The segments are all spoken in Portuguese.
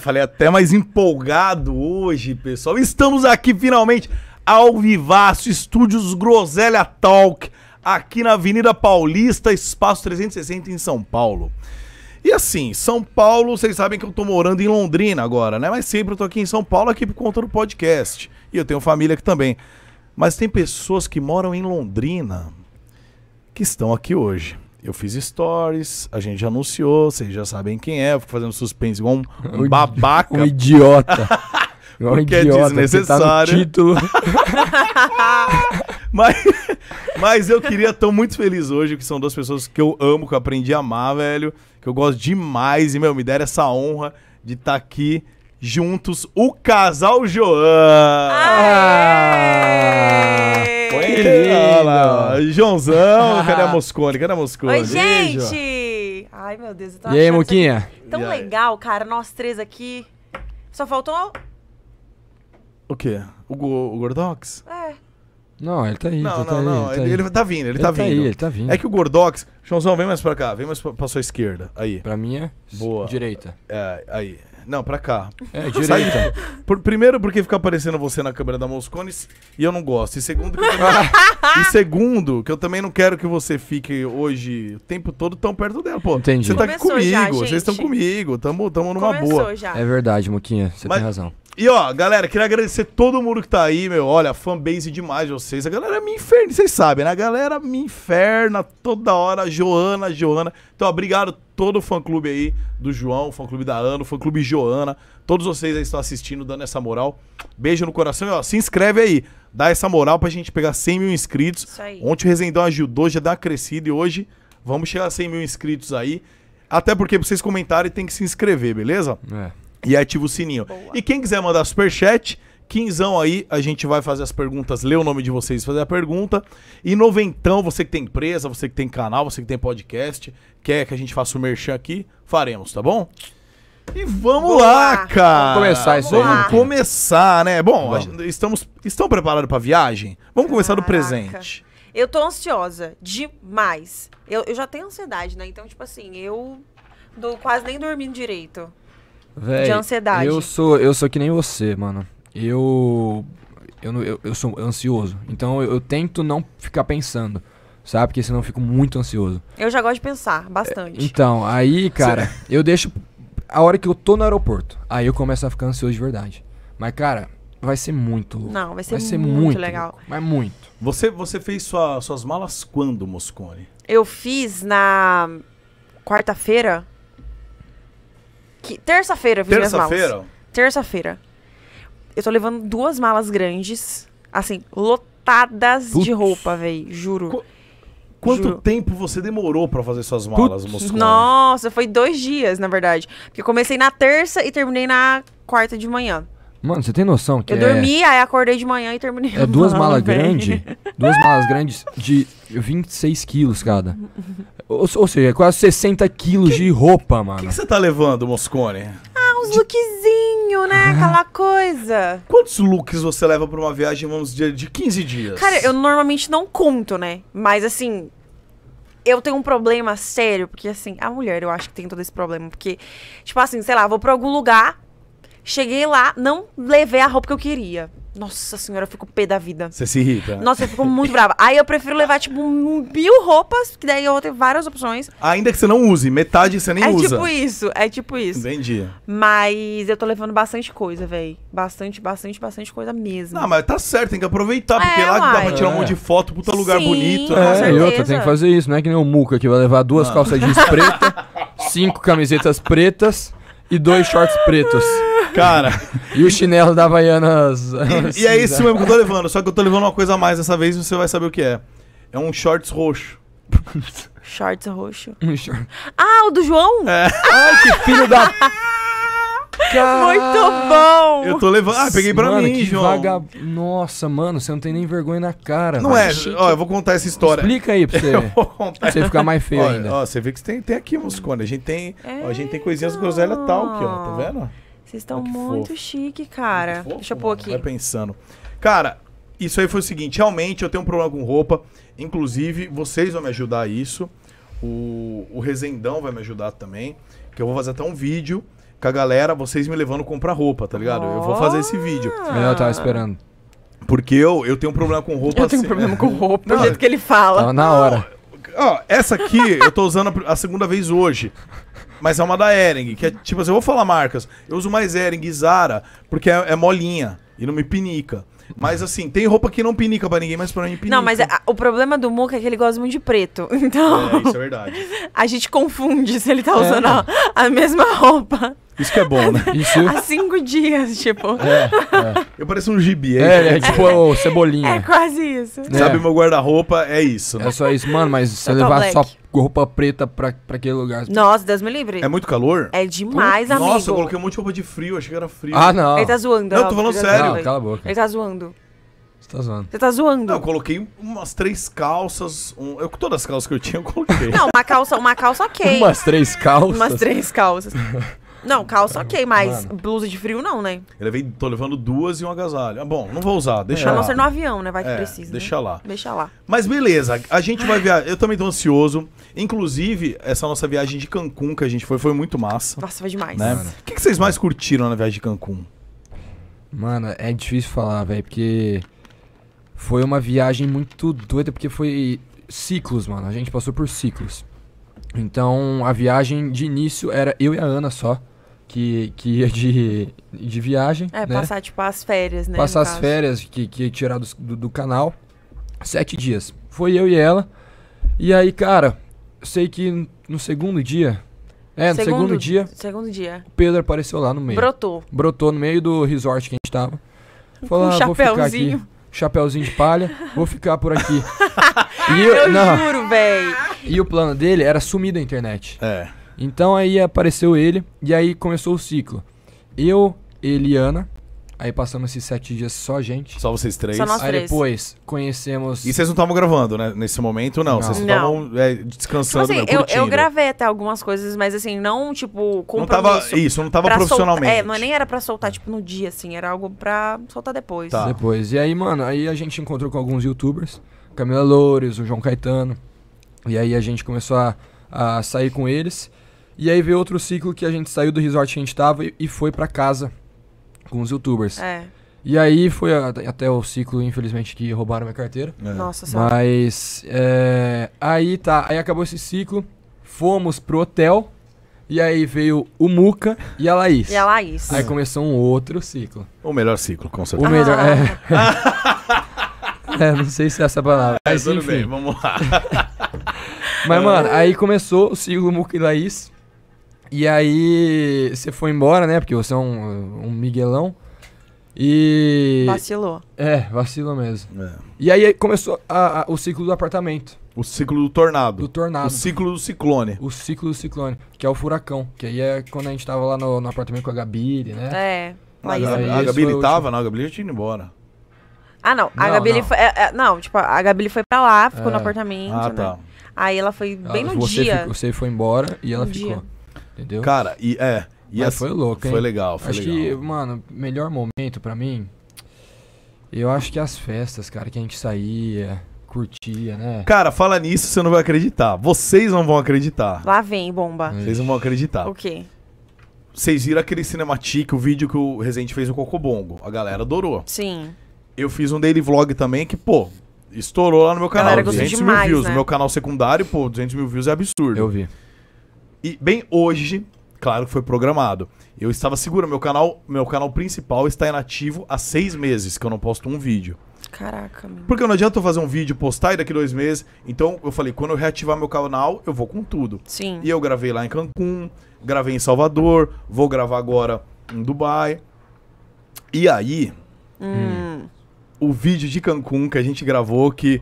falei até mais empolgado hoje, pessoal. Estamos aqui finalmente ao Vivaço Estúdios Groselha Talk, aqui na Avenida Paulista, espaço 360 em São Paulo. E assim, São Paulo, vocês sabem que eu tô morando em Londrina agora, né? Mas sempre eu tô aqui em São Paulo aqui por conta do podcast. E eu tenho família aqui também. Mas tem pessoas que moram em Londrina que estão aqui hoje eu fiz stories, a gente anunciou, vocês já sabem quem é, eu fico fazendo suspense igual um, um babaca. Um idiota. porque um é idiota, é desnecessário. Tá título. mas, mas eu queria, estar muito feliz hoje, que são duas pessoas que eu amo, que eu aprendi a amar, velho, que eu gosto demais e, meu, me deram essa honra de estar tá aqui juntos, o casal João. Aê! Foi lindo. Lá, Joãozão, cadê a Moscone? Cadê a Moscone? Oi, gente! Ai, meu Deus. Eu tô e aí, Muquinha? Tão legal, cara. Nós três aqui. Só faltou... O quê? O, o Gordox? É. Não, ele tá aí. Não, tá não, não. Ele, tá ele, tá, ele tá vindo, ele, ele tá, tá, vindo. Aí, ele tá vindo. É que o Gordox. Joãozão, vem mais pra cá, vem mais pra, pra sua esquerda. Aí. Pra minha? Boa. Direita. É, aí. Não, pra cá. É, direita. Por, primeiro, porque fica aparecendo você na câmera da Moscone e eu não gosto. E segundo, que eu também, e segundo, que eu também não quero que você fique hoje o tempo todo tão perto dela, pô. Entendi. Você tá aqui comigo, já, vocês estão comigo, tamo, tamo numa Começou boa. Já. É verdade, Moquinha, você Mas, tem razão. E ó, galera, queria agradecer todo mundo que tá aí, meu. Olha, fanbase demais de vocês. A galera é me inferna, vocês sabem, né? A galera é me inferna toda hora. Joana, Joana. Então, ó, obrigado todo o fã-clube aí do João, fã-clube da Ana, fã-clube Joana. Todos vocês aí estão assistindo, dando essa moral. Beijo no coração e ó, se inscreve aí. Dá essa moral pra gente pegar 100 mil inscritos. Isso aí. Ontem o Resendão ajudou, já dá crescida e hoje vamos chegar a 100 mil inscritos aí. Até porque pra vocês comentarem tem que se inscrever, beleza? É e ativa o sininho. Boa. E quem quiser mandar superchat, quinzão aí, a gente vai fazer as perguntas, ler o nome de vocês, fazer a pergunta. E noventão, você que tem empresa, você que tem canal, você que tem podcast, quer que a gente faça o merchan aqui, faremos, tá bom? E vamos Boa. lá, cara. Vamos começar isso aí. Vamos começar, né? Bom, estamos estão preparados para viagem? Vamos Caraca. começar do presente. Eu tô ansiosa demais. Eu, eu já tenho ansiedade, né? Então, tipo assim, eu quase nem dormindo direito. Véi, de ansiedade. Eu sou, eu sou que nem você, mano. Eu eu, eu, eu sou ansioso. Então eu, eu, tento não ficar pensando, sabe? Porque senão eu fico muito ansioso. Eu já gosto de pensar, bastante. É, então, aí, cara, Sim. eu deixo a hora que eu tô no aeroporto. Aí eu começo a ficar ansioso de verdade. Mas, cara, vai ser muito. Não, vai ser, vai ser muito, muito legal. Mas muito. Você, você fez sua, suas malas quando, Moscone? Eu fiz na quarta-feira Terça-feira, fiz terça minhas malas. Terça-feira. Eu tô levando duas malas grandes, assim, lotadas Putz. de roupa, velho. Juro. Qu Quanto Juro. tempo você demorou para fazer suas malas, Moscou? Nossa, foi dois dias, na verdade. Porque eu comecei na terça e terminei na quarta de manhã. Mano, você tem noção que Eu é... dormi, aí acordei de manhã e terminei. É duas malas grandes. Duas malas grandes de 26 quilos cada. Ou, ou seja, quase 60 quilos que... de roupa, mano. O que você tá levando, Moscone? Ah, uns de... lookzinhos, né? Ah. Aquela coisa. Quantos looks você leva pra uma viagem, vamos dizer, de 15 dias? Cara, eu normalmente não conto, né? Mas assim, eu tenho um problema sério, porque assim, a mulher eu acho que tem todo esse problema, porque, tipo assim, sei lá, vou pra algum lugar, Cheguei lá, não levei a roupa que eu queria. Nossa senhora, eu fico pé da vida. Você se irrita? Nossa, eu fico muito brava. Aí eu prefiro levar, tipo, mil roupas, que daí eu vou ter várias opções. Ainda que você não use, metade você nem é usa. É tipo isso, é tipo isso. Entendi. Mas eu tô levando bastante coisa, velho. Bastante, bastante, bastante coisa mesmo. Não, mas tá certo, tem que aproveitar, é, porque lá uai. dá pra tirar um monte de é. foto, puta lugar Sim, bonito. Né? É, e outra, tem que fazer isso, não é que nem o Muca, que vai levar duas ah. calças jeans preta, cinco camisetas pretas e dois shorts pretos. Cara. E o chinelo da Havaianas. E, é isso mesmo que eu tô levando. Só que eu tô levando uma coisa a mais dessa vez e você vai saber o que é. É um shorts roxo. Shorts roxo. Um short. Ah, o do João? É. Ai, que filho da. Car... Muito bom! Eu tô levando. Ah, peguei pra mano, mim, João. Vaga... Nossa, mano, você não tem nem vergonha na cara. Não mano. é, Chique. ó, eu vou contar essa história. Explica aí pra você. Eu vou contar. Pra você ficar mais feio ó, ainda. Ó, você vê que tem, tem aqui Moscone. A gente tem, ó, a gente tem coisinhas groselhas tal aqui, ó, tá vendo? Vocês estão ah, muito fofo. chique, cara. Ah, fofo, Deixa eu pôr aqui. Vai pensando. Cara, isso aí foi o seguinte, realmente eu tenho um problema com roupa. Inclusive, vocês vão me ajudar a isso. O, o Rezendão vai me ajudar também. Que eu vou fazer até um vídeo com a galera, vocês me levando comprar roupa, tá ligado? Oh. Eu vou fazer esse vídeo. Eu tava esperando. Porque eu, eu tenho um problema com roupa. Eu tenho assim, um problema né? com roupa, do jeito que ele fala. Tava na hora. Ó, essa aqui eu tô usando a segunda vez hoje. Mas é uma da Ering, que é tipo assim, eu vou falar marcas. Eu uso mais Ering e Zara, porque é, é molinha e não me pinica. Mas assim, tem roupa que não pinica pra ninguém, mas pra mim pinica. Não, mas a, o problema do Muca é que ele gosta muito de preto. Então. É, isso é verdade. A gente confunde se ele tá é. usando é. a, a mesma roupa. Isso que é bom, né? Isso... Há cinco dias, tipo. É, é. Eu pareço um gibi. É, é, é tipo o cebolinha. É quase isso. Sabe, é. meu guarda-roupa é isso. Né? É só isso, mano, mas se levar black. só roupa preta pra, pra aquele lugar. Nossa, Deus me livre. É muito calor? É demais, Pô, amigo. Nossa, eu coloquei um monte de roupa de frio, achei que era frio. Ah, não. Ele tá zoando. Não, ó, tô falando sério. Não, cala a boca. Ele tá zoando. Você tá zoando. Você tá zoando. Não, eu coloquei umas três calças. Um, eu, todas as calças que eu tinha, eu coloquei. Não, uma calça, uma calça ok. umas três calças? Umas três calças. Não, calça ok, mas Mano. blusa de frio não, né? Eu levei, tô levando duas e um agasalho. Ah, bom, não vou usar, deixa lá. A não ser no avião, né? Vai que É, precisa. Deixa né? lá. Deixa lá. Mas beleza, a gente vai viajar. Eu também tô ansioso. Inclusive, essa nossa viagem de Cancún que a gente foi foi muito massa. Nossa, foi demais. Né? O que, que vocês mais curtiram na viagem de Cancún? Mano, é difícil falar, velho, porque foi uma viagem muito doida, porque foi ciclos, mano. A gente passou por ciclos. Então, a viagem de início era eu e a Ana só que, que ia de, de viagem. É, né? passar tipo as férias, né? Passar as caso. férias que, que ia tirar do, do, do, canal. Sete dias. Foi eu e ela. E aí, cara, sei que no segundo dia. É, segundo, no segundo dia. Segundo dia. O Pedro apareceu lá no meio. Brotou. Brotou no meio do resort que a gente tava. Falou, um ah, vou ficar aqui chapéuzinho de palha, vou ficar por aqui. eu, eu juro, velho. E o plano dele era sumir da internet. É. Então aí apareceu ele e aí começou o ciclo. Eu, Eliana, aí passamos esses sete dias só a gente. Só vocês três? Só nós aí depois conhecemos. E vocês não estavam gravando, né? Nesse momento, não. Vocês estavam é, descansando tipo assim, mesmo, eu, eu, gravei até algumas coisas, mas assim, não tipo. Não tava, isso, não tava profissionalmente. Solta, é, mas nem era pra soltar, tipo, no dia, assim. Era algo pra soltar depois. Tá. Depois. E aí, mano, aí a gente encontrou com alguns youtubers. Camila Loures, o João Caetano. E aí a gente começou a, a sair com eles. E aí veio outro ciclo que a gente saiu do resort que a gente tava e, e foi para casa com os youtubers. É. E aí foi a, até o ciclo, infelizmente, que roubaram minha carteira. É. Nossa senhora. Mas é, aí tá, aí acabou esse ciclo, fomos pro hotel, e aí veio o Muca e a Laís. E a Laís. Aí começou um outro ciclo. O melhor ciclo, com certeza. O melhor, ah. é. é. não sei se é essa palavra. É, mas, tudo enfim. bem, vamos lá. mas, mano, aí começou o ciclo Muca e Laís. E aí você foi embora, né? Porque você é um, um miguelão. E. Vacilou. É, vacilou mesmo. É. E aí começou a, a, o ciclo do apartamento. O ciclo do tornado. Do tornado. O ciclo do ciclone. O ciclo do ciclone, que é o furacão. Que aí é quando a gente tava lá no, no apartamento com a Gabi né? É. Ah, mas... A, a, a tava? Não, a Gabi já tinha ido embora. Ah, não. A não, não. foi. É, é, não, tipo, a Gabi foi pra lá, ficou é. no apartamento. Ah, né? tá. Aí ela foi ah, bem no você dia. Fico, você foi embora e ela um ficou. Dia. Entendeu? Cara, e é. E essa, assim, foi louco, hein? Foi legal, foi acho legal. que, mano, melhor momento para mim. Eu acho que as festas, cara, que a gente saía, curtia, né? Cara, fala nisso, você não vai acreditar. Vocês não vão acreditar. Lá vem, bomba. Vocês não vão acreditar. O quê? Vocês viram aquele cinematic, o vídeo que o Resident fez no Cocobongo. A galera adorou. Sim. Eu fiz um daily vlog também que, pô, estourou lá no meu canal. 200 demais, mil views. Né? No meu canal secundário, pô, 200 mil views é absurdo. Eu vi. E bem hoje, claro que foi programado. Eu estava seguro, meu canal, meu canal principal está inativo há seis meses, que eu não posto um vídeo. Caraca, meu. Porque não adianta eu fazer um vídeo, postar e daqui dois meses. Então eu falei, quando eu reativar meu canal, eu vou com tudo. Sim. E eu gravei lá em Cancún, gravei em Salvador, vou gravar agora em Dubai. E aí, hum. o vídeo de Cancún que a gente gravou que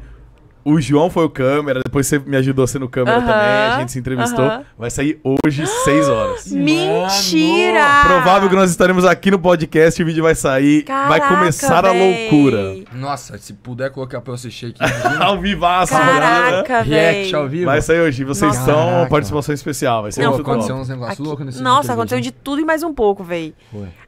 o João foi o câmera, depois você me ajudou sendo câmera uh -huh, também, a gente se entrevistou. Uh -huh. Vai sair hoje, 6 horas. Mentira! Provável que nós estaremos aqui no podcast, o vídeo vai sair, Caraca, vai começar véi. a loucura. Nossa, se puder colocar pra eu assistir aqui. ao vivaço, né? Caraca, React ao vivo. Vai sair hoje, vocês Nossa. são Caraca. participação especial, vai ser Não, muito aconteceu uns negócios loucos nesse Nossa, aconteceu de tudo e mais um pouco, velho.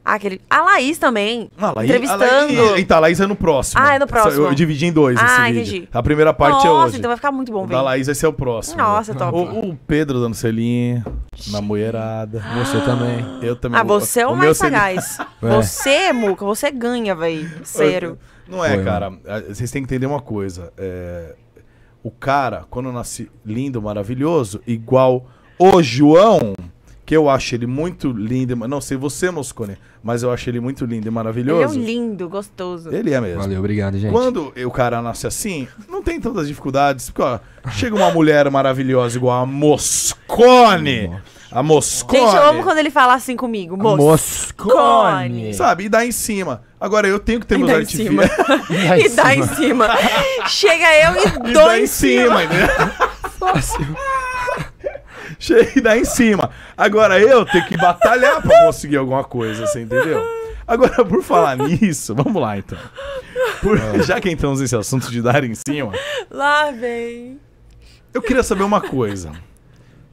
Aquele... A Laís também. A Laís, entrevistando. A Laís, tá, a Laís é no próximo. Ah, é no próximo. Eu, eu dividi em dois ah, esse entendi. vídeo. A primeira parte é Nossa, é hoje. Nossa, então vai ficar muito bom. ver. A Laís vai ser é o próximo. Nossa, top. O, o Pedro dando selinho na mulherada. Você ah. também. Eu também. Ah, você é o, mais sagaz. é. Você, Muca, você ganha, velho. Sério. Não é, Foi, cara. Vocês têm que entender uma coisa. É... O cara, quando nasce lindo, maravilhoso, igual o João que eu acho ele muito lindo. Não sei você, Moscone, mas eu acho ele muito lindo e maravilhoso. Ele é um lindo, gostoso. Ele é mesmo. Valeu, obrigado, gente. Quando o cara nasce assim, não tem tantas dificuldades. Porque, ó, chega uma mulher maravilhosa igual a Moscone. A Moscone. Gente, eu amo quando ele fala assim comigo. Moscone. Sabe? E dá em cima. Agora eu tenho que ter e meus artifícios. e dá em cima. Chega eu e, e dou dá em cima. cima. Fácil cheio e dá em cima. Agora eu tenho que batalhar pra conseguir alguma coisa, você entendeu? Agora, por falar nisso, vamos lá então. Por, ah. já que entramos nesse assunto de dar em cima. Lá vem. Eu queria saber uma coisa.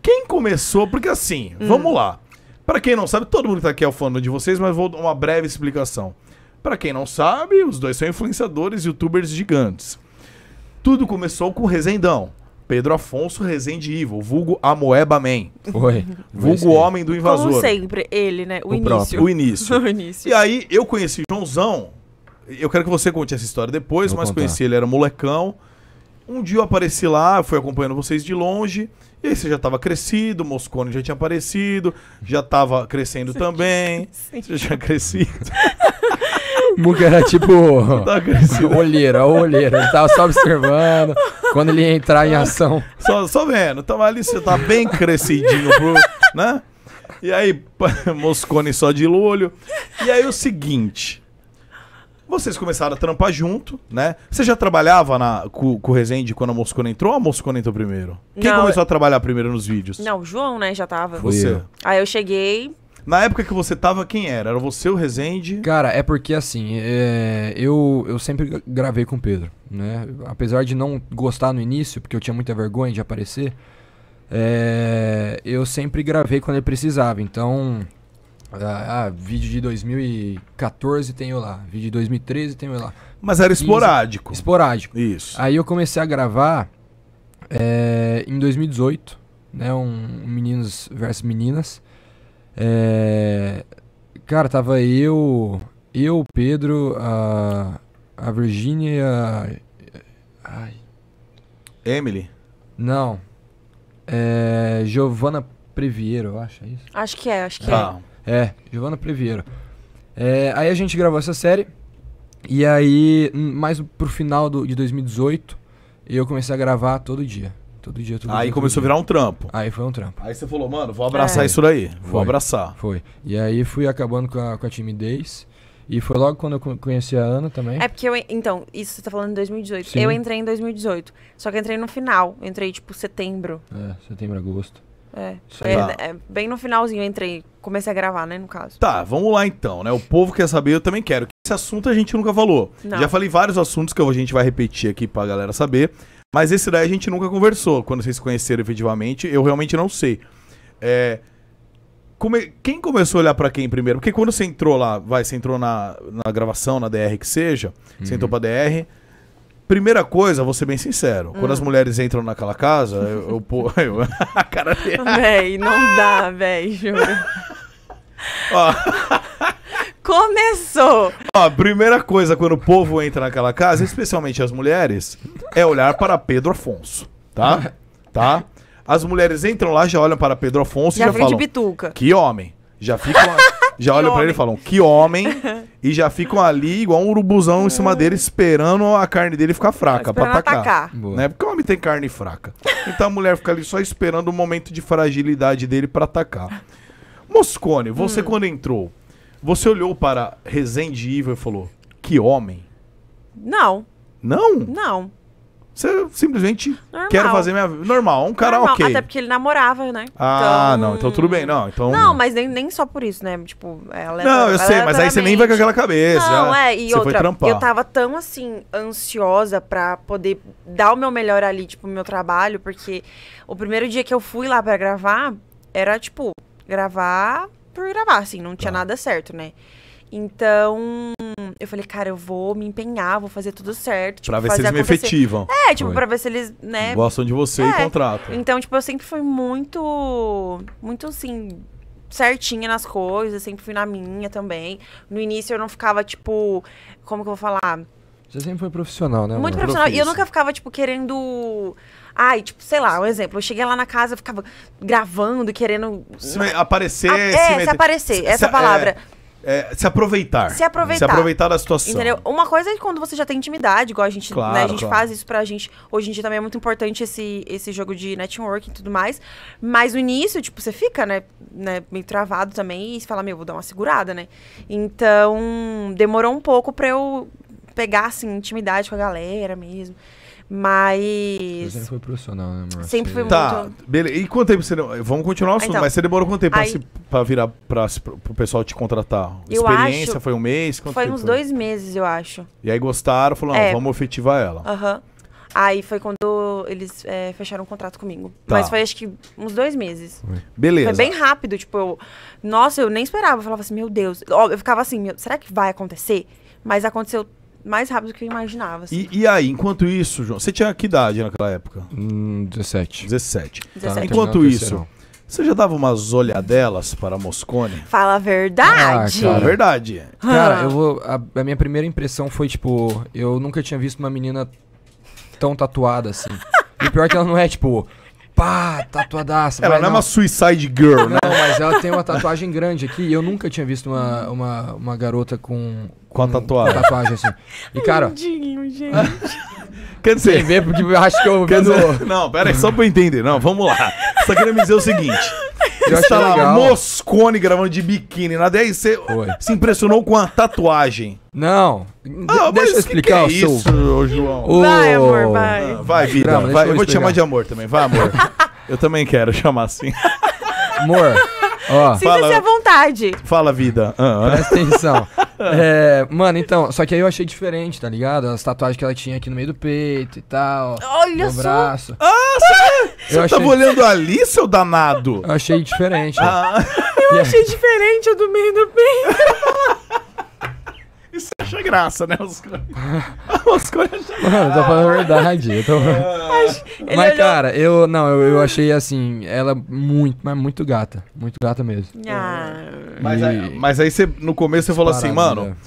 Quem começou? Porque assim, hum. vamos lá. Para quem não sabe, todo mundo que tá aqui é o fã de vocês, mas vou dar uma breve explicação. Para quem não sabe, os dois são influenciadores, youtubers gigantes. Tudo começou com o Rezendão. Pedro Afonso Rezende Ivo, vulgo Amoeba Man. Foi. Vulgo Homem do Invasor. Como sempre, ele, né? O, o início. Próprio. O início. o início. E aí eu conheci Joãozão. Eu quero que você conte essa história depois, Vou mas contar. conheci ele, era molecão. Um dia eu apareci lá, fui acompanhando vocês de longe. E aí você já estava crescido, Moscone já tinha aparecido, já estava crescendo também. você já tinha crescido. Muca era tipo tá olheira, olheira. Ele tava só observando. Quando ele ia entrar em ação. Só, só vendo. Então ali você tá bem crescidinho, pro, né? E aí, Moscone só de olho. E aí o seguinte. Vocês começaram a trampar junto, né? Você já trabalhava na, com, com o Resende quando a Moscona entrou ou a Moscona entrou primeiro? Quem começou a trabalhar primeiro nos vídeos? Não, o João, né, já tava. Você. Aí eu cheguei, Na época que você tava, quem era? Era você, o Resende? Cara, é porque assim, é, eu, eu sempre gravei com o Pedro, né? Apesar de não gostar no início, porque eu tinha muita vergonha de aparecer, é, eu sempre gravei quando ele precisava. Então, ah, ah, vídeo de 2014 tenho lá, vídeo de 2013 tenho lá. Mas era esporádico. Esporádico. Isso. Aí eu comecei a gravar é, em 2018, né? Um, Meninos versus Meninas. É, cara, tava eu, eu, Pedro, a, a Virgínia. Ai. Emily? Não. É, Giovana Previero, eu acho, é isso? Acho que é, acho que é. Tá. É, Giovana Pleviero. É, aí a gente gravou essa série. E aí, hum, mais pro final do, de 2018, eu comecei a gravar todo dia. Todo dia, todo Aí dia, começou a virar um trampo. Aí foi um trampo. Aí você falou, mano, vou abraçar É. isso daí. Vou abraçar. Foi. E aí fui acabando com a, com a timidez. E foi logo quando eu conheci a Ana também. É porque eu. Então, isso você tá falando em 2018. Sim. Eu entrei em 2018. Só que eu entrei no final. entrei, tipo, setembro. É, setembro, agosto. É. É, tá. é, bem no finalzinho eu entrei, comecei a gravar, né, no caso. Tá, vamos lá então, né? O povo quer saber, eu também quero. Esse assunto a gente nunca falou. Não. Já falei vários assuntos que a gente vai repetir aqui pra galera saber. Mas esse daí a gente nunca conversou. Quando vocês se conheceram efetivamente, eu realmente não sei. É. Come... Quem começou a olhar para quem primeiro? Porque quando você entrou lá, vai, você entrou na, na gravação, na DR que seja, uhum. você entrou pra DR, Primeira coisa, vou ser bem sincero. Hum. Quando as hum. mulheres entram naquela casa, eu, eu pô. Eu, a cara dele. Véi, não dá, véi, juro. Ó. Começou! Ó, primeira coisa quando o povo entra naquela casa, especialmente as mulheres, é olhar para Pedro Afonso, tá? Tá? As mulheres entram lá, já olham para Pedro Afonso e já falam... Já vem de bituca. Que homem. Já ficam já olham para ele e falam, que homem. e já ficam ali, igual um urubuzão em cima hum. dele, esperando a carne dele ficar fraca para atacar. atacar. Né? Porque o homem tem carne fraca. Então a mulher fica ali só esperando o momento de fragilidade dele para atacar. Moscone, você hum. quando entrou, você olhou para Resende Evil e falou, que homem. Não. Não? Não. Você simplesmente normal. quero fazer minha vida. Normal, um cara normal. ok. Até porque ele namorava, né? Ah, então... não, então tudo bem, não. Então... Não, mas nem, nem só por isso, né? Tipo, ela é Não, eu é sei, mas aí você nem vai com aquela cabeça. Não, é, e você outra, eu tava tão assim, ansiosa pra poder dar o meu melhor ali, tipo, meu trabalho, porque o primeiro dia que eu fui lá pra gravar, era, tipo, gravar por gravar, assim, não tinha tá. nada certo, né? Então, eu falei, cara, eu vou me empenhar, vou fazer tudo certo. Tipo, pra ver se eles acontecer. me efetivam. É, tipo, Foi. pra ver se eles, né... Gostam de você é. e contratam. Então, tipo, eu sempre fui muito, muito assim, certinha nas coisas, sempre fui na minha também. No início eu não ficava, tipo, como que eu vou falar? Você sempre foi profissional, né? Muito profissional. E eu nunca ficava, tipo, querendo. Ai, tipo, sei lá, um exemplo. Eu cheguei lá na casa, eu ficava gravando, querendo. Se aparecer, a... é, se, se aparecer, essa se, palavra. É... É, se aproveitar. Se aproveitar. Se aproveitar da situação. Entendeu? Uma coisa é quando você já tem intimidade, igual a gente, claro, né, a gente claro. faz isso pra gente. Hoje em dia também é muito importante esse, esse jogo de network e tudo mais. Mas no início, tipo, você fica, né, né meio travado também e você fala, meu, vou dar uma segurada, né? Então, demorou um pouco pra eu pegar, assim, intimidade com a galera mesmo. Mas. Você sempre foi profissional, né, amor? Sempre foi tá. muito. Beleza. E quanto tempo você. Vamos continuar o assunto, então, mas você demorou quanto tempo aí... pra, se, pra virar pra, pro pessoal te contratar? Experiência? Acho... Foi um mês? Quanto foi uns foi? dois meses, eu acho. E aí gostaram, falaram, é. vamos efetivar ela. Aham. Aí foi quando eles é, fecharam o um contrato comigo. Tá. Mas foi acho que uns dois meses. Beleza. Foi bem rápido, tipo, eu, nossa, eu nem esperava. Eu falava assim, meu Deus. Eu ficava assim, será que vai acontecer? Mas aconteceu mais rápido do que eu imaginava. Assim. E, e, aí, enquanto isso, João, você tinha que idade naquela época? Hum, 17. 17. Tá, enquanto isso, você já dava umas olhadelas para Moscone? Fala a verdade. Ah, cara. Verdade. Cara, ah. eu vou, a, a minha primeira impressão foi, tipo, eu nunca tinha visto uma menina tão tatuada assim. e pior é que ela não é, tipo, pá, tatuadaça. Ela não, não é uma suicide girl, né? Não, mas ela tem uma tatuagem grande aqui. E eu nunca tinha visto uma, uma, uma garota com com a hum, tatuagem. tatuagem, assim. E, cara. Lindinho, gente. Quer dizer. Quer ver? Porque eu acho que eu. Quer dizer, não, pera aí, só pra eu entender. Não, vamos lá. Só queria me dizer o seguinte. Eu tá lá, Moscone gravando de biquíni na 10 Oi. se impressionou com a tatuagem. Não. Ah, deixa eu explicar que que é o seu. Isso, João. Vai, amor, vai. Ah, vai, vida. Não, vai. Eu, eu vou te chamar de amor também. Vai, amor. eu também quero chamar assim. Amor. Sinta-se à vontade. Fala, vida. Ah, ah. Presta atenção. é, mano, então, só que aí eu achei diferente, tá ligado? As tatuagens que ela tinha aqui no meio do peito e tal. Olha no só. braço. Ah, você, ah! Tá- você achei... tava olhando ali, seu danado? Eu achei diferente. Ah. Né? Eu yeah. achei diferente o do meio do peito. Isso acha graça, né? Os, os Mano, Tô falando a verdade. tô... é. Mas, cara, eu não, eu, eu, achei assim, ela muito, mas muito gata. Muito gata mesmo. Ah. Mas, aí, mas aí você, no começo, você falou assim, mano.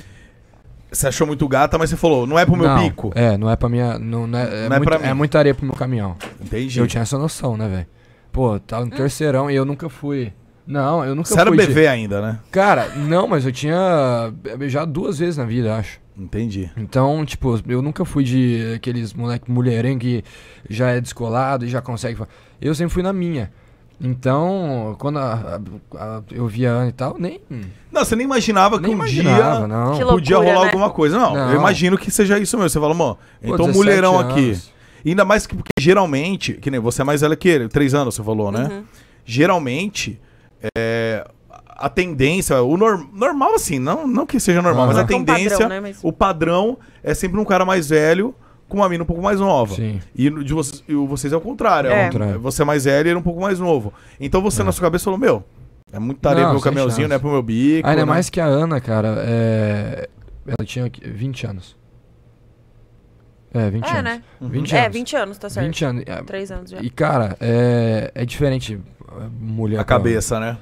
Você achou muito gata, mas você falou, não é pro meu não, bico. É, não é pra minha. Não, não é, é, não é muito, é, é muita areia pro meu caminhão. Entendi. Eu tinha essa noção, né, velho? Pô, tava tá no terceirão e eu nunca fui não, eu nunca Você era bebê de... ainda, né? Cara, não, mas eu tinha beijado duas vezes na vida, acho. Entendi. Então, tipo, eu nunca fui de aqueles moleque mulherengo que já é descolado e já consegue. Eu sempre fui na minha. Então, quando a, a, a, eu via a Ana e tal, nem. Não, você nem imaginava que um imaginava, dia não. Que loucura, podia rolar né? alguma coisa. Não, não, eu imagino que seja isso mesmo. Você fala, mano, então mulherão anos. aqui. E ainda mais que porque geralmente, que nem você é mais velha que ele, três anos você falou, né? Uhum. Geralmente é, a tendência, o norm, normal assim, não, não que seja normal, mas a é tendência, padrão, né? mas... o padrão é sempre um cara mais velho com uma mina um pouco mais nova. Sim. E de vocês, e vocês é o contrário. É. é. Você é mais velho e ele é um pouco mais novo. Então você é. na sua cabeça falou, meu, é muito tarefa pro meu caminhãozinho, não é né, pro meu bico. Ainda né? mais que a Ana, cara, é... ela tinha 20 anos. É, 20 é, anos. Né? 20 é, anos. É, 20 anos, tá certo. 20 anos. 3 anos já. E, cara, é, é diferente mulher. A com, cabeça, né?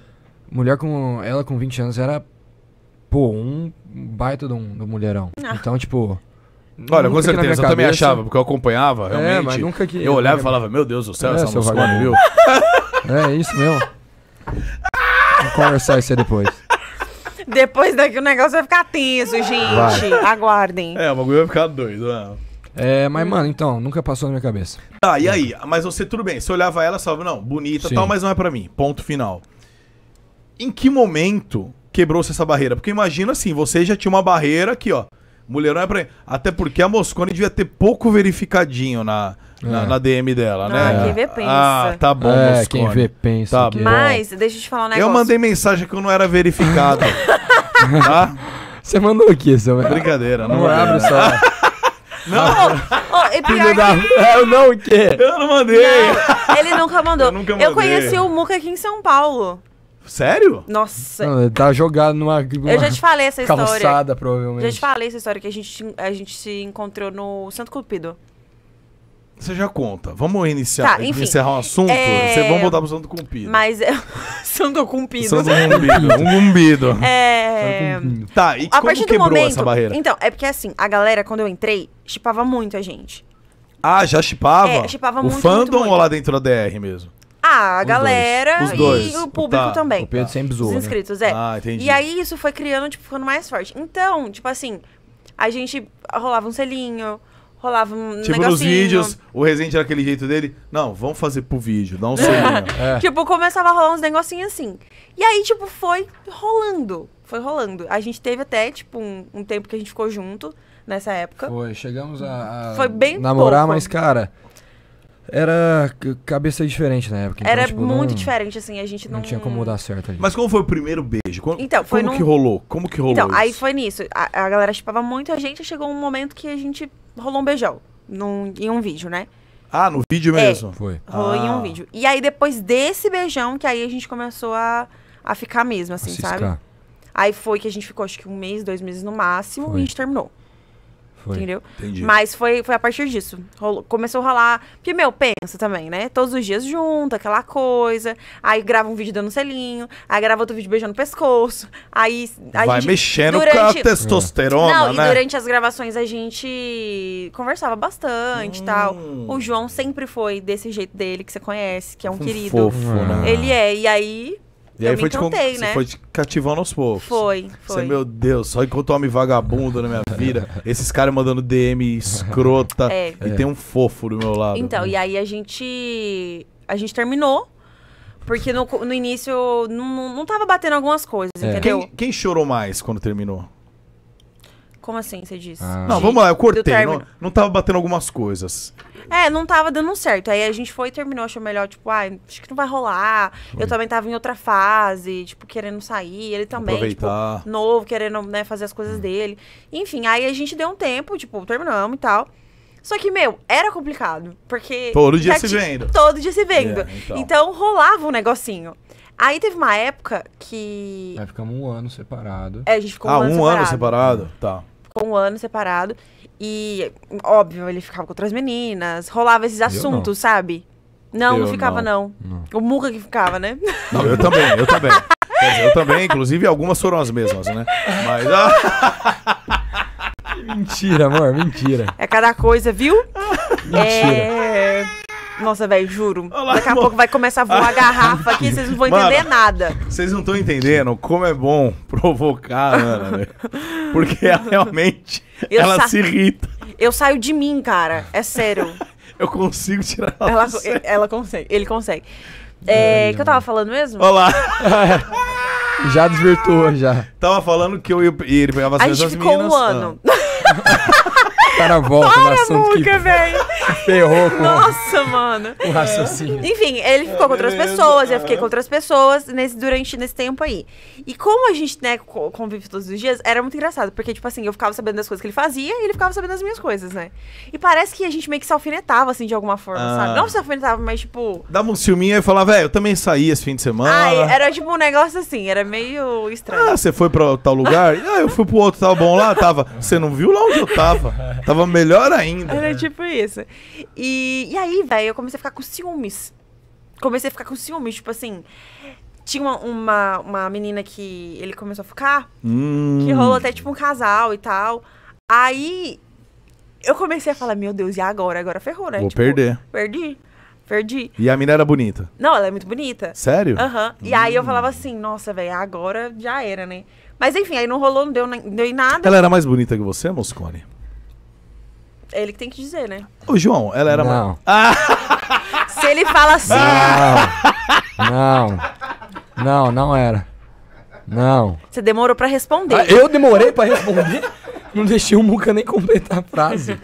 Mulher com. Ela com 20 anos era. Pô, um baita de um, um mulherão. Ah. Então, tipo. Olha, com certeza, eu cabeça... também achava, porque eu acompanhava é, realmente. É, mas nunca que... Eu olhava e falava, meu Deus do céu, é, essa muscona, é viu? é isso mesmo. Vamos conversar isso aí depois. Depois daqui o negócio vai ficar tenso, gente. Vai. Aguardem. É, o bagulho vai ficar doido, né? É, mas, mano, então, nunca passou na minha cabeça. Tá, e nunca. aí? Mas você, tudo bem, você olhava ela, só, não, bonita e tal, mas não é para mim. Ponto final. Em que momento quebrou-se essa barreira? Porque imagina assim, você já tinha uma barreira aqui, ó. Mulher não é pra mim. Até porque a Moscone devia ter pouco verificadinho na, na, é. na, DM dela, né? Ah, quem vê pensa. Ah, tá bom, é, quem vê pensa. Tá que... É. Mas, deixa eu te falar um negócio. Eu mandei mensagem que eu não era verificado. tá? Você mandou aqui, que, seu? Brincadeira, não, não abre só. Não! oh, é pior que... Eu não o quê? Eu não mandei! Não, ele nunca mandou. Eu, nunca eu conheci o Muca aqui em São Paulo. Sério? Nossa. Não, tá jogado numa, Eu já te falei essa calçada, história. Calçada, provavelmente. Já te falei essa história que a gente, a gente se encontrou no Santo Cupido. Você já conta. Vamos iniciar, tá, enfim, encerrar o assunto? É... vamos voltar pro Santo Cumpido. Mas. Santo Cumpido. Santo Cumpido. um cumbido. É. Tá, e a como quebrou momento, essa barreira? Então, é porque assim, a galera, quando eu entrei, chipava muito a gente. Ah, já chipava? É, chipava muito. O fandom muito, muito. lá dentro da DR mesmo? Ah, a Os galera dois. Dois. e o público tá, também. O Pedro sempre zoou. Os né? inscritos, né? é. Ah, entendi. E aí isso foi criando, tipo, ficando mais forte. Então, tipo assim, a gente rolava um selinho, rolava um Tipo, negocinho. nos vídeos, o Resident era aquele jeito dele. Não, vamos fazer pro vídeo, dá um É. é. Tipo, começava a rolar uns negocinhos assim. E aí, tipo, foi rolando. Foi rolando. A gente teve até, tipo, um, um tempo que a gente ficou junto nessa época. Foi, chegamos a, a foi bem namorar, pouco. mas, cara, era cabeça diferente na época. Então, era tipo, muito não, diferente, assim, a gente não... Não tinha como dar certo ali. Mas como foi o primeiro beijo? Como, então, foi como num... que rolou? Como que rolou Então, isso? aí foi nisso. A, a galera chupava muito a gente, chegou um momento que a gente rolou um beijão num, em um vídeo, né? Ah, no vídeo é, mesmo? É, Foi. Rolou ah. em um ah. vídeo. E aí, depois desse beijão, que aí a gente começou a, a ficar mesmo, assim, a sabe? Aí foi que a gente ficou, acho que um mês, dois meses no máximo, foi. e a gente terminou. Foi. Entendeu? Entendi. Mas foi, foi a partir disso. Rolou, começou a rolar. Porque, meu, pensa também, né? Todos os dias junto, aquela coisa. Aí grava um vídeo dando selinho. Aí grava outro vídeo beijando o pescoço. Aí. A Vai gente, mexendo durante... com a testosterona. Não, né? e durante as gravações a gente conversava bastante e hum. tal. O João sempre foi desse jeito dele, que você conhece, que é um, um querido. Fofo, né? Ele é. E aí e eu aí foi, encantei, te, né? foi te cativando aos poucos. Foi, foi. Você, meu Deus, só encontrou homem vagabundo na minha vida. Esses caras mandando DM escrota. É. E é. tem um fofo do meu lado. Então, e aí a gente. A gente terminou. Porque no, no início não, não tava batendo algumas coisas, é. entendeu? Quem, quem chorou mais quando terminou? Como assim, você disse? Ah. Não, vamos lá, eu cortei. Não, não tava batendo algumas coisas. É, não tava dando certo. Aí a gente foi e terminou, achou melhor, tipo, ah, acho que não vai rolar. Foi. Eu também tava em outra fase, tipo, querendo sair. Ele também, tipo, novo, querendo, né, fazer as coisas hum. dele. Enfim, aí a gente deu um tempo, tipo, terminamos e tal. Só que, meu, era complicado. Porque. Todo dia se vendo. Todo dia se vendo. Yeah, é, então. então rolava um negocinho. Aí teve uma época que. Aí ficamos um ano separado. É, a gente ficou ah, um ah, ano um separado. ano separado? Tá ficou um ano separado. E, óbvio, ele ficava com outras meninas, rolava esses assuntos, não. sabe? Não, eu não ficava, não. não. O Muca que ficava, né? Não, eu também, eu também. Dizer, eu também, inclusive, algumas foram as mesmas, né? Mas. Ah! mentira, amor, mentira. É cada coisa, viu? Mentira. É... Nossa, velho, juro. Olá, Daqui a pouco vai começar a voar a garrafa aqui, vocês não vão entender Mano, nada. Vocês não estão entendendo como é bom provocar a Ana, né? Porque ela realmente eu ela sa... se irrita. Eu saio de mim, cara. É sério. eu consigo tirar ela. Ela, ela consegue, ele consegue. É, é que eu tava falando mesmo? Olá! já desvirtuou, já. Tava falando que eu ia. Ele pegava as A gente ficou meninas, um ano. Ah cara volta Para, no assunto Muca, que véio. ferrou com Nossa, mano. o raciocínio. É. Enfim, ele ficou com outras pessoas, eu fiquei com outras pessoas nesse, durante nesse tempo aí. E como a gente, né, convive todos os dias, era muito engraçado, porque, tipo assim, eu ficava sabendo das coisas que ele fazia e ele ficava sabendo das minhas coisas, né? E parece que a gente meio que se alfinetava, assim, de alguma forma, ah. sabe? Não se alfinetava, mas, tipo... Dava um ciúminho e falava, velho, eu também saí esse fim de semana. era tipo um negócio assim, era meio estranho. Ah, você foi pra tal lugar? ah, eu fui pro outro, tava bom lá? Tava. Você não viu lá onde eu tava? Tava melhor ainda. Era né? tipo isso. E, e aí, velho, eu comecei a ficar com ciúmes. Comecei a ficar com ciúmes, tipo assim. Tinha uma, uma, uma menina que ele começou a ficar, hum. que rolou até tipo um casal e tal. Aí eu comecei a falar, meu Deus, e agora? Agora ferrou, né? Vou tipo, perder. Perdi. Perdi. E a mina era bonita? Não, ela é muito bonita. Sério? Aham. Uhum. E hum. aí eu hum. falava assim, nossa, velho, agora já era, né? Mas enfim, aí não rolou, não deu, não deu em nada. Ela era mais bonita que você, Moscone? É ele que tem que dizer, né? O João, ela era. Não. Ah. Se ele fala assim. Não. não. Não, não era. Não. Você demorou para responder. Ah, eu demorei para responder? Não deixei o Muca nem completar a frase.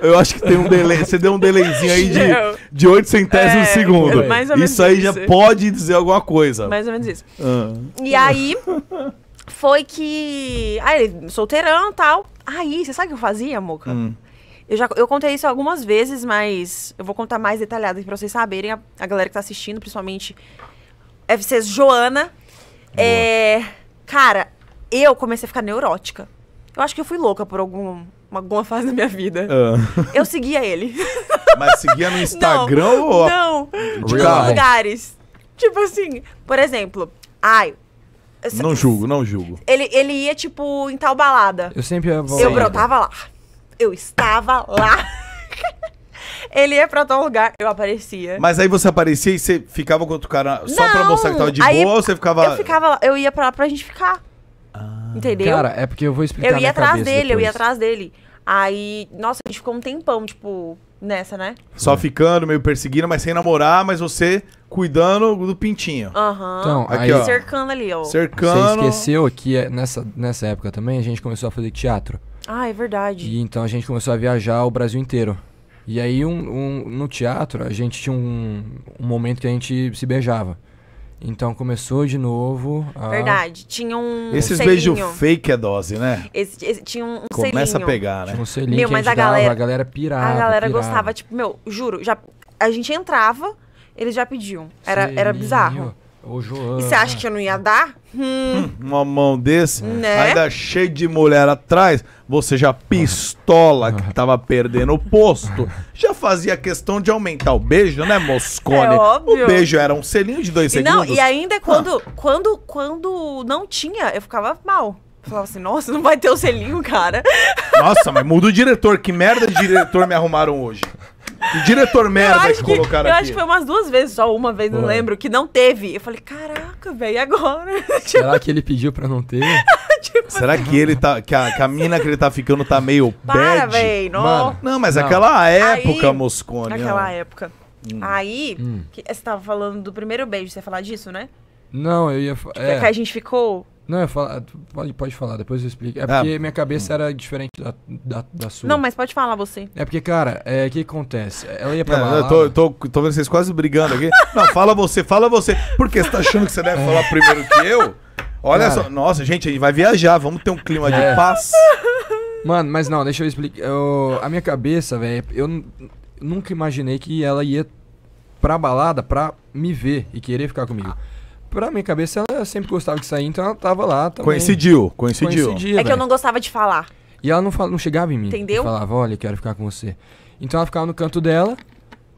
Eu acho que tem um delay. Você deu um delayzinho aí de, de 8 centésimos é, segundo. Mais ou menos isso aí isso. já pode dizer alguma coisa. Mais ou menos isso. Ah. E aí, foi que. Aí, ah, solteirão e tal. Aí, você sabe o que eu fazia, Moca? Hum. Eu já eu contei isso algumas vezes, mas eu vou contar mais detalhado pra vocês saberem, a, a galera que tá assistindo, principalmente FC Joana. É, cara, eu comecei a ficar neurótica. Eu acho que eu fui louca por algum, alguma fase da minha vida. Ah. Eu seguia ele. Mas seguia no Instagram não, ou? Não, de lugares. Tipo assim, por exemplo, ai, não julgo, não julgo. Ele, ele ia, tipo, em tal balada. Eu sempre ia Eu brotava lá. Eu estava lá. ele ia pra tal lugar, eu aparecia. Mas aí você aparecia e você ficava com outro cara só pra mostrar que tava de aí, boa ou você ficava. Eu ficava lá, eu ia pra lá pra gente ficar. Ah, entendeu? Cara, é porque eu vou explicar. Eu ia atrás dele, depois. eu ia atrás dele. Aí, nossa, a gente ficou um tempão, tipo, nessa, né? Só ficando, meio perseguindo, mas sem namorar, mas você cuidando do pintinho. Aham. Uhum. Então, aqui, aí, ó. cercando ali, ó. Cercando. Você esqueceu que é nessa, nessa época também a gente começou a fazer teatro. Ah, é verdade. E então a gente começou a viajar o Brasil inteiro. E aí um, um no teatro a gente tinha um, um momento que a gente se beijava. Então começou de novo. A... Verdade. Tinha um. Esses um beijos fake é dose, né? Esse, esse, tinha um, um Começa selinho. a pegar, né? Tinha um selinho meu, mas a, a, galera, dava, a galera pirava. A galera pirava. gostava, tipo, meu, juro, já, a gente entrava eles já pediam. Era, era bizarro. Ô, E você acha que eu não ia dar? Hum. hum. uma mão desse, né? ainda cheio de mulher atrás, você já pistola que tava perdendo o posto, já fazia questão de aumentar o beijo, né, Moscone? É óbvio. O beijo era um selinho de dois e segundos. Não, e ainda ah. quando, ah. quando, quando não tinha, eu ficava mal. falava assim, nossa, não vai ter o selinho, cara. Nossa, mas muda o diretor. Que merda de diretor me arrumaram hoje. O diretor merda que, que colocaram eu aqui. Eu acho que foi umas duas vezes, só uma vez, não lembro, que não teve. Eu falei, caraca, velho, e agora? Tipo, Será que ele pediu pra não ter? tipo, assim. Será que ele tá. Que a, que a mina que ele tá ficando tá meio Para, bad? não. Mano, não, mas não. aquela época, Aí, Moscone. Aquela ó. época. Hum. Aí, hum. Que, você tava falando do primeiro beijo, você ia falar disso, né? Não, eu ia. Tipo, é. que a gente ficou. Não, falo, pode, pode falar, depois eu explico. É ah, porque minha cabeça hum. era diferente da, da, da, sua. Não, mas pode falar você. É porque, cara, é, o é, que acontece? Ela ia pra não, lá. Eu tô, tô, tô vendo vocês quase brigando aqui. não, fala você, fala você. Porque você tá achando que você deve é. falar primeiro que eu? Olha cara. só, nossa, gente, a gente vai viajar, vamos ter um clima é. de paz. Mano, mas não, deixa eu explicar. Eu, a minha cabeça, velho, eu nunca imaginei que ela ia pra balada pra me ver e querer ficar comigo. Ah pra minha cabeça, ela sempre gostava de sair, então ela tava lá também. Coincidiu, coincidiu. Coincidia, é que eu não gostava de falar. E ela não, fala, não chegava em mim. Entendeu? Falava, olha, quero ficar com você. Então ela ficava no canto dela.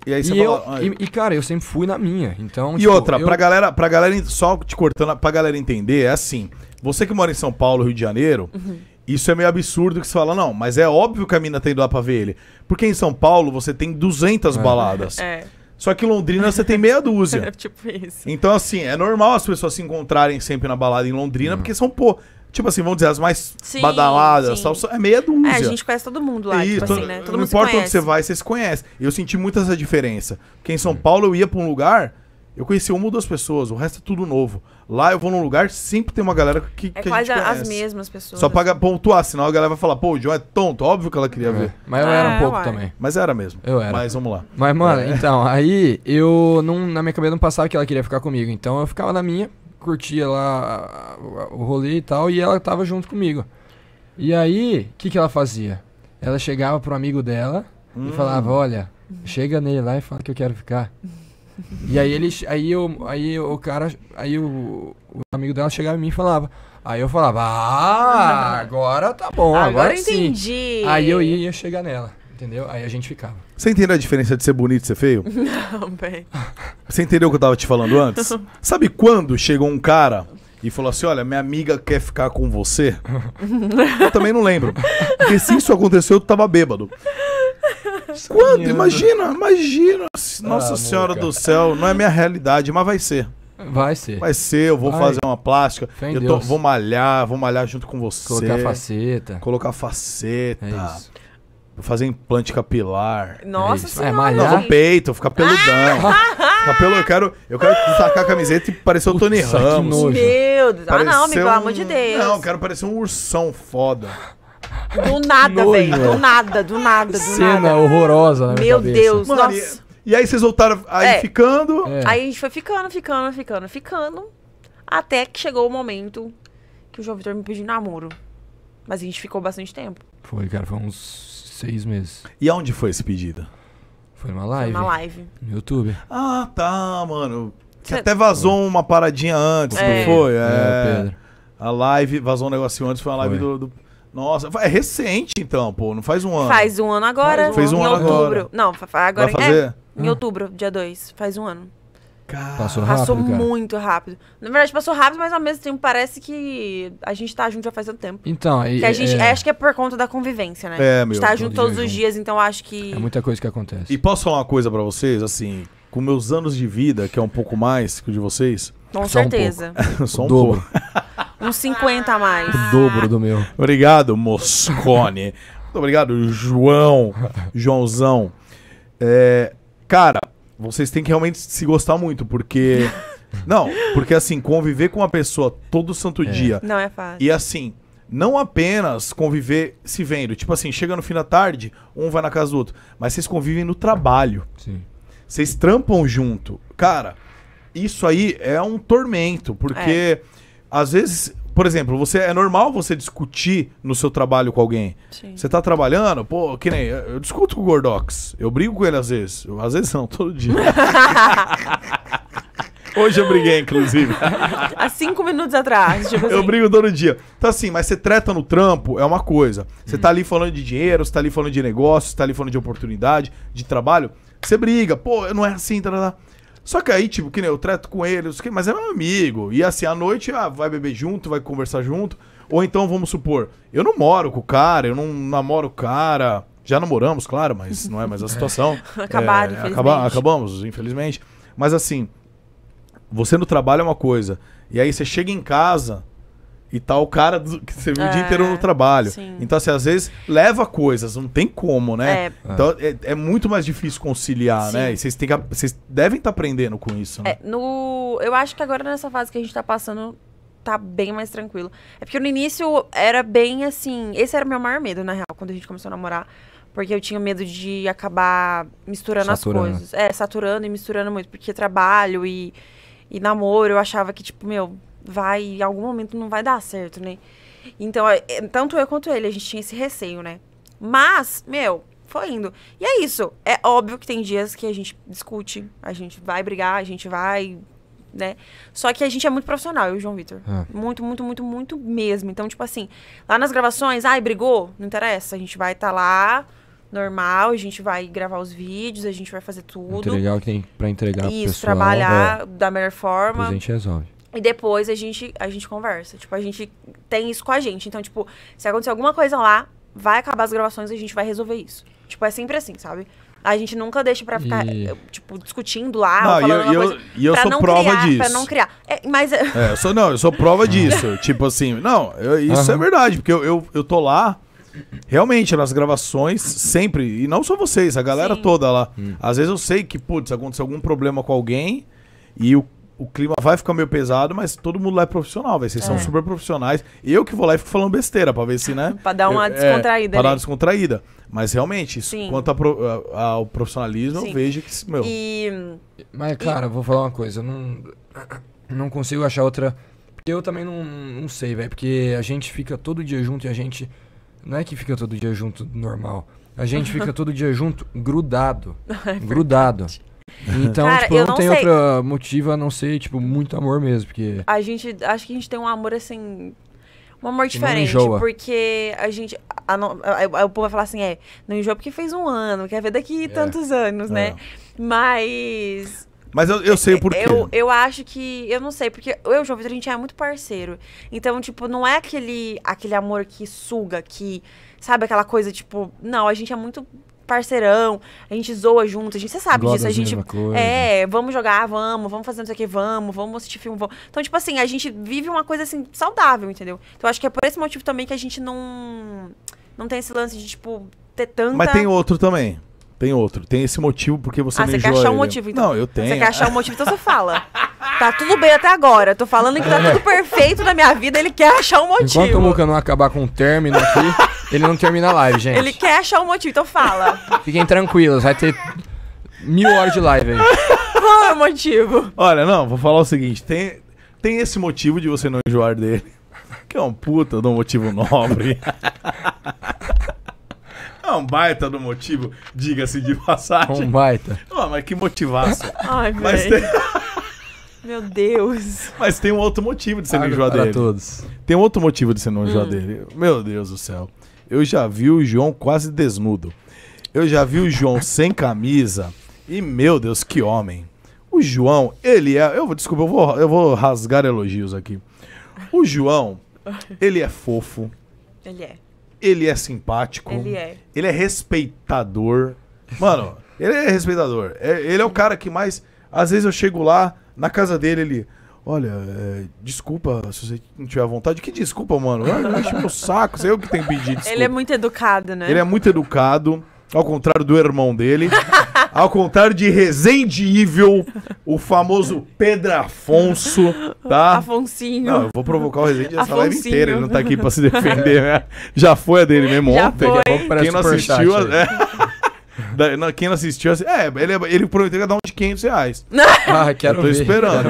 E aí você e, falou, eu, e, e, cara, eu sempre fui na minha. Então, e tipo, outra, eu... pra galera, pra galera, só te cortando, pra galera entender, é assim. Você que mora em São Paulo, Rio de Janeiro, uhum. isso é meio absurdo que você fala, não, mas é óbvio que a mina tá indo lá pra ver ele. Porque em São Paulo você tem 200 é. baladas. É. Só que em Londrina você tem meia dúzia. É tipo isso. Então, assim, é normal as pessoas se encontrarem sempre na balada em Londrina, hum. porque são, pô, tipo assim, vamos dizer, as mais sim, badaladas, sim. Tal, é meia dúzia. É, a gente conhece todo mundo lá, é tipo assim, né? Todo não importa onde você vai, você se conhece. Eu senti muito essa diferença. Porque em São uhum. Paulo eu ia pra um lugar, eu conhecia uma ou duas pessoas, o resto é tudo novo. Lá eu vou num lugar, sempre tem uma galera que, é que a gente conhece. as mesmas pessoas. Só né? pra pontuar, senão a galera vai falar, pô, o John é tonto, óbvio que ela queria é. ver. Mas eu ah, era um é, pouco uai. também. Mas era mesmo. Eu era. Mas vamos lá. Mas, mano, é. então, aí eu não, na minha cabeça não passava que ela queria ficar comigo. Então eu ficava na minha, curtia lá o rolê e tal, e ela tava junto comigo. E aí, o que, que ela fazia? Ela chegava pro amigo dela hum. e falava, olha, chega nele lá e fala que eu quero ficar. E aí eles aí eu, aí o cara, aí o, o amigo dela chegava em mim e falava. Aí eu falava, ah, agora tá bom, agora, agora sim. entendi. Aí eu ia, ia chegar nela, entendeu? Aí a gente ficava. Você entendeu a diferença de ser bonito e ser feio? Não, bem. Você entendeu o que eu tava te falando antes? Sabe quando chegou um cara e falou assim: Olha, minha amiga quer ficar com você. eu também não lembro. Porque se isso aconteceu, eu tava bêbado. Quando? Imagina, imagina. Ah, Nossa ah, Senhora do Céu, não é minha realidade, mas vai ser. Vai ser. Vai ser, eu vou Vai. fazer uma plástica. Fé eu tô- vou malhar, vou malhar junto com você. Colocar faceta. Colocar faceta. É isso. Fazer implante capilar. É Nossa senhora. É, malhar? Não, no peito, ficar peludão. Ah! Ficar eu quero, eu quero sacar a camiseta e parecer o Tony Ramos. Meu Deus. Ah, não, amigo, Parecer pelo amor de Deus. Não, eu quero parecer um ursão foda. Do nada, velho. Do nada, do nada, do Cena nada. horrorosa, na Meu Deus, Mano, nossa. E, e, aí vocês voltaram aí é. ficando. É. Aí a gente foi ficando, ficando, ficando, ficando. Até que chegou o momento que o João Vitor me pediu namoro. Mas a gente ficou bastante tempo. Foi, cara, foi uns seis meses. E aonde foi esse pedido? Foi uma live. Foi uma live. No YouTube. Ah, tá, mano. Você até vazou foi. uma paradinha antes, é. não foi? É. é a live, vazou um negocinho antes, foi uma live foi. do, do nossa, é recente então, pô, não faz um ano. Faz um ano agora. Faz um Fez um ano outubro. agora. Não, agora Vai fazer? É, em hum. outubro, dia 2, faz um ano. Cara, passou rápido, Passou cara. muito rápido. Na verdade, passou rápido, mas ao mesmo tempo parece que a gente tá junto já faz tanto tempo. Então, e, que a é, gente, é... Acho que é por conta da convivência, né? É, meu. A gente tá junto todos os dias, então acho que... É muita coisa que acontece. E posso falar uma coisa para vocês, assim, com meus anos de vida, que é um pouco mais que o de vocês... Com Só certeza. Um Só um pouco. Uns 50 a mais. O dobro do meu. Obrigado, Moscone. Muito obrigado, João. Joãozão. É, cara, vocês têm que realmente se gostar muito, porque. Não, porque assim, conviver com uma pessoa todo santo é. dia. Não é fácil. E assim, não apenas conviver se vendo. Tipo assim, chega no fim da tarde, um vai na casa do outro. Mas vocês convivem no trabalho. Sim. Vocês trampam junto. Cara, isso aí é um tormento, porque. É às vezes, por exemplo, você é normal você discutir no seu trabalho com alguém. Sim. Você tá trabalhando, pô, que nem. Eu discuto com o Gordox. Eu brigo com ele às vezes. Eu, às vezes não, todo dia. Hoje eu briguei, inclusive. Há cinco minutos atrás. Tipo assim. Eu brigo todo dia. Então, assim, mas você treta no trampo é uma coisa. Você hum. tá uhum. ali falando de dinheiro, você tá ali falando de negócios, você tá ali falando de oportunidade, de trabalho. Você briga, pô, não é assim, tá, tá, tá. Só que aí, tipo, que nem eu trato com ele, mas é meu amigo. E assim, à noite, ah, vai beber junto, vai conversar junto. Ou então, vamos supor, eu não moro com o cara, eu não namoro o cara. Já namoramos, claro, mas não é mais a situação. Acabaram, é, é infelizmente. Acaba, acabamos, infelizmente. Mas assim, você no trabalho é uma coisa. E aí você chega em casa, e tal, tá o cara do, que você viu é, o dia inteiro no é, trabalho. Sim. Então, assim, às vezes leva coisas, não tem como, né? É. Então é, é, muito mais difícil conciliar, né? sim. né? E vocês, têm que, vocês devem estar tá aprendendo com isso, né? É, no, eu acho que agora nessa fase que a gente tá passando, tá bem mais tranquilo. É porque no início era bem assim. Esse era o meu maior medo, na real, quando a gente começou a namorar. Porque eu tinha medo de acabar misturando saturando. as coisas. É, saturando e misturando muito. Porque trabalho e, e namoro, eu achava que, tipo, meu, vai, em algum momento não vai dar certo, né? Então, é, é, tanto eu quanto ele, a gente tinha esse receio, né? Mas, meu, foi indo. E é isso. É óbvio que tem dias que a gente discute, a gente vai brigar, a gente vai. Né? Só que a gente é muito profissional, eu e o João Vitor. Ah. Muito, muito, muito, muito mesmo. Então, tipo assim, lá nas gravações, ai, brigou? Não interessa. A gente vai estar tá lá, normal, a gente vai gravar os vídeos, a gente vai fazer tudo. Muito legal que tem pra entregar Isso, pro pessoal, trabalhar é, da melhor forma. A gente resolve. E depois a gente, a gente conversa. Tipo, a gente tem isso com a gente. Então, tipo, se acontecer alguma coisa lá, vai acabar as gravações e a gente vai resolver isso. Tipo, é sempre assim, sabe? A gente nunca deixa pra ficar, e... tipo, discutindo lá. Não, eu, eu, e eu, sou prova criar, disso. Pra não criar. É, mas... É, eu sou, não, eu sou prova disso. tipo assim, não, eu, isso uhum. é verdade. Porque eu, eu, eu tô lá, realmente, nas gravações, sempre. E não só vocês, a galera Sim. toda lá. Hum. Às vezes eu sei que, putz, aconteceu algum problema com alguém e o o clima vai ficar meio pesado, mas todo mundo lá é profissional, véio. vocês é. são super profissionais. Eu que vou lá e fico falando besteira pra ver se, né? pra dar uma eu, é, descontraída. É, pra dar uma descontraída. Mas realmente, isso, quanto a, a, ao profissionalismo, Sim. eu vejo que. Meu... E... Mas, cara, e... vou falar uma coisa. Eu não, não consigo achar outra. Porque eu também não, não sei, velho. Porque a gente fica todo dia junto e a gente. Não é que fica todo dia junto normal. A gente fica todo dia junto grudado. É grudado. Verdade. Então, Cara, tipo, eu não, tem outra outro motivo a não ser, tipo, muito amor mesmo, porque... A gente, acho que a gente tem um amor, assim, um amor que diferente, porque a gente... A a, a, o povo vai falar assim, é, não enjoa porque fez um ano, quer ver daqui é. tantos anos, né? é. né? Mas... Mas eu, eu sei o porquê. Eu, eu acho que. Eu não sei, porque eu e o João Vitor, a gente é muito parceiro. Então, tipo, não é aquele, aquele amor que suga, que. Sabe aquela coisa, tipo. Não, a gente é muito parceirão, a gente zoa junto, a gente, você sabe disso, a gente. É, vamos jogar, vamos, vamos fazer não sei o que, vamos, vamos assistir filme, vamos. Então, tipo assim, a gente vive uma coisa assim, saudável, entendeu? Então, acho que é por esse motivo também que a gente não. Não tem esse lance de, tipo, ter tanta. Mas tem outro também. Tem outro. Tem esse motivo porque você ah, você quer achar ele. um motivo, então. Não, eu tenho. Você quer achar um motivo, então você fala. Tá tudo bem até agora. tô falando que tá é. tudo perfeito na minha vida, ele quer achar um motivo. Enquanto o Luca não acabar com o término aqui... Ele não termina a live, gente. Ele quer achar um motivo, então fala. Fiquem tranquilos, vai ter mil horas de live aí. Qual é o motivo? Olha, não, vou falar o seguinte: tem, tem esse motivo de você não enjoar dele. Que é um puta de um motivo nobre. É um baita do motivo, diga-se de passagem. Um baita. Oh, mas que motivaço. Ai, velho. Tem... Meu Deus. Mas tem um outro motivo de você não enjoar dele. todos. Tem um outro motivo de você não enjoar hum. dele. Meu Deus do céu. Eu já vi o João quase desnudo. Eu já vi o João sem camisa. E meu Deus, que homem. O João, ele é. Eu vou, desculpa, eu vou, eu vou rasgar elogios aqui. O João, ele é fofo. Ele é. Ele é simpático. Ele é. Ele é respeitador. Mano, ele é respeitador. É, ele é o cara que mais. Às vezes eu chego lá, na casa dele, ele. Olha, é, desculpa se você não tiver vontade. Que desculpa, mano? Não enche meu saco, sei eu que tenho que pedir desculpa. Ele é muito educado, né? Ele é muito educado, ao contrário do irmão dele. ao contrário de Resende Evil, o famoso Pedro Afonso, tá? Afonsinho. Não, eu vou provocar o Resende essa live inteira, ele não tá aqui pra se defender, né? Já foi a dele mesmo Já ontem. Foi. Quem não assistiu... Da, na, quem não assistiu, assim, é, ele, é, ele prometeu que ia dar um de 500 reais. ah, quero ver. tô ver. esperando.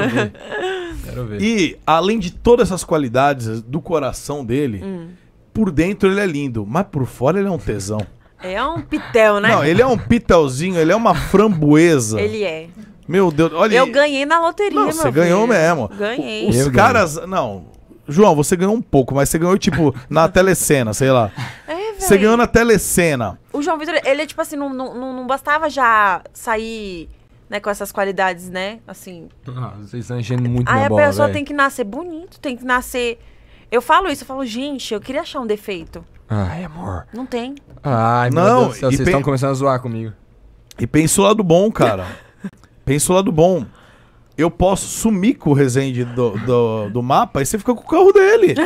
Quero ver. E, além de todas essas qualidades do coração dele, hum. por dentro ele é lindo, mas por fora ele é um tesão. É um pitel, né? Não, ele é um pitelzinho, ele é uma framboesa. ele é. Meu Deus, olha. Eu ganhei na loteria, não, Você filho. ganhou mesmo. Ganhei. Os eu caras. Não, João, você ganhou um pouco, mas você ganhou, tipo, na telecena, sei lá. É, velho. Você ganhou na telecena. O João Vitor, ele, é tipo assim, não, não, não bastava já sair né, com essas qualidades, né? Assim. Ah, vocês estão enchendo muito Aí a bola, pessoa véio. tem que nascer bonito, tem que nascer. Eu falo isso, eu falo, gente, eu queria achar um defeito. Ai, amor. Não tem. Ai, não. Deus, vocês estão pe... começando a zoar comigo. E pensa o lado bom, cara. pensa o lado bom. Eu posso sumir com o Resende do, do, do mapa e você fica com o carro dele.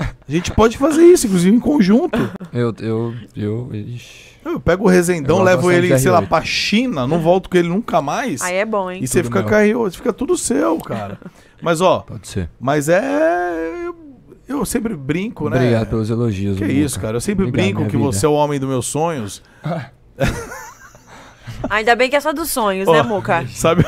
a gente pode fazer isso, inclusive em conjunto. Eu. eu, eu ixi. Eu pego o Rezendão, é levo ele, sei lá, pra China, não volto com ele nunca mais. Aí é bom, hein? E você fica carreou, fica tudo seu, cara. Mas ó, pode ser. Mas é eu sempre brinco, Obrigado né? Obrigado pelos elogios. Que é isso, cara. Eu sempre Obrigado, brinco que vida. você é o homem dos meus sonhos. Ainda bem que é só dos sonhos, oh, né, Muca? Sabe?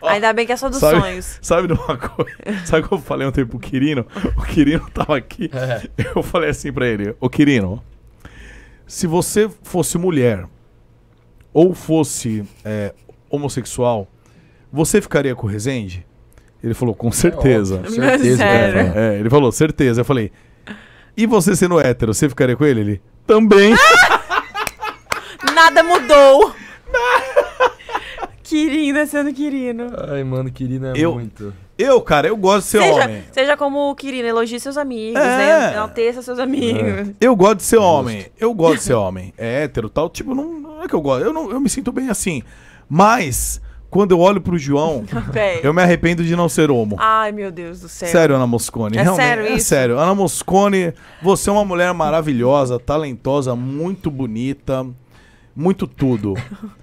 Oh, Ainda bem que é só dos sabe, sonhos. Sabe de uma coisa? Sabe que eu falei ontem pro Quirino? O Quirino tava aqui. É. Eu falei assim pra ele: Ô Quirino, se você fosse mulher ou fosse é, homossexual, você ficaria com o Rezende? Ele falou, com certeza. É óbvio, certeza, é, é. é, ele falou, certeza. Eu falei, e você sendo hétero, você ficaria com ele? Ele, também. Nada mudou. Querida sendo querido. Ai, mano, querida é eu, muito. Eu, cara, eu gosto de ser seja, homem. Seja como o Kirino, elogie seus amigos, né? é. né? Enalteça seus amigos. É. Eu gosto de ser homem. Eu gosto de ser homem. É hétero tal. Tipo, não, não é que eu gosto. Eu, não, eu me sinto bem assim. Mas quando eu olho pro João, eu me arrependo de não ser homo. Ai, meu Deus do céu. Sério, Ana Moscone. É Realmente, sério é isso? É sério. Ana Moscone, você é uma mulher maravilhosa, talentosa, muito bonita, muito tudo.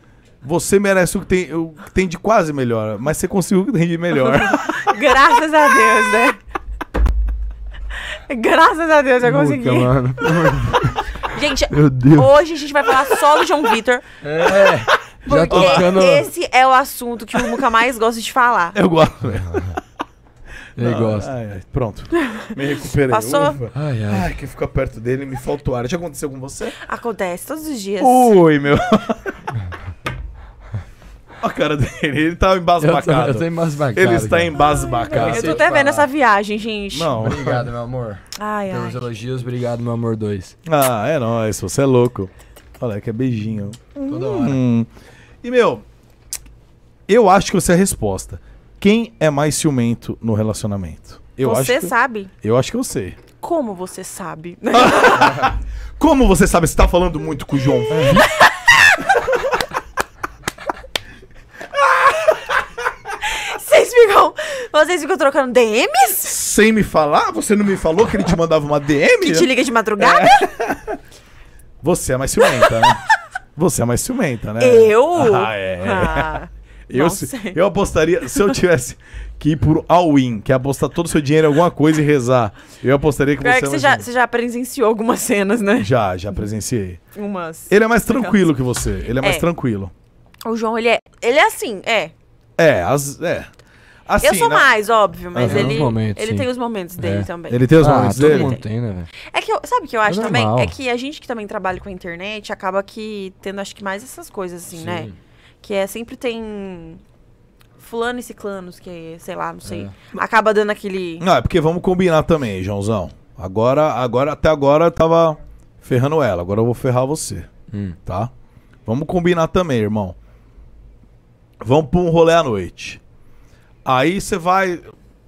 Você merece o que, tem, o que tem de quase melhor, mas você conseguiu o que tem de melhor. Graças a Deus, né? Graças a Deus eu Nunca, consegui. Mano. Gente, hoje a gente vai falar só do João Vitor. É. Porque já tocando... esse é o assunto que o Muca mais gosta de falar. Eu gosto mesmo. Ele gosta. Ai, ai, pronto. Me recuperei. Passou? Ufa. Ai, ai. ai, que ficar perto dele me o ar. Já aconteceu com você? Acontece todos os dias. Ui, meu a cara dele. Ele tá embasbacado. Eu tô, eu tô embasbacado. Ele está em embasbacado. Ai, eu tô até vendo essa viagem, gente. Não. Obrigado, meu amor. Ai, Pelos ai. elogios, obrigado, meu amor 2. Ah, é nóis, você é louco. Olha, que é beijinho. Toda hora. Hum. E, meu, eu acho que você é a resposta. Quem é mais ciumento no relacionamento? Eu você acho que, sabe? Eu acho que eu sei. Como você sabe? Como você sabe? Você tá falando muito com o João ficam. Então, vocês ficam trocando DMs? Sem me falar? Você não me falou que ele te mandava uma DM? Que te liga de madrugada? É. Você é mais ciumenta, né? Você é mais ciumenta, né? Eu? Ah, é. Ah, eu, se, eu apostaria, se eu tivesse que ir por all-in, que é apostar todo o seu dinheiro em alguma coisa e rezar, eu apostaria que Pior você... É que você, já, você já presenciou algumas cenas, né? Já, já presenciei. Umas. Ele é mais tranquilo que você, ele é, é. mais tranquilo. O João, ele é, ele é assim, é. É, as, é. Assim, eu sou né? mais, óbvio, mas ele, momentos, ele tem os momentos é. dele é. também. Ele tem os ah, momentos dele? Todo mundo tem, né, É que, eu, sabe o que eu acho é também? É que a gente que também trabalha com a internet acaba que tendo, acho que mais essas coisas, assim, né? sim. né? Que é sempre tem fulano e ciclanos, que, sei lá, não sei. É. Acaba dando aquele... Não, é porque vamos combinar também, Joãozão. Agora, agora, até agora eu tava ferrando ela, agora eu vou ferrar você, hum. tá? Vamos combinar também, irmão. Vamos pra um rolê à noite. Aí você vai,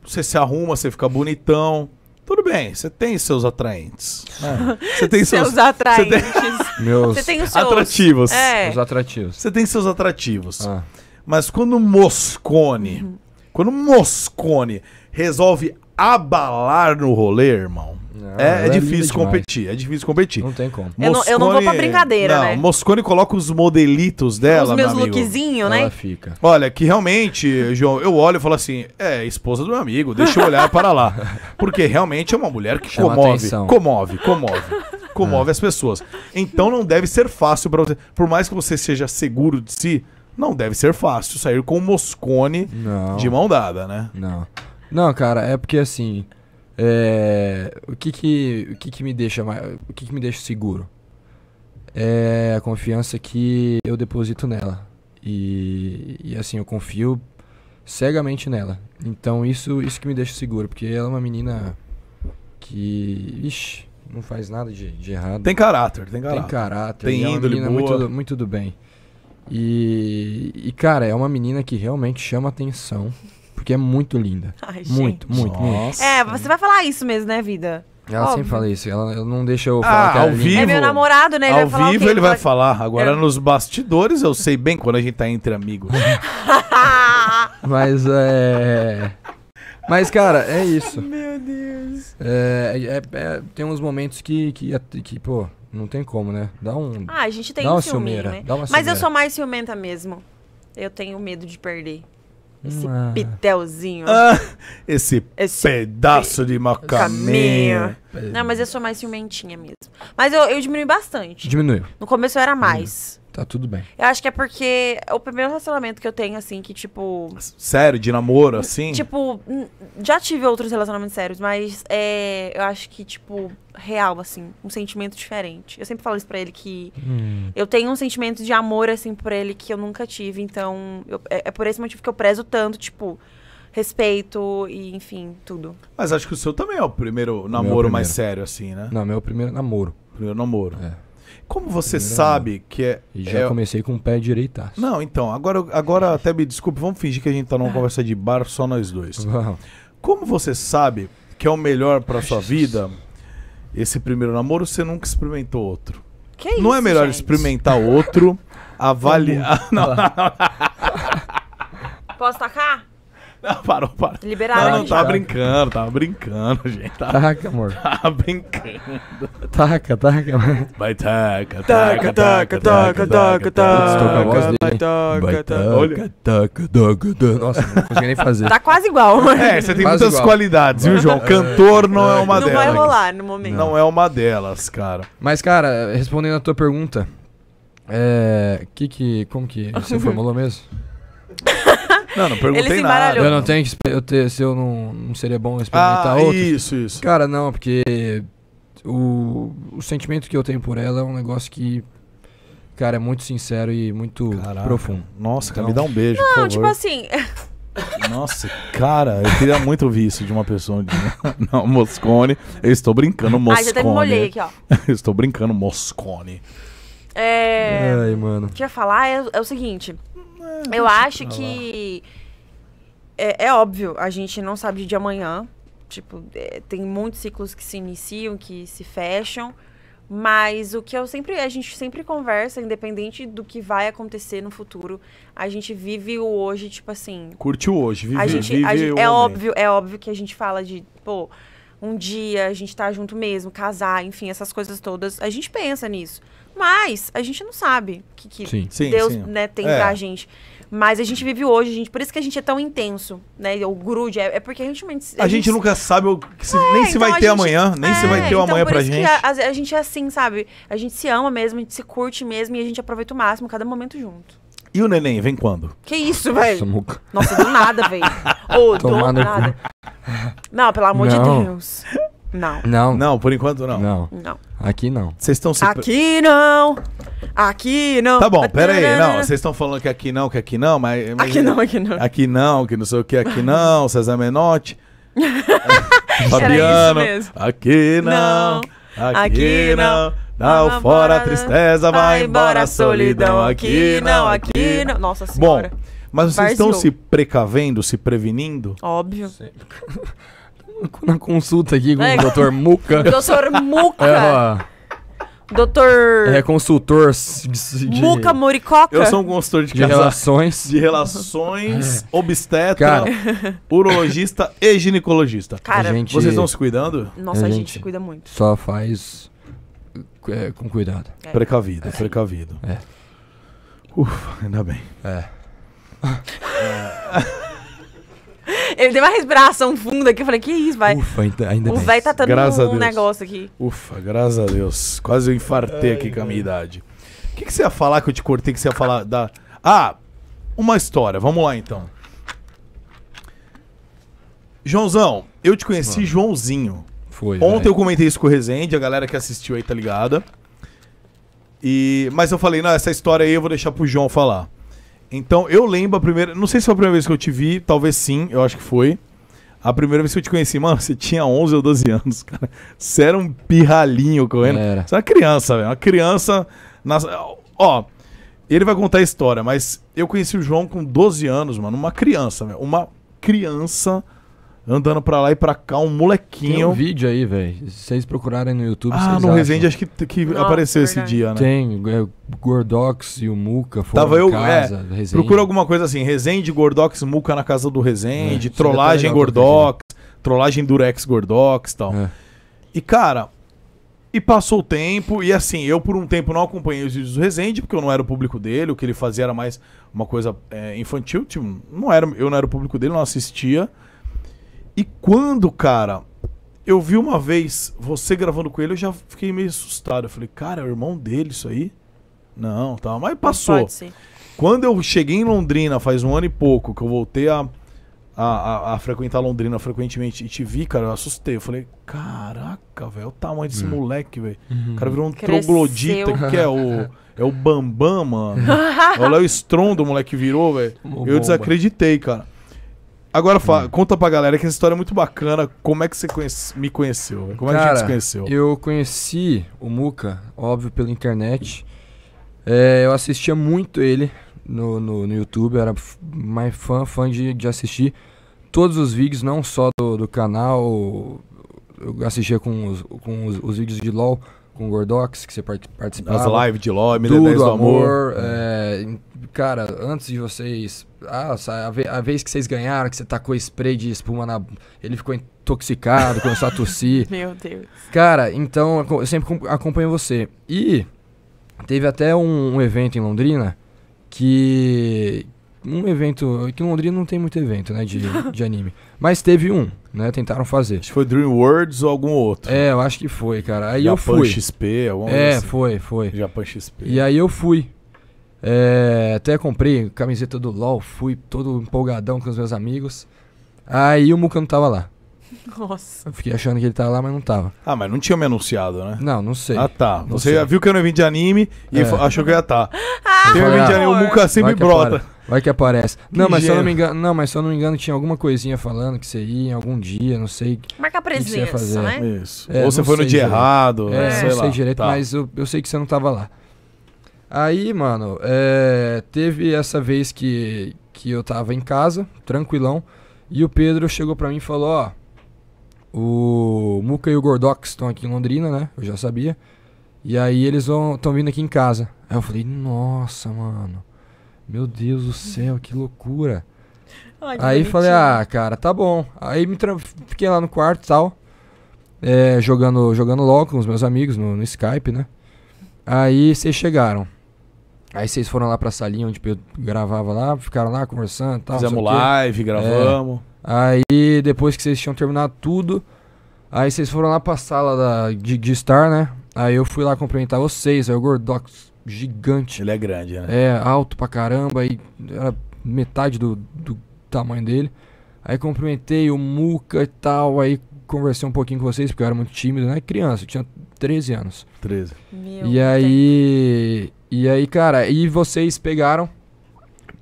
você se arruma, você fica bonitão. Tudo bem, você tem seus atraentes. Né? Você tem seus, seus atraentes. tem, Meus tem os seus atrativos. É. Os atrativos. Você tem seus atrativos. Ah. Mas quando Moscone, uhum. quando Moscone resolve abalar no rolê, irmão, é, é, é, difícil competir, demais. é difícil competir. Não tem como. Eu, não, eu não vou pra brincadeira, não, né? Moscone coloca os modelitos dela, Os meus lookzinhos, né? Ela fica. Olha, que realmente, João, eu olho e falo assim, é, esposa do meu amigo, deixa eu olhar para lá. Porque realmente é uma mulher que Chama comove, atenção. comove, comove, comove ah. as pessoas. Então não deve ser fácil para você, por mais que você seja seguro de si, não deve ser fácil sair com o Moscone não. de mão dada, né? Não. Não, cara, é porque assim... É, o que que, o que, que me deixa o que, que me deixa seguro? É a confiança que eu deposito nela. E, e assim, eu confio cegamente nela. Então isso, isso que me deixa seguro, porque ela é uma menina que. Ixi, não faz nada de, de errado. Tem caráter, tem caráter. Tem caráter. Tem é índole boa. Muito, muito do bem. E, e, cara, é uma menina que realmente chama atenção. Porque é muito linda. Ai, muito, gente. muito, muito. É, você vai falar isso mesmo, né, vida? Ela Óbvio. sempre fala isso, ela, não deixa eu ah, falar ah, que é ao vivo. É meu namorado, né? Ele ao vai vivo ele vai falar. Agora é. nos bastidores eu sei bem quando a gente tá entre amigos. Mas é. Mas, cara, é isso. Meu Deus. É, é, é, tem uns momentos que, que, que, pô, não tem como, né? Dá um. Ah, a gente tem dá um ciumeira, né? Dá uma Mas ciumeira. eu sou mais ciumenta mesmo. Eu tenho medo de perder. Esse ah. pitelzinho. Ah, esse, esse, pedaço de macaminho. Não, mas eu sou mais ciumentinha mesmo. Mas eu, eu diminui bastante. Diminuiu. No começo eu era mais. Tá tudo bem. Eu acho que é porque o primeiro relacionamento que eu tenho, assim, que tipo. Sério, de namoro, assim? Tipo, já tive outros relacionamentos sérios, mas é, eu acho que, tipo, real, assim, um sentimento diferente. Eu sempre falo isso pra ele que hum. eu tenho um sentimento de amor, assim, por ele que eu nunca tive. Então, eu, é, é por esse motivo que eu prezo tanto, tipo respeito e, enfim, tudo. Mas acho que o seu também é o primeiro namoro primeiro. mais sério, assim, né? Não, meu é o primeiro namoro. Primeiro namoro. É. Como você sabe que é. E já é... comecei com o pé direito. Não, então, agora, agora até me desculpe, vamos fingir que a gente tá numa ah. conversa de bar só nós dois. Como você sabe que é o melhor pra sua vida, esse primeiro namoro, você nunca experimentou outro. Que é não é isso, é melhor gente? experimentar outro, tá avaliar. não, não, não. Posso tacar? Não, parou, parou. Liberaram. Não, não, tava brincando, tava brincando, gente. Tava, taca, amor. Tava brincando. Taca, taca, amor. Vai, taca, taca, taca, taca, taca, taca, taca, vai, taca, taca. Olha. Taca, taca, taca. Nossa, não consegui nem fazer. Tá quase igual, mano. É, você tem quase muitas igual. qualidades, viu, João? Cantor não é uma delas. Não vai rolar no momento. Não é uma delas, cara. Mas, cara, respondendo a tua pergunta, é... Que que... Como que você formulou mesmo? Não, não perguntei nada. Eu não tenho que eu ter, se eu não, não seria bom experimentar ah, outro. Isso, isso. Cara, não, porque o, o sentimento que eu tenho por ela é um negócio que cara, é muito sincero e muito Caraca. profundo. Nossa, cara, me então, dá um beijo. Não, tipo assim. Nossa, cara, eu queria muito ouvir isso de uma pessoa. De... Não, Moscone. Eu estou brincando, Moscone. Ah, já até me molhei aqui, ó. eu estou brincando, Moscone. É. Ai, mano. O que eu ia falar é, é o seguinte. É, eu acho que. É, é, óbvio, a gente não sabe de amanhã. Tipo, é, tem muitos ciclos que se iniciam, que se fecham. Mas o que eu sempre. A gente sempre conversa, independente do que vai acontecer no futuro. A gente vive o hoje, tipo assim. Curte o hoje, vive, a gente, vive a gente, É óbvio, é óbvio que a gente fala de, pô, um dia a gente tá junto mesmo, casar, enfim, essas coisas todas. A gente pensa nisso. Mas a gente não sabe o que, que sim, sim, Deus sim. Né, tem é. pra gente. Mas a gente vive hoje, gente. Por isso que a gente é tão intenso, né? O grude. É, é porque a gente, a gente. A, gente, nunca sabe o que se, é, nem se vai então ter gente, amanhã, nem é, se vai ter então amanhã pra gente. A, a, gente é assim, sabe? A gente se ama mesmo, a gente se curte mesmo e a gente aproveita o máximo, cada momento junto. E o neném, vem quando? Que isso, velho? Nossa, do nada, velho. Ô, oh, do nada. Não, pelo amor Não. de Deus. Não. Não. Não, por enquanto não. Não. Não. Aqui não. Vocês estão se... Aqui não. Aqui não. Tá bom, pera aí. Não, vocês estão falando que aqui não, que aqui não, mas, Aqui não, aqui não. Aqui não, que não sei o que, aqui não, César Menotti. Fabiano. Aqui não. não. Aqui, aqui não. não. Não, fora a né? tristeza, vai embora a solidão. Aqui não, aqui não. Nossa senhora. Bom, mas vocês estão se precavendo, se prevenindo? Óbvio. Sim. na consulta aqui com é, o Dr. Muca. Dr. Muca. É, Doutor. É consultor de, Muca Moricoca. Eu sou um consultor de, de relações. De relações, é. obstetra, Cara. urologista e ginecologista. Cara, gente, vocês estão se cuidando? Nossa, a, a gente, gente, se cuida muito. Só faz é, com cuidado. É. Precavido, é. precavido. É. Ufa, ainda bem. É. é. Ele deu uma respiração funda aqui. Eu falei, que isso, vai? Ufa, ainda, ainda o velho tá dando graças um negócio aqui. Ufa, graças a Deus. Quase eu infartei Ai, aqui com a minha idade. O que, que você ia falar que eu te cortei? Que você ia falar da. Ah, uma história. Vamos lá então. Joãozão, eu te conheci, Mano. Joãozinho. Foi. Ontem véio. eu comentei isso com o Rezende, a galera que assistiu aí tá ligada. E, mas eu falei, não, essa história aí eu vou deixar pro João falar. Então, eu lembro a primeira. Não sei se foi a primeira vez que eu te vi, talvez sim, eu acho que foi. A primeira vez que eu te conheci, mano, você tinha 11 ou 12 anos, cara. Você era um pirralhinho correndo. Era. Você era é uma criança, velho. Uma criança. Nas... Ó, ele vai contar a história, mas eu conheci o João com 12 anos, mano. Uma criança, velho. Uma criança andando pra lá e pra cá, um molequinho. Tem um vídeo aí, velho. Se vocês procurarem no YouTube, Ah, no acham. Resende acho que, que Nossa, apareceu esse dia, né? Tem, é, Gordox e o Muca foram Tava eu, é, casa, é, Procura alguma coisa assim, Resende, Gordox, Muca na casa do Resende, é, é trollagem Gordox, trollagem Durex Gordox e tal. É. E, cara... E passou o tempo, e assim, eu por um tempo não acompanhei os vídeos do Resende, porque eu não era o público dele, o que ele fazia era mais uma coisa infantil, tipo, não era, eu não era o público dele, não assistia. E quando, cara, eu vi uma vez você gravando com ele, eu já fiquei meio assustado. Eu falei, cara, é o irmão dele isso aí? Não, tá. Mas passou. Quando eu cheguei em Londrina, faz um ano e pouco, que eu voltei a, a, a, a frequentar Londrina frequentemente e te vi, cara, eu assustei. Eu falei, caraca, velho, o tamanho desse hum. moleque, velho. Uhum. O cara virou um Cresceu. troglodita, que é o. É o Bambam, mano. Olha o Strondo, o moleque virou, velho. Eu desacreditei, cara. Agora fala, hum. conta pra galera que essa história é muito bacana. Como é que você conhece, me conheceu? Como Cara, é que a gente se conheceu? Eu conheci o Muca, óbvio, pela internet. É, eu assistia muito ele no, no, no YouTube, era mais fã, fã de, de assistir todos os vídeos, não só do, do canal. Eu assistia com os, com os, os vídeos de LOL com o Gordox, que você participava. As lives de LOL, né, Tudo, 10 do Amor. amor é, cara, antes de vocês... Ah, a vez que vocês ganharam, que você tacou spray de espuma na... Ele ficou intoxicado, começou a tossir. Meu Deus. Cara, então eu sempre acompanho você. E teve até um, um evento em Londrina que um evento. Aqui em Londrina não tem muito evento, né? De, de anime. Mas teve um, né? Tentaram fazer. Acho que foi Dream Words ou algum outro. É, eu acho que foi, cara. Aí Japan eu fui. XP, alguma É, assim. foi, foi. Japan XP. E aí eu fui. É, até comprei camiseta do LOL, fui todo empolgadão com os meus amigos. Aí o Muka não tava lá. Nossa. Eu fiquei achando que ele tava lá, mas não tava. Ah, mas não tinha me anunciado, né? Não, não sei. Ah, tá. Não Você sei. viu que eu não vim de anime e É. achou que eu ia estar. Tá. Ah, Tem um de anime, o Muka sempre é brota. Vai que aparece. Que não, mas se eu não me engano, não, mas se eu não me engano, tinha alguma coisinha falando que você ia em algum dia, não sei. Marcar presença, que você ia fazer. né? Isso. É, Ou você foi no dia direito. errado, é, sei não sei direito, tá. mas eu, eu sei que você não tava lá. Aí, mano, é, teve essa vez que, que eu tava em casa, tranquilão, e o Pedro chegou para mim e falou, ó, o Muca e o Gordox estão aqui em Londrina, né? Eu já sabia. E aí eles estão vindo aqui em casa. Aí eu falei, nossa, mano. Meu Deus do céu, que loucura. Ai, que aí falei, ah, cara, tá bom. Aí me fiquei lá no quarto e tal. É, jogando, jogando LOL com os meus amigos no, no Skype, né? Aí vocês chegaram. Aí vocês foram lá pra salinha onde eu gravava lá, ficaram lá conversando e tal. Fizemos live, gravamos. É. Aí depois que vocês tinham terminado tudo, aí vocês foram lá pra sala da, de, de né? Aí eu fui lá cumprimentar vocês, aí o Gordox gigante. Ele é grande, né? É, alto pra caramba, e era metade do, do tamanho dele. Aí cumprimentei o Muca e tal, aí conversei um pouquinho com vocês, porque eu era muito tímido, né? Criança, tinha 13 anos. 13. Meu e aí. E aí, cara, e vocês pegaram,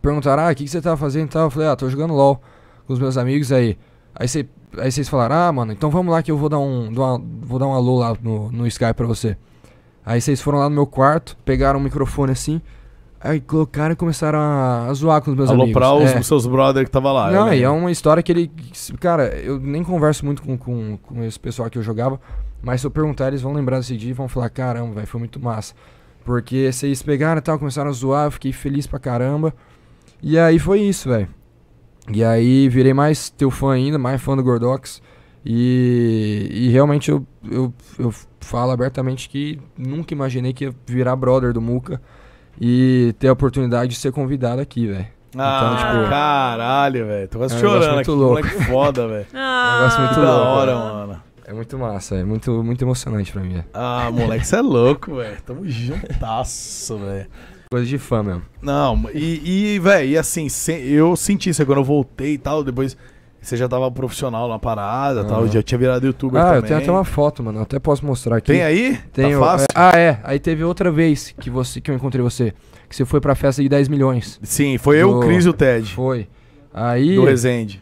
perguntaram, ah, o que, que você tá fazendo e tal? Eu falei, ah, tô jogando LOL com os meus amigos aí. Aí aí vocês falaram, ah, mano, então vamos lá que eu vou dar um, vou dar um alô lá no, no Skype pra você. Aí vocês foram lá no meu quarto, pegaram um microfone assim, Aí colocaram e começaram a, zoar com os meus Aloprar amigos. Aloprar os é. seus brother que tava lá. Não, né? e é uma história que ele... Cara, eu nem converso muito com, com, com esse pessoal que eu jogava, mas se eu perguntar, eles vão lembrar desse dia e vão falar, caramba, velho, foi muito massa. Porque vocês pegaram e tal, começaram a zoar, eu fiquei feliz pra caramba. E aí foi isso, velho. E aí virei mais teu fã ainda, mais fã do Gordox. E, e realmente eu, eu, eu falo abertamente que nunca imaginei que ia virar brother do Muca e ter a oportunidade de ser convidado aqui, velho. Ah, então, tipo, caralho, velho. Tô quase é chorando muito aqui, louco. moleque foda, velho. Ah, é um muito que louco. Da hora, mano. É muito massa, é muito, muito emocionante pra mim. É. Ah, moleque, você é louco, velho. Tamo juntasso, velho. Coisa de fã mesmo. Não, e, e velho, e assim, eu senti isso quando eu voltei e tal, depois você já tava profissional na parada uhum. tal, já tinha virado youtuber ah, também. Ah, eu tenho até uma foto, mano. Eu até posso mostrar aqui. Tem aí? Tem. Tá fácil? É, ah, é. Aí teve outra vez que, você, que eu encontrei você. Que você foi pra festa de 10 milhões. Sim, foi do... eu, o Cris e o Ted. Foi. Aí. Do Resende.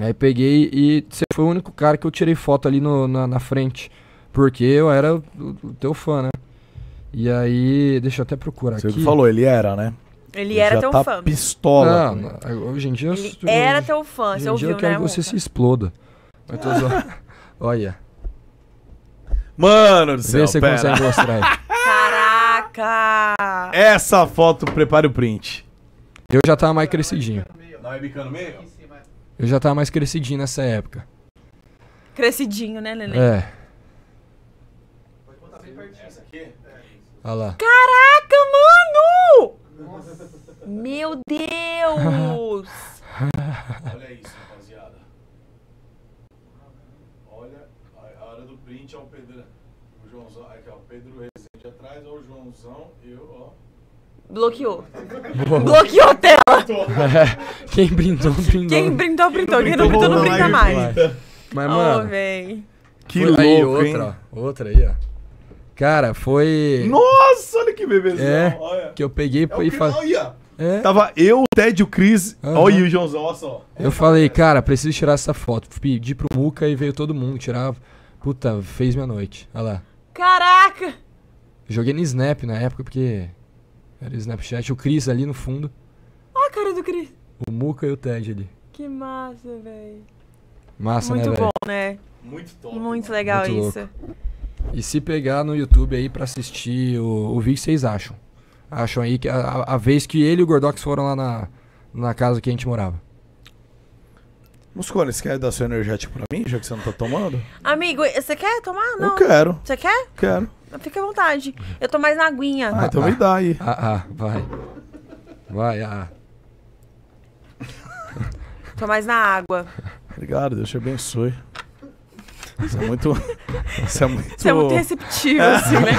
Aí peguei e você foi o único cara que eu tirei foto ali no, na, na frente. Porque eu era o, o teu fã, né? E aí, deixa eu até procurar você aqui. Você falou, ele era, né? Ele era já teu tá fã. pistola. Não, não, é, hoje em dia... Ele eu, era teu fã, você ouviu, né, eu quero que você se exploda. Mas tô zoando. Olha. Mano do céu, Vê se você consegue mostrar aí. Caraca! Essa foto, prepare o print. Eu já tava mais crescidinho. Na webcam no meio? Eu já tava mais crescidinho nessa época. Crescidinho, né, Lele? É. Pode botar bem pertinho essa aqui. Olha lá. Caraca, mano! Nossa. Meu Deus! Olha isso, rapaziada. Olha a hora do print é o Pedro. O Joãozão, aqui ó, o Pedro Rezende atrás, ó, o Joãozão, eu, ó. Bloqueou. Boa. Bloqueou a tela. quem brindou, brindou. Quem brindou, brindou. Quem não tá brindou, não brinda mais. É. Mas, mano. Oh, que louco, aí, outra, hein? outra aí, ó. Cara, foi. Nossa, olha que bebezão. É, olha. Que eu peguei é e falei. É. Tava eu, o Ted, o Cris, uhum. olha o Joãozão, olha só. Eu é, falei, cara, preciso tirar essa foto. Pedi pro Muca e veio todo mundo tirar. Puta, fez minha noite. Olha lá. Caraca! Joguei no Snap na época, porque era o Snapchat. O Cris ali no fundo. Olha a cara do Cris. O Muca e o Ted ali. Que massa, velho. Massa, Muito né, Muito bom, né? Muito top. Muito mano. legal Muito isso. Louco. E se pegar no YouTube aí para assistir o, o vídeo, vocês acham? Acham aí que a, a, vez que ele e o Gordox foram lá na, na casa que a gente morava. Moscone, você quer dar seu energético pra mim, já que você não tá tomando? Amigo, você quer tomar? Não. Eu quero. Você quer? Quero. Fica à vontade. Eu tô mais na aguinha. Ah, ah então ah, me dá aí. Ah, ah, vai. Vai, ah. Tô mais na água. Obrigado, Deus te abençoe. Isso é muito. Isso é muito, isso é muito receptivo, é. assim, né?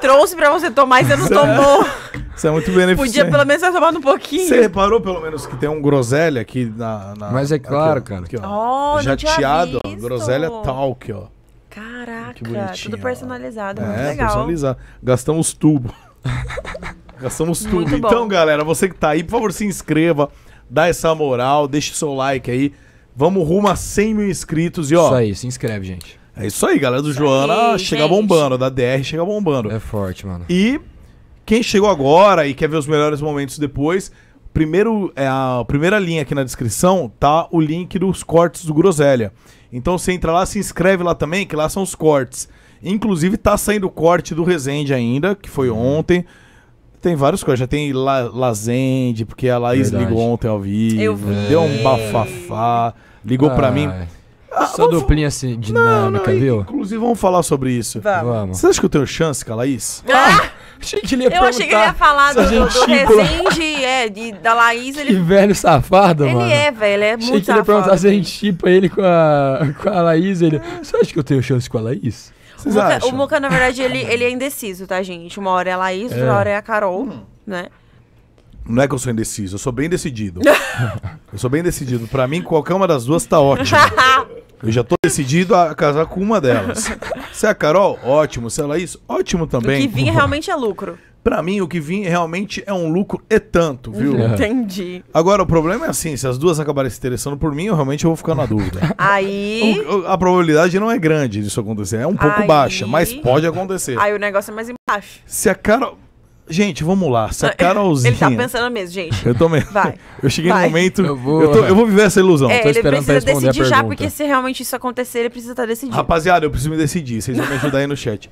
Trouxe pra você tomar e você não é- tomou. É... é muito benefício. Podia pelo menos você tomar um pouquinho. Você reparou pelo menos que tem um groselha aqui na. na... Mas é claro, aqui, cara. Aqui, ó. Oh, Jateado, ó. Groselha talk, ó. Caraca, tudo personalizado, ó. É, muito é, legal. Personalizado. Gastamos tubo. Gastamos tubo. Então, galera, você que tá aí, por favor, se inscreva, dá essa moral, deixa o seu like aí. Vamos rumo a 100 mil inscritos e ó. Isso aí, se inscreve, gente. É isso aí, galera do Joana aí, chega gente. bombando, da DR chega bombando. É forte, mano. E quem chegou agora e quer ver os melhores momentos depois, primeiro é a primeira linha aqui na descrição tá o link dos cortes do Groselha. Então você entra lá, se inscreve lá também, que lá são os cortes. Inclusive tá saindo o corte do Resende ainda, que foi uhum. ontem. Tem várias coisas. Já tem La Lazende, porque a Laís Verdade. ligou ontem ao vivo. Eu vi. É. Deu um bafafá. Ligou ah, para mim. Ah, Só vamos... duplinha assim, dinâmica, não, não, viu? Inclusive, vamos falar sobre isso. Vamos. Você acha que eu tenho chance com a Laís? Ah! Achei que ele ia eu achei que ele ia falar do, do, do é, de, da Laís. Ele... Que velho safado, ele mano. Ele é, velho, é achei muito safado. Achei que ele ia perguntar se a gente chipa ele com a, com a Laís. Ele, você acha que eu tenho chance com a Laís? Vocês o, Muka, acham? o Muka, na verdade, ele, ele é indeciso, tá, gente? Uma hora é a Laís, é. outra hora é a Carol, hum. né? Não é que eu sou indeciso, eu sou bem decidido. eu sou bem decidido. Para mim, qualquer uma das duas tá ótimo. Eu já tô decidido a casar com uma delas. Se é a Carol, ótimo. Se é a Laís, ótimo também. O que vinha realmente é lucro. Para mim, o que vim realmente é um lucro e tanto, viu? Uhum. Entendi. Agora, o problema é assim: se as duas acabarem se interessando por mim, eu realmente vou ficar na dúvida. Aí. O, a probabilidade não é grande disso acontecer, é um pouco Aí... baixa, mas pode acontecer. Aí o negócio é mais embaixo. Se a Carol. Gente, vamos lá. Se a Carolzinha. Ele tá pensando mesmo, gente. Eu também. Vai. Eu cheguei vai. no momento. Eu vou, eu, tô, eu vou viver essa ilusão. É, tô ele precisa tá decidir já, porque se realmente isso acontecer, ele precisa estar tá decidindo. Rapaziada, eu preciso me decidir. Vocês vão me ajudar aí no chat.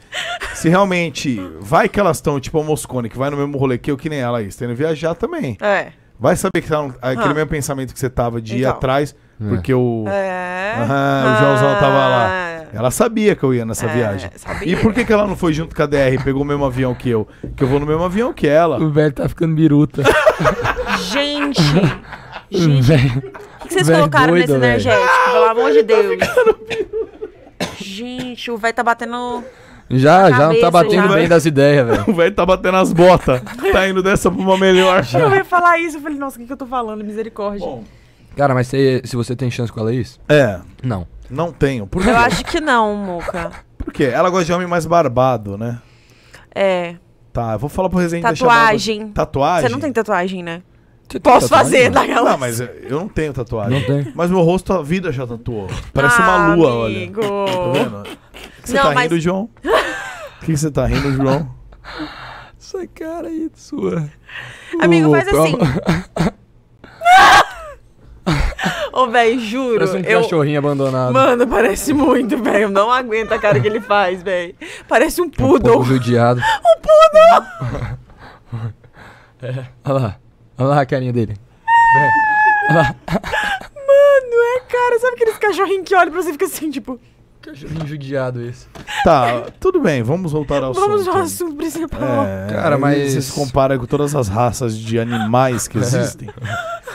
Se realmente. Vai que elas estão, tipo a Moscone, que vai no mesmo rolê que eu, que nem ela aí. Você tá viajar também. É. Vai saber que tá aquele ah. mesmo pensamento que você tava de então. ir atrás, é. porque o. É. Aham, o Joãozão tava lá. Ah, é. Ela sabia que eu ia nessa é, viagem. Sabia. E por que, que ela não foi junto com a DR, pegou o mesmo avião que eu? Que eu vou no mesmo avião que ela. O velho tá ficando biruta. gente! gente. Velho, o que vocês colocaram doido, nesse energético? Pelo ah, amor de tá Deus. Tá gente, o velho tá batendo. Já, tá cabeça, já não tá batendo já. bem das ideias, velho. O velho tá batendo as botas. tá indo dessa pra uma melhor. Já. Eu ia falar isso, eu falei, nossa, o que, que eu tô falando? Misericórdia. Bom. Cara, mas se, se você tem chance com a Laís? É. Não. Não tenho. Por quê? Eu acho que não, Muca. Por quê? Ela gosta de homem mais barbado, né? É. Tá, eu vou falar pro Resident Tatuagem. Tatuagem? Você não tem tatuagem, né? Posso tatuagem? fazer daquela. Não, mas eu não tenho tatuagem. Não tem. Mas meu rosto, a vida já tatuou. Parece ah, uma lua, amigo. olha. Tá vendo? Você não, tá mas... rindo, João? O que você tá rindo, João? Essa cara aí é sua. Amigo, faz assim. Ô, velho, juro. Parece um eu... cachorrinho abandonado. Mano, parece muito, velho. Não aguenta a cara que ele faz, velho. Parece um poodle. Um judiado. um poodle! é. Olha lá. Olha lá a carinha dele. É. Olha lá. Mano, é cara. Sabe aqueles cachorrinhos que olham pra você e fica assim, tipo... Que judiado esse. Tá, tudo bem, vamos voltar ao vamos assunto. Vamos ao assunto principal. É, cara, mas. Você se compara com todas as raças de animais que existem.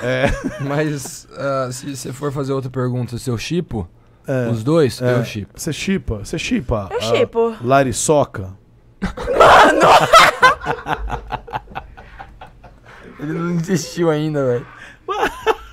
É. é. Mas, uh, se você for fazer outra pergunta, seu chipo, é. os dois, é. eu chipo. Você chipa? Você chipa? Eu chipo. Uh, Lariçoca. Mano! Ele não desistiu ainda, velho.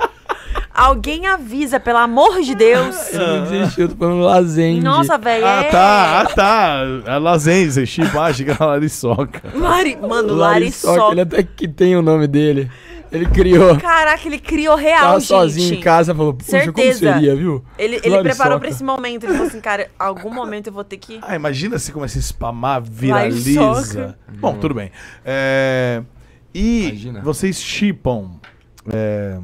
Alguém avisa, pelo amor de Deus. Ah, ele não desistiu do plano Lazende. Nossa, velho. Ah, é. tá, ah, tá. A Lazende, você chipa, ah, chega Larissoca. Lari... Mano, Larissoca. Ele até que tem o nome dele. Ele criou. Caraca, ele criou real, Tava gente. sozinho em casa, falou, puxa, Certeza. como seria, viu? Ele, ele preparou pra esse momento. Ele falou assim, cara, algum momento eu vou ter que... Ah, imagina se começa a spamar, viraliza. Lariçoca. Bom, tudo bem. É... E imagina. vocês chipam... É...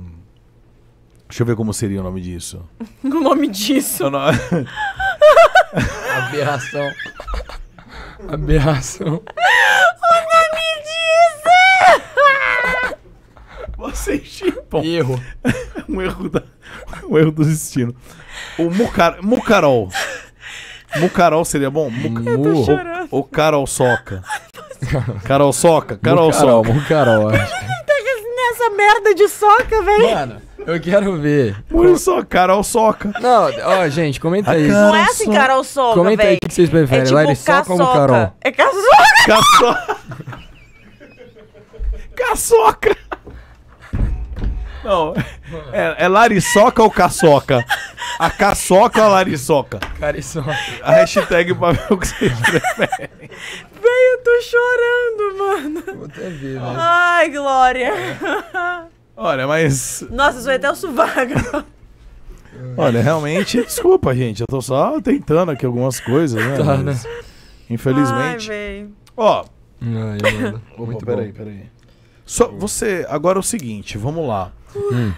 Deixa eu ver como seria o nome disso. o nome disso? O nome... Aberração. Aberração. Vocês chipam. Erro. um, erro da, um erro do destino. O Mucar, Mucarol. Mucarol seria bom? Muc... Eu tô chorando. O Carol Soca. Carol Soca? Carol Mucarol, Soca. Mucarol, acho essa merda de soca, velho? Mano, eu quero ver. Muriel Soca, Carol Soca. Não, ó, gente, comenta aí. Não é assim, Carol Soca, velho. Comenta aí o que vocês preferem, é tipo Lari ou Carol? É caçoca! Caçoca! caçoca! Não, é, é Lariçoca ou Caçoca? A Caçoca ou a Lariçoca? Cariçoca. A hashtag pra ver o que vocês preferem. Vem, eu tô chorando, mano. Vou até ver, velho. Né? Ai, Glória. Olha, mas. Nossa, sou até o suvago. Olha, realmente, desculpa, gente. Eu tô só tentando aqui algumas coisas, né? Tá, né? Infelizmente. Ai, véi. Ó. Ai, mano. Muito Opa, peraí, peraí. Só você, agora é o seguinte, vamos lá. Hum.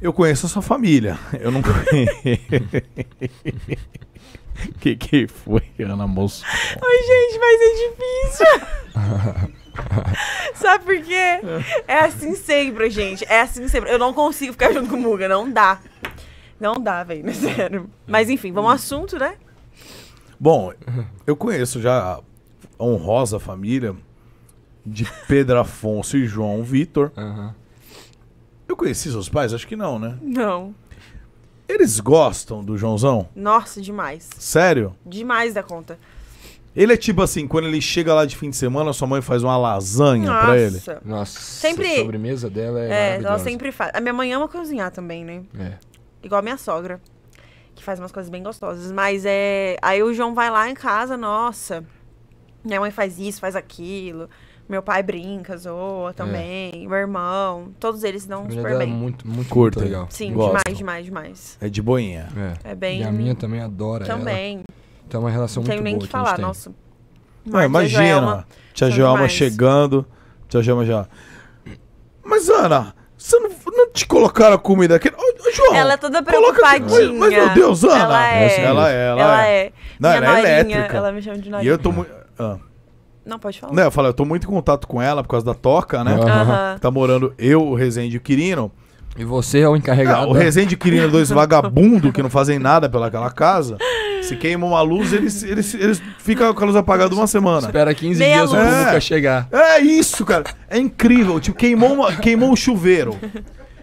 Eu conheço a sua família. Eu não conheço. que que foi, Ana Moço? Oi, gente, mas é difícil. Sabe por quê? É assim sempre, gente. É assim sempre. Eu não consigo ficar junto com o Muga, não dá. Não dá, velho, sério. Mas enfim, vamos ao assunto, né? Bom, eu conheço já a honrosa família de Pedro Afonso e João Vitor. Uhum. Eu conheci seus pais? Acho que não, né? Não. Eles gostam do Joãozão? Nossa, demais. Sério? Demais da conta. Ele é tipo assim, quando ele chega lá de fim de semana, sua mãe faz uma lasanha Nossa. pra ele. Nossa. Sempre. A sobremesa dela é. É, ela sempre faz. A minha mãe ama cozinhar também, né? É. Igual a minha sogra, que faz umas coisas bem gostosas. Mas é. Aí o João vai lá em casa, nossa. Minha mãe faz isso, faz aquilo. Meu pai brinca, zoa é. também. Meu irmão. Todos eles dão super é bem. muito, muito Curto. legal. Sim, Gosto. demais, demais, demais. É de boinha. É. É bem- E a minha também adora ela. Também. Então é uma relação Não tenho muito nem boa que falar, tem. nossa. Não, imagina. Joelma tia são Joelma chegando. Tia Joelma já. Mas, Ana, você não, não te colocaram a comida aqui? Ô, ô, João, Ela é toda coloca preocupadinha. Mas, meu Deus, Ana. Ela é. é assim ela é, ela é. é. Não, ela é norinha, elétrica. Ela me chama de E eu tô muito. Ah. Não, pode falar. Não, eu falei, eu tô muito em contato com ela por causa da Toca, né? Uhum. Tá morando eu, o Rezende e o Quirino. E você é o encarregado. Não, ah, o Rezende e o Quirino, dois vagabundos que não fazem nada pelaquela casa. Se queimam a luz, eles, eles, eles ficam com a luz apagada uma semana. Espera 15 Meia dias o é, chegar. É isso, cara. É incrível. Tipo, queimou, uma, queimou o chuveiro.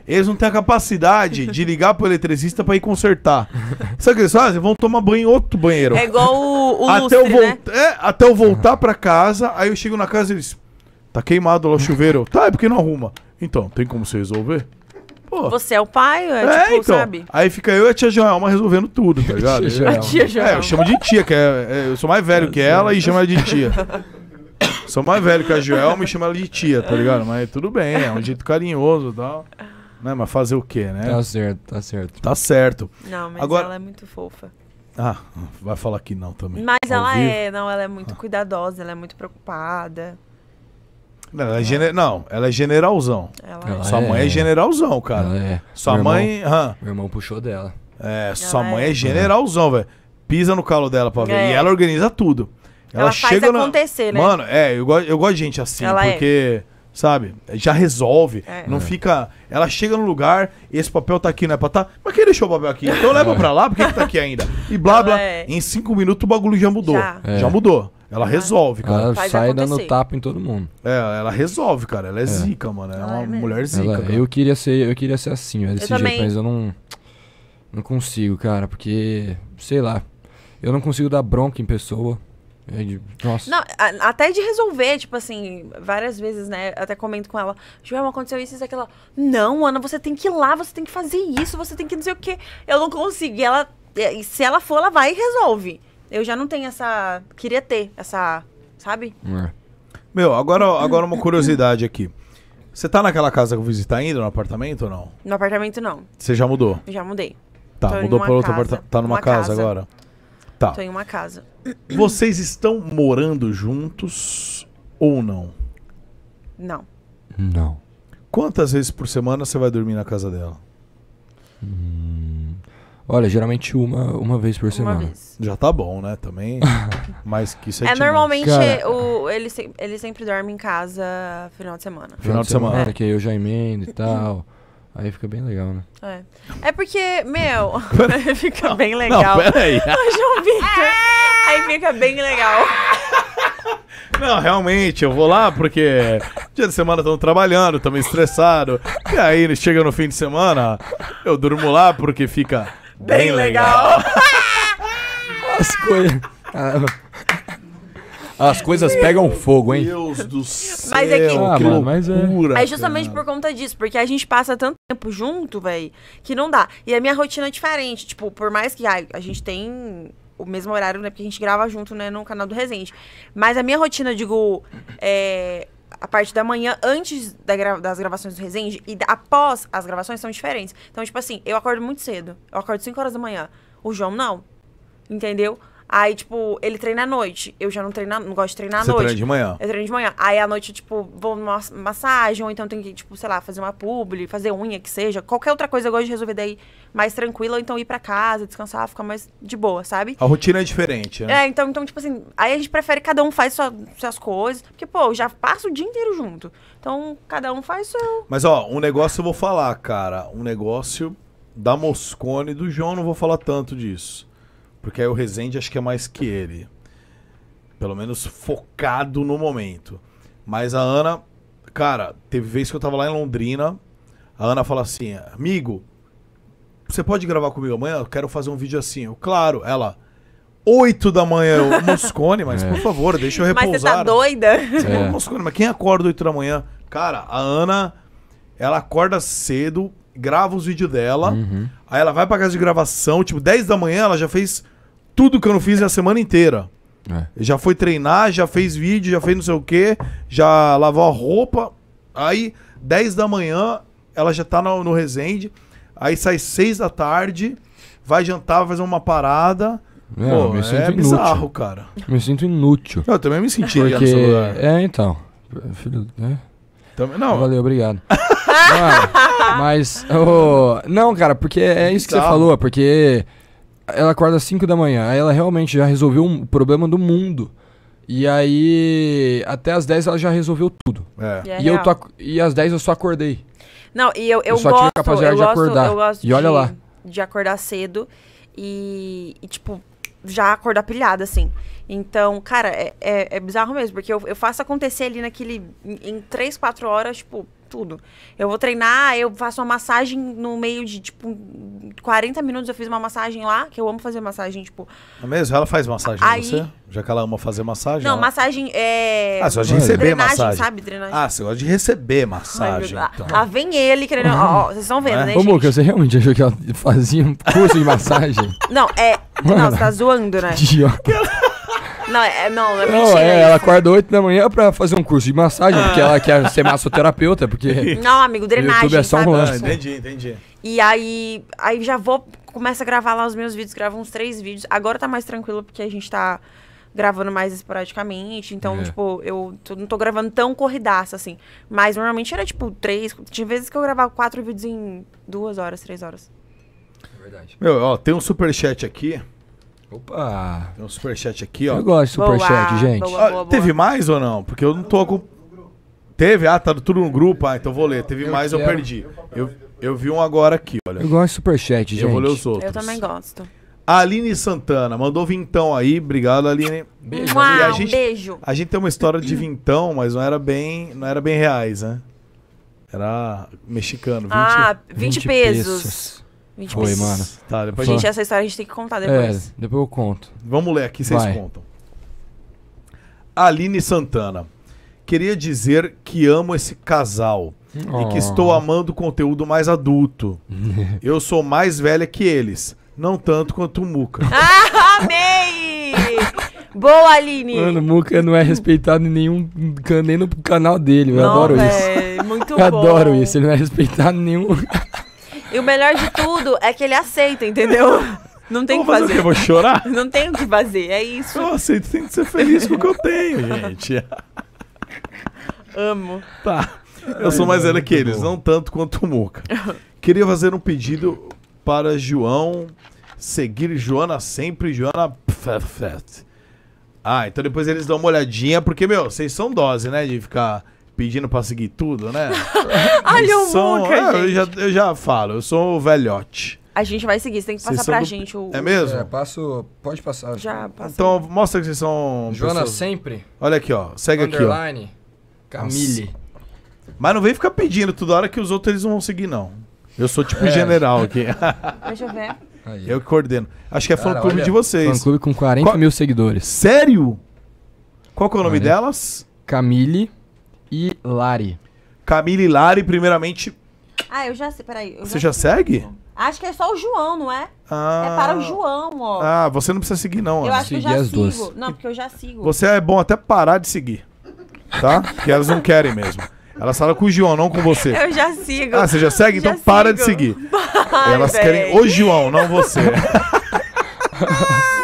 Eles não têm a capacidade de ligar pro eletricista pra ir consertar. Sabe o que eles fazem? Vão tomar banho em outro banheiro. É igual o, o até lustre, eu né? é, Até eu voltar pra casa, aí eu chego na casa e eles... Tá queimado lá o chuveiro. tá, é porque não arruma. Então, tem como você resolver? Pô. Você é o pai, é, é tipo, então. sabe? Aí fica eu e a tia Joelma resolvendo tudo, tá ligado? a tia, a tia Joelma. É, eu chamo de tia, que é, é eu sou mais velho que ela e chamo ela de tia. sou mais velho que a Joelma e chamo ela de tia, tá ligado? Mas tudo bem, é um jeito carinhoso e tal. Né? Mas fazer o quê, né? Tá certo, tá certo. Tá certo. Não, mas Agora... ela é muito fofa. Ah, vai falar que não também. Mas ela vivo. é, não, ela é muito ah. cuidadosa, ela é muito preocupada. Não, ela é, gener... não, ela é generalzão. Ela ela é. sua mãe é, é generalzão, cara. Ela é. Sua meu mãe. Irmão, Meu irmão puxou dela. É, ela sua mãe é, é generalzão, velho. Pisa no calo dela pra ver. E é. ela organiza tudo. Ela, ela chega faz na... acontecer, né? Mano, é, eu, gosto eu gosto de gente assim, porque. É sabe? Já resolve. É. Não é. fica. Ela chega no lugar, esse papel tá aqui, não é pra tá. Mas quem deixou o papel aqui? Então leva é. pra lá, porque que tá aqui ainda? E blá blá. É. Em cinco minutos o bagulho já mudou. Já, é. já mudou. Ela resolve, cara. Ela sai dando tapa em todo mundo. É, ela resolve, cara. Ela é, é. zica, mano. Ela é uma é mulher zica. Ela, eu queria ser, eu queria ser assim, desse jeito, mas eu não não consigo, cara, porque sei lá. Eu não consigo dar bronca em pessoa. É nossa. Não, a, até de resolver, tipo assim, várias vezes, né? Até comento com ela, Joelma, aconteceu isso, e aquilo. Não, Ana, você tem que ir lá, você tem que fazer isso, você tem que não sei o quê. Eu não consegui. Ela, se ela for, ela vai e resolve. Eu já não tenho essa. Queria ter essa. Sabe? É. Meu, agora, agora uma curiosidade aqui. Você tá naquela casa que eu visitar ainda, no apartamento ou não? No apartamento não. Você já mudou? Já mudei. Tá, Tô mudou para outro apartamento. Tá numa, casa, casa agora? Tá. Tô em uma casa. Vocês estão morando juntos ou não? Não. Não. Quantas vezes por semana você vai dormir na casa dela? Hum, olha, geralmente uma, uma vez por uma semana. Vez. Já tá bom, né? Também. Mas que isso é. É normalmente Cara, o, ele, se, ele sempre dorme em casa final de semana. Final, final de, de semana. semana é. Que eu já emendo e é. tal. Aí fica bem legal, né? É. É porque, meu, fica bem legal. Não, peraí. Ô, João Vitor, aí fica bem legal. Não, realmente, eu vou lá porque dia de semana estamos trabalhando, estamos estressados. E aí chega no fim de semana, eu durmo lá porque fica bem, bem legal. legal. As coisas. Ah, as coisas pegam fogo, hein? Deus do céu. Mas é que, ah, que mano, mas é. é justamente por conta disso, porque a gente passa tanto tempo junto, velho, que não dá. E a minha rotina é diferente. Tipo, por mais que ai, a gente tem o mesmo horário, né? Porque a gente grava junto, né, no canal do Resende. Mas a minha rotina, digo, é, a parte da manhã antes da gra das gravações do Resende e após as gravações são diferentes. Então, tipo assim, eu acordo muito cedo. Eu acordo 5 horas da manhã. O João não. Entendeu? Aí, tipo, ele treina à noite. Eu já não treino, não gosto de treinar à Você noite. Treina de manhã. Eu treino de manhã. Aí à noite, tipo, vou numa massagem, ou então tenho que, tipo, sei lá, fazer uma publi, fazer unha, que seja. Qualquer outra coisa eu gosto de resolver daí mais tranquila, ou então ir para casa, descansar, ficar mais de boa, sabe? A rotina é diferente, né? É, então, então, tipo assim, aí a gente prefere cada um faz suas coisas. Porque, pô, já passa o dia inteiro junto. Então, cada um faz seu. Mas ó, um negócio eu vou falar, cara. Um negócio da Moscone do João, não vou falar tanto disso. Porque aí o Rezende acho que é mais que ele. Pelo menos focado no momento. Mas a Ana, cara, teve vez que eu tava lá em Londrina. A Ana fala assim: Amigo, você pode gravar comigo amanhã? Eu quero fazer um vídeo assim. Eu, claro, ela. 8 da manhã, eu, Moscone, mas é. por favor, deixa eu repousar. Mas você tá doida? Você é. Moscone, mas quem acorda 8 da manhã? Cara, a Ana, ela acorda cedo, grava os vídeos dela, uhum. aí ela vai pra casa de gravação, tipo, 10 da manhã ela já fez tudo que eu não fiz na a semana inteira. É. Já foi treinar, já fez vídeo, já fez não sei o que, já lavou a roupa. Aí, 10 da manhã, ela já tá no, no Resende. Aí sai 6 da tarde, vai jantar, vai fazer uma parada. É, Pô, me sinto é inútil. bizarro, cara. Me sinto inútil. Eu também me senti Porque... É, então. Filho, né? Também não. Valeu, obrigado. mas, oh, não, cara, porque é isso que você falou, porque ela acorda às 5 da manhã, aí ela realmente já resolveu um problema do mundo. E aí, até às 10 ela já resolveu tudo. É. E, é eu tô, e às 10 eu só acordei. Não, e eu, eu, eu só gosto, tive capacidade de gosto, acordar. e de, olha lá. De acordar cedo e, e, tipo, já acordar pilhada, assim. Então, cara, é, é, é bizarro mesmo, porque eu, eu faço acontecer ali naquele. Em 3, 4 horas, tipo, tudo. Eu vou treinar, eu faço uma massagem no meio de, tipo, 40 minutos eu fiz uma massagem lá, que eu amo fazer massagem, tipo. É mesmo? Ela faz massagem aí... você? Já que ela ama fazer massagem? Não, ela... massagem é. Ah, você gosta de receber drenagem, massagem. sabe? Drenagem. Ah, você gosta de receber massagem. Ai, então. Lá vem ele querendo. Uhum. Ó, vocês estão vendo, é? né? Ô, Muca, você realmente achou que ela fazia um curso de massagem? Não, é. Mano. Não, você tá zoando, né? Idiota. Não, é, é, não, é não, É, né, ela acorda 8 da manhã pra fazer um curso de massagem, porque ela ah. quer ser massoterapeuta, porque. Não, amigo, drenagem. YouTube é só um lance. Ah, entendi, entendi. E aí, aí já vou, começo a gravar lá os meus vídeos, gravo uns três vídeos. Agora tá mais tranquilo porque a gente tá gravando mais esporadicamente. Então, é. tipo, eu não tô gravando tão corridaça, assim. Mas normalmente era, tipo, três. Tinha vezes que eu gravava quatro vídeos em duas horas, três horas. É verdade. Meu, ó, tem um superchat aqui. Opa! Tem um superchat aqui, ó. Eu gosto de superchat, gente. Boa, ah, boa, ah, teve mais ou não? Porque eu não tô com. Teve? Ah, tá tudo no grupo? Ah, então vou ler. Teve eu mais, quero. eu perdi. Eu, eu vi um agora aqui, olha. Eu gosto de superchat, gente. Eu vou ler os outros. Eu também gosto. A Aline Santana mandou vintão aí. Obrigado, Aline. Beijo. Uau, a gente, beijo. A gente tem uma história de vintão, mas não era bem, não era bem reais, né? Era mexicano. 20, ah, 20, 20 pesos. pesos. 20 Foi, minutos. mano. Tá, depois gente, essa história a gente tem que contar é, depois. É, depois eu conto. Vamos ler aqui, vocês contam. Aline Santana. Queria dizer que amo esse casal e que estou oh. amando o conteúdo mais adulto. eu sou mais velha que eles, não tanto quanto o Muca. Ah, amei! Boa, Aline! Mano, o Muca não é respeitado em nenhum canal dele. Eu não, adoro é isso. Muito eu bom. adoro isso, ele não é respeitado em nenhum. E o melhor de tudo é que ele aceita, entendeu? Não tem o que fazer. Eu Vou chorar? Não tem o que fazer, é isso. Eu aceito, tem que ser feliz com o que eu tenho, gente. Amo. Tá. Eu sou mais velho que eles, não tanto quanto o Muca. Queria fazer um pedido para João seguir Joana sempre, Joana Ah, então depois eles dão uma olhadinha, porque, meu, vocês são dose, né? De ficar pedindo pra seguir tudo, né? Ai, eu são, nunca, é, eu, já, eu já falo, eu sou o velhote. A gente vai seguir, você tem que passar pra do... gente o. É mesmo? É, passo. Pode passar. Já passa. Então, mostra que vocês são. Joana pessoas... sempre. Olha aqui, ó. Segue Underline, aqui. Camille. Nossa. Mas não vem ficar pedindo toda hora que os outros eles não vão seguir, não. Eu sou tipo é. general aqui. Deixa eu ver. Aí. Eu que coordeno. Acho que é fã clube de vocês. Fã clube com 40 Qual... mil seguidores. Sério? Qual que é o nome Olha. delas? Camille e Lari. Camila e Lari, primeiramente. Ah, eu já sei, peraí. eu Você já segue? Acho que é só o João, não é? Ah. É para o João, ó. Ah, você não precisa seguir, não. Eu acho que eu já as sigo. duas. Não, porque eu já sigo. Você é bom até parar de seguir. Tá? Porque elas não querem mesmo. Elas falam com o João, não com você. Eu já sigo. Ah, você já segue? Então já então para de seguir. Elas véi. querem o João, não você.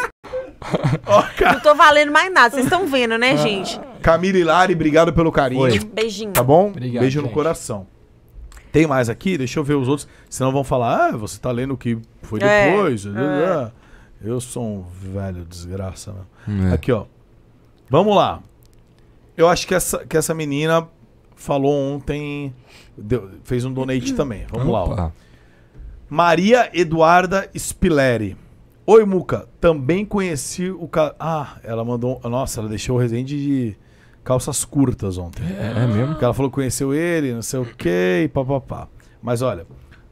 Não tô valendo mais nada, vocês estão vendo, né, ah. gente? Camila e Lari, obrigado pelo carinho. Oi. Beijinho. Tá bom? Obrigado, Beijo gente. no coração. Tem mais aqui? Deixa eu ver os outros. Senão vão falar, ah, você tá lendo o que foi é, depois. É. Eu sou um velho desgraça. É. Aqui, ó. Vamos lá. Eu acho que essa, que essa menina falou ontem, deu, fez um donate também. Vamos Opa. lá. Ó. Maria Eduarda Spilleri. Oi, Muca. Também conheci o cara. Ah, ela mandou. Nossa, ela deixou o Resende de calças curtas ontem. É, é mesmo? Porque ela falou que conheceu ele, não sei o quê, e papapá. Mas olha.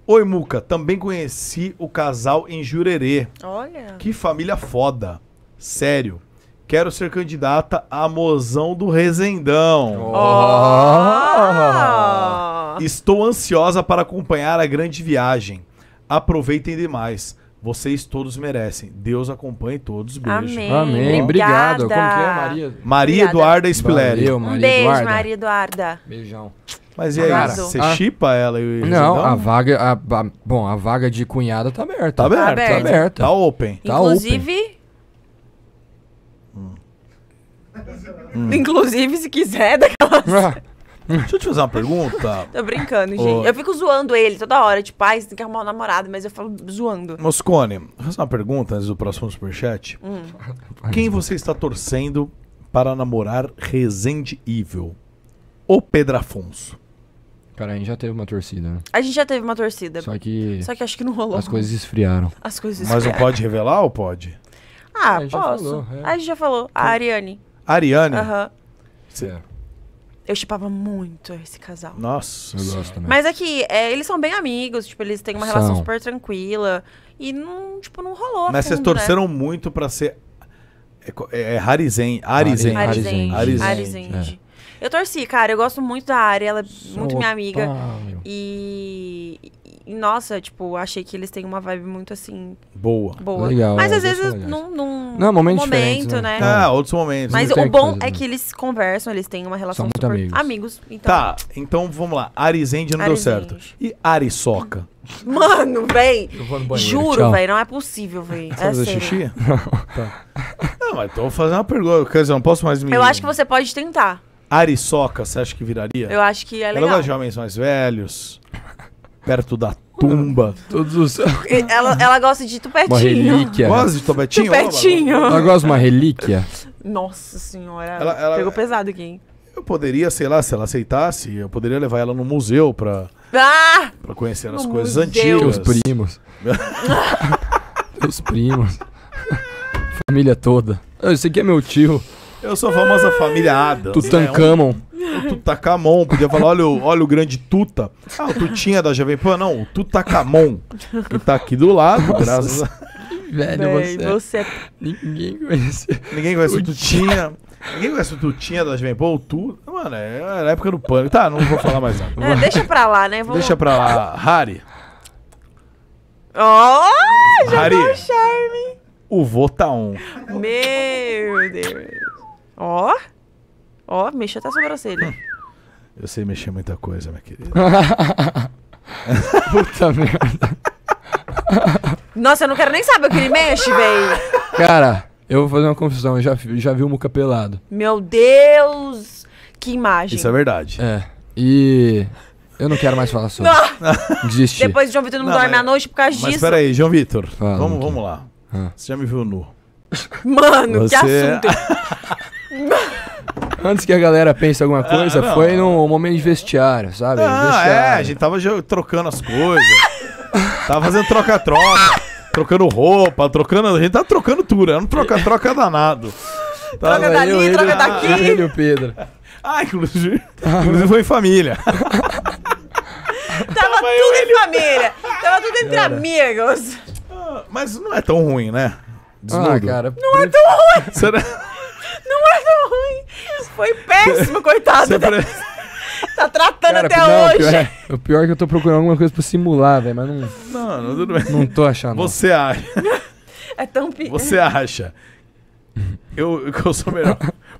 Oi, Muca. Também conheci o casal em Jurerê. Olha. Que família foda. Sério. Quero ser candidata a mozão do Resendão. Oh. Estou ansiosa para acompanhar a grande viagem. Aproveitem demais. Vocês todos merecem. Deus acompanhe todos. Beijo. Amém. Amém. Obrigado. Como que é, Maria? Maria Obrigada. Eduarda Spilleri. Valeu, Maria um beijo, Eduarda. Maria Eduarda. Beijão. Mas e aí, cara, você a... chipa ela e não, não, a vaga. A, a, bom, a vaga de cunhada tá aberta. Tá aberta. Tá, aberta. tá, aberta. tá open. Tá Inclusive. open. Hum. Inclusive, se quiser, é daquelas. Ah. Deixa eu te fazer uma pergunta. Tô brincando, gente. Eu fico zoando ele toda hora, tipo, ai, ah, você tem que arrumar um namorado, mas eu falo zoando. Moscone, vou fazer uma pergunta antes do próximo superchat. Hum. Quem você está torcendo para namorar Resende Evil? ou Pedro Afonso. Cara, a gente já teve uma torcida, né? A gente já teve uma torcida. Só que. Só que acho que não rolou. As coisas esfriaram. As coisas esfriaram. Mas não pode revelar ou pode? Ah, é, posso. Falou, é. A gente já falou. A Ariane. Ariane? Aham. Certo. Eu chipava muito esse casal. Nossa, eu gosto também. Mas é é, eles são bem amigos, tipo, eles têm uma são. relação super tranquila. E não, tipo, não rolou. Mas fundo, vocês né? torceram né? muito pra ser. É, é, é Harizen. Harizen. Harizen. É. Eu torci, cara. Eu gosto muito da área. Ela é muito Opa, minha amiga. Meu. E e, nossa, tipo, achei que eles têm uma vibe muito assim. Boa. Boa. Legal, Mas é, às vezes num, num não, momento, momento né? né? Ah, outros momentos. Mas o bom é né? que eles conversam, eles têm uma relação São super. Amigos. amigos. então... Tá, então vamos lá. Arizende não Arizende. deu certo. E Ariçoca? Mano, véi. juro, véi, não é possível, véi. Você é fazer xixi? Não. tá. Não, mas tô fazendo uma pergunta. Quer dizer, não posso mais me. Eu acho que você pode tentar. Ariçoca, você acha que viraria? Eu acho que é, é legal. Ela gosta de homens mais velhos perto da tumba. Todos os. Ela, ela gosta de tupetinho. Uma relíquia. Gosta de tupetinho? Tupetinho. Ela gosta de uma relíquia. Nossa senhora. Ela, ela, pegou pesado aqui, hein? Eu poderia, sei lá, se ela aceitasse, eu poderia levar ela no museu pra, ah! pra conhecer as no coisas museu. antigas. Os primos. Os primos. Família toda. Ah, esse aqui é meu tio. Eu sou a famosa Ai. família Ada. Tutankamon. É, Tutacamon. Podia falar, olha o, olha o grande Tuta. Ah, o Tutinha da Jovem Pan. Não, o Tutacamon. Que tá aqui do lado, Nossa. graças a... Velho, Bem, você... É você... É Ninguém conhece. Ninguém conhece o, Tutinha. Ninguém conhece o Tutinha da Jovem Pan. O Tu... Mano, é a época do pânico. Tá, não vou falar mais nada. É, deixa pra lá, né? Vamos... Deixa pra lá. Harry. Oh, já Harry. o charme. O vô tá on. Meu Deus. Ó. Ó, mexe até a sobrancelha. Hum. Eu sei mexer muita coisa, minha querida. Puta merda. Nossa, eu não quero nem saber o que ele mexe, velho. Cara, eu vou fazer uma confusão. Eu já, já vi o Muca pelado. Meu Deus! Que imagem. Isso é verdade. É. E. Eu não quero mais falar sobre. Desisti. Depois o João Vitor não, Não, dorme mas- à noite por causa mas disso. peraí, João Vitor. Vamos, vamos lá. Ah. Você já me viu nu. Mano, Você- que assunto. Antes que a galera pense alguma coisa, ah, foi num momento de vestiário, sabe? Ah, é, vestiário. é, a gente tava trocando as coisas. tava fazendo troca-troca. trocando roupa, trocando. A gente tava trocando tudo, era um troca-troca danado. Tava troca dali, eu, troca daqui. Ele, o Pedro. Ah, inclusive. inclusive foi em família. Tava, Tava tudo em ele... família. Tava tudo entre cara. amigos. Ah, mas não é tão ruim, né? Ah, Desnudo. Ah, cara. Não é tão ruim. Será? Não é tão ruim. Foi péssimo, coitado. Tá tratando Cara, até não, hoje. O pior, é, o pior é que eu tô procurando alguma coisa pra simular, velho, mas não. Não, não, tudo bem. Não tô achando. Você acha. É tão pior. Você acha. Eu, eu sou melhor.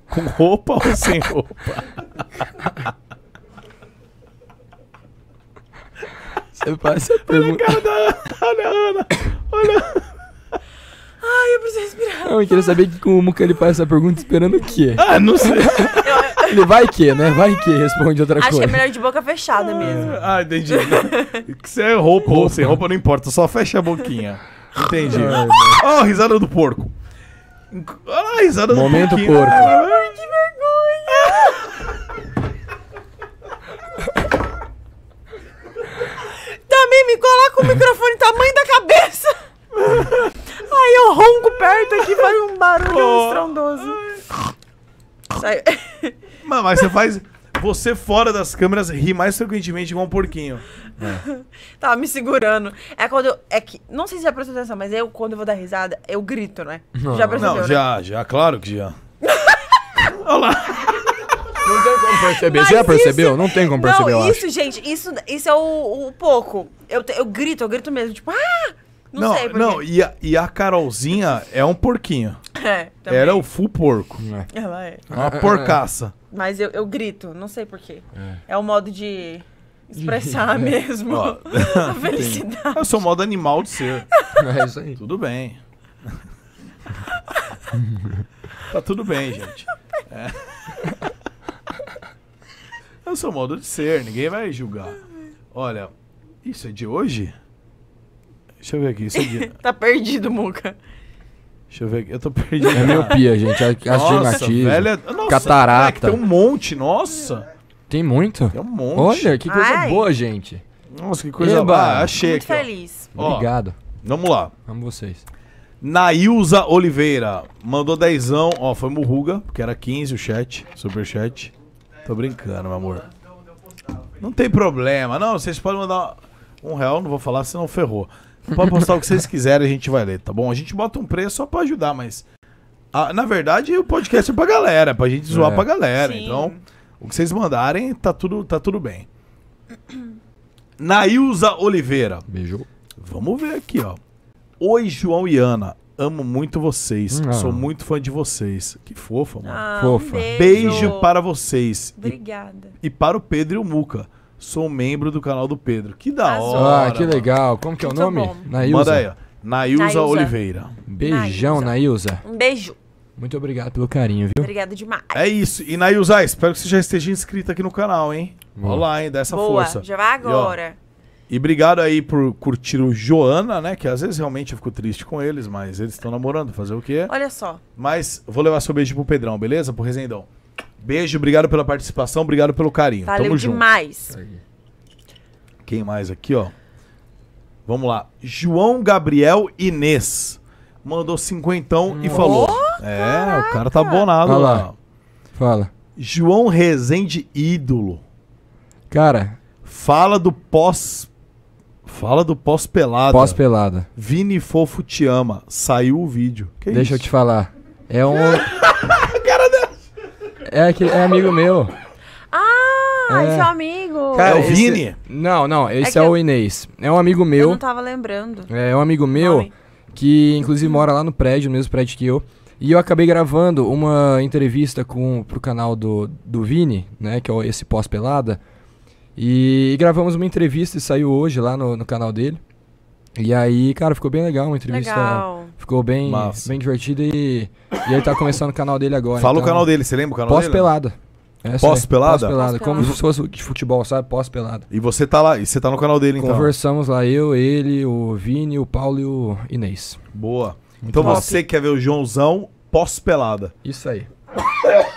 Com roupa ou sem roupa? Você passa a pergunta. Olha a cara da Ana. Olha. Ai, eu preciso respirar. Não, eu queria saber que, com o ele faz essa pergunta esperando o quê? Ah, não sei. ele vai que, né? Vai que responde outra Acho coisa. Acho que é melhor de boca fechada ah, mesmo. Ah, entendi. Se é roupa, roupa ou sem roupa, não importa. Só fecha a boquinha. Entendi. Ó, oh, ah, risada do porco. Olha ah, a risada Momento do porco. Momento porco. Ai, que vergonha. Também me coloca o microfone tamanho da cabeça. Ai, eu ronco perto aqui, faz um barulho oh. estrondoso. Sai. Mano, mas você faz. Você fora das câmeras ri mais frequentemente igual um porquinho. É. Tava me segurando. É quando eu. É que, não sei se já prestou atenção, mas eu, quando eu vou dar risada, eu grito, né? Não. Já prestou Não, né? já, né? já, claro que já. Olha lá. Não tem como perceber. Mas Você já percebeu? Isso... Não tem como perceber, não, eu isso, acho. gente, isso, isso é o, o pouco. Eu, eu grito, eu grito mesmo, tipo, ah! Não, não sei Não, e a, e a Carolzinha é um porquinho. É, também. Era o full porco. É. Ela é. Uma porcaça. Mas eu, eu grito, não sei porquê. É. é o modo de expressar é. mesmo a felicidade. É o seu modo animal de ser. É isso aí. Tudo bem. tá tudo bem, gente. É. é o seu modo de ser, ninguém vai julgar. Olha, isso é de hoje? Deixa eu ver aqui. Isso aqui. tá perdido, Muca. Deixa eu ver aqui. Eu tô perdido. É miopia, gente. Astigmatismo. Velha... É, nossa, catarata. tem um monte, nossa. Tem muito? Tem um monte. Olha, que coisa Ai. boa, gente. Nossa, que coisa boa. boa. Ah, achei Muito aqui, feliz. Ó. Obrigado. Vamos lá. Amo vocês. Nailza Oliveira mandou dezão. Ó, foi Murruga, porque era 15 o chat, super chat. Tô brincando, meu amor. Não tem problema, não. Vocês podem mandar um real, não vou falar, senão ferrou. Pode postar o que vocês quiserem, a gente vai ler, tá bom? A gente bota um preço só pra ajudar, mas. na verdade, o podcast é pra galera, pra gente zoar é. pra galera. Sim. Então, o que vocês mandarem, tá tudo, tá tudo bem. Nailza Oliveira. Beijo. Vamos ver aqui, ó. Oi, João e Ana. Amo muito vocês. Ah. Sou muito fã de vocês. Que fofa, mano. Ah, fofa. Um beijo. beijo. para vocês. Obrigada. E, e para o Pedro e o Muca sou membro do canal do Pedro. Que da Azul. hora. Ah, que legal. Como que é o nome? Bom. Nailza. Manda aí, ó. Nailza, Oliveira. Beijão, Nailza. Um beijo. Muito obrigado pelo carinho, viu? Obrigado demais. É isso. E Nailza, espero que você já esteja inscrita aqui no canal, hein? Boa. Olá, hein? Dessa Boa. força. Já vai agora. E, ó, e obrigado aí por curtir o Joana, né? Que às vezes realmente eu fico triste com eles, mas eles estão namorando, fazer o quê? Olha só. Mas vou levar seu beijo pro Pedrão, beleza? Pro Resendão. Beijo, obrigado pela participação, obrigado pelo carinho. Valeu Tamo demais. Junto. Quem mais aqui, ó? Vamos lá. João Gabriel Inês mandou cinquentão hum. e falou. Oh, é, caraca. o cara tá bonado. Olha lá. Fala. João Rezende ídolo. Cara. Fala do pós. Fala do pós-pelada. Pós-pelada. Vini Fofo te ama. Saiu o vídeo. Que Deixa isso? eu te falar. É um. É, aquele, é amigo meu. Ah, É. esse é o amigo. Cara, É o esse- Vini? Não, não, é esse É é, o Inês. É um amigo eu meu. não tava lembrando. É, é um amigo meu Nome. que inclusive mora lá no prédio, no mesmo prédio que eu. E eu acabei gravando uma entrevista com, pro canal do, do Vini, né? Que é o- esse pós-pelada. E, gravamos uma entrevista e saiu hoje lá no, no canal dele. E aí, cara, ficou bem legal uma entrevista. Legal. Ficou bem, bem divertida e, e ele tá começando o canal dele agora. Fala então, o canal dele, você lembra o canal pós-pelada. dele? Pós-pelada. É pós-pelada? Pós-pelada, como se fosse de futebol, sabe? Pós-pelada. E você tá lá, e você tá no canal dele então? Conversamos lá, eu, ele, o Vini, o Paulo e o Inês. Boa. Muito então você quer ver o Joãozão pós-pelada. Isso aí.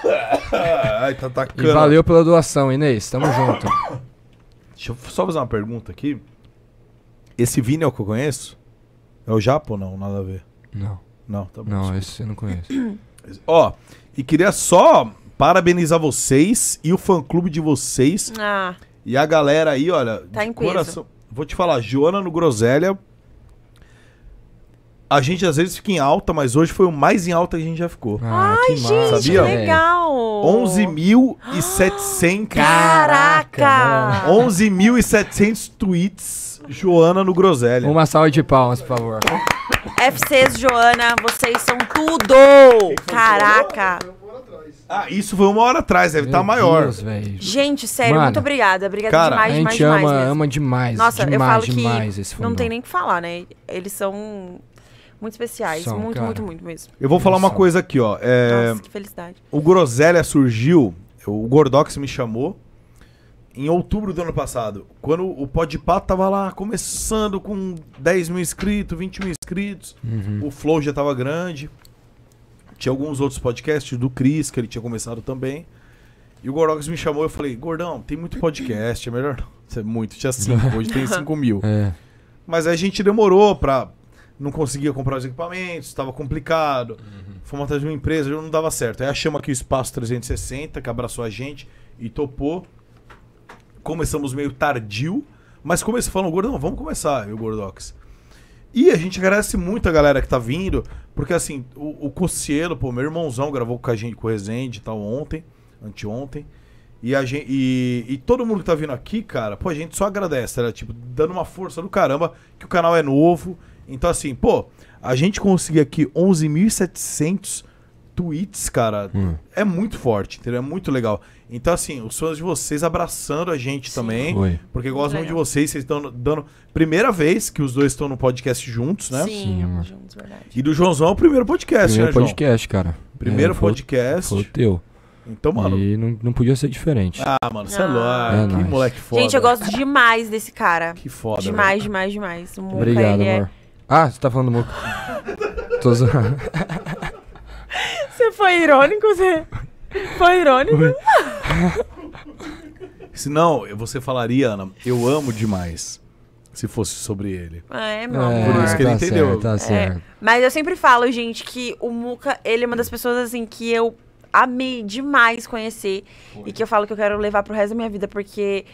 Ai, tá tacando. E valeu pela doação, Inês. Tamo junto. Deixa eu só fazer uma pergunta aqui. Esse Vini é o que eu conheço? É o Japo não? Nada a ver. Não. Não, tá bom. Não, desculpa. esse eu não conheço. Ó, e queria só parabenizar vocês e o fã-clube de vocês. Ah. E a galera aí, olha. Tá em peso. coração. Vou te falar, Joana no Groselha a gente às vezes fica em alta, mas hoje foi o mais em alta que a gente já ficou. Ah, Ai, gente, Sabia? legal! 11.700. Caraca! 11.700 tweets Joana no Groselha. Uma salva de palmas, por favor. FCs, Joana, vocês são tudo! Caraca! Ah, isso foi uma hora atrás, deve estar tá maior. Deus, gente, sério, Mano, muito obrigada. Obrigada cara, demais, demais, demais. A gente demais, ama, ama demais. Nossa, demais, eu falo que não tem nem o que falar, né? Eles são muito especiais. São, muito, cara. muito, muito mesmo. Eu vou falar uma coisa aqui, ó. É... Nossa, que felicidade. O Groselha surgiu, o Gordox me chamou em outubro do ano passado, quando o Podpah tava lá começando com 10 mil inscritos, 20 mil inscritos, uhum. o Flow já tava grande, tinha alguns outros podcasts do Cris, que ele tinha começado também, e o gordox me chamou, eu falei, Gordão, tem muito podcast, é melhor não. é muito, tinha 5, hoje tem 5 mil. É. Mas a gente demorou pra não conseguia comprar os equipamentos, estava complicado. Uhum. Fomos atrás de uma empresa, não dava certo. Aí achamos aqui o Espaço 360, que abraçou a gente e topou. Começamos meio tardio, mas começou falando, Gordão, vamos começar, eu, Gordox. E a gente agradece muito a galera que tá vindo, porque assim, o, o pô, meu irmãozão gravou com a gente, com o Resende e tal, ontem, anteontem. E, a gente, e, e, todo mundo que tá vindo aqui, cara, pô, a gente só agradece, era né? Tipo, dando uma força do caramba, que o canal é novo então, assim, pô, a gente conseguir aqui 11.700 tweets, cara, hum. é muito forte, entendeu? É muito legal. Então, assim, os fãs de vocês abraçando a gente Sim, também. Foi. Porque gostam muito de vocês, vocês estão dando. Primeira vez que os dois estão no podcast juntos, né? Sim, Sim juntos, verdade. E do Joãozão é o primeiro podcast, primeiro né, Primeiro podcast, cara. Primeiro é, podcast. Foi o teu. Então, mano. E não, não podia ser diferente. Ah, mano, sei é ah. lá. É que nice. moleque foda. Gente, eu gosto demais desse cara. Que foda. Demais, velho. demais, demais. um Obrigado, é amor. É ah, você tá falando do Muca. Tô zoando. Você foi irônico, você. Foi irônico. Se não, você falaria, Ana, eu amo demais. Se fosse sobre ele. Ah, é, meu é, amor. Por isso que ele tá entendeu. tá é, certo. Mas eu sempre falo, gente, que o Muca, ele é uma das pessoas assim que eu amei demais conhecer. E que eu falo que eu quero levar pro resto da minha vida, porque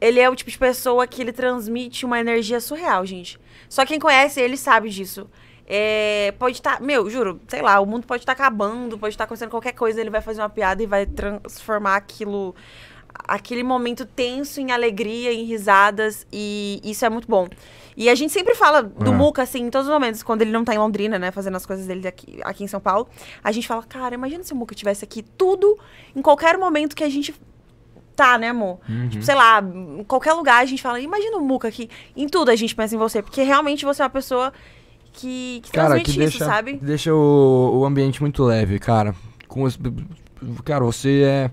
ele é o tipo de pessoa que ele transmite uma energia surreal, gente. Só quem conhece ele sabe disso. É, pode estar. Tá, meu, juro, sei lá, o mundo pode estar tá acabando, pode estar tá acontecendo qualquer coisa, ele vai fazer uma piada e vai transformar aquilo. Aquele momento tenso em alegria, em risadas, e isso é muito bom. E a gente sempre fala do é. Muca, assim, em todos os momentos, quando ele não tá em Londrina, né, fazendo as coisas dele aqui, aqui em São Paulo. A gente fala, cara, imagina se o Muca tivesse aqui tudo, em qualquer momento que a gente tá, né, amor? Uhum. Tipo, sei lá, em qualquer lugar a gente fala, imagina o Muca aqui. Em tudo a gente pensa em você, porque realmente você é uma pessoa que, que cara, transmite que deixa, isso, sabe? Deixa o, o ambiente muito leve, cara. Com, cara, você é.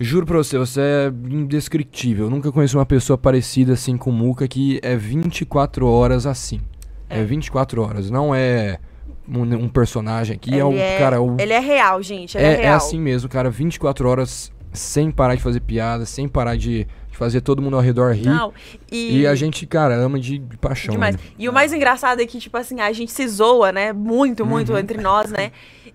Juro pra você, você é indescritível. Eu nunca conheci uma pessoa parecida assim com o Muca que é 24 horas assim. É, é 24 horas, não é. Um, um, personagem aqui. É um, é, cara, um, ele é real, gente. Ele é, é, é real. é assim mesmo, cara. 24 horas sem parar de fazer piada, sem parar de, de fazer todo mundo ao redor rir. Não, e... e a gente, cara, ama de, de paixão. Demais. Né? E o mais engraçado é que, tipo assim, a gente se zoa, né? Muito, muito uhum. entre nós, né?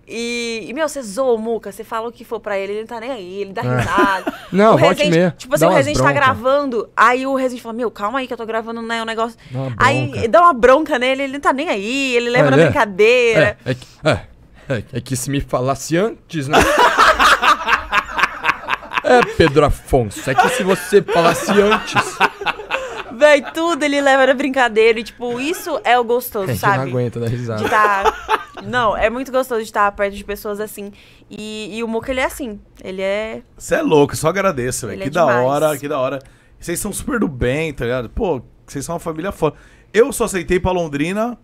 E, e, meu, você zoa o Muca, você fala o que for pra ele, ele não tá nem aí, ele dá é. risada. não, o Resin. mesmo. Tipo assim, o Resin tá gravando, aí o Resin fala, meu, calma aí que eu tô gravando né, um negócio. Aí dá uma bronca nele, ele não tá nem aí, ele leva é, na é. brincadeira. É, é, é, é, é, que se me falasse antes, né? É, Pedro Afonso, é que se você falasse antes. Véi, tudo ele leva na brincadeira. E, tipo, isso é o gostoso, sabe? Eu não aguento dar risada. De tá... Não, é muito gostoso de estar perto de pessoas assim. E, e o Moca, ele é assim. Ele é. Você é louco, só agradeço, velho. Que é da demais. hora, que da hora. Vocês são super do bem, tá ligado? Pô, vocês são uma família foda. Eu só aceitei pra Londrina.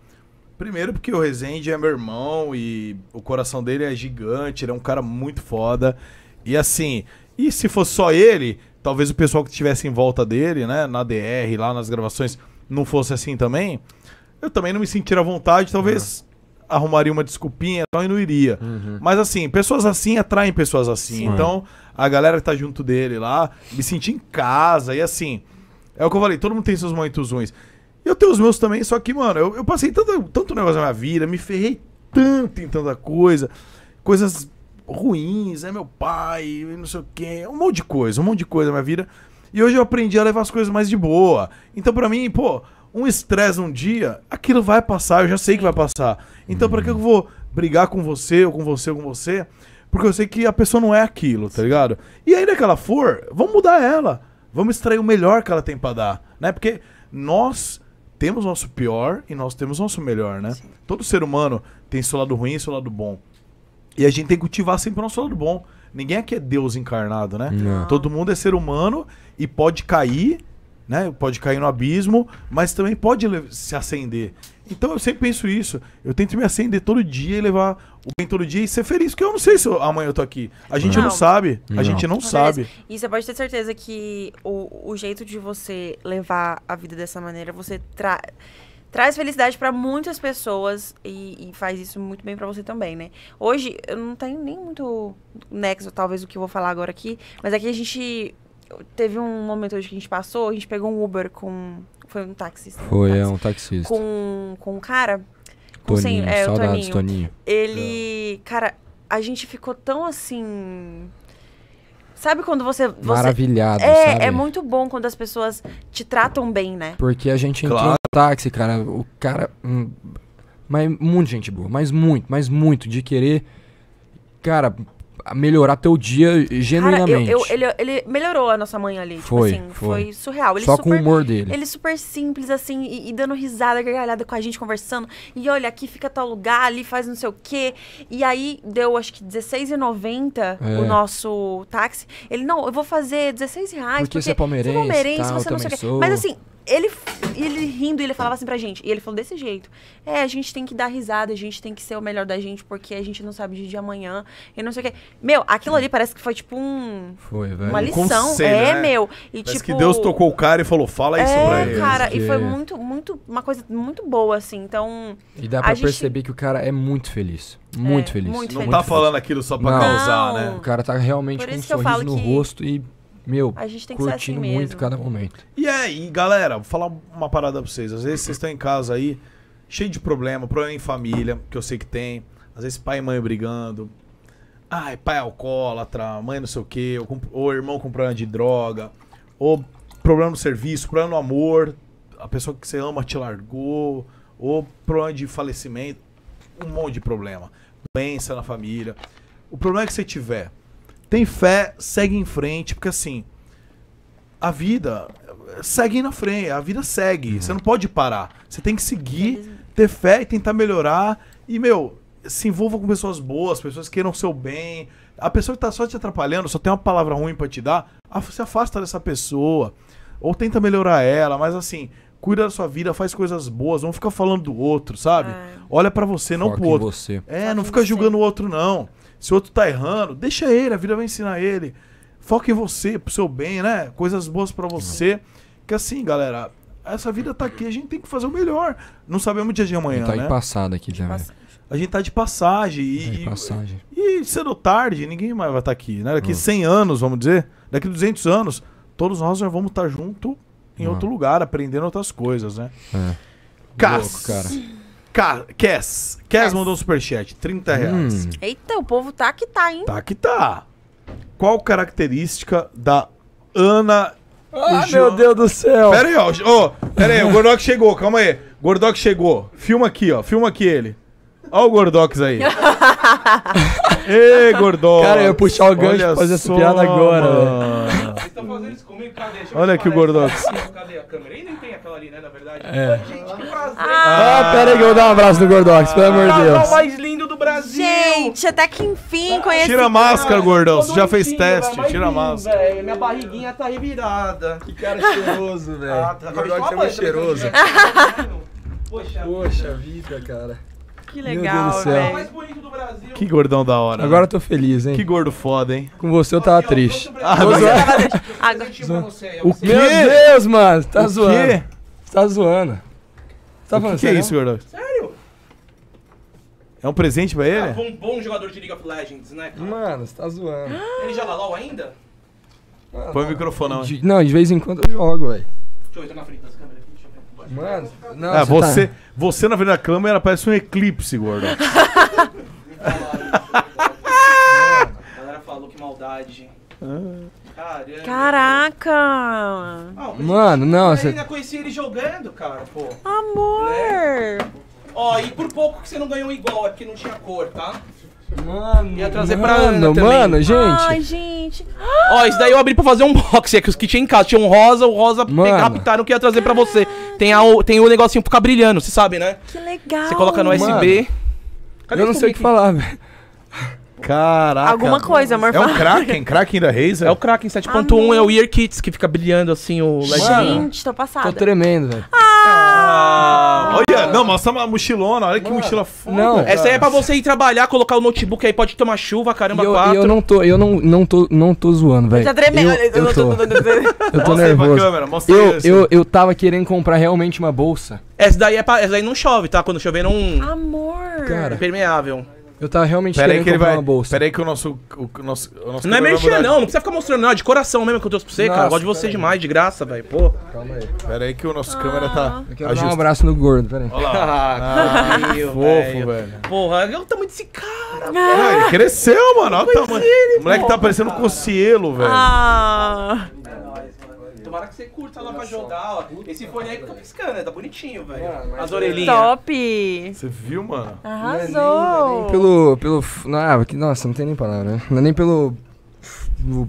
Primeiro porque o Rezende é meu irmão e o coração dele é gigante, ele é um cara muito foda. E assim, e se fosse só ele, talvez o pessoal que estivesse em volta dele, né, na DR, lá nas gravações, não fosse assim também, eu também não me sentiria à vontade, talvez uhum. arrumaria uma desculpinha e não iria. Uhum. Mas assim, pessoas assim atraem pessoas assim. Sim. Então, a galera que tá junto dele lá, me senti em casa e assim, é o que eu falei, todo mundo tem seus momentos ruins. Eu tenho os meus também, só que, mano, eu, eu passei tanto, tanto negócio na minha vida, me ferrei tanto em tanta coisa, coisas ruins, é meu pai, não sei o quê, um monte de coisa, um monte de coisa na minha vida. E hoje eu aprendi a levar as coisas mais de boa. Então, para mim, pô, um estresse um dia, aquilo vai passar, eu já sei que vai passar. Então, para que eu vou brigar com você, ou com você, ou com você? Porque eu sei que a pessoa não é aquilo, tá ligado? E ainda é que ela for, vamos mudar ela. Vamos extrair o melhor que ela tem pra dar, né? Porque nós temos nosso pior e nós temos nosso melhor, né? Sim. Todo ser humano tem seu lado ruim e seu lado bom. E a gente tem que cultivar sempre o nosso lado bom. Ninguém aqui é Deus encarnado, né? Não. Todo mundo é ser humano e pode cair, né? Pode cair no abismo, mas também pode se acender. Então eu sempre penso isso. Eu tento me acender todo dia e levar o bem todo dia e ser feliz, porque eu não sei se eu, amanhã eu tô aqui. A gente não, não sabe. Não. A gente não, sabe. E você pode ter certeza que o, o jeito de você levar a vida dessa maneira, você traz traz felicidade para muitas pessoas e, e, faz isso muito bem para você também, né? Hoje, eu não tenho nem muito nexo, talvez, o que eu vou falar agora aqui, mas aqui a gente. Teve um momento hoje que a gente passou, a gente pegou um Uber com. Foi um taxista. Foi, um é, um taxista. Com, com um cara. Com Toninho, sem, é, saudades, Toninho. Toninho. Ele. É. Cara, a gente ficou tão assim Sabe quando você. você... Maravilhado. É, sabe? é muito bom quando as pessoas te tratam bem, né? Porque a gente entrou claro. no táxi, cara. O cara. Hum, mas muito gente boa. Mas muito, mas muito. De querer. Cara, melhorar teu dia genuinamente. Cara, eu, eu, ele, ele, melhorou a nossa mãe ali. Tipo foi, tipo assim, foi. foi. surreal. Ele Só super, com o humor dele. Ele super simples, assim, e, e, dando risada, gargalhada com a gente, conversando. E olha, aqui fica tal lugar, ali faz não sei o quê. E aí deu, acho que R$16,90 é. o nosso táxi. Ele, não, eu vou fazer R$16,00. Porque, porque você é palmeirense, você é palmeirense tal, você não sei o quê. Mas assim, ele, ele rindo, ele falava assim pra gente. E ele falou desse jeito. É, a gente tem que dar risada, a gente tem que ser o melhor da gente, porque a gente não sabe de dia amanhã. E não sei o quê. Meu, aquilo ali parece que foi tipo um. Foi, velho. Uma lição. Conselho, é, né? meu. E parece tipo. que Deus tocou o cara e falou, fala isso é, pra ele. cara, que... e foi muito, muito. Uma coisa muito boa, assim. Então. E dá pra gente... perceber que o cara é muito feliz. Muito é, feliz. Muito não feliz. tá falando aquilo só pra não. causar, né? O cara tá realmente com um sorriso no que... rosto e meu, a gente tem que assim curtindo assim muito cada momento. E aí, galera, vou falar uma parada pra vocês. Às vezes vocês estão em casa aí, cheio de problema, problema em família, que eu sei que tem. Às vezes pai e mãe brigando. Ai, pai é alcoólatra, mãe não sei o quê, ou, ou irmão com problema de droga, ou problema no serviço, problema no amor, a pessoa que você ama te largou, ou problema de falecimento, um monte de problema. Doença na família. O problema é que você tiver tem fé, segue em frente, porque assim, a vida segue na frente, a vida segue. Uhum. Você não pode parar. Você tem que seguir, uhum. ter fé e tentar melhorar. E, meu, se envolva com pessoas boas, pessoas que queiram o seu bem. A pessoa que tá só te atrapalhando, só tem uma palavra ruim para te dar, se afasta dessa pessoa. Ou tenta melhorar ela, mas assim, cuida da sua vida, faz coisas boas, não fica falando do outro, sabe? É. Olha para você, não pro outro. Você. É, não fica julgando o outro, não. Se o outro tá errando, deixa ele, a vida vai ensinar ele. Foca em você, pro seu bem, né? Coisas boas para você. Que assim, galera, essa vida tá aqui, a gente tem que fazer o melhor. Não sabemos o dia de amanhã, a gente tá né? passado passada aqui já, velho. Né? A gente tá de passagem. E, tá de passagem. E, e, cedo ou tarde, ninguém mais vai estar tá aqui, né? Daqui uhum. 100 anos, vamos dizer, daqui 200 anos, todos nós já vamos estar tá junto em uhum. outro lugar, aprendendo outras coisas, né? É. Cas... Louco, cara. Cass. Cass mandou um superchat, 30 reais. Hum. Eita, o povo tá que tá, hein? Tá que tá. Qual característica da Ana... Ah, meu Deus do céu. Pera aí, ó. pera aí, o Gordox chegou, calma aí. Gordox chegou. Filma aqui, ó. Filma aqui ele. Olha o Gordox aí. Ê, Gordox. Cara, eu ia puxar o gancho pra fazer essa piada agora, Mano estão fazendo isso comigo? Cadê? Olha aqui o Gordox. Cadê a câmera? E nem tem aquela ali, né? Na verdade. É. Gente, que prazer. Ah, ah pera aí que eu vou dar um abraço no Gordox, pelo amor de ah, Deus. O mais lindo do Brasil. Gente, até que enfim conheci. Ah, tira a máscara, Gordão. Você já fez teste. Tira a máscara. Véio, minha barriguinha tá revirada. Que cara cheiroso, velho. Ah, tá. Gordox é muito cheiroso. Tá Poxa vida, cara. Que legal, velho. É que gordão da hora. Agora eu tô feliz, hein? Que gordo foda, hein? Com você eu tava Aqui, triste. Ah, Tô mas- é. zoando. É o quê? Meu Deus, mano. Tá O zoando. quê? tá zoando. Você tá falando O que, que é isso, gordão? Sério? É um presente pra ele? Ah, um bom jogador de League of Legends, né, cara? Mano, você tá zoando. Ele joga LOL ainda? Ah, Põe o microfone, não. De- Não, de vez em quando eu jogo, velho. Deixa eu ver, tá na tá Mano, não, ah, você, tá... você na verdade da câmera parece um eclipse, gordo. a galera falou que maldade. Caramba. Caraca! Ah, Mano, não. você. Eu ainda conheci ele jogando, cara, pô. Amor! Né? Ó, e por pouco que você não ganhou igual, aqui é não tinha cor, tá? Mano, ia trazer mano, Ana também. Mano, gente. Ai, gente. Ó, isso daí eu abri pra fazer um box. É que os que tinha em casa tinha um rosa, o rosa mano. pegar, captaram que ia trazer pra você. Tem, a, tem o negocinho pra ficar brilhando, você sabe, né? Que legal. Você coloca no USB. Mano, eu não sei o que falar, velho. Caraca. Alguma coisa, amor. É um Kraken? Kraken da Razer? É o Kraken 7.1, é o Ear Kits que fica brilhando assim o LED. Gente, tô passada. Tô tremendo, velho. Ah! ah! Olha, não, mostra uma mochilona, olha que Mano. mochila foda. Não, essa aí é pra você ir trabalhar, colocar o notebook aí, pode tomar chuva, caramba, e eu, quatro. E eu não tô, eu não, não tô, não tô zoando, velho. Tá tremendo. Eu, eu, tô, eu tô nervoso. Câmera, eu, assim. eu, eu tava querendo comprar realmente uma bolsa. Essa daí, é pra, essa daí não chove, tá? Quando chover não... Amor! Cara. Impermeável. Eu tava realmente pera querendo que comprar vai, uma bolsa. Peraí que o nosso... O, o nosso, o nosso não é mexer não. Não precisa ficar mostrando, não. É de coração mesmo que eu trouxe pra você, Nossa, cara. Eu gosto de você aí. demais, de graça, velho. Pô. Calma aí. Peraí que o nosso ah. câmera tá... Ah. Eu quero dar um abraço no gordo, peraí. Olha lá. Ah, que fofo, velho. Porra, olha o tamanho desse cara, ah. velho. Ah, ele cresceu, mano. Olha o tamanho. Assim, o moleque tá parecendo com o cielo velho. Ah... Tomara que você curta Olha lá pra só. jogar, ó. Esse fone aí que tá piscando, né? tá bonitinho, velho. As orelhinhas. Top! Você viu, mano? Arrasou! É é pelo. pelo não, ah, que- nossa, não tem nem palavra, né? Não é nem pelo.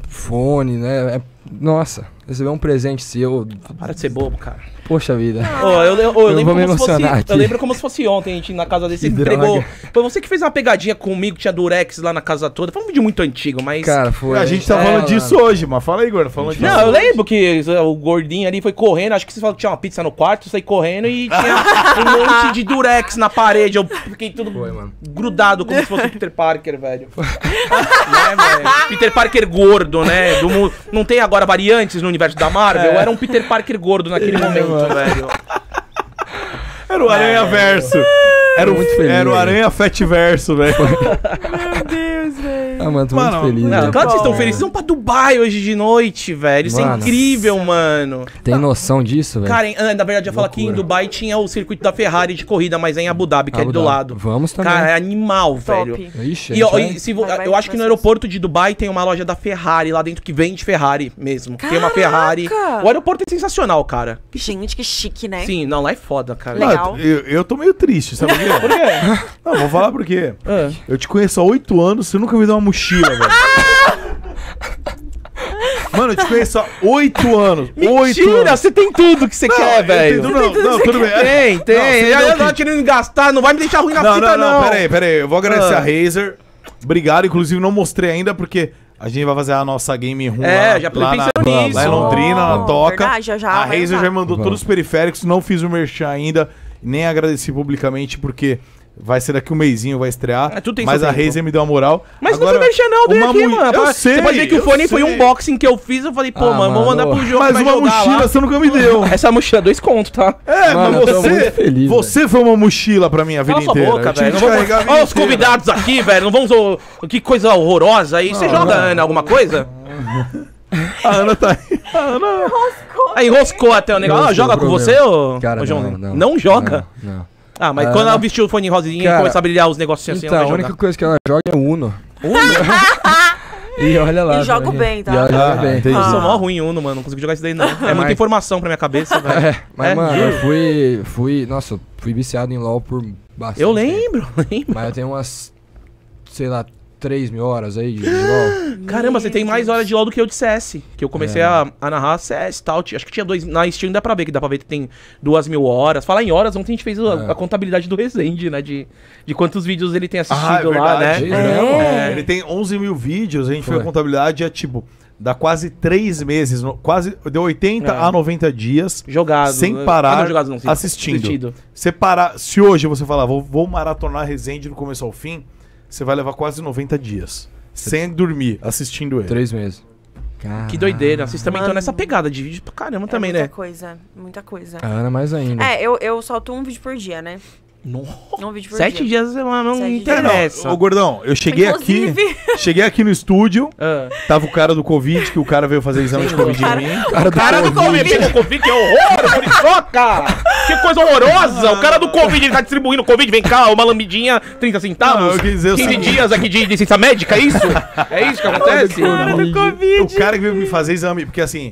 fone, né? É- nossa, recebeu um presente seu. Para de ser bobo, cara. Poxa vida. Oh, eu, eu, eu, eu lembro como se fosse, aqui. eu lembro como se fosse ontem, a gente na casa desse que entregou. Droga. Foi você que fez uma pegadinha comigo, tinha Durex lá na casa toda. Foi um vídeo muito antigo, mas. Cara, foi. A gente tá é, falando disso hoje, mas fala aí, gordo. Falando Não, eu hoje. lembro que o gordinho ali foi correndo. Acho que você falou que tinha uma pizza no quarto, saí correndo e tinha um monte de Durex na parede. Eu fiquei tudo foi, grudado como se fosse o Peter Parker, velho. Né, Peter Parker gordo, né? Do, não tem agora variantes no universo da Marvel. É. Eu era um Peter Parker gordo naquele é, momento mano. velho. Era o é, Aranha Verso. É, era, muito feliz, era o Aranha Fat Verso, velho. Meu Deus. Ah, mano, tô mano, muito feliz. Não, né? claro que vocês estão é. felizes. Vocês vão pra Dubai hoje de noite, velho. Isso é mano, é incrível, mano. Tem noção disso, velho? Cara, na verdade, eu ia falar que em Dubai tinha o circuito da Ferrari de corrida, mas é em Abu Dhabi, que é Abu é ali do lado. Vamos também. Cara, é animal, Top. velho. Ixi, e, ó, se, vai, eu acho que no aeroporto de Dubai tem uma loja da Ferrari lá dentro que vende Ferrari mesmo. Caraca. Tem uma Ferrari. O aeroporto é sensacional, cara. Gente, que chique, né? Sim, não, lá é foda, cara. Legal. Eu, eu tô meio triste, sabe por quê? por quê? Não, vou falar por quê. É. Eu te conheço há oito anos, você nunca me deu uma mochila mochila, velho. Mano, eu te conheço há oito anos. Mentira, anos. você tem tudo que você quer, velho. não, não, tudo bem. Tem, tem. Não, você já tá querendo gastar, não vai me deixar ruim na não, fita, não. Não, não, peraí, peraí. Eu vou agradecer ah. a Razer. Obrigado, inclusive não mostrei ainda porque a gente vai fazer a nossa game room é, lá, já lá, na, nisso. lá em Londrina, oh, na Toca. Verdade, já, já, a Razer já mandou todos os periféricos, não fiz o merchan ainda, nem agradeci publicamente porque Vai ser daqui um mêsinho, vai estrear. É, tudo tem mas a Razer me deu uma moral. Mas Agora, não foi mexendo, não, aqui, mano. Eu sei, você pode ver que o fone foi um unboxing que eu fiz, eu falei, pô, ah, mano, vamos vou mandar pro jogo. Mas uma mochila lá. você nunca me deu. Essa mochila, é dois conto, tá? É, mano, mas você. Feliz, você véio. foi uma mochila pra mim a vida Cala inteira. Boca, velho. Olha os convidados aqui, velho. Não vamos. Que coisa horrorosa aí. Você joga, Ana, alguma coisa? A Ana tá aí. A Ana. Ah, enroscou. Aí enroscou até o negócio. Ah, joga com você, ô. Cara, não, não, joga. não. Ah, mas ah, quando ela vestiu o fone rosinha cara, e a brilhar os negocinhos então, assim, ela então, a única coisa que ela joga é Uno. Uno? e olha lá. E jogo bem, tá? E ah, bem. Eu ah. sou mó ruim Uno, mano. Não consigo jogar isso daí, não. Ah, é muita informação pra minha cabeça, velho. É, mas, é. mano, eu hum. fui, fui... Nossa, fui viciado em LoL por bastante Eu lembro, tempo. lembro. Mas eu tenho umas... Sei lá, 3 mil horas aí de LOL. Caramba, você tem mais horas de LOL do que eu de CS. Que eu comecei é. a, a, narrar CS e tal. Acho que tinha dois. Na Steam dá pra ver que dá pra ver que tem duas mil horas. Falar em horas, ontem a gente fez a, é. a contabilidade do Resende, né? De, de quantos vídeos ele tem assistido ah, é lá, né? verdade, né? Ele tem 11 mil vídeos, a gente fez a contabilidade é tipo dá quase três meses, quase de 80 é. a 90 dias. Jogado. Sem né? parar. Não, jogado não, sim, assistindo. Se, parar, se hoje você falar, vou, vou maratonar Resende do começo ao fim, você vai levar quase 90 dias. Sem dormir, assistindo ele. Três meses. Que doideira. Vocês também estão nessa pegada de vídeo pra caramba é também, muita né? Muita coisa, muita coisa. Ana ah, mais ainda. É, eu, eu solto um vídeo por dia, né? Nossa. Sete dia. dias da semana, não Sete interessa. Ô, gordão, eu cheguei Inclusive. aqui. Cheguei aqui no estúdio. Ah. Tava o cara do Covid, que o cara veio fazer exame de Covid em mim. O cara, o cara do, do Covid. O Covid que é horror, muriçoca! Que coisa horrorosa! O cara do Covid, ele tá distribuindo Covid, vem cá, uma lambidinha, 30 centavos. Não, 15 dias aqui de licença médica, é isso? É isso que acontece? O cara do Covid. O cara que veio me fazer exame, porque assim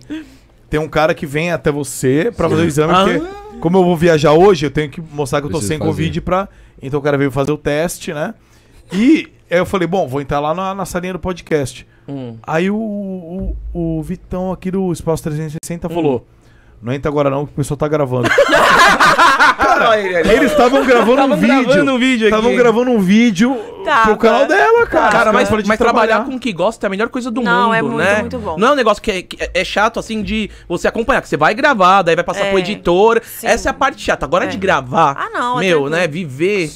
tem um cara que vem até você pra fazer o exame, porque ah. como eu vou viajar hoje, eu tenho que mostrar que eu tô Preciso sem fazer. Covid pra. Então o cara veio fazer o teste, né? E aí eu falei, bom, vou entrar lá na, na salinha do podcast. Hum. Aí o, o, o, Vitão aqui do Espaço 360 hum. falou: Não entra agora não, que o pessoal tá gravando. cara, é eles estavam gravando, um gravando um vídeo. Estavam gravando um vídeo Tá, pro canal dela, cara. Cara, mas, mas trabalhar. trabalhar com o que gosta é a melhor coisa do Não, é mundo, é muito, né? muito bom. Não é um negócio que é, que é, é chato, assim, de você acompanhar, que você vai gravar, daí vai passar É, pro editor. sim. Essa é a parte chata. Agora É. de gravar, Ah, não, meu, né, viver...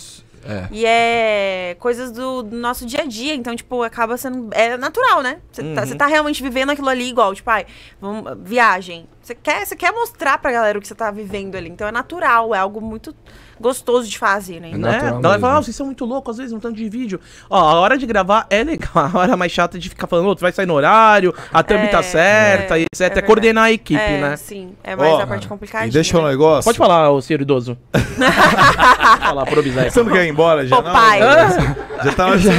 É. E é coisas do, do, nosso dia a dia. Então, tipo, acaba sendo. É natural, né? Você tá, uhum. tá, tá, realmente vivendo aquilo ali igual, tipo, ai, vamos, viagem. Você quer, você quer mostrar pra galera o que você tá vivendo ali. Então é natural, é algo muito gostoso de fazer, né? É né? Ela vai falar, ah, vocês são muito loucos, às vezes, um tanto de vídeo. Ó, a hora de gravar é legal, a hora mais chata de ficar falando, outro vai sair no horário, a thumb tá é, tá certa, é, etc. É, é coordenar a equipe, é, né? Sim, é mais a parte complicada. E deixa eu um negócio. Pode falar, ô senhor idoso. falar, improvisar. Você não quer ir embora já? Ô, não, pai. já tava tá- já.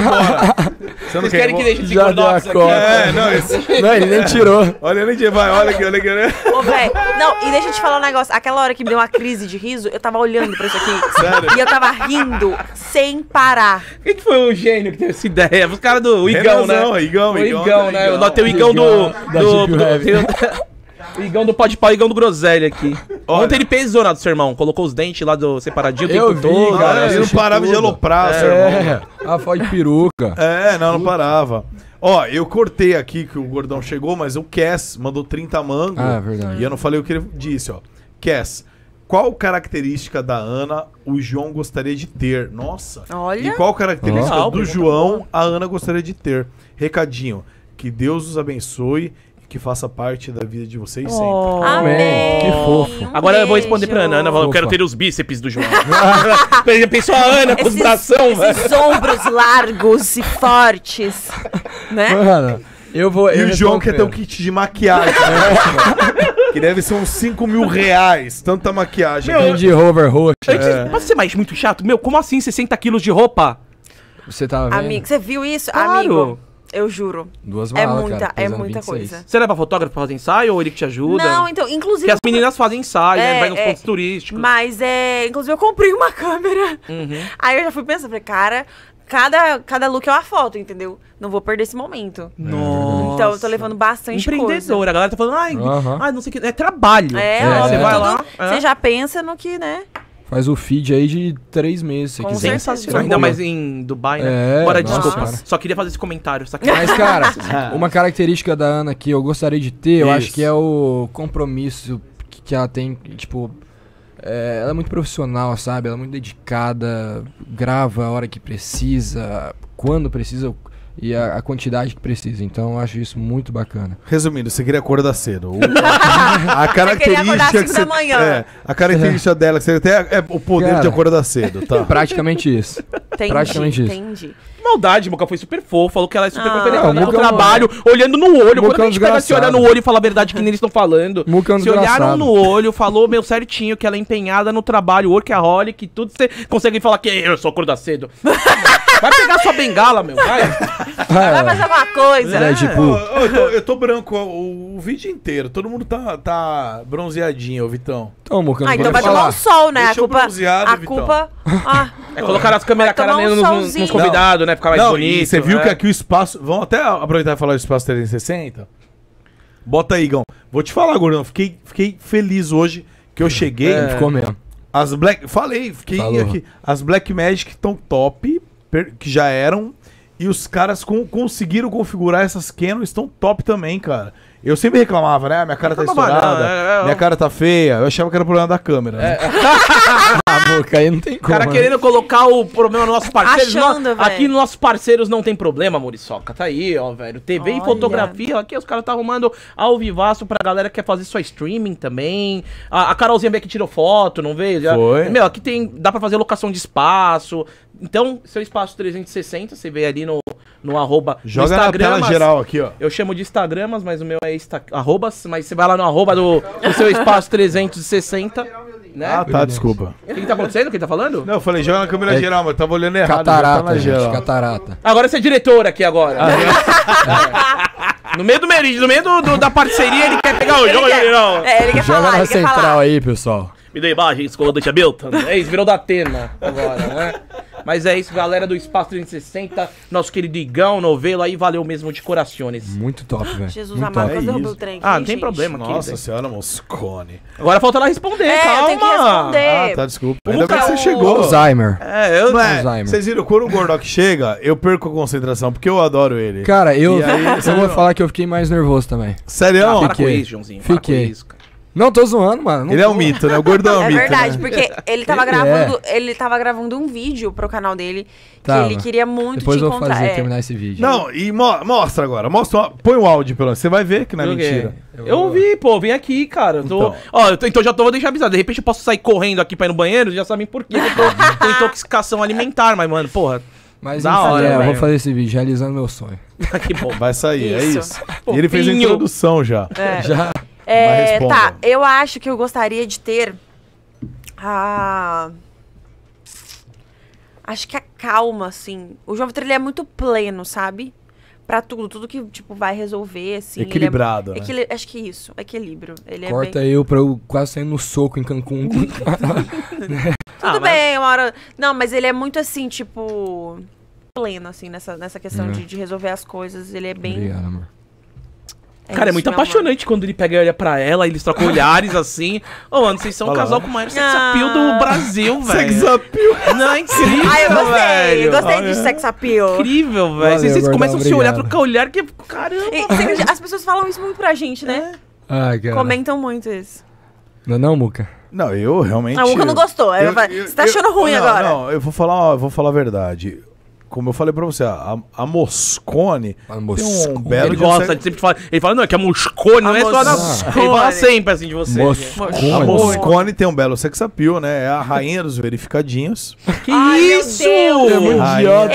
Tá Você Vocês querem que deixe de gordox aqui? Né? É, não, esse... não, ele nem tirou. Olha, ele nem tirou. Vai, olha aqui, olha aqui. Ô, velho. Não, e deixa eu te falar um negócio. Aquela hora que me deu uma crise de riso, eu tava olhando pra isso aqui. Assim. Sério? E eu tava rindo sem parar. Quem que foi o gênio que teve essa ideia? Os caras do Igão, né? Igão, o Igão, né? né? Igão. Nós o Igão do. do, do, do Igão do pode pau, Igão do Groselha aqui. Olha. Ontem ele pesou na do seu irmão, colocou os dentes lá do separadinho, eu todo, cara. Ele não parava tudo. de aloprar, é. seu irmão. É, ah, fala de peruca. É, não, não parava. Ó, eu cortei aqui que o gordão chegou, mas o Cass mandou 30 mangos. Ah, é verdade. E eu não falei o que ele disse, ó. Cass, qual característica da Ana o João gostaria de ter? Nossa. Olha. E qual característica do ah, João a Ana gostaria de ter? Recadinho. Que Deus os abençoe e que faça parte da vida de vocês oh, sempre. Amém. Que fofo. Um Agora beijo. eu vou responder pra Ana. Ana, eu quero ter os bíceps do João. Pensou a Ana com esses, os bração, velho. ombros largos e fortes, né? Mano, eu vou... Eu e o João quer ter um kit de maquiagem, né? que deve ser uns 5 mil reais, tanta maquiagem. Meu, de rover roxa. É. Mas é mais muito chato? Meu, como assim 60 quilos de roupa? Você tava tá vendo? Amigo, você viu isso? Claro. Amigo, eu juro. Duas é malas, É muita, cara, é muita coisa. Você leva fotógrafo pra fazer ensaio ou ele que te ajuda? Não, então, inclusive... Porque as meninas fazem ensaio, né? é, né? vai nos é, pontos turísticos. Mas, é... Inclusive, eu comprei uma câmera. Uhum. Aí eu já fui pensando, falei, cara... Cada, cada look é uma foto, entendeu? Não vou perder esse momento. Nossa. É então, eu tô levando bastante Empreendedora. coisa. Empreendedora. A galera tá falando, ai, ai, ah, não sei o que. É trabalho. É, É, óbvio. Você vai lá. é. Você já pensa no que, né? Faz o feed aí de três meses, Com Sensacional. Ainda mais em Dubai, né? É, Bora, nossa, desculpa. cara. Só queria fazer esse comentário. Só que... Mas, cara, é. uma característica da Ana que eu gostaria de ter, eu acho que é o compromisso que, que ela tem, tipo. é, ela é muito profissional, sabe? Ela é muito dedicada, grava a hora que precisa, quando precisa, e a, a, quantidade que precisa. Então eu acho isso muito bacana. Resumindo, você queria acordar cedo. O, a, a característica. Você que você, é, a característica é. dela que você tem é, é o poder Cara, de acordar cedo, tá? Praticamente isso. Entendi, praticamente isso. Entendi maldade, Muca foi super fofo, falou que ela é super ah, competente no é trabalho, olhando no olho. Quando a é gente pega se olhar no olho e fala a verdade que nem eles estão falando. Muca é se olharam no olho, falou meu certinho, que ela é empenhada no trabalho, workaholic, tudo, você consegue falar que eu sou acorda cedo. Vai pegar sua bengala, meu, vai. Vai fazer uma coisa. É, né? eu, eu, tô, eu, tô, branco o, o, vídeo inteiro. Todo mundo tá, tá bronzeadinho, Vitão. Então, Muca, ah, então vai tomar um sol, né? Deixa a culpa... a culpa... Ah, é colocar as câmeras cara um nos, nos, nos convidados, né? ficar mais não, bonito. Você viu é. que aqui o espaço. Vamos até aproveitar e falar do espaço 360. Bota aí, Igão. Vou te falar, Gordão. Fiquei, fiquei feliz hoje que eu cheguei. É. Ficou mesmo. As Black. Falei, fiquei Falou. aqui. As Black Magic estão top, que já eram. E os caras com, conseguiram configurar essas Canon, estão top também, cara. Eu sempre reclamava, né? Ah, minha cara tá estourada, é, é, é minha cara tá feia. Eu achava que era problema da câmera. Né? É, ah, boca, aí não tem como. O cara né? querendo colocar o problema nos nossos parceiros. Achando, no... Aqui nos nossos parceiros não tem problema, Muriçoca. Tá aí, ó, velho. TV Olha. e fotografia. Aqui os caras tá arrumando ao vivaço pra galera que quer fazer só streaming também. A, a Carolzinha veio que tirou foto, não veio? Foi. Meu, aqui tem. Dá pra fazer locação de espaço. Então, seu espaço 360, você vê ali no, no arroba. Joga no na tela geral aqui, ó. Eu chamo de Instagramas, mas o meu é está é arroba, mas você vai lá no arroba do, do seu espaço 360. Né? Ah, tá, desculpa. O que, que tá acontecendo? O que tá falando? Não, eu falei, joga na câmera é, geral, mas tava olhando errado. Tá catarata, tá catarata. Agora você é diretor aqui agora. Ah, né? é. No meio do Merid no meio do, do, da parceria, ele quer pegar o jogo, geral. não. É, ele quer joga falar, na ele central falar. aí, pessoal. Me dê imagens, comandante Hamilton. É isso, virou da Atena agora, né? Mas é isso, galera do Espaço 360, nosso querido Igão, novelo aí, valeu mesmo de corações. Muito top, velho. Jesus amado, quase é derrubou o trem. ah, não tem problema, problema, Nossa senhora, Moscone. Agora falta ela responder, é, calma. Eu tenho que responder. Ah, tá, desculpa. Ainda bem que você chegou. Alzheimer. É, eu não é, Alzheimer. Vocês viram, quando o Gordox chega, eu perco a concentração, porque eu adoro ele. Cara, eu, aí, eu vou falar que eu fiquei mais nervoso também. Sério? Ah, para fiquei. com isso, Joãozinho. Fiquei. Para com isso, cara. Não, tô zoando, mano. Não ele tô. é um mito, né? O gordão é, um é mito. É verdade, né? porque ele tava, ele é. gravando, é. ele tava gravando um vídeo pro canal dele que ele queria muito Depois te encontrar. Depois eu vou fazer, é. terminar esse vídeo. Não, e mo mostra agora. Mostra, põe o áudio pelo menos. Você vai ver que não é Joguei. mentira. Eu, ouvi, pô. Vim aqui, cara. Tô... Então. Ó, tô, então já tô, vou deixar avisado. De repente eu posso sair correndo aqui pra ir no banheiro, já sabem por quê. Eu tô com intoxicação alimentar, mas, mano, porra... Mas da hora, é, eu vou fazer esse vídeo, realizando meu sonho. que bom. Vai sair, isso. é isso. Pô, e ele fez pinho. a introdução já. É. Já. É, tá, eu acho que eu gostaria de ter a. Acho que a calma, assim. O João Vitor, ele é muito pleno, sabe? Pra tudo, tudo que, tipo, vai resolver, assim. É Equilibrado. É... Né? Acho que isso, equilíbrio. Ele é Corta é bem... eu pra eu quase sair no soco em Cancún. tudo ah, bem, mas... uma hora. Não, mas ele é muito assim, tipo. pleno, assim, nessa, nessa questão uhum. de, de, resolver as coisas. Ele é bem. Obrigado, amor. É Cara, é muito apaixonante quando ele pega e olha pra ela, eles trocam olhares assim. Ô, oh, mano, vocês são um casal com o maior sex appeal do ah. Brasil, velho. Sex appeal? Não, é incrível, Ai, ah, eu gostei, velho. gostei de sex appeal. Incrível, velho. Vocês, começam a se olhar, trocar olhar, que caramba. E, as pessoas falam isso muito pra gente, né? É. Ai, Comentam muito isso. Não, é não, Muca? Não, eu realmente. A ah, Muca não gostou. Eu, eu, você tá achando ruim não, agora? Não, eu vou falar, eu vou falar a verdade como eu falei pra você, a, a Moscone. A Moscone. Um ele gosta, consegue... sempre fala. Ele fala, não, é que a Moscone a não é só da. Ele fala sempre assim de você. Moscone. A Moscone tem um belo sex appeal, né? É a rainha dos verificadinhos. que Ai, isso! É muito idiota.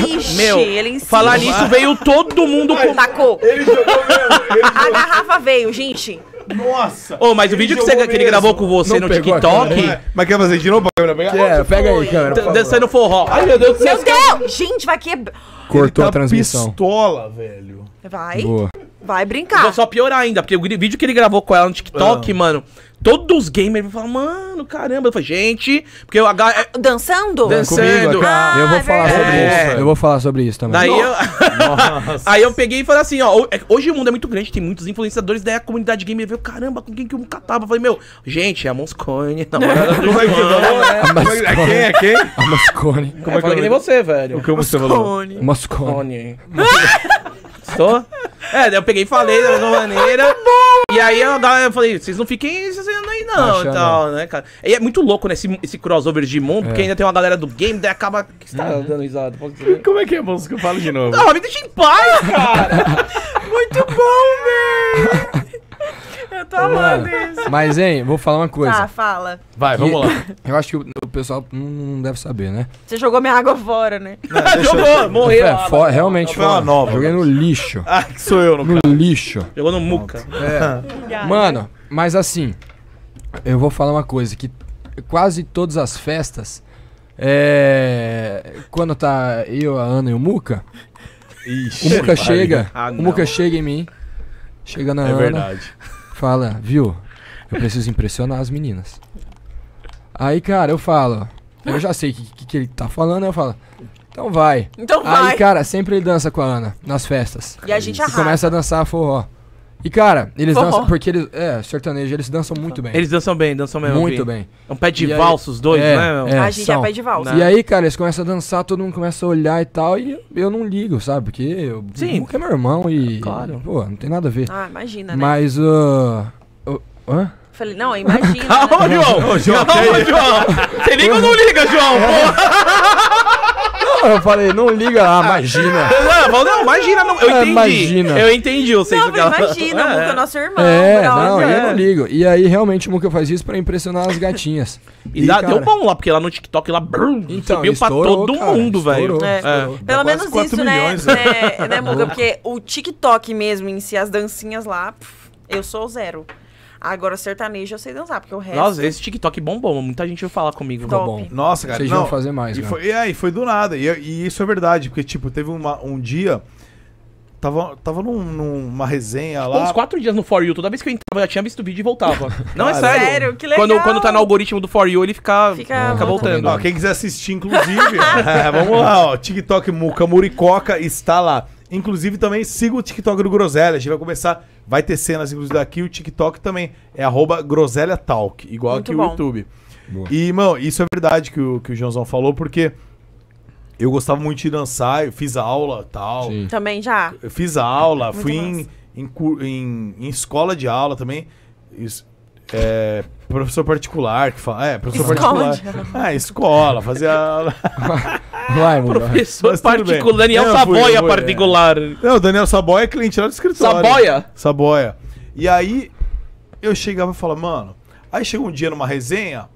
Ele insiste, meu, ele insiste. Falar nisso veio todo mundo com. Ele jogou mesmo. Ele jogou. A garrafa veio, gente. Nossa! Ô, mas o vídeo que, você, que ele gravou com você Não no TikTok. Né? Mas quer fazer de novo pra câmera pegar? É, pega aí, câmera. por no Dançando forró. Ai, meu Deus do céu. Meu Deus! Gente, vai quebrar. Cortou a tá transmissão. pistola, velho. Vai. Boa. Vai brincar. Vou só piorar ainda, porque o vídeo que ele gravou com ela no TikTok, ah. mano, todos os gamers falam, mano, caramba. Eu falei, gente, porque eu. Ah, dançando? Dançando. Comigo, ah, eu vou é falar verdade. sobre é. isso. Eu vou falar sobre isso também. Daí eu... Aí eu peguei e falei assim, ó. É, hoje o mundo é muito grande, tem muitos influenciadores, daí a comunidade gamer veio, caramba, com quem que eu tava? Eu falei, meu, gente, é a Monscone. Namorada do João. É, é quem? É quem? A Moscone. Como é que é eu falei que nem você, velho? O que você falou? Moscone. Moscone. Gostou? É, eu peguei e falei da mesma maneira. Bom, e aí eu, eu falei, vocês não fiquem fazendo aí não, e tal, né, cara? E é muito louco, né, esse, esse crossover de mundo, é. porque ainda tem uma galera do game, daí acaba... que você tá uhum. dando risada? Né? Como é que é, moço, que eu falo de novo? Não, me deixa em paz, cara! muito bom, velho! tô tá amando isso. Mas, hein, vou falar uma coisa. Tá, fala. Vai, vamos lá. Eu acho que o, o pessoal não, não deve saber, né? Você jogou minha água fora, né? Jogou, morreu. É, realmente Foi uma nova. Joguei no né? lixo. Ah, que sou eu, no, no lixo. Jogou no Muca. É. Mano, mas assim, eu vou falar uma coisa, que quase todas as festas, é, quando tá eu, a Ana e o Muca, Ixi, o Muca chega, Ah, o Muca chega em mim, chega na É Ana, verdade. Fala, viu? Eu preciso impressionar as meninas. Aí, cara, eu falo. Eu já sei o que, que, que, ele tá falando, eu falo. Então vai. Então vai. Aí, cara, sempre ele dança com a Ana nas festas. E a gente arrasa. começa a dançar forró. E, cara, eles oh, dançam. Porque eles. É, sertanejo, eles dançam muito bem. Eles dançam bem, dançam mesmo. Muito bem. É um pé de valsa, os dois, é, né, É, a gente é são. é pé de valsa. E aí, cara, eles começam a dançar, todo mundo começa a olhar e tal. E eu não ligo, sabe? Porque eu. Sim. é meu irmão e. Claro. Pô, não tem nada a ver. Ah, imagina, né? Mas. Uh, uh, hã? Falei, não, imagina. Né? Calma, né? João! Ô, João Calma, João! Você liga ou não liga, João? É. Não, eu falei, não liga, ah, imagina. Não, não, imagina, não. Eu é, entendi. Imagina. Eu entendi, eu sei não, imagina, o é. Muca é nosso irmão. É, não, eu não ligo. E aí, realmente, o Muca faz isso pra impressionar as gatinhas. E, e dá, cara... deu bom lá, porque lá no TikTok, lá, brum, então, subiu estourou, pra todo cara, mundo, velho. É, pelo menos isso, né? milhões, né, né, né, Muca? Porque o TikTok mesmo em si, as dancinhas lá, pff, eu sou zero. Agora, sertanejo eu sei dançar, porque o resto. Nossa, esse TikTok bombom. Muita gente veio falar comigo. Ficou bom. Nossa, cara. Vocês não, vão fazer mais, e né? foi, é, e foi do nada. E, e, isso é verdade, porque, tipo, teve uma, um dia. Tava, tava num, numa resenha tipo, lá. Uns quatro dias no For You. Toda vez que eu entrava, eu já tinha visto o vídeo e voltava. não, é sério. sério. que legal. Quando, quando tá no algoritmo do For You, ele fica, fica, fica voltando. Ó, quem quiser assistir, inclusive, é, vamos lá, ó. TikTok Muca Muricoca está lá. Inclusive, também siga o TikTok do Groselha. A gente vai começar Vai ter cenas, inclusive, daqui. O TikTok também é arroba groselha talk, igual Muito aqui bom. o YouTube. Boa. E, mano, isso é verdade que o, que o Joãozão falou, porque eu gostava muito de dançar, eu fiz aula tal. Sim. Também já. Eu fiz aula, Muito fui em, em, em, em, escola de aula também. Isso, é, professor particular que fala. É, professor escola. particular. Ah, escola, fazer aula. Vai, Professor particular, Daniel não, Saboia fui, fui, é. particular. É. Não, Daniel Saboia é cliente lá do escritório. Saboia? Saboia. E aí eu chegava e falava, mano. Aí chegou um dia numa resenha,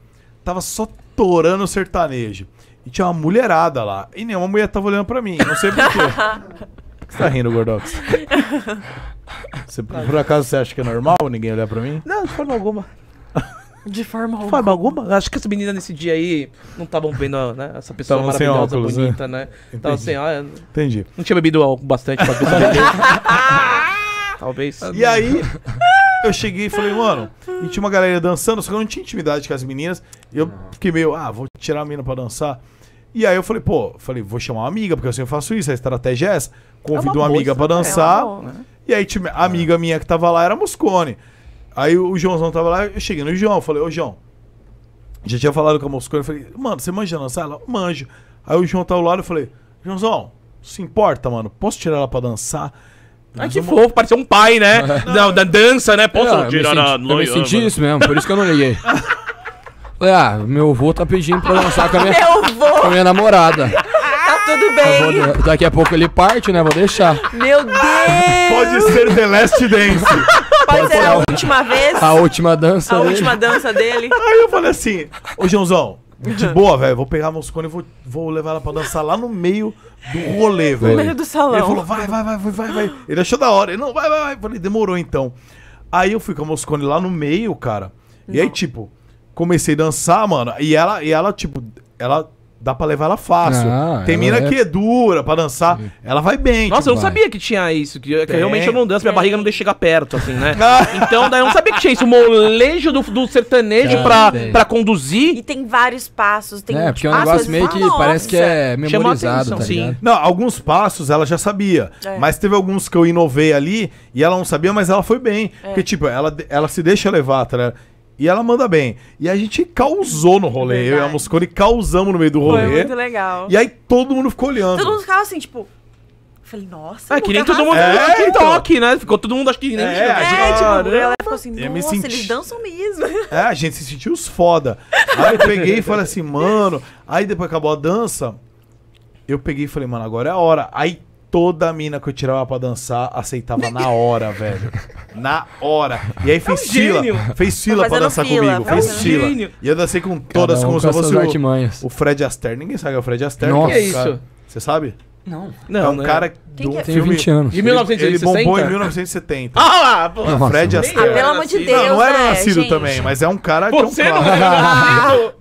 tava só torando o sertanejo. E tinha uma mulherada lá. E nenhuma mulher tava olhando pra mim. Não sei porquê. Por quê. você tá rindo, Gordox? Você, por acaso você acha que é normal ninguém olhar pra mim? Não, de forma alguma. De forma alguma. De forma alguma? Acho que as meninas nesse dia aí não estavam tá vendo, né? Essa pessoa Tavam maravilhosa, óculos, né? bonita, né? então sem assim, ó. Entendi. Não tinha bebido algo bastante pra beber. Talvez. E aí, eu cheguei e falei, mano, e tinha uma galera dançando, só que eu não tinha intimidade com as meninas. E eu fiquei meio, ah, vou tirar a menina pra dançar. E aí eu falei, pô, falei, vou chamar uma amiga, porque assim eu sempre faço isso, a estratégia é essa. Convido é uma, uma, amiga pra dançar. Né? É uma, né? E aí tinha, a amiga minha que tava lá era Moscone. Aí o Joãozão tava lá, eu cheguei no João, falei, ô João, já tinha falado com a Moscone, eu falei, mano, você manja dançar? Ela, manjo. Aí o João tava tá ao lado, eu falei, Joãozão, se importa, mano, posso tirar ela pra dançar? Ai, que fofo, parecia um pai, né? da, da dança, né? Posso tirar na noite eu me senti isso mesmo, por isso que eu não liguei. ah, meu avô tá pedindo pra dançar com a minha, com a minha namorada. Tudo bem. vou- daqui a pouco ele parte, né? Vou deixar. Meu Deus! Pode ser The Last Dance. Pode ser a última vez? A última dança. A dele. última dança dele? Aí eu falei assim, ô Joãozão, de boa, velho, vou pegar a Moscone e vou, vou levar ela pra dançar lá no meio do rolê, velho. No meio do salão. Ele falou, vai, vai, vai, vai, vai, Ele achou da hora. Ele, não, vai, vai, vai. Eu Falei, demorou então. Aí eu fui com a Moscone lá no meio, cara. E aí, tipo, comecei a dançar, mano. E ela, e ela tipo, ela dá pra levar ela fácil. Ah, tem mina é... que é dura pra dançar, ela vai bem. Nossa, tipo, eu não tipo, vai. sabia que tinha isso, que, que realmente eu não danço, minha barriga não deixa chegar perto, assim, né? então, daí eu não sabia que tinha isso, o molejo do, do sertanejo pra, pra conduzir. E tem vários passos, tem É, porque é um negócio meio que nossa. parece que é memorizado, atenção, tá Sim. Não, alguns passos ela já sabia, é. mas teve alguns que eu inovei ali e ela não sabia, mas ela foi bem. É. Porque, tipo, ela, ela se deixa levar, tá e ela manda bem. E a gente causou no rolê. Verdade. Eu e a Moscone causamos no meio do rolê. Foi muito legal. E aí todo mundo ficou olhando. Todo mundo ficava assim, tipo. falei, nossa, É que nem todo mundo é, no então. TikTok, né? Ficou todo mundo, acho que nem. Né? É, é, é tipo, ela ficou assim, nossa, senti... eles dançam mesmo. É, a gente se sentiu os foda. Aí eu peguei e falei assim, mano. Aí depois acabou a dança, eu peguei e falei, mano, agora é a hora. Aí toda mina que eu tirava pra dançar aceitava na hora, velho. Na hora. E aí é fez é um fila. Gênio. Fez fila tá pra dançar fila, comigo. Tá fez é um fila. Gênio. E eu dancei com todas um como se fosse o, o, Fred Astaire. Ninguém sabe é o Fred Astaire. Nossa. Que é isso? Você sabe? Não. É não, né? é um não cara do filme... Tem 20 anos. De Ele, ele bombou em 1970. Ah, pô. Nossa, Fred Astaire. Ah, pelo amor de Deus, Não, não era né, nascido gente. também, mas é um cara que é um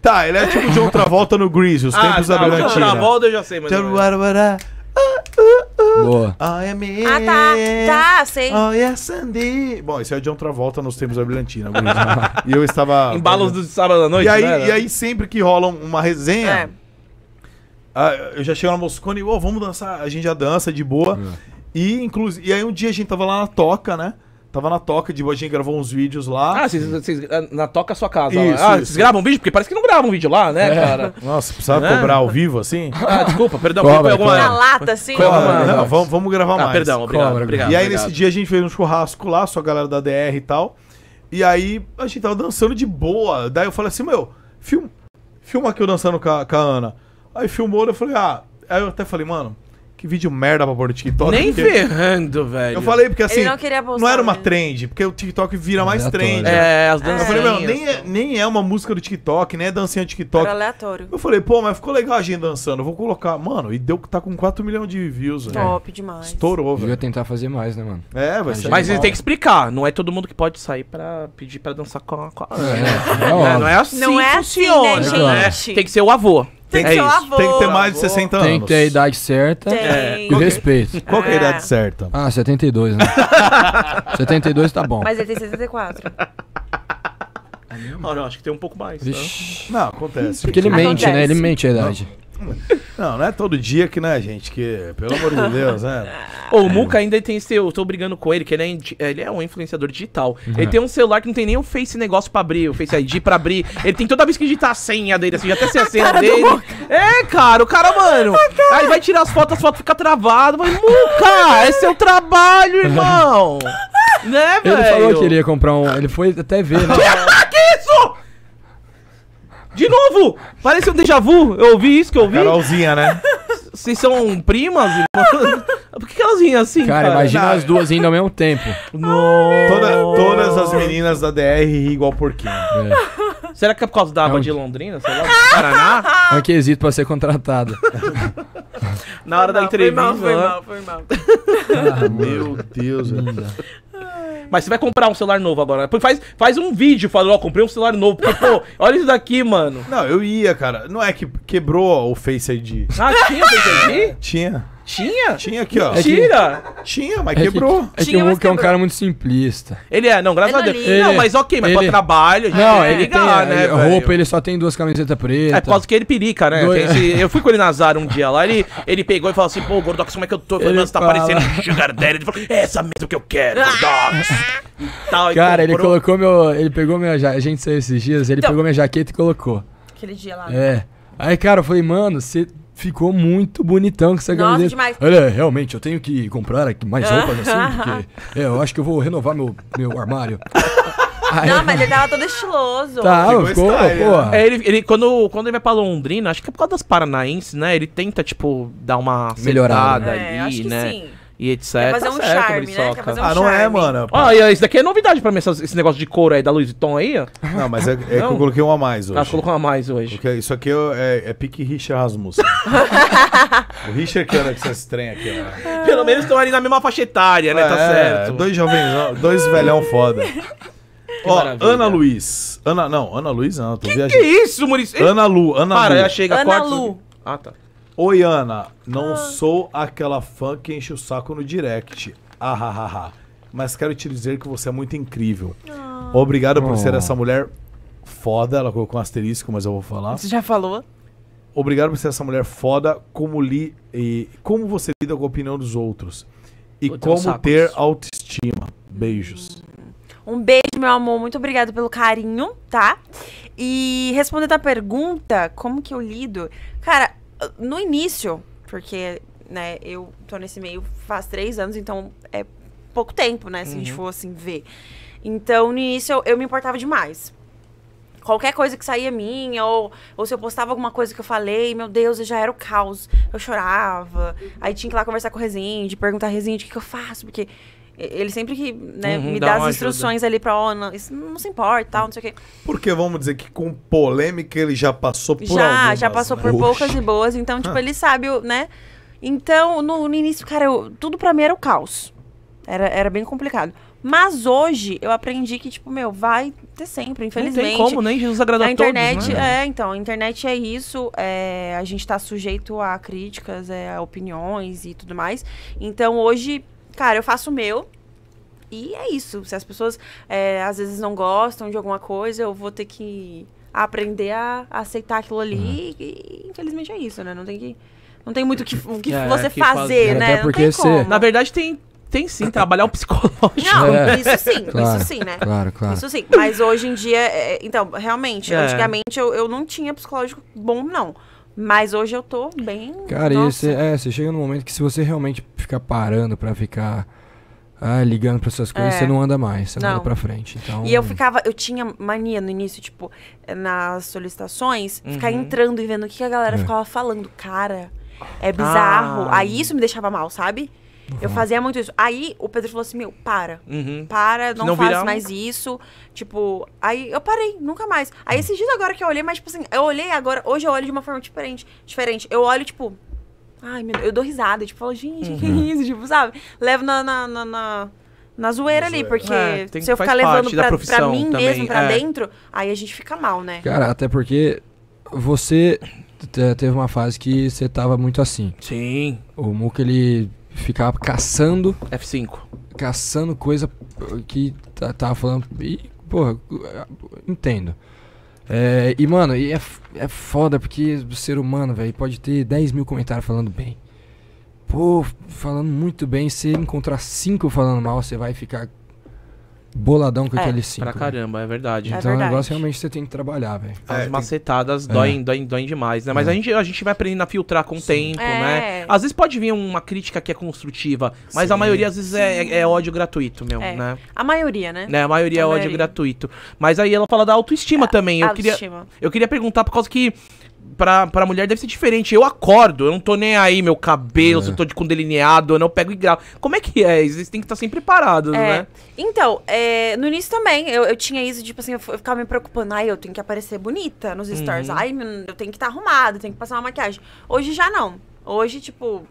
Tá, ele é tipo de outra volta no Grease, os ah, tempos ah, não, da tá, Brilhantina. outra volta eu já sei, mas... Boa. Oh, yeah, me. Ah, tá. Tá, sei. Oh, yeah, é Sandy. Bom, esse é o John Travolta nos tempos da Brilhantina. e eu estava... Em balos do sábado à noite, e aí, né? e aí sempre que rola uma resenha... É. eu já chego na Moscone, oh, vamos dançar. A gente já dança de boa. É. E, inclusive, e aí um dia a gente tava lá na toca, né? Tava na toca de boa, a gente gravou uns vídeos lá. Ah, vocês, vocês ah, na toca sua casa. Isso, ah, isso. vocês gravam vídeo? Porque parece que não gravam vídeo lá, né, é. cara? Nossa, precisava é. cobrar ao vivo assim? Ah, desculpa, perdão. Cobra, foi alguma... Na lata, assim. Cobra, não, vamos, vamos gravar ah, mais. Perdão, obrigado, cobra, obrigado. E aí obrigado. nesse dia a gente fez um churrasco lá, só a galera da DR e tal. E aí a gente tava dançando de boa. Daí eu falei assim, meu, filma, filma aqui eu dançando com a, com a Ana. Aí filmou, eu falei, ah, aí eu até falei, mano, que vídeo merda pra pôr no TikTok. Nem porque... ferrando, velho. Eu falei porque assim, Ele não, queria postar, não era uma né? trend, porque o TikTok vira mais trend. É, as é. dancinhas. Eu falei, meu, nem é, nem é uma música do TikTok, nem é dancinha do TikTok. Era aleatório. Eu falei, pô, mas ficou legal a gente dançando, eu vou colocar. Mano, e deu que tá com 4 milhões de views, né? Top demais. Estourou, velho. ia tentar fazer mais, né, mano? É, vai ser. É mas ele tem que explicar, não é todo mundo que pode sair pra pedir pra dançar com a... É, é, não é assim Não é assim, né, é gente? Tem que ser o avô. Tem, é isso. Avô. Tem que ter mais de 60 anos. Tem que ter a idade certa Tem. e o respeito. Qual que é a idade é. certa? Ah, 72, né? 72 tá bom. Mas ele tem 64. Olha, eu acho que tem um pouco mais. Tá? Vixe. Não, acontece. Porque ele mente, Acontece. né? Ele mente a idade. Não, não é todo dia que, né, gente? Que, pelo amor de Deus, né? Ô, o Muca ainda tem seu. Eu tô brigando com ele, que ele é, ele é um influenciador digital. Uhum. Ele tem um celular que não tem nem o Face negócio pra abrir, o Face ID pra abrir. Ele tem toda vez que digitar a senha dele, assim, já até ser a senha dele. É, cara, o cara, mano. aí vai tirar as fotos, as fotos ficam travadas. Mas, Muca, é seu trabalho, irmão. né, velho? Ele falou que ele ia comprar um. Ele foi até ver, né? que de novo! Parece um déjà vu. Eu ouvi isso que eu ouvi. Carolzinha, né? Vocês são primas? Por que elas vinham é assim? Cara, cara? imagina Não. as duas indo ao mesmo tempo. Nossa. Toda, todas as meninas da DR igual porquinho. É. Será que é por causa da água é um... de Londrina? Sei lá, Paraná? É um quesito pra ser contratado. Na hora da entrevista. Foi mal, foi mal, né? foi mal. Ah, meu Deus. Mas você vai comprar um celular novo agora. Né? Faz, faz um vídeo falando, ó, oh, comprei um celular novo. Porque, pô, olha isso daqui, mano. Não, eu ia, cara. Não é que quebrou o Face ID. Ah, tinha Face ID? Tinha. Tinha? Tinha aqui, ó. tira é que... Tinha, mas é quebrou. Que, é Tinha, que o Hulk é um cara muito simplista. Ele é, não, graças a é Deus. Ele, não, mas ok, mas ele, pra trabalho, a gente não, tem que ligar, tem, né? Ele, roupa, ele só tem duas camisetas pretas. É por causa que ele pirica, né? Esse, eu fui com ele na Zara um dia lá, ele, ele pegou e falou assim, pô, Gordox, como é que eu tô? Eu falei, mano, você tá parecendo um Sugar Daddy. Ele falou, é essa mesmo que eu quero, Gordox. Tal, cara, ele colocou meu... Ele pegou minha... A gente saiu esses dias, ele então, pegou minha jaqueta e colocou. Aquele dia lá. Né? É. Aí, cara, eu falei, mano, você Ficou muito bonitão com essa Nossa, camiseta. demais. Olha, realmente, eu tenho que comprar aqui mais roupas assim, porque é, eu acho que eu vou renovar meu, meu armário. Não, mas ele tava todo estiloso. Tá, Ficou ficou, pô. Né? É, ele, ele, quando, quando ele vai pra Londrina, acho que é por causa das paranaenses, né? Ele tenta, tipo, dar uma Melhorada, né? acertada né? ali, É, acho que né? sim e etc. Quer fazer é, é tá um certo, charme, né? Fazer um ah, não é, charme. é, mano. Ó, ah, isso daqui é novidade pra mim, esse negócio de couro aí da Louis Vuitton aí. Não, mas é, é que eu coloquei um a mais ah, hoje. Ah, colocou um a mais hoje. Porque isso aqui é, é pique Richasmus. o Richard que era com você trem aqui, né? Pelo menos estão ali na mesma faixa etária, né? Tá é, tá certo. Dois jovens, dois velhão foda. Ó, oh, Ana Luiz. Ana, não, Ana Luiz não, tô que viajando. Que isso, Maurício? Ana Lu, Ana Para, Lu. Para, chega Ana quatro... Lu. Ah, tá. Oi, Ana. Não ah. sou aquela fã que enche o saco no direct. Ah, ah, ah, ah. Mas quero te dizer que você é muito incrível. Ah. Obrigado por oh. ser essa mulher foda. Ela colocou um asterisco, mas eu vou falar. Você já falou? Obrigado por ser essa mulher foda. Como li e como você lida com a opinião dos outros e como ter autoestima. Beijos. Um beijo, meu amor. Muito obrigado pelo carinho, tá? E respondendo a pergunta, como que eu lido? Cara, no início, porque, né, eu tô nesse meio faz três anos, então é pouco tempo, né, se uhum. a gente uhum. for assim ver. Então, no início, eu, eu me importava demais qualquer coisa que saía minha, ou, ou se eu postava alguma coisa que eu falei, meu Deus, eu já era o caos. Eu chorava. Aí tinha que ir lá conversar com o Resende, perguntar, Resende, o que, que eu faço? Porque ele sempre que né, uhum, me dá, dá as instruções ajuda. ali pra, ó, oh, não, isso não se importa, tal, não sei o quê. Porque vamos dizer que com polêmica ele já passou por Já, algumas, já passou né? por Oxi. poucas e boas, então, tipo, ah. ele sabe, né? Então, no, no início, cara, eu, tudo pra mim era o caos. Era, era bem complicado. Mas hoje eu aprendi que, tipo, meu, vai ter sempre, infelizmente. Não tem como, nem Jesus agradou a internet, todos, né? É, então, a internet é isso. É, a gente tá sujeito a críticas, é, a opiniões e tudo mais. Então, hoje, cara, eu faço o meu. E é isso. Se as pessoas é, às vezes não gostam de alguma coisa, eu vou ter que aprender a aceitar aquilo ali. Uhum. E, infelizmente é isso, né? Não tem que. Não tem muito o que, que é, você que fazer, faz... né? Até porque não Na verdade, tem, tem sim, trabalhar o psicológico. Não, é. isso sim, claro, isso sim, né? Claro, claro. Isso sim. Mas hoje em dia, é, então, realmente, é. antigamente eu, eu não tinha psicológico bom, não. Mas hoje eu tô bem. Cara, você é, chega num momento que se você realmente ficar parando para ficar ah, ligando para essas coisas, é. você não anda mais, você não, não anda pra frente. Então... E eu ficava, eu tinha mania no início, tipo, nas solicitações, uhum. ficar entrando e vendo o que a galera é. ficava falando. Cara, é bizarro. Ah. Aí isso me deixava mal, sabe? Eu uhum. fazia muito isso. Aí o Pedro falou assim: meu, para. Uhum. Para, não, não faz mais um... isso. Tipo, aí eu parei, nunca mais. Aí esses dias agora que eu olhei, mas, tipo assim, eu olhei agora, hoje eu olho de uma forma diferente. Diferente. Eu olho, tipo. Ai, meu Deus, eu dou risada. Tipo, falo, gente, uhum. que é uhum. isso? Tipo, sabe? Levo na, na, na, na na zoeira ali, porque é, tem, se eu ficar levando pra, pra, mim também, mesmo, pra é. dentro, aí a gente fica mal, né? Cara, até porque você teve uma fase que você tava muito assim. Sim. O Muca, ele ficar caçando. F5. Caçando coisa que tá, tava falando. E, porra, entendo. É, e, mano, e é, é foda porque o ser humano, velho, pode ter 10 mil comentários falando bem. Pô, falando muito bem, se encontrar cinco falando mal, você vai ficar boladão com é, aquele cinto. Pra né? caramba, é verdade. É então é verdade. o negócio realmente você tem que trabalhar, velho. As é, macetadas tem... doem, é. doem, doem demais, né? Mas é. a, gente, a gente vai aprendendo a filtrar com o tempo, né? Às vezes pode vir uma crítica que é construtiva, mas Sim. a maioria às vezes é, ódio gratuito, meu, né? A maioria, né? né? A maioria a é maioria. ódio gratuito. Mas aí ela fala da autoestima também. Eu autoestima. queria, eu queria perguntar por causa que pra, pra mulher deve ser diferente. Eu acordo, eu não tô nem aí, meu cabelo, é. se eu tô de, com delineado, eu não pego e Como é que é? Vocês têm que estar sempre parados, é. né? Então, é, no início também, eu, eu tinha isso, tipo assim, eu ficava me preocupando. Ai, eu tenho que aparecer bonita nos stories. Uhum. Ai, eu tenho que estar arrumado arrumada, tenho que passar uma maquiagem. Hoje já não. Hoje, tipo,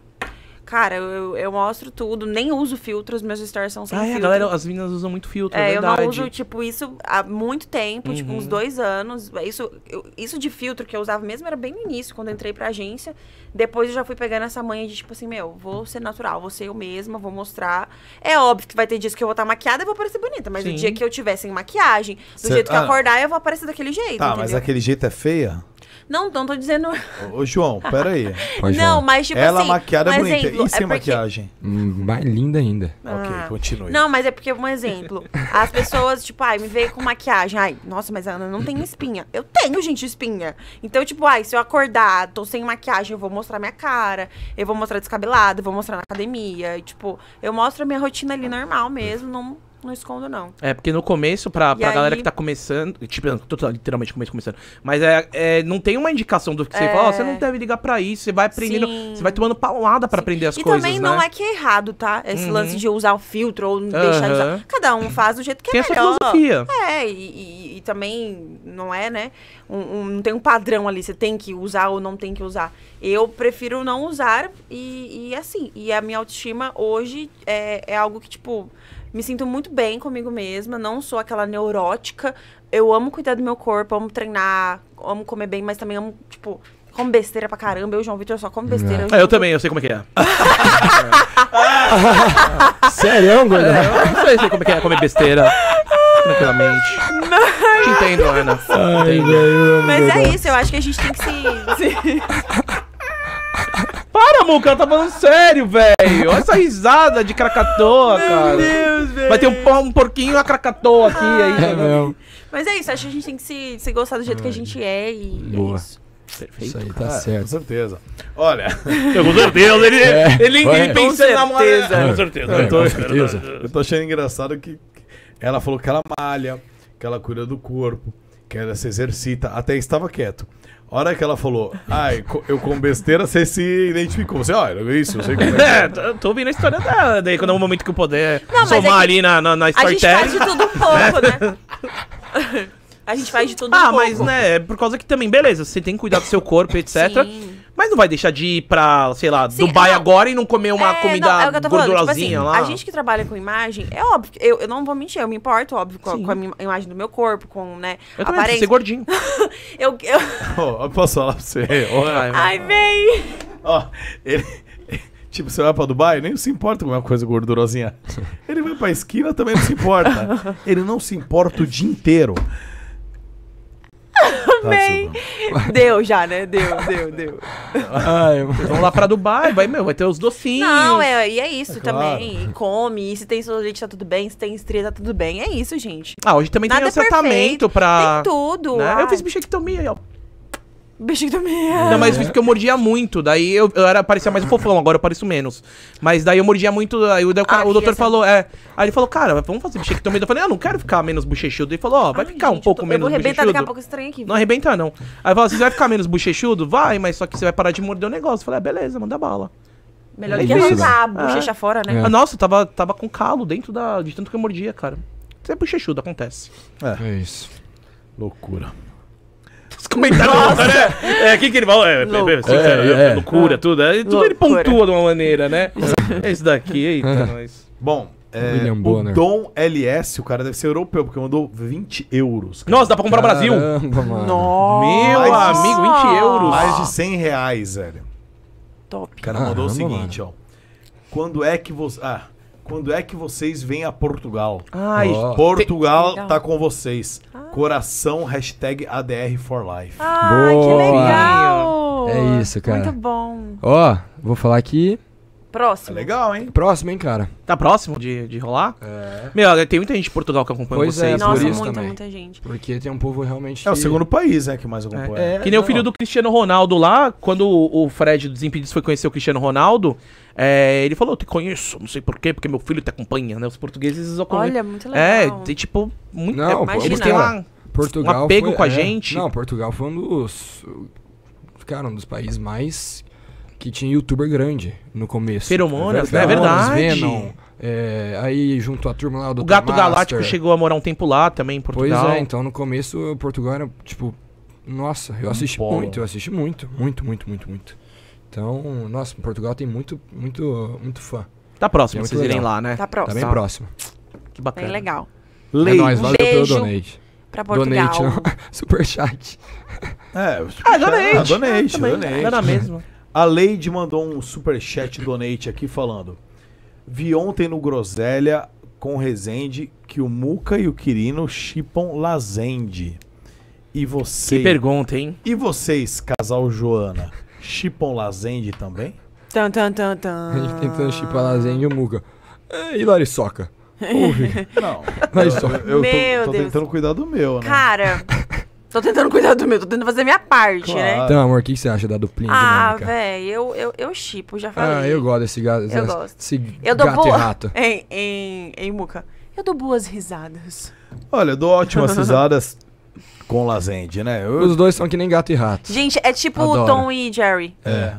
Cara, eu, eu mostro tudo, nem uso filtro os meus stories são sem ah, filtro. é, galera, as meninas usam muito filtro, é, é verdade. eu não uso, tipo, isso há muito tempo, uhum. tipo, uns uhum. dois anos. Isso, eu, isso de filtro que eu usava mesmo era bem no início, quando eu entrei pra agência. Depois eu já fui pegando essa manha de, tipo assim, meu, vou ser natural, vou ser eu mesma, vou mostrar. É óbvio que vai ter dias que eu vou estar tá maquiada e vou parecer bonita, mas Sim. o dia que eu tiver sem maquiagem, do Cê... jeito que ah, acordar, eu vou aparecer daquele jeito, Tá, entendeu? mas aquele jeito é feia? Não, não tô dizendo. Ô, João, peraí. Pode não, é. mas tipo Ela assim. Ela maquiada um é bonita. Exemplo, e é sem é porque... maquiagem? Hum, mais linda ainda. Ah, ok, continue. Não, mas é porque, um exemplo. As pessoas, tipo, ai, me veio com maquiagem. Ai, nossa, mas a Ana não tem espinha. Eu tenho, gente, espinha. Então, tipo, ai, se eu acordar, tô sem maquiagem, eu vou mostrar minha cara, eu vou mostrar descabelado, eu vou mostrar na academia. E, tipo, eu mostro a minha rotina ali normal mesmo. Não não escondo, não. É, porque no começo, pra, pra aí... galera que tá começando. Tipo, tô literalmente começo, começando. Mas é, é, não tem uma indicação do que você é... fala, oh, você não deve ligar pra isso, você vai aprendendo. Sim. Você vai tomando paulada pra aprender as e coisas. E também né? não é que é errado, tá? Esse uhum. lance de usar o filtro ou deixar uhum. usar. Cada um faz do jeito que tem é melhor. Tem essa filosofia. É, e, e, também não é, né? Um, um, não tem um padrão ali, você tem que usar ou não tem que usar. Eu prefiro não usar e, e assim. E a minha autoestima hoje é, é algo que, tipo me sinto muito bem comigo mesma, não sou aquela neurótica. Eu amo cuidar do meu corpo, amo treinar, amo comer bem, mas também amo, tipo, como besteira pra caramba. Eu, João Vitor, só como besteira. Eu, é, ah, eu, também, eu sei como é que é. Sério, Ana É, é eu sei como é que é comer besteira. Tranquilamente. Te entendo, Ana. Ai, Mas é isso, eu acho que a gente tem que se... se... Para, Muca, tá falando sério, velho. Olha essa risada de cracatoa, cara. Meu Deus, velho. Vai ter um, um porquinho a cracatoa aqui aí. É Mas é isso, acho que a gente tem que se, se gostar do jeito que a gente é e é Boa. é isso. Perfeito. Isso aí tá cara. certo. Com certeza. Olha, eu, com certeza. Ele, é, ele, é. ele pensa na certeza. Com certeza. eu, tô, com certeza. eu tô achando engraçado que ela falou que ela malha, que ela cuida do corpo, que ela se exercita. Até estava quieto hora que ela falou, ai, eu com besteira, você se identificou. Você, olha, isso, eu sei como é, é. é tô, tô ouvindo a história dela, daí quando é o momento que eu puder Não, somar é ali na, na, na A gente faz de tudo um pouco, é. né? A gente faz de tudo ah, um pouco. Ah, mas né, é por causa que também, beleza, você tem que cuidar do seu corpo, etc. Sim. Mas não vai deixar de ir pra, sei lá, Sim, Dubai não. agora e não comer uma é, comida não, é gordurosinha tipo assim, lá? A gente que trabalha com imagem, é óbvio. Eu, eu não vou mentir, eu me importo, óbvio, com a, com a, imagem do meu corpo, com, né, eu também, ser gordinho. eu... eu... Oh, eu posso falar pra você? Oh, Ai, vem! Ó, oh, ele... Tipo, você vai pra Dubai, nem se importa com uma coisa gordurosinha. Ele vai pra esquina, também não se importa. Ele não se importa o dia inteiro. Tá, Amém. Tá, deu já, né? Deu, deu, deu. Ai, lá pra Dubai, vai, meu, vai ter os docinhos. Não, é, e é isso é também. Claro. E come, e se tem celulite tá tudo bem, se tem estria tá tudo bem. É isso, gente. Ah, hoje também Nada tem é tratamento pra... Tem tudo. Né? Eu fiz bichectomia, ó também. É. Não, mas isso porque eu mordia muito. Daí eu, eu era, parecia mais um fofão, agora eu pareço menos. Mas daí eu mordia muito. Aí o, daí o, cara- Ah, o doutor falou, assim. é. Aí ele falou, cara, vamos fazer também. Eu falei, ah, não quero ficar menos bochechudo. Ele falou, ó, vai Ai, ficar um gente, pouco tô- menos Eu vou arrebentar daqui a pouco esse trem aqui. Não arrebentar, não. Aí falou, você vai ficar menos bochechudo? Vai, mas só que você vai parar de morder o negócio. Eu falei, ah, beleza, manda bala. Melhor é do que Isso, né? a bochecha fora, né? É. nossa, tava, tava com calo dentro da, de tanto que eu mordia, cara. Você é bochechudo, acontece. É isso. Loucura os comentários. Nossa. Né? É, aqui é, é, que ele fala, é, tá é, é, loucura, tudo. É, tudo loucura. ele pontua de uma maneira, né? é isso daqui, eita, é. nós. Bom, é, William Bonner. Dom LS, o cara deve ser europeu, porque mandou 20 euros. Cara. Nossa, dá pra comprar Caramba, Brasil? Mano. Nossa. Meu amigo, 20 euros. Mais de 100 reais, velho. Top. O cara Caramba, mandou o seguinte, mano. ó. Quando é que você. Ah, quando é que vocês vêm a Portugal? Ai, oh. Portugal te... tá com vocês. Ah. Coração, hashtag ADR for Life. Ah, Boa. que legal! É isso, cara. Muito bom. Ó, oh, vou falar aqui. Próximo. É legal, hein? Próximo, hein, cara? Tá próximo de, de rolar? É. Meu, tem muita gente de Portugal que acompanha pois é, vocês. É, Nossa, por isso muita, também. muita gente. Porque tem um povo realmente... É o segundo país, né, que mais acompanha. É, é, que nem não. o filho do Cristiano Ronaldo lá, quando o Fred dos Impedidos foi conhecer o Cristiano Ronaldo, é, ele falou, eu te conheço, não sei porquê, porque meu filho te acompanha, né? Os portugueses... Olha, muito é, legal. É, e, tipo, muito... Não, é, eles têm uma, Portugal um apego foi, com a é, gente. Não, Portugal foi um dos... Cara, um dos países mais... Que tinha youtuber grande no começo. Feromonas, né? É verdade. Venom, é, aí junto à turma lá do O Gato Master. Galáctico chegou a morar um tempo lá também em Portugal. Pois é, então no começo Portugal era tipo. Nossa, eu assisti Bola. muito, eu assisti muito, muito, muito, muito, muito. Então, nossa, Portugal tem muito, muito, muito fã. Tá próximo, é vocês legal. irem lá, né? Tá próximo. Tá bem tá. próximo. Que bacana. Bem legal. Lei. É nóis, valeu beijo pelo donate. Pra Portugal. Donate, superchat. É, super ah, donate. Ah, donate, ah, donate. Era é mesmo. A Lady mandou um superchat donate aqui falando. Vi ontem no Groselha com Resende que o Muca e o Quirino chipam Lazende. E você. Que pergunta, hein? E vocês, casal Joana? Chipam Lazende também? Tan, tan, tan, A gente tentando chipar Lazende e o Muca. Eh, e Lariçoca? Ouve. Não. Mas Eu, eu, eu tô, tô tentando cuidar do meu, né? Cara... Tô tentando cuidar do meu, tô tentando fazer minha parte, né? claro. né? Então, amor, o que você acha da duplinha Ah, velho, eu, eu, eu chipo, já ah, falei. Ah, eu gosto desse gato. Eu gosto. Esse eu dou gato boa... e rato. Em, em, em Muca, eu dou boas risadas. Olha, eu dou ótimas risadas. Com Lazende, né? Eu... Os dois são que nem gato e rato. Gente, é tipo Adoro. Tom e Jerry. É. é.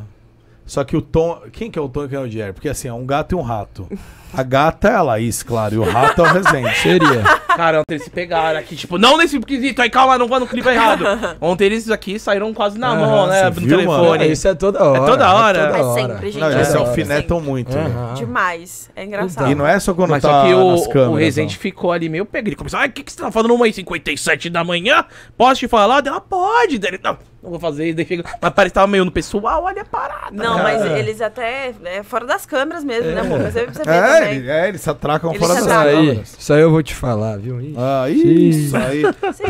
Só que o Tom. Quem que é o Tom e quem é o Jerry? Porque assim, é um gato e um rato. A gata é a Laís, claro, e o rato é o resende Seria. Cara, ontem eles se pegaram aqui, tipo, não nesse quesito, aí calma, não vou no clipe errado. Ontem eles aqui saíram quase na mão, né? No viu, telefone. Isso é toda hora. É toda é hora. É, toda hora. é sempre, gente. Não, eles se é alfinetam muito. Uhum. Demais. É engraçado. E não é só quando Mas tá só que o, câmeras, o não. ficou ali meio pegre. Começou, ai, o que, que você tá falando uma 57 da manhã? Posso te falar? Ela pode. Dele, não não vou fazer. Daí chega... Mas parece que tava meio no pessoal, olha a parada. Não, cara. mas eles até. É fora das câmeras mesmo, é. né, amor? Mas eu você é, ele, é, eles atracam eles fora das câmeras. Aí, isso aí eu vou te falar, viu? Ixi. Ah, isso aí.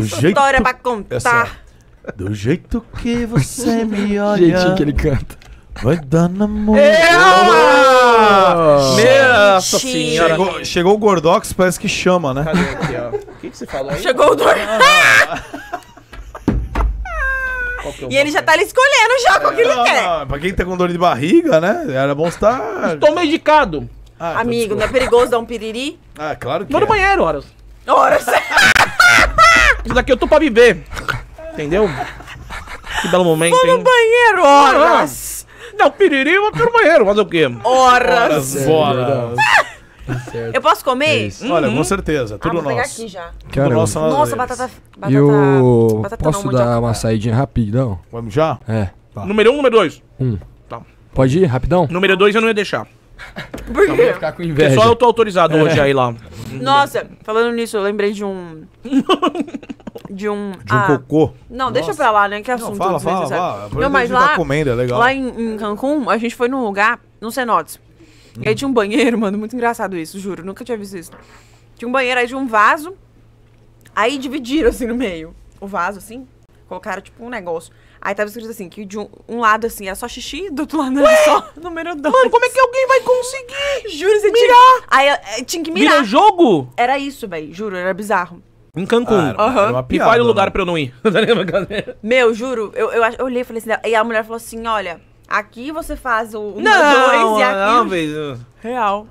jeito... história pra contar. Essa... Do jeito que você me olha. Jeitinho que ele canta. Vai dar namoro. Nossa senhora. Chegou, chegou o Gordox, parece que chama, né? Cadê aqui, ó? O que, que você falou aí? Chegou o Gordox. Ah. É e ele já tá escolhendo o qual que ele é, não, quer. Não, pra quem tá com dor de barriga, né? Era bom estar. Estou medicado. Ah, então Amigo, não é perigoso dar um piriri? Ah, claro que. Vou é. no banheiro, horas. Horas! Isso daqui eu tô pra viver. Entendeu? Que belo momento. Vou no banheiro, horas! Não, piriri, eu vou no banheiro, fazer o quê? Horas! Horas! horas. Tá eu posso comer? Hum, Olha, com uhum. certeza. Tudo ah, nosso. pegar aqui já. É Nossa, Nossa batata, batata. Eu batata posso não, dar uma saidinha rapidão? Vamos já? É. Tá. tá. Número um, número dois? Um. Tá. Pode ir, rapidão? Número dois eu não ia deixar. Por tá quê? Eu ficar com inveja. Porque só eu tô autorizado é. hoje aí lá. Nossa, falando nisso, eu lembrei de um. de um. De um ah, cocô. Não, Nossa. deixa pra lá, né? Que é assunto não, fala, fala, fala. Não, mas lá. Tá comendo, é legal. Lá em, em Cancún, a gente foi num lugar, no cenotes. E aí tinha um banheiro, mano, muito engraçado isso, juro, nunca tinha visto isso. Tinha um banheiro, aí tinha um vaso, aí dividiram, assim, no meio, o vaso, assim, colocaram, tipo, um negócio. Aí tava escrito assim, que de um, um lado, assim, era só xixi, do outro lado era só número dois. Mano, como é que alguém vai conseguir? Juro, você mirar. tinha... Aí eh, tinha que mirar. Vira jogo? Era isso, velho, juro, era bizarro. Em Cancún. Ah, era, e qual é o lugar pra eu não ir? Tá Meu, juro, eu, eu, eu olhei e falei assim, e a mulher falou assim, olha... Aqui você faz o 1, 2 e é aqui. Não, velho. Real.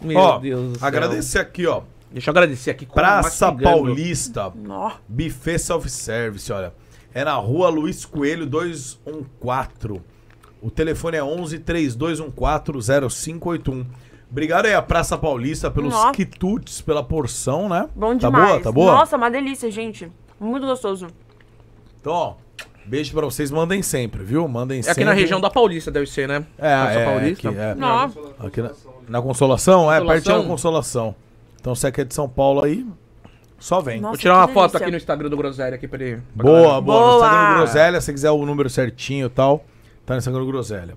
Meu ó, Deus do céu. Agradecer aqui, ó. Deixa eu agradecer aqui. Praça Paulista. Buffet Self-Service, olha. É na rua Luiz Coelho 214. O telefone é 11 3214 Obrigado aí, a Praça Paulista, pelos Nossa. quitutes, pela porção, né? Bom demais. Tá boa, tá boa? Nossa, uma delícia, gente. Muito gostoso. Então, ó, Beijo pra vocês, mandem sempre, viu? Mandem é sempre. É aqui na região da Paulista, deve ser, né? É, Nossa, é, Paulista. Aqui, é. Não. Aqui na, na Consolação? Consolação? É, pertinho da Consolação. Então se é que é de São Paulo aí, só vem. Nossa, Vou tirar uma delícia. foto aqui no Instagram do Groselha aqui pra ele. boa, boa, boa. No Instagram do Groselha, se quiser o número certinho e tal, tá no Instagram do Groselha.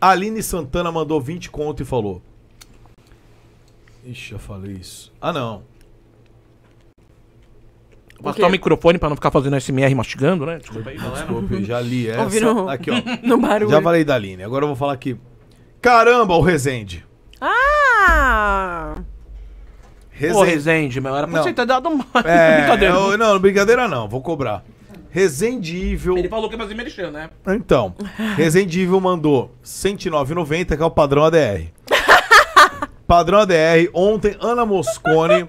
Aline Santana mandou 20 conto e falou. Ixi, eu falei isso. Ah, não. Vou o microfone pra não ficar fazendo SMR mastigando, né? Desculpa aí, galera. já li tá essa. Ouviram? Aqui, ó. no barulho. Já falei da Aline. Agora eu vou falar aqui. Caramba, o Rezende. Ah! Rezende. Ô, Rezende, meu, era pra Não. você ter dado uma É, brincadeira. eu- não, brincadeira não, vou cobrar. Resendível. Ele falou que ia é fazer merchan, né? Então, Resendível mandou 109,90, que é o padrão ADR. padrão ADR, ontem, Ana Moscone,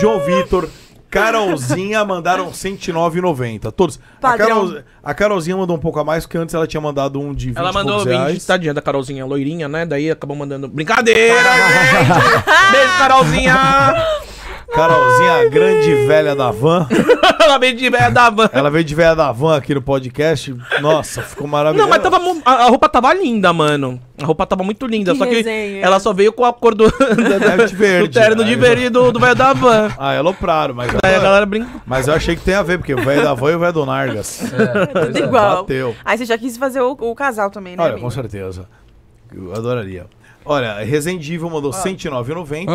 João Vitor, Carolzinha mandaram 109,90. Todos. A, Carol, a, Carolzinha mandou um pouco a mais, porque antes ela tinha mandado um de 20 Ela mandou 20, reais. tadinha da Carolzinha, loirinha, né? Daí acabou mandando. Brincadeira, gente! Beijo, Carolzinha! Carolzinha, Ai, a grande meu. velha da van. ela veio de velha da van. Ela veio de velha da van aqui no podcast. Nossa, ficou maravilhoso. Não, mas tava, a, roupa tava linda, mano. A roupa tava muito linda, que só resenha. que ela só veio com a cor do, verde, do terno de verde do, do velho da van. Ah, elopraram, é mas... Aí a galera brinca. Mas eu achei que tem a ver, porque o velho da van e o velho do Nargas. É, é tudo é. igual. Bateu. Aí você já quis fazer o, o casal também, né, Olha, amigo? com certeza. Eu adoraria. Olha, Resendível mandou ah.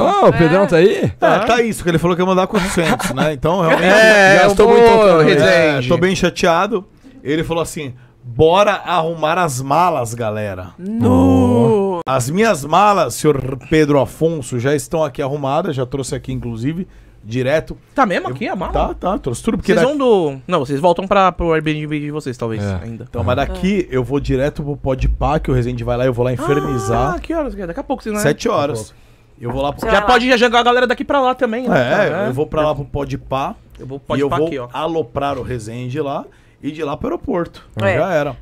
Ah, o Pedrão é. tá aí? É, tá. tá isso, que ele falou que ia mandar 400, né? Então, realmente. É, gastou é muito. Né? É, tô bem chateado. Ele falou assim: bora arrumar as malas, galera. No. As minhas malas, senhor Pedro Afonso, já estão aqui arrumadas, já trouxe aqui, inclusive direto. Tá mesmo aqui a mala? Tá, tá, trouxe tudo. Porque vocês daqui... vão do... Não, vocês voltam para pro Airbnb de vocês, talvez, é. ainda. Então, mas ah. daqui eu vou direto pro Podpah, que o Resende vai lá, eu vou lá infernizar. Ah, que horas? Daqui a pouco, vocês não é? Sete horas. Eu vou lá pro... Já pode jogar a galera daqui pra lá também, né? É, é, eu vou pra lá pro Podpah. Eu vou pro e eu vou aqui, ó. aloprar o Resende lá e de lá pro aeroporto. É. Já era.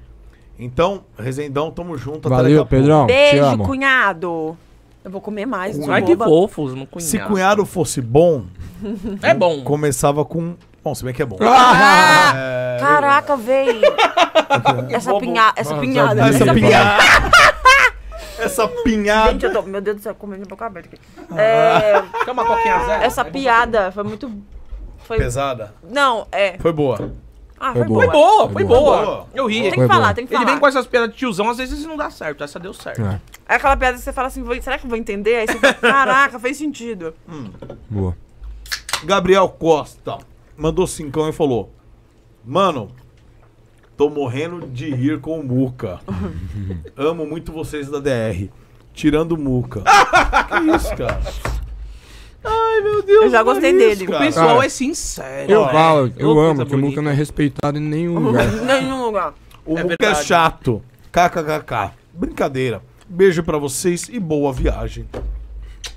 Então, Resendão, tamo junto. Valeu, até Pedrão. Beijo, cunhado. Eu vou comer mais. Ai, que fofos, não cunhado. Se cunhado fosse bom. é bom. Começava com. Bom, se bem que é bom. Ah, ah! é... Caraca, véi. essa, pinha... essa pinhada. Essa, pinhada. Essa pinhada. Gente, eu tô, meu Deus do céu, comendo boca aberta aqui. Ah. É... Quer uma coquinha zero? Essa é piada foi muito. Foi... Pesada? Não, é. Foi boa. Ah, foi, é foi boa. boa. Foi boa, é foi boa. Eu ri. Tem que falar, tem que falar. Ele vem com essas piadas de tiozão, às vezes não dá certo. Essa deu certo. É. Aí é aquela piada que você fala assim, será que eu vou entender? Aí você fala, caraca, fez sentido. Hum. Boa. Gabriel Costa mandou cincão e falou: Mano, tô morrendo de rir com o Muca. Amo muito vocês da DR. Tirando o Muca. que isso, cara? Ai, meu Deus. Eu já gostei dele. Cara. O pessoal cara, é sincero. Eu é. falo, é. eu amo, que o Luca não é respeitado em nenhum lugar. nenhum lugar. O é é chato. KKKK. Brincadeira. Beijo pra vocês e boa viagem.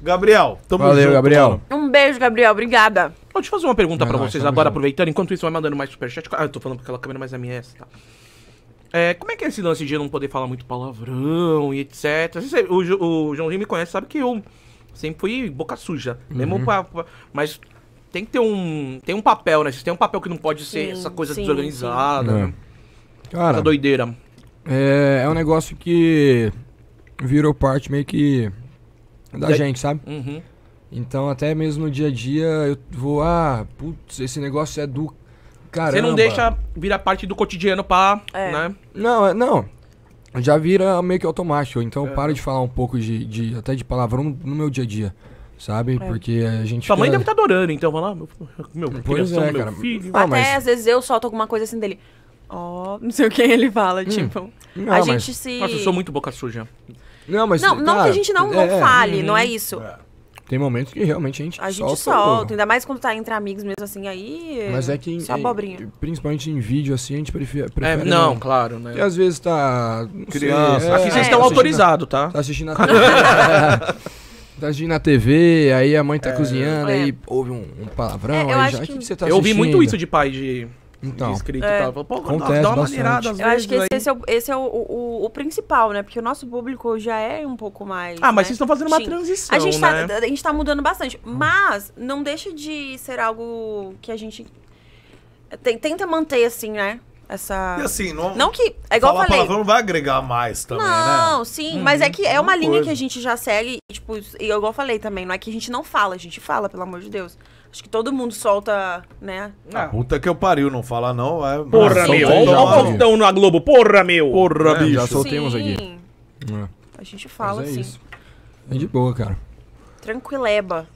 Gabriel, tamo Valeu, junto, Gabriel. Mano. Um beijo, Gabriel. Obrigada. Pode fazer uma pergunta é para vocês agora, junto. aproveitando. Enquanto isso, vai mandando mais superchat. Ah, eu tô falando com aquela câmera, mas a minha é essa, tá? É, como é que é esse lance de não poder falar muito palavrão e etc? O, o, o Joãozinho me conhece, sabe que eu Sempre fui boca suja. Uhum. Mesmo pra, pra, mas tem que ter um. Tem um papel, né? Você tem um papel que não pode ser sim, essa coisa sim, desorganizada. Sim. Né? Cara, essa doideira. É, é um negócio que virou parte meio que da e gente, sabe? Uhum. Então, até mesmo no dia a dia, eu vou, ah, putz, esse negócio é do caramba. Você não deixa virar parte do cotidiano pra, é. né? Não, é, não já vira meio que automático. Então eu paro é. de falar um pouco de, de até de palavrão no, meu dia a dia. Sabe? É. Porque a gente. Sua mãe deve estar tá adorando, então. Vai lá, meu, meu, Pois criação, é, meu cara. filho. Ah, Até às vezes eu solto alguma coisa assim dele. Ó, não sei o que ele fala, hum. tipo. Não, a mas- gente se. Nossa, eu sou muito boca suja. Não, mas. Não, não que a gente não, não é, é. fale, uhum. não é isso. Tem momentos que realmente a gente solta. A gente solta, ainda mais quando tá entre amigos mesmo, assim, aí. Mas é que. Em, só abobrinha. principalmente em vídeo, assim, a gente é, prefere. prefere é, não, né? claro, né? E às vezes tá. Criança. Sei, é, Aqui é, vocês estão tá autorizados, tá? Tá assistindo a TV. tá assistindo na TV, aí a mãe tá é. cozinhando, aí ouve um, um palavrão, aí já. Que... que você tá eu assistindo? Eu ouvi muito isso de pai de então, escrito é. e tal. Pô, acontece dá uma bastante. às Eu vezes. acho que esse, esse é, o, esse é o, o, o, principal, né? Porque o nosso público já é um pouco mais. Ah, mas né? vocês estão fazendo uma Sim. transição. A gente, tá, né? tá, a gente tá mudando bastante. Mas não deixa de ser algo que a gente tenta manter, assim, né? Essa... E assim, não... Não que... É igual falar eu falei... palavrão não vai agregar mais também, né? não, né? sim. Hum, mas é uhum, que é uma coisa. linha que a gente já segue. Tipo, e igual eu falei também. Não é que a gente não fala. A gente fala, pelo amor de Deus. Acho que todo mundo solta, né? A ah, puta que eu pariu, não fala não. é, porra, meu. Olha o na Globo. Porra, meu. Porra, é, bicho. Já soltemos Sim. aqui. É. A gente fala, assim. Isso. É de boa, cara. Tranquileba.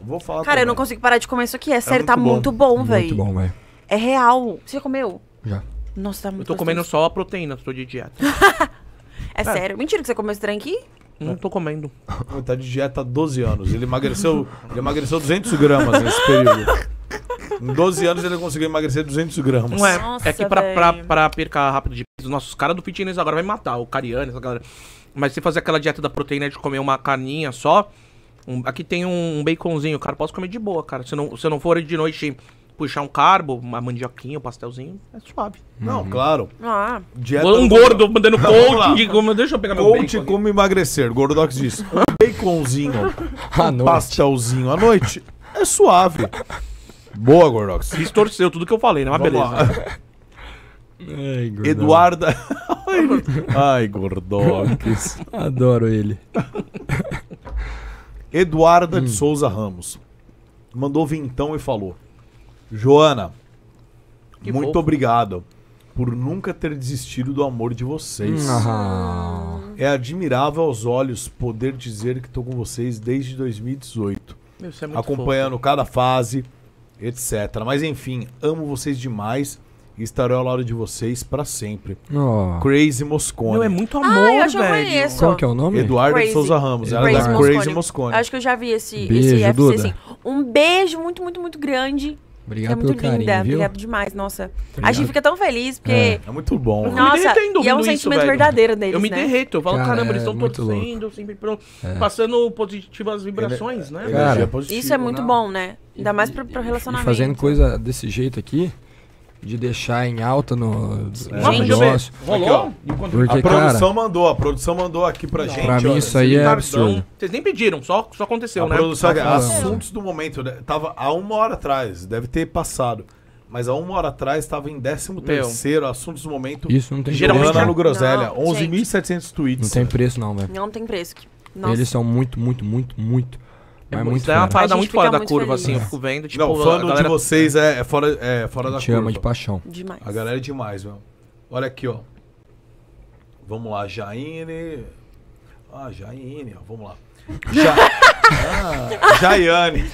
Vou falar Cara, também. eu não consigo parar de comer isso aqui. É, é sério, muito tá muito bom, velho. Muito bom, velho. É real. Você já comeu? Já. Nossa, tá muito Eu tô gostoso. comendo só a proteína, tô de dieta. É, é sério. Mentira que você comeu esse trem aqui? Não tô comendo. Ele tá de dieta há 12 anos. Ele emagreceu, ele emagreceu 200 gramas nesse período. Em 12 anos ele conseguiu emagrecer 200 gramas. Não é, Nossa, é que pra, pra, pra perca rápido de peso, nossos caras do fitness agora vai matar, o Cariano, essa galera. Mas você fazer aquela dieta da proteína de comer uma carninha só, um, aqui tem um, um baconzinho, cara, posso comer de boa, cara. Se não, se não for de noite puxar um carbo, uma mandioquinha, um pastelzinho, é suave. Não, uhum. claro. Ah. um gordo mandando coaching, como, deixa eu pegar meu coach bacon. como emagrecer, Gordox diz. Um baconzinho, um pastelzinho à noite, é suave. Boa, Gordox. Distorceu tudo que eu falei, né? Mas beleza. Ai, Eduarda. Ai, Gordox. Adoro ele. Eduarda hum. de Souza Ramos mandou vintão e falou: Joana, que muito obrigado por nunca ter desistido do amor de vocês. Ah. É admirável aos olhos poder dizer que estou com vocês desde 2018. Isso é muito acompanhando fofo. cada fase, etc. Mas enfim, amo vocês demais e estarei ao lado de vocês para sempre. Oh. Crazy Moscone. Meu, é muito amor, ah, eu já velho. Conheço. Qual que é o nome? Eduardo Crazy. Souza Ramos. Ela é Crazy da Moscone. Crazy Moscone. Acho que eu já vi esse, beijo, esse FC, assim. Um beijo muito, muito, muito grande. Obrigado é muito pelo linda, carinho, viu? obrigado demais, nossa. Obrigado. A gente fica tão feliz porque... É, é muito bom. Nossa, e é um sentimento isso, verdadeiro deles, Eu me né? derreto, eu falo, cara, caramba, eles estão é torcendo, sempre pro... é. passando positivas vibrações, é, né? É, cara, isso é muito não. Né? bom, né? Ainda mais pro, pro relacionamento. E fazendo coisa desse jeito aqui, de deixar em alta no, é. no negócio. Rolou? Porque, a produção cara, mandou, a produção mandou aqui pra não. gente. Pra mim isso aí é absurdo. Vocês nem pediram, só, só aconteceu, a né? Produção, tá assuntos do momento, né? tava há uma hora atrás, deve ter passado. Mas há uma hora atrás estava em 13 terceiro assuntos do momento. Isso não tem Geralmente preço. É Ana no Groselha, 11.700 tweets. Não tem preço não, velho. Não tem preço. Nossa. Eles são muito, muito, muito, muito é, muito isso é uma parada muito fora da muito curva, feliz. assim. Eu fico vendo, tipo... Não, fã galera... de vocês é, é fora, é fora da curva. Te ama de paixão. Demais. A galera é demais, meu. Olha aqui, ó. Vamos lá, Jaine... Ah, Jaine, ó. Vamos lá. Ja... ah, Jaiane.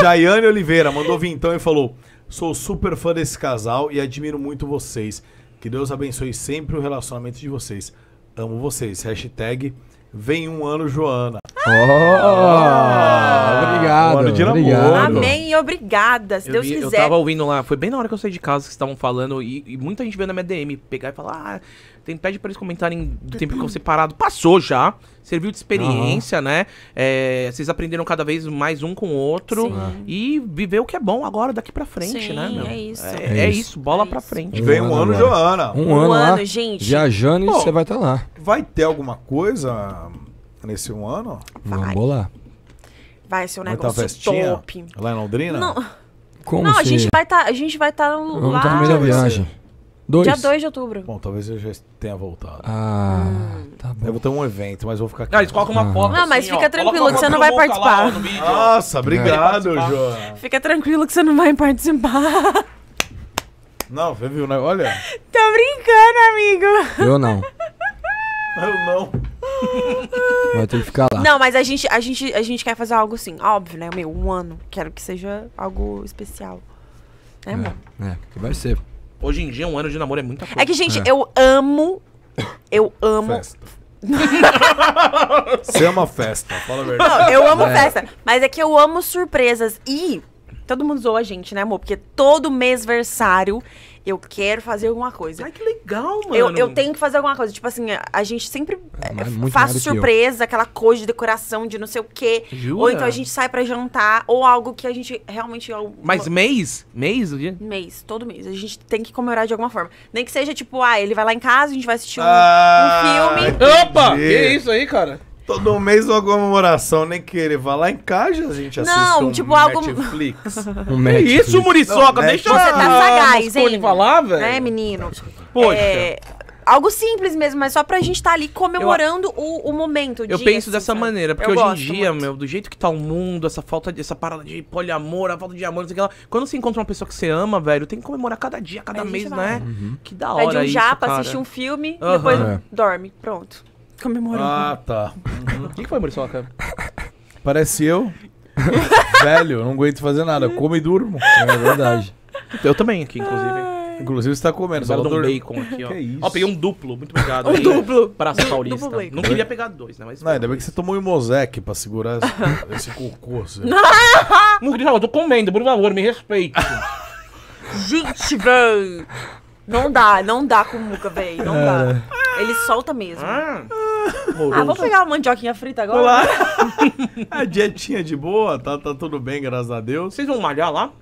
Jaiane Oliveira mandou vir então e falou... Sou super fã desse casal e admiro muito vocês. Que Deus abençoe sempre o relacionamento de vocês. Amo vocês. Hashtag vem um ano Joana. Oh, obrigado. Mano de obrigado. Amém e obrigada. Se eu Deus quiser. Eu tava ouvindo lá, foi bem na hora que eu saí de casa que estavam falando, e, e, muita gente veio na minha DM pegar e falar: ah, tem, pede pra eles comentarem do tempo que eu separado. Passou já. Serviu de experiência, uhum. né? É, vocês aprenderam cada vez mais um com o outro. Sim. E viver o que é bom agora, daqui pra frente, Sim, né? Meu? É isso. É, é, é isso. bola é pra frente. Vem um ano, Joana. Um, um ano, ano, gente. Viajando e você vai estar tá lá. Vai ter alguma coisa Nesse um ano? Vamos lá. Vai ser um vai tá negócio tá top. Lá em Londrina? Não. Como Não, se... a gente vai estar, tá, a gente vai estar tá, tá lá. Vamos estar no meio da viagem. Dois. Dia 2 de outubro. Bom, talvez eu já tenha voltado. Ah, hum. tá bom. Eu vou ter um evento, mas vou ficar aqui. Ah, eles uma foto. Não, assim, mas fica ó, tranquilo que você não vai participar. Lá, Nossa, obrigado, é. João. Fica tranquilo que você não vai participar. Não, você viu, né? Olha. Tô brincando, amigo. Eu não. Eu não. Vai ter que ficar lá. Não, mas a gente, a gente, a gente quer fazer algo assim, óbvio, né? Meu, um ano. Quero que seja algo especial. Né, é, amor? É, que vai ser. Hoje em dia, um ano de namoro é muita coisa. É que, gente, é. eu amo. Eu amo. Festa. Você ama festa, fala a verdade. Não, eu amo é. festa. Mas é que eu amo surpresas. E todo mundo zoa a gente, né, amor? Porque todo mês versário eu quero fazer alguma coisa. Ai, que legal, mano. Eu, eu tenho que fazer alguma coisa. Tipo assim, a, a gente sempre é, é faz surpresa, aquela coisa de decoração, de não sei o quê. Jura? Ou então a gente sai para jantar, ou algo que a gente realmente. É mas mês? Mês o dia? Mês, todo mês. A gente tem que comemorar de alguma forma. Nem que seja tipo, ah, ele vai lá em casa, a gente vai assistir um, ah, um filme. Opa! Que isso aí, cara? Todo mês uma comemoração, nem querer. Vai lá em casa, a gente assiste Não, um tipo algo- Netflix. Um Netflix. isso, Muriçoca? Não, Deixa Você tá sagaz, hein? falar, Né, menino? Poxa. É, algo simples mesmo, mas só pra gente estar tá ali comemorando o, o momento. Eu dia, penso assim, dessa maneira, porque Eu hoje em dia, muito. meu, do jeito que tá o mundo, essa falta de, essa parada de poliamor, a falta de amor, não sei o que lá. Quando você encontra uma pessoa que você ama, velho, tem que comemorar cada dia, cada mês, vai. né? Que da hora Pede um isso, japa, cara. assiste um filme, e depois É. dorme. Pronto. Comemorando. Ah, tá. O uhum. que, foi, Muriçoca? Parece eu. Velho, eu não aguento fazer nada. Eu como e durmo. É verdade. Eu também aqui, inclusive. Inclusive, você tá comendo. Só um dor... bacon aqui, ó. Que isso? Ó, peguei um duplo, muito obrigado. um aí, duplo! Praça Paulista. Duplo não queria pegar dois, né? Mas não, ainda bem que você tomou um Imosec pra segurar esse, esse cocô. Assim. Não queria. eu tô comendo, por favor, me respeite. Gente, velho. Não dá, não dá com o Muca, velho. Não é. dá. Ele solta mesmo. Ah. Ah, vou pegar uma mandioquinha frita agora. Olá. a dietinha de boa, tá, tá tudo bem, graças a Deus. Vocês vão malhar lá?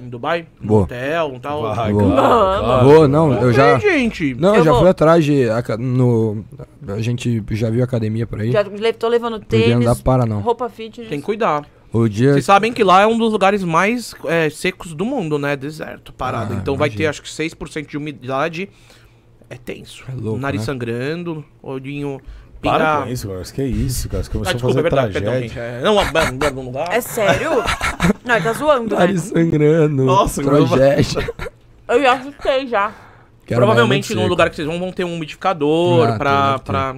Em Dubai? Boa. No hotel, um tal. Vai, Boa. Claro, claro. Boa, não, eu já. gente. Não, eu já vou. fui atrás de. No, a gente já viu academia por aí. Já tô levando tênis, não dá para, não. roupa Tem que cuidar. O dia. Vocês sabem que lá é um dos lugares mais é, secos do mundo, né? Deserto, parado. Ah, então vai ter, acho que 6% de umidade. É tenso. É louco, Nariz né? sangrando, olhinho pingar. Para com isso, Gorski. Que isso, Gorski. Começou ah, desculpa, a fazer é verdade, tragédia. Perdão, é, é, é, não, não dá. É sério? não, ele tá zoando, né? Nariz sangrando. Nossa, tragédia. Eu já assustei já. Quero Provavelmente no lugar que vocês vão, vão ter um umidificador ah, pra... pra...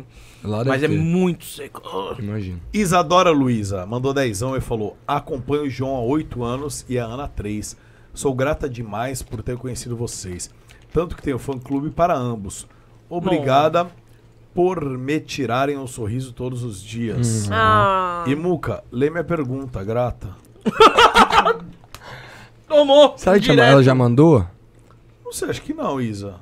Mas é muito seco. Imagino. Imagina. Isadora Luiza mandou dezão e falou: Acompanho o João há oito anos e a Ana três. Sou grata demais por ter conhecido vocês tanto que tem o fã-clube para ambos. Obrigada por me tirarem um sorriso todos os dias. Hum. Ah. E Muca, lê minha pergunta, grata. Tomou! Será que direto. ela já mandou? Não sei, acho que não, Isa.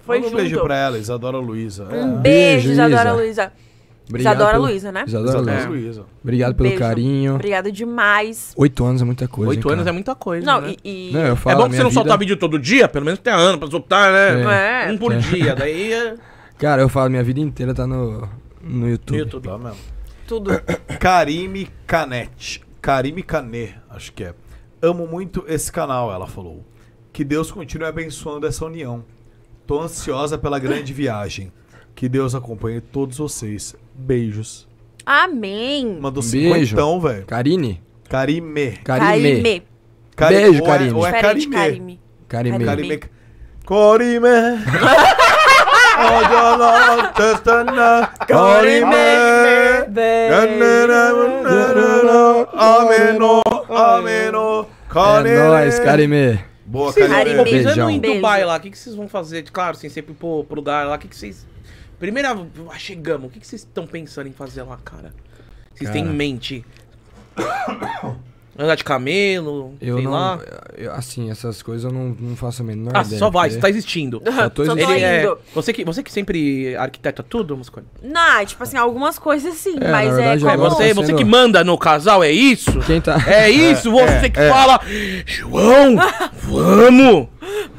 Foi Manda um junto. beijo pra ela, Isadora Luiza. Um é. beijo, Isadora Luiza. Obrigado Isadora pelo... Luiza, né? Isadora, Isadora Luiza. Obrigado pelo Beijo. carinho. Obrigado demais. Oito anos é muita coisa. Oito hein, anos é muita coisa. Não, né? e, e... não eu é falo, é bom que você não vida... soltar vídeo todo dia, pelo menos tem ano pra soltar, né? É. é. Um por é. dia. Daí. É- cara, eu falo, minha vida inteira tá no, no YouTube. No YouTube. Tá mesmo. Tudo. Karime Canete. Karime Canê, acho que é. Amo muito esse canal, ela falou. Que Deus continue abençoando essa união. Tô ansiosa pela grande viagem. Que Deus acompanhe todos vocês. Beijos. Amém. Mandou Beijo. então, velho. Karine. Karime. Karime. Karime. Beijo, Karime. Ou é, ou é Karime. Karime. Karime. Karime. Karime. Ameno, ameno, Karime. É nóis, Karime. Boa, Karime. Karime. Karime. Karime. Karime. Dubai lá, o que, Karime. vocês vão fazer? Claro, Karime. Karime. Karime. Karime. Karime. lá, o Karime. que vocês... Primeira. Ah, chegamos. O que, vocês estão pensando em fazer lá, cara? Vocês têm em mente? Andar de camelo? Eu sei não. lá. Eh, eu- assim, essas coisas eu não, não faço a menor Ah, ideia. só vai, isso tá existindo. Eu tô Só Ele é- você, que, você que sempre arquiteta tudo, Muscone? Não, é, tipo assim, algumas coisas sim, É, mas é verdade, é como... você, você que manda no casal, é isso? Quem tá. É isso, é, você que fala, João, vamos!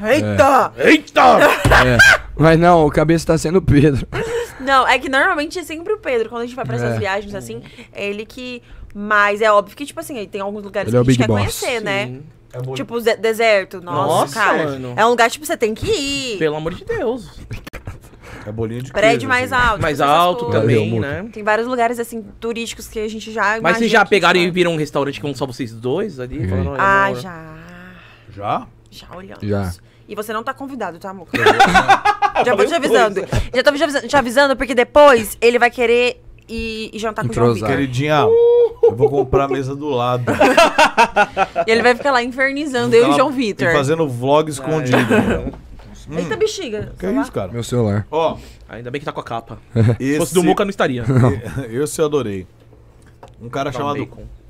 Eita! Eita! É. Mas não, o cabeça tá sendo o Pedro. Não, é que normalmente é sempre o Pedro. Quando a gente vai pra essas é. viagens, assim, é ele que. Mas é óbvio que, tipo assim, tem alguns lugares Ele é que é a gente Big quer Boss. conhecer, né? É tipo, o de- deserto, nossa, Nossa, cara. mano. É um lugar, tipo, você tem que ir. Pelo amor de Deus. É bolinha de Prédio queijo, mais assim. alto. Mais alto coisas. também, né? Tem vários lugares, assim, turísticos que a gente já Mas vocês já pegaram e viram um restaurante com só vocês dois ali? Uhum. Ah, já. Já? Já olhamos. Já. E você não tá convidado, tá, amor? já vou te avisando. Coisa. Já tô te avisando, avisando, porque depois ele vai querer ir, jantar com o João Vitor. Queridinha, eu vou comprar a mesa do lado. e ele vai ficar lá infernizando eu e o João Vitor. fazendo vlog escondido. É. Hum. Eita bexiga. Que é isso, cara? Meu celular. Ó, ainda bem que tá com a capa. Esse... Se fosse do Muca, não estaria. eu se adorei. Um cara tá chamado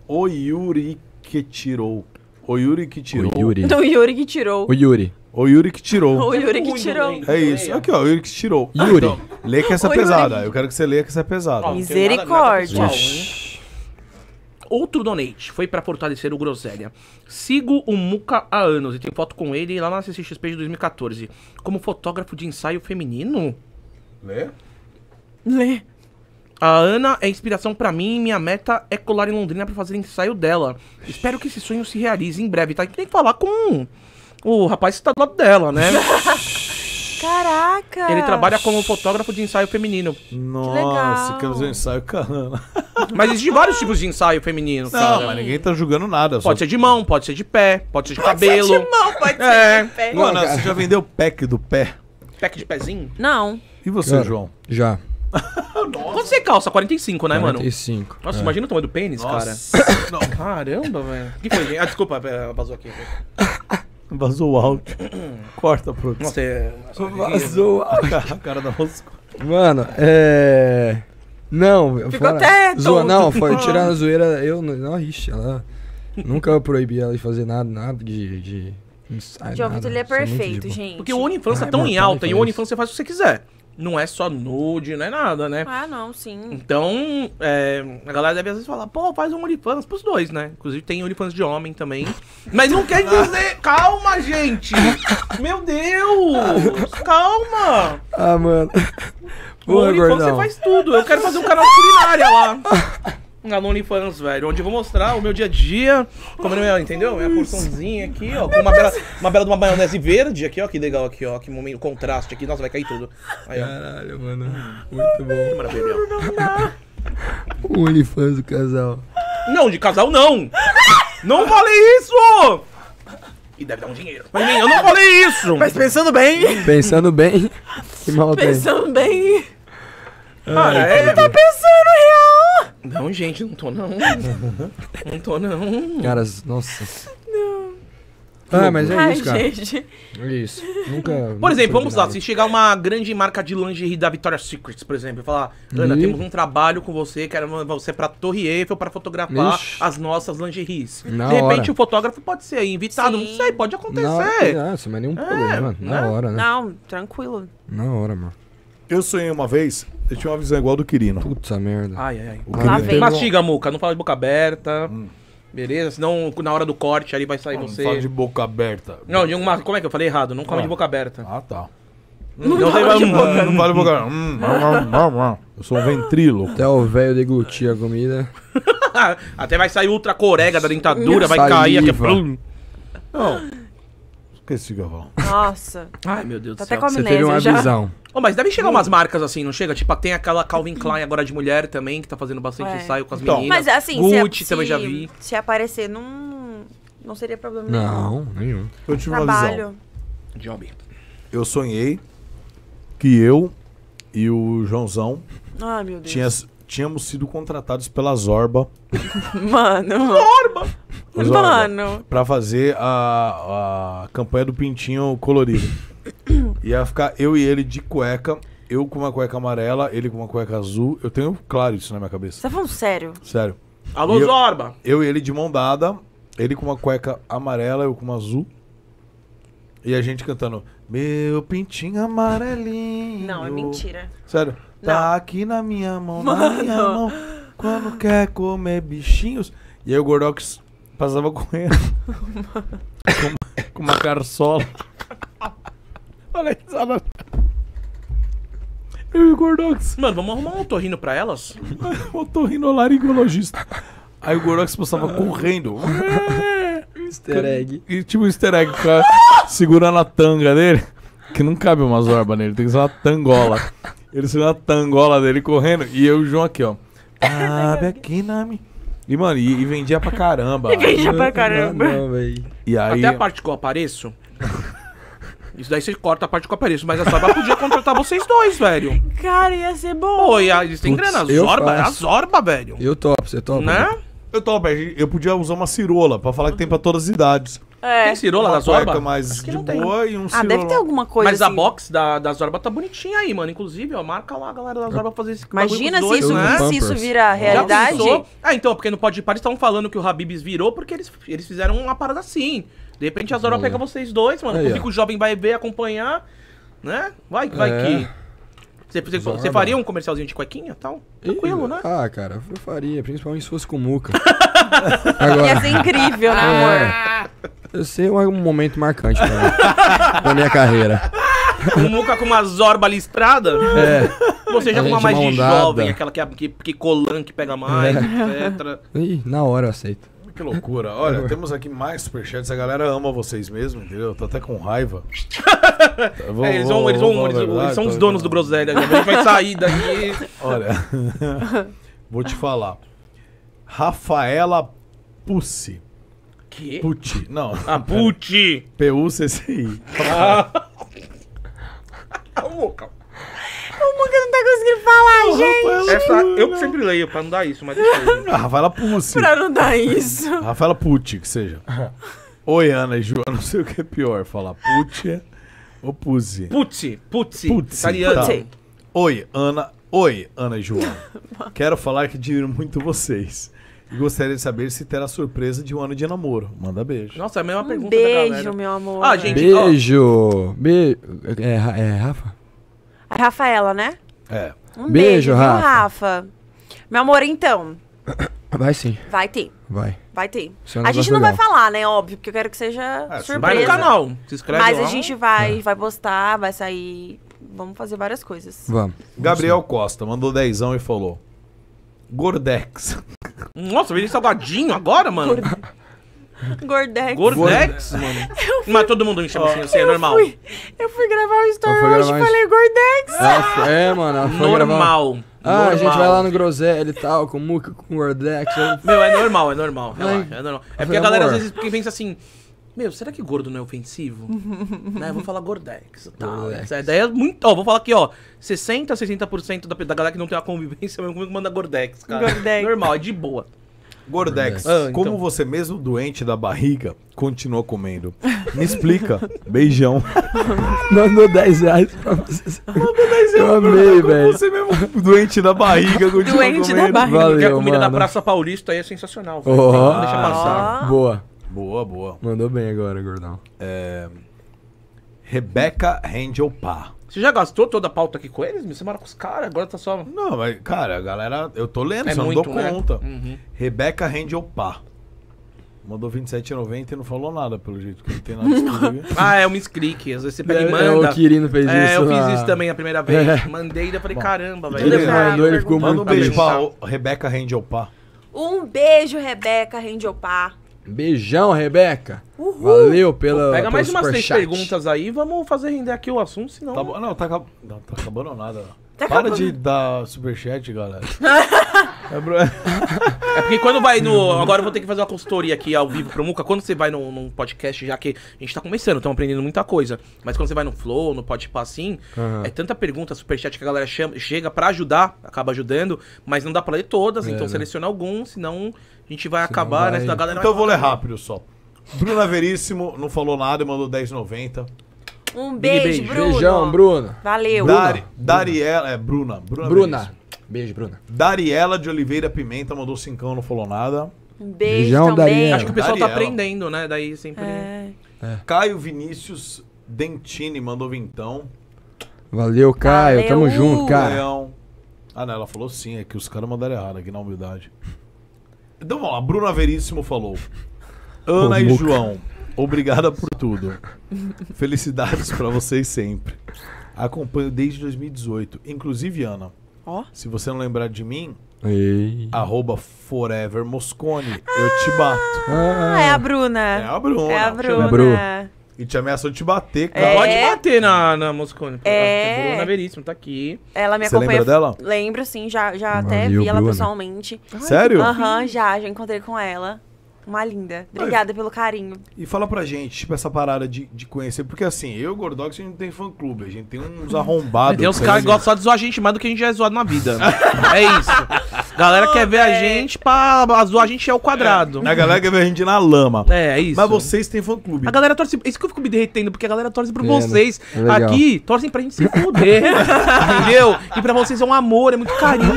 O Yuri que tirou. O Yuri que tirou. Oyuri. o Yuri que tirou. O Yuri. O Yuri que tirou. O Yuri que tirou. É isso. Aqui, ó. O Yuri que tirou. Yuri. Ah, então. Lê que essa é pesada. Yuri. Eu quero que você leia que essa é pesada. Ó, Misericórdia. Nada, nada Outro donate foi para fortalecer o Groselha. Sigo o Muca há anos e tem foto com ele lá na CCXP de 2014. Como fotógrafo de ensaio feminino. Lê? Lê. A Ana é inspiração para mim e minha meta é colar em Londrina para fazer ensaio dela. Espero que esse sonho se realize em breve, tá? A gente tem que falar com o rapaz está tá do lado dela, né? Caraca! Ele trabalha como fotógrafo de ensaio feminino. Nossa, que, que um ensaio caramba. Mas existem vários tipos de ensaio feminino, Não, cara. mas ninguém tá julgando nada. Pode só... ser de mão, pode ser de pé, pode ser de pode cabelo. Pode ser de mão, pode é. ser de pé. Mano, você já vendeu pack do pé? Pack de pezinho? Não. E você, cara, João? Já. Nossa. Quanto você calça? 45, né, 45, mano? 45. Nossa, é. imagina o tamanho do pênis, Nossa. cara. Caramba, velho. Que foi? Ah, desculpa, vazou aqui. Vazou o áudio. Corta, produção. Nossa, é... Nossa, Vazou o áudio. A cara da Rosco. Mano, é. Não, Ficou fora... até Não, foi tirar a zoeira, eu não, ixi, ela. Nunca proibi ela de fazer nada, nada de. de... João Vitor, ele é, é perfeito, gente. Porque o OnlyFans é ah, tá tão em alta e o tá OnlyFans você faz o que você quiser não é só nude, não é nada, né? Ah, não, sim. Então, é, a galera deve às vezes falar, pô, faz um OnlyFans pros dois, né? Inclusive tem OnlyFans de homem também. Mas não quer dizer. calma, gente! Meu Deus! Calma! Ah, mano. Pô, o OnlyFans você faz tudo. Eu quero fazer um canal de culinária lá. na OnlyFans, velho. Onde eu vou mostrar o meu dia a dia, comendo é, entendeu? Minha é porçãozinha aqui, ó. Com uma bela, uma bela de uma maionese verde aqui, ó. Que legal aqui, ó. Que momento, contraste aqui. Nossa, vai cair tudo. Aí, ó. Caralho, mano. Muito bom. Maravilha. o OnlyFans do casal. Não, de casal não. Não falei isso! E deve dar um dinheiro. Mas eu não falei isso! Mas pensando bem... Pensando bem... Que mal tem. Pensando bem... Cara, ele é- tá pensando real! Não, gente, não tô não. não tô não. Caras, nossa. Não. Ah, mas é Ai, isso, cara. Gente. É isso. Nunca. Por exemplo, vamos lá. Se chegar uma grande marca de lingerie da Victoria's Secret, por exemplo, e falar: Ana, uhum. temos um trabalho com você, quero você pra Torre Eiffel pra fotografar Ixi. as nossas lingeries. Na de repente, hora. o fotógrafo pode ser invitado, Sim. não sei, pode acontecer. não isso mas nenhum é, problema. Na né? hora, né? Não, tranquilo. Na hora, mano. Eu sonhei uma vez você tinha uma visão igual do Quirino. Puta merda. Ai, ai, ai. O Lá Mastiga, Muca. Não fala de boca aberta. Hum. Beleza? Senão na hora do corte ali vai sair Não você. fala de boca aberta. Não, de uma... como é que eu falei errado? Não come Ah. de boca aberta. Ah, tá. Não, tem fala de boca- Não fala de boca aberta. Hum, hum, eu sou um Até o velho deglutir a comida. Até vai sair ultra corega da dentadura, vai cair aqui. Não, esqueci, é Galvão. Nossa. Ai, meu Deus tá do céu. Até com Você teve uma já. visão. Oh, mas devem chegar umas marcas assim, não chega? Tipo, tem aquela Calvin Klein agora de mulher também, que tá fazendo bastante Ué. ensaio com as Então. meninas. Mas assim, Gucci se, também já vi. se aparecer, não, não seria problema nenhum. Não, nenhum. Eu tive uma visão. Trabalho. Job. Eu sonhei que eu e o Joãozão Ai, meu Deus. tinha- tínhamos sido contratados pela Zorba Mano, mano. Orba! Pois Mano. pra fazer a, a campanha do Pintinho colorido. Ia ficar eu e ele de cueca, eu com uma cueca amarela, ele com uma cueca azul. Eu tenho claro isso na minha cabeça. Você tá falando sério? Sério. Alô, e eu, Eu e ele de mão dada, ele com uma cueca amarela, eu com uma azul. E a gente cantando Meu pintinho amarelinho. Não, é mentira. Sério. Não. Tá aqui na minha mão, Mano. na minha mão. Quando quer comer bichinhos. E aí o Gordox Passava correndo com, com uma carçola. Olha a Eu e o Gordox. Mano, vamos arrumar um torrino pra elas? um torrino laringologista. Aí o Gordox passava correndo. easter egg. E tipo um easter egg, cara, segurando a tanga dele. Que não cabe uma zorba nele, tem que ser uma tangola. Ele segurando a tangola dele correndo. E eu e o João aqui, ó. Cabe aqui Nami. E, mano, e, e vendia pra caramba. e vendia pra caramba. Não, não, e aí... Até a parte que eu apareço. Isso daí você corta a parte que eu apareço, mas a Zorba podia contratar vocês dois, velho. Cara, ia ser bom. Pô, e a, eles têm grana. Zorba, a Zorba, velho. Eu topo, você topa. Né? Eu topo, eu podia usar uma cirola pra falar que tem pra todas as idades. É. Tem cirola da Zorba? mas de boa e um Ah, deve ter alguma coisa Mas assim. a box da, da Zorba tá bonitinha aí, mano. Inclusive, ó, marca lá a galera da Zorba fazer esse Imagina se, dois, isso, né? se isso né? vira realidade. Ah, então, porque não Pode Ir Eles estavam falando que o Habibs virou porque eles, eles fizeram uma parada assim. De repente a Zorba pega vocês dois, mano. O jovem vai ver, acompanhar, né? Vai, vai é. que... Você, você, faria um comercialzinho de cuequinha tal? Tranquilo, Ih, né? Ah, cara, eu faria, principalmente se fosse com muca. Agora... Ia ser incrível, né, amor? Eu é. sei, um momento marcante pra mim, minha carreira. O Muca com uma zorba listrada? É. Você já com uma mais de jovem, aquela que, é, que, que colan que pega mais, é. etc. Ih, na hora eu aceito. Que loucura. Olha, temos aqui mais superchats. A galera ama vocês mesmo, entendeu? Eu tô até com raiva. Vou, é, eles vão, vou, eles, vão, eles, verdade, eles são os donos do Groselha. A gente vai sair daqui. Olha, vou te falar. Rafaela Pucci. Que? Pucci. Não. Ah, Pucci. P-U-C-C-I. Calma, calma. O Muca não tá conseguindo falar, oh, gente. Essa, eu que sempre leio pra não dar isso, mas deixa eu ver. Ah, Rafaela Pucci. Pra não dar isso. Rafaela Pucci, que seja. Oi, Ana e João, não sei o que é pior, falar Pucci ou Pucci? Pucci, Pucci, Pucci. italiano. Tá. Oi, Ana. Oi, Ana e João. Quero falar que admiro muito vocês. E gostaria de saber se terá surpresa de um ano de namoro. Manda beijo. Nossa, é a mesma um pergunta beijo, da galera. meu amor. Ah, gente, beijo. Beijo. É, é Rafa? A Rafaela, né? É. Um beijo, beijo Rafa. Rafa. Meu amor, então. Vai sim. Vai ter. Vai. Vai ter. É um a gente não é legal. vai falar, né? Óbvio, porque eu quero que seja é, surpresa. Vai no canal. Se inscreve Mas lá. a gente vai, é. vai postar, vai sair. Vamos fazer várias coisas. Vamos. Gabriel Costa mandou dezão e falou. Gordex. Nossa, veio salgadinho agora, mano. Gordex. Gordex, mano. Fui... Mas todo mundo me chama assim, assim, é normal. Fui... Eu fui gravar um story hoje e falei Gordex. é, mano, ela foi normal. Gravar... Ah, a gente vai lá no grosel e tal, com Muca, com Gordex. Eu... Meu, é normal, é normal. Relaxa, é normal. É porque a galera às vezes pensa assim, meu, será que gordo não é ofensivo? né? Eu vou falar gordex. Tá, gordex. Essa ideia é muito. Ó, vou falar aqui, ó. 60, 60% da, da galera que não tem uma convivência comigo manda gordex, cara. Gordex. Normal, é de boa. Gordex, ah, então. como você mesmo doente da barriga continua comendo? Me explica. Beijão. Mandou 10 reais pra você. Mandou 10 reais. Eu amei, velho. Você mesmo doente da barriga continua doente comendo. Doente da barriga. Valeu, Porque a comida mano. da Praça Paulista aí é sensacional. Oh, ah, deixa passar. Boa. Boa, boa. Mandou bem agora, gordão. É... Rebeca Handel Pá. Você já gastou toda a pauta aqui com eles? Você mora com os caras, agora tá só. Não, mas, cara, a galera, eu tô lendo, é só muito, não dou né? conta. Uhum. Rebeca Handel Pá. Mandou 27,90 e não falou nada, pelo jeito, que não tem nada ah, é um misclick. Às vezes você pega é, e é, manda. É, o Quirino fez é, isso. É, eu na... fiz isso também a primeira vez. É. Mandei e eu falei, Bom, caramba, velho. Ele mandou, ele ficou muito Manda um beijo pra Rebeca Rendiopá. Um beijo, Rebeca Rendiopá. Beijão, Rebeca. Uhul. Valeu pela. Pô, pega mais umas três chat. perguntas aí vamos fazer render aqui o assunto, senão. Tá, não, tá, acab... não, tá acabando nada. Tá Para acabando. de dar superchat, galera. É, é porque quando vai no. Agora eu vou ter que fazer uma consultoria aqui ao vivo pro Muca. Quando você vai num, podcast, já que a gente tá começando, estamos aprendendo muita coisa. Mas quando você vai no Flow, no Podpah tipo assim, uhum. é tanta pergunta, superchat que a galera chama, chega pra ajudar, acaba ajudando, mas não dá pra ler todas, é, então né? seleciona algum, senão a gente vai acabar, né? vai... né? galera então eu vou ler rápido só. Bruna Veríssimo não falou nada, mandou 10,90. Um beijo, beijo, Bruno. Beijão, Bruna. Valeu. Dari, Dariela, é Bruna. Bruna. Bruna. Beijo, Bruna. Dariela de Oliveira Pimenta mandou 5, não falou nada. Um beijo Beijão, também. Dariela. Acho que o pessoal tá Dariela. tá aprendendo, né? Daí sempre. É. É. Caio Vinícius Dentini mandou vintão. Valeu, Caio. Valeu. Tamo junto, cara. Leão. Ah, não, ela falou sim, é que os caras mandaram errado aqui é na humildade. Então vamos lá, Bruna Veríssimo falou. Ana e João, obrigada por tudo. Felicidades para vocês sempre. Acompanho desde 2018. Inclusive, Ana, oh. se você não lembrar de mim, Ei. Arroba Forever Moscone. Ah, eu te bato. Ah, é a Bruna. É a Bruna. É a Bruna. E te ameaçou de te bater, cara. É. Pode bater na, na Moscone. É. Bruna Veríssimo tá aqui. Ela me Você lembra dela? Lembro, sim. Já, já ah, até vi ela pessoalmente. Sério? Aham, já. Já encontrei com ela. Uma linda. Obrigada Mas, pelo carinho. E fala pra gente, tipo, essa parada de, de conhecer. Porque assim, eu e o Gordox, a gente não tem fã clube, a gente tem uns arrombados. tem uns caras assim. que gostam de zoar a gente mais do que a gente já é zoado na vida. é isso. Galera oh, quer ver é. a gente pra zoar a gente é o quadrado. É, a galera quer ver a gente na lama. É, é isso. Mas vocês têm fã clube. A galera torce. Isso que eu fico me derretendo, porque a galera torce pra é, vocês. Né? Aqui, torcem pra gente se fuder. entendeu? E pra vocês é um amor, é muito carinho.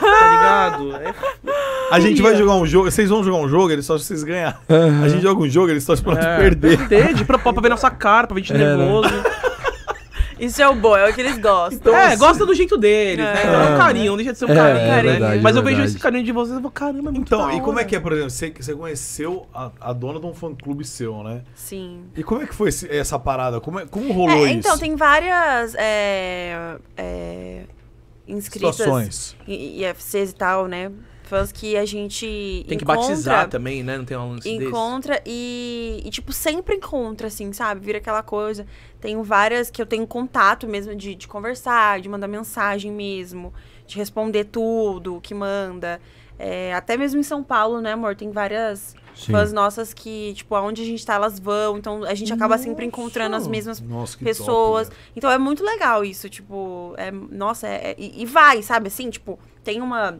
tá ligado? É a gente vai jogar um jogo, vocês vão jogar um jogo, eles só se vocês ganharem. Uhum. A gente joga um jogo, eles só se é. perder. Entende? Pra, pra ver nossa cara, pra ver gente é, né? nervoso. Né? Isso é o bom, é o que eles gostam. Então, é, assim... gosta do jeito deles, né? é. né? É um carinho, não deixa de ser um é, carinho, é, né? verdade, é Mas eu vejo esse carinho de vocês e vou, caramba, é muito Então, e como é que é, por exemplo, você, você conheceu a, a dona de um fã-clube seu, né? Sim. E como é que foi esse, essa parada? Como, é, como rolou é, isso? Então, tem várias inscritas. Situações. IFCs e tal, né? fãs que a gente. Tem que batizar também, né? Não tem um lance Encontra E, e, tipo, sempre encontra, assim, sabe? Vira aquela coisa. Tenho várias que eu tenho contato mesmo de, de conversar, de mandar mensagem mesmo, de responder tudo que manda. É, até mesmo em São Paulo, né, amor? Tem várias Sim. fãs nossas que, tipo, aonde a gente tá, elas vão. Então a gente acaba nossa. sempre encontrando as mesmas nossa, pessoas. Top, então é muito legal isso, tipo, é, nossa, é, é e, e vai, sabe? Assim, tipo, tem uma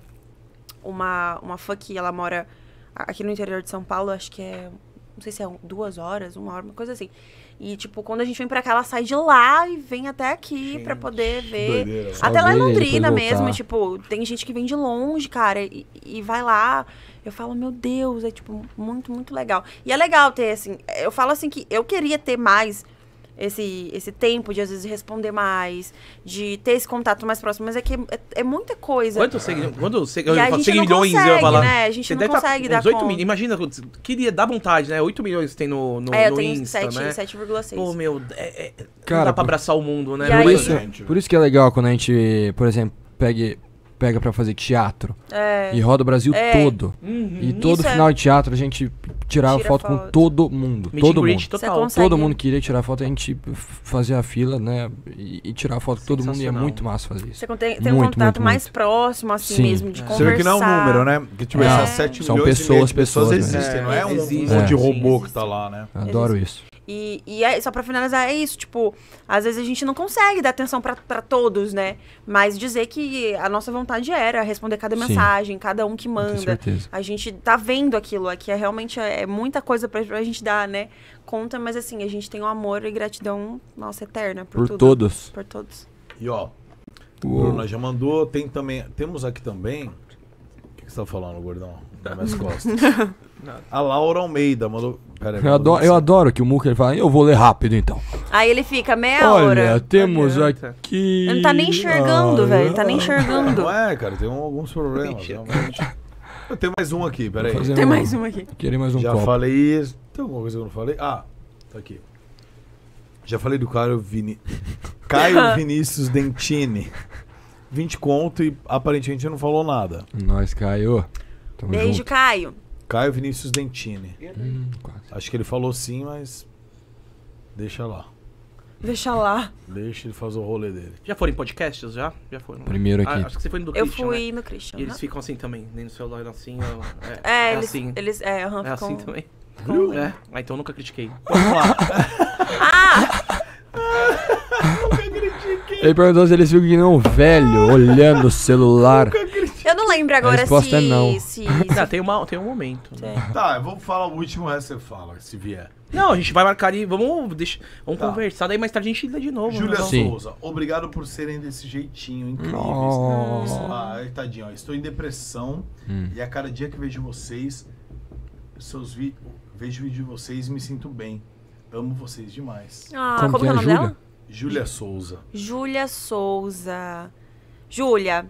uma, uma fã que ela mora aqui no interior de São Paulo, acho que é. Não sei se é duas horas, uma hora, uma coisa assim. E, tipo, quando a gente vem pra cá, ela sai de lá e vem até aqui gente, pra poder ver. Doideira. Até lá em Londrina mesmo, tipo, tem gente que vem de longe, cara, e, e vai lá. Eu falo, meu Deus, é, tipo, muito, muito legal. E é legal ter, assim, eu falo assim que eu queria ter mais esse, esse tempo de, às vezes, responder mais, de ter esse contato mais próximo. Mas é que é, é muita coisa. Quantos seguidores? Quantos seguidores? milhões, consegue, eu ia falar. Né? A gente Você não tá consegue dar mil, Imagina, queria dar vontade, né? 8 milhões tem no, no, é, eu no tenho Insta, 7, né? 7,6. Pô, meu, é, é, Cara, não dá pra abraçar o mundo, né? Por, aí... isso, por isso que é legal quando a gente, por exemplo, pegue, pega para fazer teatro. É. E roda o Brasil é. todo. Uhum. E todo isso é final é... de teatro a gente tirava Tira foto, foto, com todo mundo. Meet todo mundo. Total. Todo mundo queria tirar foto, a gente fazia a fila, né? E, e tirar foto com todo mundo. E é muito massa fazer isso. Você tem, tem muito, um contato muito, mais próximo, assim Sim. mesmo, de é. conversar. Você vê que não é um número, né? Que tipo, é. essas 7 São pessoas, pessoas, pessoas, né? existem, né? não é, um, é. um monte de robô é. que tá lá, né? Adoro isso. E, e é, só para finalizar, é isso. Tipo, às vezes a gente não consegue dar atenção para todos, né? Mas dizer que a nossa vontade era responder cada Sim. mensagem, cada um que manda. A gente tá vendo aquilo aqui. É, é realmente é, é, muita coisa pra, pra gente dar, né? Conta, mas assim, a gente tem um amor e gratidão, nossa, eterna. Por, por tudo, todos. Por todos. E ó, o Bruno já mandou. Tem também, temos aqui também. O que, que você tá falando, gordão? Das minhas costas. a Laura Almeida mandou eu, adoro, eu adoro que o Muca ele fala, eu vou ler rápido então. Aí ele fica meia Olha, hora. Olha, temos Adianta. aqui. Ele não tá nem enxergando, ah, velho. Ele tá nem enxergando. é, cara, tem alguns problemas. Tem Eu tenho mais um aqui, peraí. Tem um... mais um aqui. Queria mais um Já copo. falei isso. Tem alguma coisa que eu não falei? Ah, tá aqui. Já falei do Caio, Vini... Caio Vinícius Dentini. 20 conto e aparentemente não falou nada. Nós, Caio. Tamo Beijo, junto. Caio. Caio Vinícius Dentini. Hum, Acho que ele falou sim, mas. Deixa lá. Deixa lá. Deixa ele fazer o rolê dele. Já foram em podcasts? Já? Já foram. Primeiro aqui. Ah, acho que você foi no do Eu fui né? no Christian. E eles ficam assim também, nem no celular assim. é, é, é eles, assim. Eles, é, é assim também. É. Ah, então nunca critiquei. Vamos lá. ah! nunca critiquei. Ele perguntou se eles ficam que não velho, olhando o celular. Nunca lembro agora é se, é não. se. Não, tem, uma, tem um momento. Né? É. Tá, eu vou falar o último, o você fala, se vier. Não, a gente vai marcar e vamos, deixa, vamos tá. conversar, daí mais tarde a gente lida de novo. Júlia né? Souza, obrigado por serem desse jeitinho, incríveis. Nossa. Ah, tadinho, ó, estou em depressão hum. e a cada dia que vejo vocês, seus vi vejo vídeo de vocês e me sinto bem. Amo vocês demais. Ah, como, como é, é o nome dela? Júlia Souza. Júlia Souza. Júlia,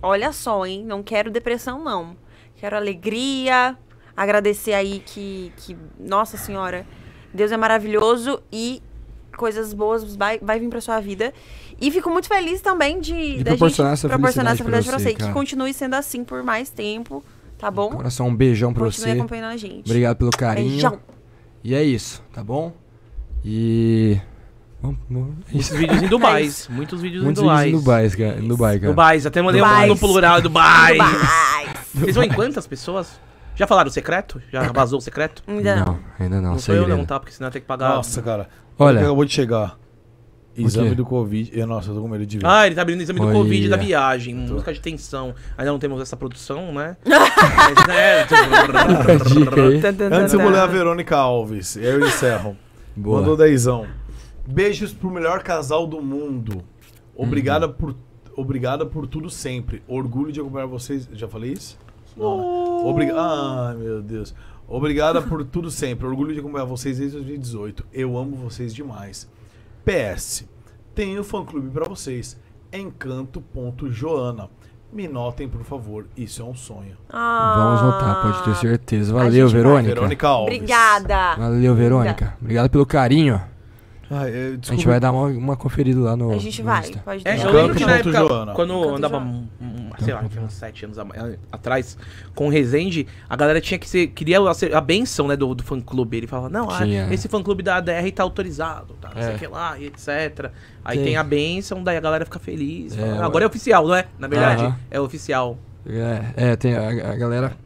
Olha só, hein? Não quero depressão, não. Quero alegria. Agradecer aí que, que nossa senhora, Deus é maravilhoso e coisas boas vai, vai vir pra sua vida. E fico muito feliz também de, de proporcionar essa proporcionar felicidade essa felicidade pra, você. Pra você que continue sendo assim por mais tempo, tá bom? Coração, um beijão pra Continue você. acompanhando a gente. Obrigado pelo carinho. Beijão. E é isso, tá bom? E esses vídeos em Dubai. É muitos vídeos muitos em Dubai. Vídeos em Dubai, cara. Em Dubai, cara. Dubai, até mandei Dubai. um no plural, Dubai. Dubai. Vocês vão em quantas pessoas? Já falaram o secreto? Já vazou o secreto? Ainda não. Ainda não. Não foi eu não, tá? Porque senão tem que pagar. Nossa, cara. Olha. Acabou de chegar. Exame do Covid. Eu, nossa, eu tô com medo de ver. Ah, ele tá abrindo exame do Covid da viagem. Tô. Música de tensão. Ainda não temos essa produção, né? Mas, né? Antes eu vou ler a Verônica Alves. Eu encerro. Boa. Mandou dezão. Beijos pro melhor casal do mundo. Obrigada uhum. por obrigada por tudo sempre. Orgulho de acompanhar vocês. Já falei isso? Não. Oh. Ai, meu Deus. Obrigada por tudo sempre. Orgulho de acompanhar vocês desde 2018. Eu amo vocês demais. PS. Tenho fã clube para vocês. Encanto.joana. Me notem, por favor. Isso é um sonho. Ah, Vamos notar, pode ter certeza. Valeu, Verônica. Vai. Verônica Alves. Obrigada. Valeu, Verônica. Obrigada. Obrigado pelo carinho. Ah, eu, é, a gente vai dar uma, uma conferida lá no. A gente no vai, Insta. pode é, Eu lembro que na época, Joana. quando eu andava, um, sei lá, uns sete anos eh, atrás, com o Rezende, a galera tinha que ser. Queria a, a benção né, do, do fã clube. Ele falava, não, ah, esse fã clube da ADR tá autorizado, tá, não sei é. que lá, e etc. Aí Sim. tem a benção, daí a galera fica feliz. É, fala, ah, agora é oficial, não é? Na verdade, uh -huh. é oficial. É, é tem a, a galera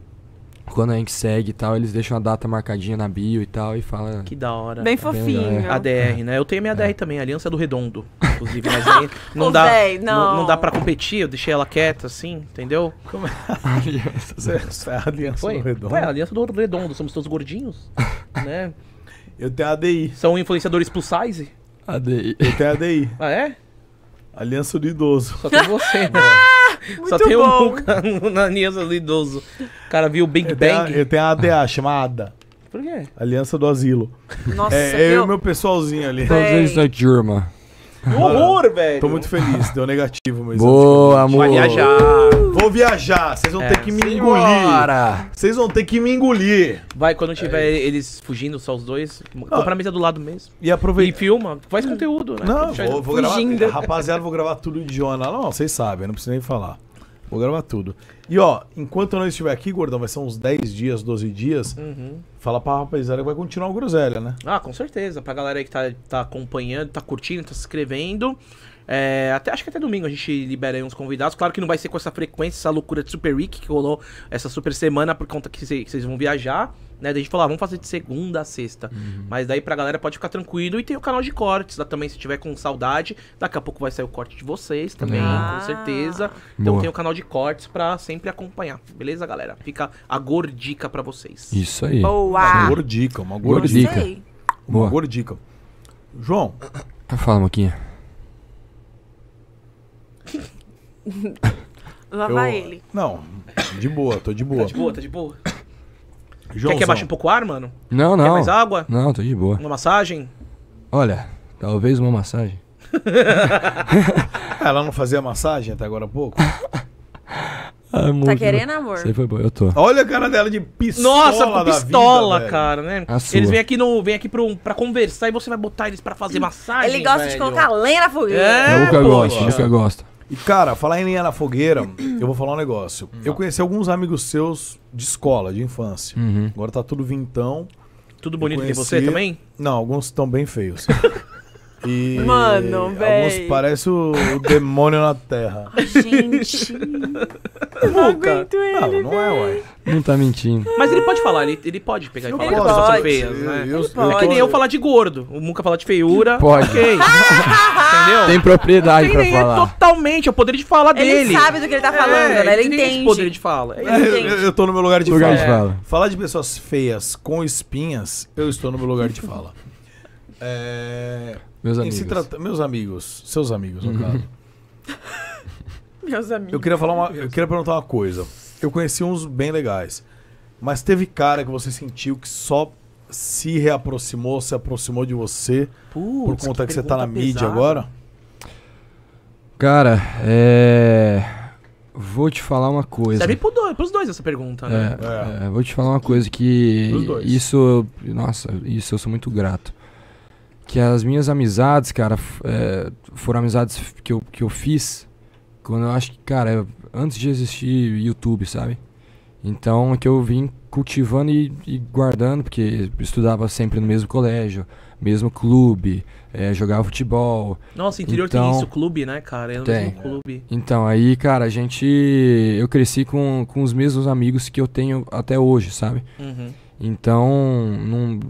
quando a gente segue e tal, eles deixam a data marcadinha na bio e tal e fala. Que da hora. Bem é fofinho. Bem é. ADR, é. né? Eu tenho a minha ADR é. também, Aliança do Redondo, inclusive, mas aí não dá véi, não. não. dá para competir, eu deixei ela quieta assim, entendeu? Como é? Aliança, é, aliança Foi? do Redondo. Ué, Aliança do Redondo, somos todos gordinhos, né? Eu tenho ADI. São influenciadores plus size? ADI. Eu tenho ADI. Ah, é? Aliança do Idoso. Só tem você, mano. Né? Muito Só tem bom. um na Nias ali idoso. O cara viu o Big eu Bang. Tenho, eu tenho a ADA, chama ADA. Por quê? Aliança do Asilo. Nossa, é, meu... eu e meu pessoalzinho ali. Talvez eles da Germa. Que horror, velho. Tô muito feliz, deu negativo, mas. Boa, amor. Vai viajar. Vou viajar, vocês vão É, ter que me engolir. Vocês vão ter que me engolir. Vai, quando é tiver eles fugindo, só os dois, ah. compra a mesa do lado mesmo. E aproveita. E filma, faz conteúdo, né? Não, vou, vou gravar. Rapaziada, vou gravar tudo de Joana. Não, vocês sabem, não precisa nem falar. Vou gravar tudo. E ó, enquanto eu não estiver aqui, gordão, vai ser uns 10 dias, 12 dias. Uhum. Fala pra rapaziada que vai continuar o Groselha, né? Ah, com certeza. Pra galera aí que tá, tá acompanhando, tá curtindo, tá se inscrevendo. É, até acho que até domingo a gente libera aí uns convidados. Claro que não vai ser com essa frequência, essa loucura de Super Week que rolou essa super semana por conta que vocês vão viajar. Né? Daí a gente falou, ah, vamos fazer de segunda a sexta. Uhum. Mas daí pra galera pode ficar tranquilo. E tem o canal de cortes lá também, se tiver com saudade. Daqui a pouco vai sair o corte de vocês também, ah. com certeza. Ah. Então Boa. tem o canal de cortes pra sempre acompanhar. Beleza, galera? Fica a gordica pra vocês. Isso aí. Boa! Uma gordica, uma gordica. Gostei. Uma Boa. gordica. João. Tá, fala, Moquinha. Lá vai ele. Não, de boa, tô de boa. Tá de boa, tá de boa. Quer que abaixe um pouco o ar, mano? Não, não. Quer mais água? Não, tô de boa. Uma massagem? Olha, talvez uma massagem. Ela não fazia massagem até agora há pouco? Ah, tá querendo, amor? Isso aí foi bom, eu tô. Olha a cara dela de pistola. Nossa, da pistola, vida, cara, né? A Eles vêm aqui, no, vêm aqui pro, pra conversar e você vai botar eles pra fazer massagem. Ele gosta de colocar lenha na fogueira. É, eu é o que eu gosto. E, cara, falar em linha na fogueira, eu vou falar um negócio. Hum. Eu conheci alguns amigos seus de escola, de infância. Uhum. Agora tá tudo vintão. Tudo bonito que você também? Não, alguns estão bem feios. E Mano, velho. Parece o, o demônio na terra. Gente. Eu não aguento ele. Não, não é, ué. Não tá mentindo. Mas ele pode falar, ele, ele pode pegar e falar que pessoas feias, né? Eu, eu, é que nem eu falar de gordo. O Muca falar de feiura. Pode. Ok. Entendeu? Tem propriedade pra falar. Totalmente, é o poder de fala ele dele. Ele sabe do que ele tá é, falando, é, né? Ele, ele entende. Tem esse poder de fala. É, eu, eu tô no meu lugar de lugar fala. De fala. Falar de pessoas feias com espinhas, eu estou no meu lugar de fala. É... Meus amigos. Trata... Meus amigos. Seus amigos, no caso. Meus amigos. Eu queria falar uma... Eu queria perguntar uma coisa. Eu conheci uns bem legais. Mas teve cara que você sentiu que só se reaproximou, se aproximou de você Puts, por conta que, que você tá na pesada. mídia agora? Cara, é. Vou te falar uma coisa. Serve pro dois, pros dois essa pergunta, né? É, é. É, vou te falar uma coisa que. Isso. Nossa, isso eu sou muito grato que as minhas amizades, cara, é, foram amizades que eu, que eu fiz quando eu acho que, cara, antes de existir YouTube, sabe? Então é que eu vim cultivando e, e, guardando, porque estudava sempre no mesmo colégio, mesmo clube, é, jogava futebol. Nossa, interior então, tem isso, clube, né, cara? É tem. clube. Então, aí, cara, a gente. Eu cresci com, com os mesmos amigos que eu tenho até hoje, sabe? Uhum. Então, num,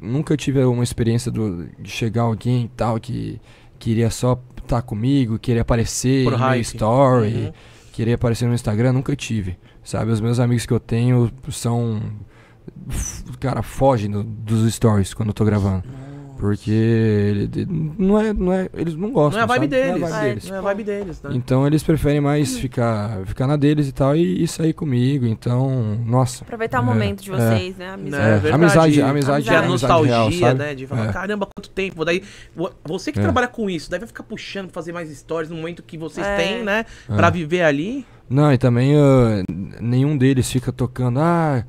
nunca tive uma experiência do, de chegar alguém e tal que queria só estar tá comigo, queria aparecer no story, uhum. queria aparecer no Instagram, nunca tive. Sabe, os meus amigos que eu tenho são cara, foge no, dos stories quando eu tô gravando. Porque ele, não é, não é, eles não gostam. Não é a vibe sabe? É deles. Não é a vibe deles. É, a vibe deles né? Então eles preferem mais hum. ficar, ficar na deles e tal e, e sair comigo. Então, nossa. Aproveitar o é, momento de é. vocês, né? né amizade. amizade, amizade, a nostalgia, né? De falar, caramba, quanto tempo. Daí, você que trabalha com isso, deve ficar puxando, fazer mais histórias no momento que vocês têm, né? É. Pra viver ali. Não, e também uh, nenhum deles fica tocando, ah.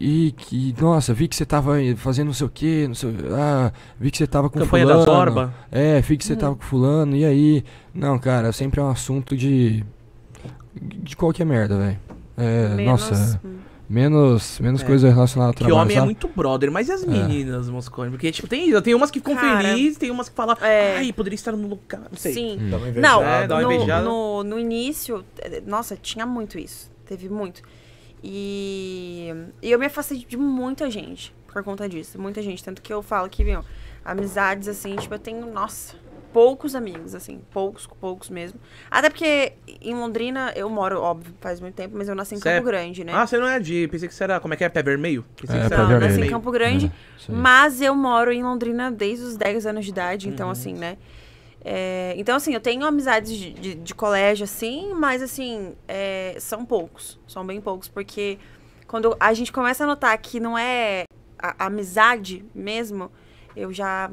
E que, nossa, vi que você tava fazendo não sei o quê, não sei, ah, vi que você tava com Campanha fulano. Campanha da Zorba. É, vi que você é. tava com fulano, e aí? Não, cara, sempre é um assunto de de qualquer merda, velho. É, menos, nossa, menos menos é. coisa relacionada ao trabalho. Que homem é sabe? é muito brother, mas e as é. meninas, é. Moscone? Porque tipo, tem, tem umas que ficam felizes, tem umas que falam, é. ai, poderia estar no lugar, não sei. Sim. Hum. Dá uma invejada, não, dá uma no, no, no início, eh, nossa, tinha muito isso. Teve muito. E, e eu me afastei de muita gente por conta disso. Muita gente. Tanto que eu falo que, meu, amizades, assim, tipo, eu tenho, nossa, poucos amigos, assim. Poucos, poucos mesmo. Até porque em Londrina, eu moro, óbvio, faz muito tempo, mas eu nasci em Cê é Campo é... Grande, né? Ah, você não é de. Pensei que você era. Como é que é? Pé Vermelho? Pensei é, que você nasci em Campo Grande, é, mas eu moro em Londrina desde os 10 anos de idade, então, uhum. assim, né? É, então, assim, eu tenho amizades de, de, de colégio, assim, mas, assim, é, são poucos. São bem poucos, porque quando a gente começa a notar que não é a, a amizade mesmo, eu já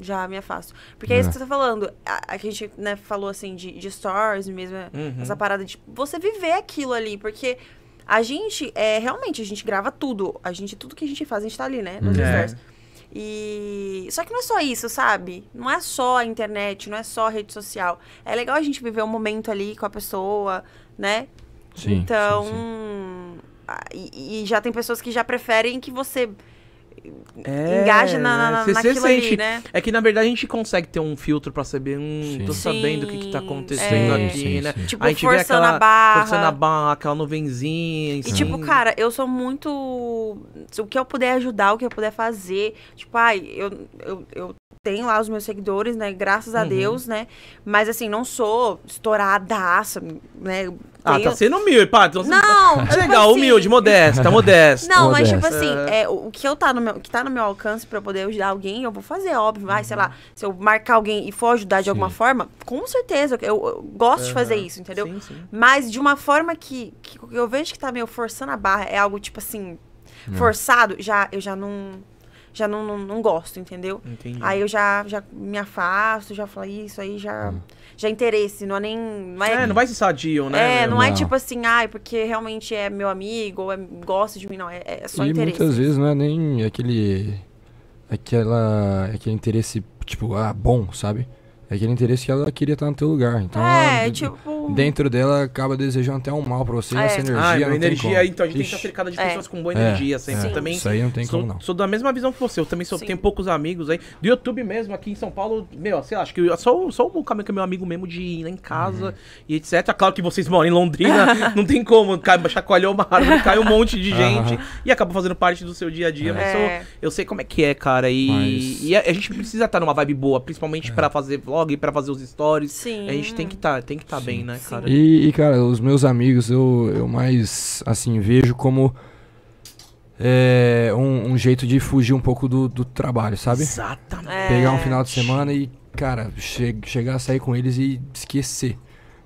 já me afasto. Porque é, isso é. que você tá falando. A, a gente né, falou, assim, de, de stories mesmo, é, uhum. essa parada de você viver aquilo ali, porque... A gente, é, realmente, a gente grava tudo. A gente, tudo que a gente faz, a gente tá ali, né? Nos uhum. é. stories. E só que não é só isso, sabe? Não é só a internet, não é só a rede social. É legal a gente viver um momento ali com a pessoa, né? Sim. Então, sim, sim. E, e já tem pessoas que já preferem que você é, engaje na, na, naquilo cê ali, né? É que na verdade a gente consegue ter um filtro para saber, hum, sim. tô sabendo o que, que tá acontecendo é, aqui, sim, né? Sim, tipo, a gente vê aquela, a barra. Forçando a barra, aquela nuvenzinha. Assim. E tipo, cara, eu sou muito. O que eu puder ajudar, o que eu puder fazer. Tipo, ai, eu, eu, eu tenho lá os meus seguidores, né? Graças a uhum. Deus, né? Mas assim, não sou estouradaça, né? Tenho... Ah, tá sendo humilde, pá. Então não, tá é tipo legal, assim... humilde, modesta, modesta. Não, modesta. mas tipo assim, é, o que eu tá no meu, que tá no meu alcance para poder ajudar alguém, eu vou fazer, óbvio. Vai, uhum. sei lá, uhum. se eu marcar alguém e for ajudar de sim. alguma forma, com certeza, eu, eu gosto uhum. de fazer isso, entendeu? Sim, sim. Mas de uma forma que, que eu vejo que tá meio forçando a barra, é algo tipo assim, é. forçado, já eu já não já não, não, não gosto, entendeu? Entendi. Aí eu já, já me afasto, já falo isso aí, já, hum. já interesse, não é nem. Não é, é não vai ser sadio, né? É, não, não, é tipo assim, ai, porque realmente é meu amigo, ou é, gosta de mim, não. É, é só e interesse. Muitas vezes não é nem aquele. Aquela, aquele interesse, tipo, ah, bom, sabe? É aquele interesse que ela queria estar no teu lugar. Então, é, ela, ah, tipo dentro dela acaba desejando até um mal pra você. É. Essa ah, energia. Ah, não energia, então a gente Ixi. tem que estar cercada de pessoas com boa é. energia sempre. Assim, também, Isso aí não tem sou, como não. Sou da mesma visão que você. Eu também sou, tenho poucos amigos aí. Do YouTube mesmo, aqui em São Paulo, meu, sei lá, acho que eu, só, só o caminho que é meu amigo mesmo de ir lá em casa uhum. e etc. Claro que vocês moram em Londrina, não tem como. Cai, chacoalhou uma árvore, cai um monte de gente uhum. e acaba fazendo parte do seu dia a dia. Mas eu, eu sei como é que é, cara. E, mas... e a, a, gente precisa estar tá numa vibe boa, principalmente é. para fazer vlog, para fazer os stories. Sim. A gente tem que estar, tá, tem que estar tá bem, né? né, cara? E, e, cara, os meus amigos eu, eu mais, assim, vejo como é, um, um, jeito de fugir um pouco do, do trabalho, sabe? Exatamente. É. Pegar um final de semana e, cara, che chegar a sair com eles e esquecer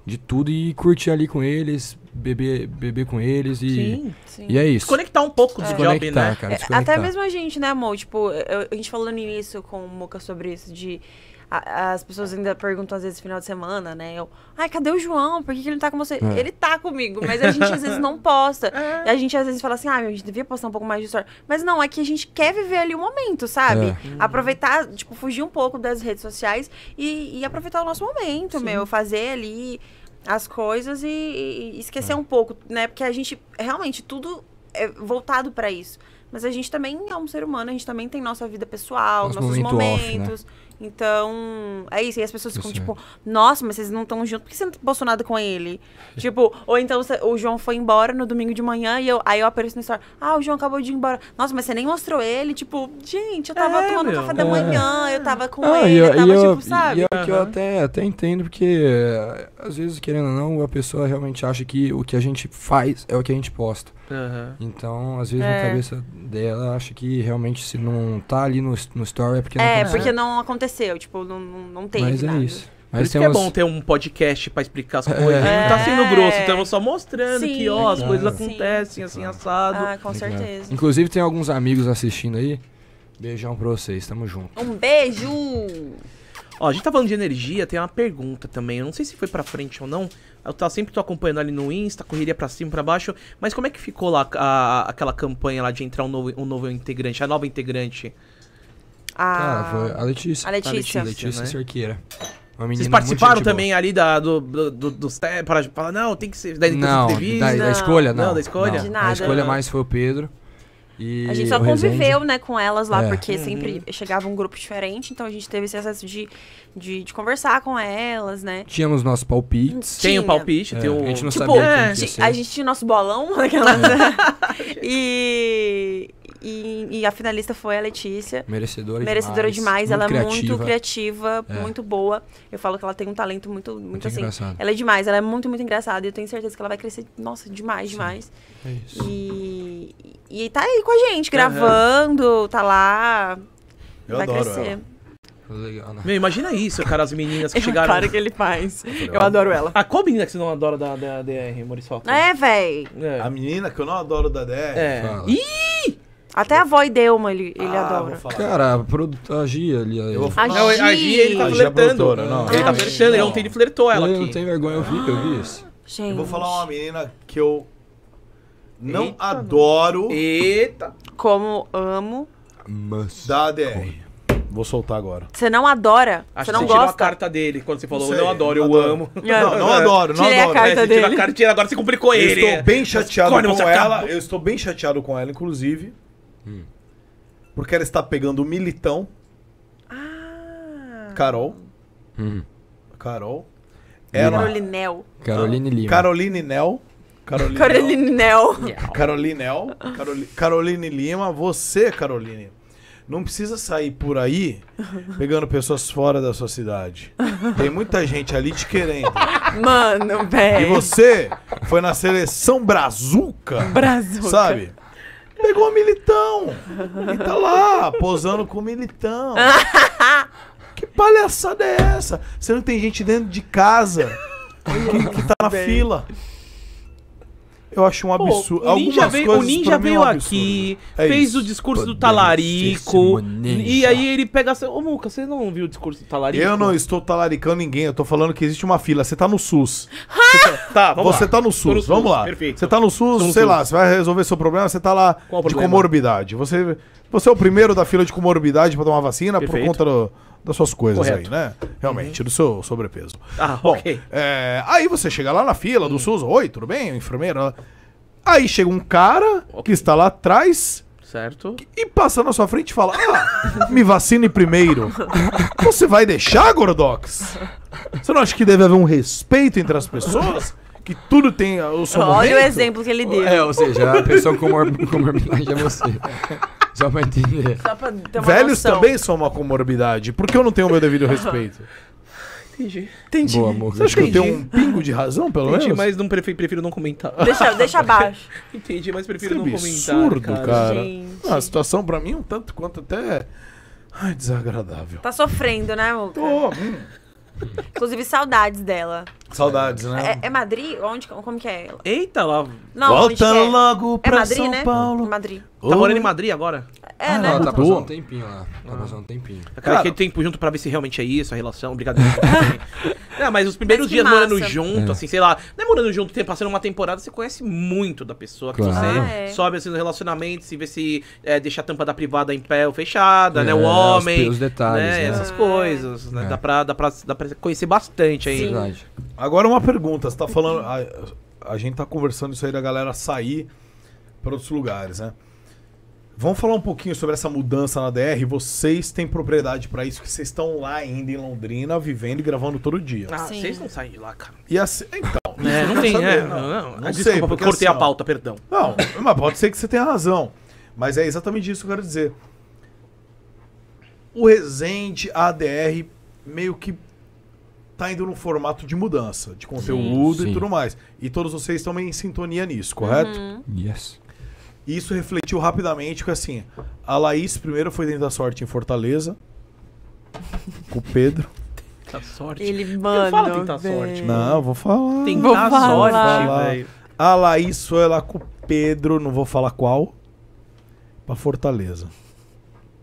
de tudo e curtir ali com eles, beber, beber com eles e. Sim, sim. E é isso. Desconectar um pouco do é. job, né? Cara, é, Até mesmo a gente, né, amor? Tipo, eu, a gente falando nisso com o Moca sobre isso, de as pessoas ainda perguntam, às vezes, final de semana, né? Eu, ai, cadê o João? Por que, que ele não tá com você? É. Ele tá comigo, mas a gente às vezes não posta. É. a gente às vezes fala assim, ah, a gente devia postar um pouco mais de história. Mas não, é que a gente quer viver ali o um momento, sabe? É. Hum. Aproveitar, tipo, fugir um pouco das redes sociais e, e aproveitar o nosso momento, Sim. meu. Fazer ali as coisas e, e esquecer é. um pouco, né? Porque a gente, realmente, tudo é voltado para isso. Mas a gente também é um ser humano, a gente também tem nossa vida pessoal, Nosso nossos momento momentos. Off, né? Então, é isso. E as pessoas ficam tipo, é. nossa, mas vocês não estão juntos, por que você não postou tá nada com ele? tipo, ou então o João foi embora no domingo de manhã e eu, aí eu apareço no história, ah, o João acabou de ir embora. Nossa, mas você nem mostrou ele. Tipo, gente, eu é, tava é, tomando meu, café é. da manhã, é. eu tava com ah, ele, eu, eu tava eu, tipo, sabe? E é que eu até, até entendo, porque eh, às vezes, querendo ou não, a pessoa realmente acha que o que a gente faz é o que a gente posta. Uhum. Então, às vezes é. na cabeça dela, acha que realmente se não tá ali no, no story é porque não É, aconteceu. porque não aconteceu, tipo, não, não teve Mas é nada. é isso. Mas Por isso que umas... é bom ter um podcast pra explicar as coisas. É. Não tá sendo é. grosso, estamos só mostrando Sim. que, ó, as coisas é. acontecem, assim, Sim. assim, assado. Ah, com certeza. Inclusive, tem alguns amigos assistindo aí. Beijão pra vocês, tamo junto. Um beijo! Ó, a gente tá falando de energia, tem uma pergunta também. Eu não sei se foi pra frente ou não, eu tá, sempre tô acompanhando ali no Insta, correria para cima, para baixo. Mas como é que ficou lá a, aquela campanha lá de entrar um novo, um novo integrante, a nova integrante? A... Ah, foi a Letícia. A Letícia. A Letícia, a Letícia né? Cerqueira. Vocês participaram também boa. ali da, do, do, do, dos para falar, não, tem que ser da, não, da, da, escolha, não. Não, da escolha. Não. A escolha mais foi o Pedro. E a gente só conviveu, né, com elas lá, é. porque uhum. sempre chegava um grupo diferente, então a gente teve esse acesso de, de, de conversar com elas, né? Tínhamos nossos palpites. Tinha. Tem o palpite, é, tem o... A gente não tipo, sabia é. A gente tinha nosso bolão. Aquelas... É. Né? e, e, e a finalista foi a Letícia. Merecedora, merecedora demais. Ela criativa. é muito criativa, é. muito boa. Eu falo que ela tem um talento muito, muito, muito assim. Engraçado. Ela é demais, ela é muito, muito engraçada. E eu tenho certeza que ela vai crescer, nossa, demais, Sim. demais. É isso. E, e tá aí com a gente, gravando, é. tá lá. Eu vai crescer. Ela. Legal, né? Meu, imagina isso, cara, as meninas que é chegaram. Claro que ele faz. Eu adoro ela. a qual menina que você não adora da, da DR, Moriçoca? É, véi. É. A menina que eu não adoro da DR. É. Fala. Ih! Até a avó Delma ele, ele ah, adora. Cara, a, a Gia ali. Eu vou falar. Não, a Gia ele tá é flertando. Não, ele tá ah, flertando, ontem ele é flertou ela Eu não vergonha, eu vi, eu vi isso. Gente. Eu vou falar uma menina que eu não Eita, adoro. Eita. Como amo. Mas. Da ADR. Vou soltar agora. Você não adora? Acho você não que você gosta? tirou a carta dele quando você falou, não, sei, não adoro, eu adoro. amo. Não, não adoro, não Tirei adoro. A carta é, dele. Tirou a carta, agora você complicou eu ele. Eu estou bem chateado Mas, com ela. Acabou. Eu estou bem chateado com ela, inclusive. Hum. Porque ela está pegando o Militão. Ah. Carol. Hum. Carol. Ela... Caroline Nel. Caroline Lima. Caroline Nel. Caroline, Caroline Nel. Caroline Nel. Caroline Lima. Você, Caroline. Não precisa sair por aí pegando pessoas fora da sua cidade. Tem muita gente ali te querendo. Mano, velho. E você foi na seleção Brazuca. Brazuca. Sabe? pegou o militão. E tá lá, posando com o militão. que palhaçada é essa? Você não tem gente dentro de casa que, que tá na Bem. fila. Eu acho um absurdo. Pô, o Ninja veio, o ninja é veio um aqui, é fez isso. o discurso do talarico. E aí ele pega. Ô, oh, Muca, você não viu o discurso do talarico? Eu não estou talaricando ninguém, eu tô falando que existe uma fila. Você tá no SUS. Tá-, tá, vamos você lá. tá no SUS, no vamos lá. Perfeito. Você tá no SUS, no sei SUS. lá, você vai resolver seu problema, você tá lá Qual de problema? comorbidade. Você, você é o primeiro da fila de comorbidade para tomar vacina Perfeito. por conta do das suas coisas Correto. aí, né? Realmente, uhum. do seu sobrepeso. Ah, Bom, ok. É, aí você chega lá na fila do uhum. SUS, oi, tudo bem, enfermeira? Aí chega um cara okay. que está lá atrás. Certo. e passa na sua frente e fala: ah, me vacine primeiro. você vai deixar, Gordox? Você não acha que deve haver um respeito entre as pessoas? que tudo tem o seu Olha momento. o exemplo que ele deu. É, ou seja, a pessoa com comorbidade é você. Só pra entender. Só pra ter uma Velhos noção. também são uma comorbidade. Por que eu não tenho o meu devido respeito? Entendi. Entendi. Boa, amor. Você acha que eu tenho um pingo de razão, pelo Entendi, menos? mas não prefiro não comentar. Deixa, deixa abaixo. Entendi, mas prefiro é não comentar. absurdo, cara. a situação pra mim é um tanto quanto até... Ai, desagradável. Tá sofrendo, né, Luca? Tô, hum. Inclusive, saudades dela. Saudades, né? É, é Madrid? Onde, como que é? Eita, lá. Não, Volta é? logo é pra Madrid, São né? Paulo. Madrid. Tá morando em Madrid agora? É, ah, né? Ela tá passando um tempinho lá. Tá passando um tempinho. Cara, aquele tempo junto pra ver se realmente é isso, a relação, obrigado não, mas os primeiros mas dias massa. morando junto, é. assim, sei lá. Não é morando junto, passando uma temporada, você conhece muito da pessoa. Claro. Que você ah, é. sobe assim no relacionamento, se vê se é, deixa a tampa da privada em pé ou fechada, né? É, o homem. Os, os detalhes. Né? Né? Essas coisas, né? É. Dá, pra, dá, pra, dá pra conhecer bastante aí. Verdade. Agora uma pergunta, você tá falando. A, a gente tá conversando isso aí da galera sair para outros lugares, né? Vamos falar um pouquinho sobre essa mudança na DR. Vocês têm propriedade para isso, que vocês estão lá ainda em Londrina, vivendo e gravando todo dia. Ah, Sim. vocês não saem de lá, cara. E assim, então. É, não tem, saber, é, não. não, não, não Desculpa, sei, porque, cortei assim, a pauta, perdão. Não, mas pode ser que você tenha razão. Mas é exatamente isso que eu quero dizer. O Resende, a ADR, meio que tá indo num formato de mudança, de conteúdo sim, sim. e tudo mais. E todos vocês estão em sintonia nisso, correto? Uhum. Yes. E isso refletiu rapidamente, que assim, a Laís primeiro foi dentro da sorte em Fortaleza, com o Pedro. Tentar sorte. Ele manda. Fala tentar sorte. Né? Não, vou falar. Tentar vou sorte, velho. A Laís foi lá com o Pedro, não vou falar qual, pra Fortaleza.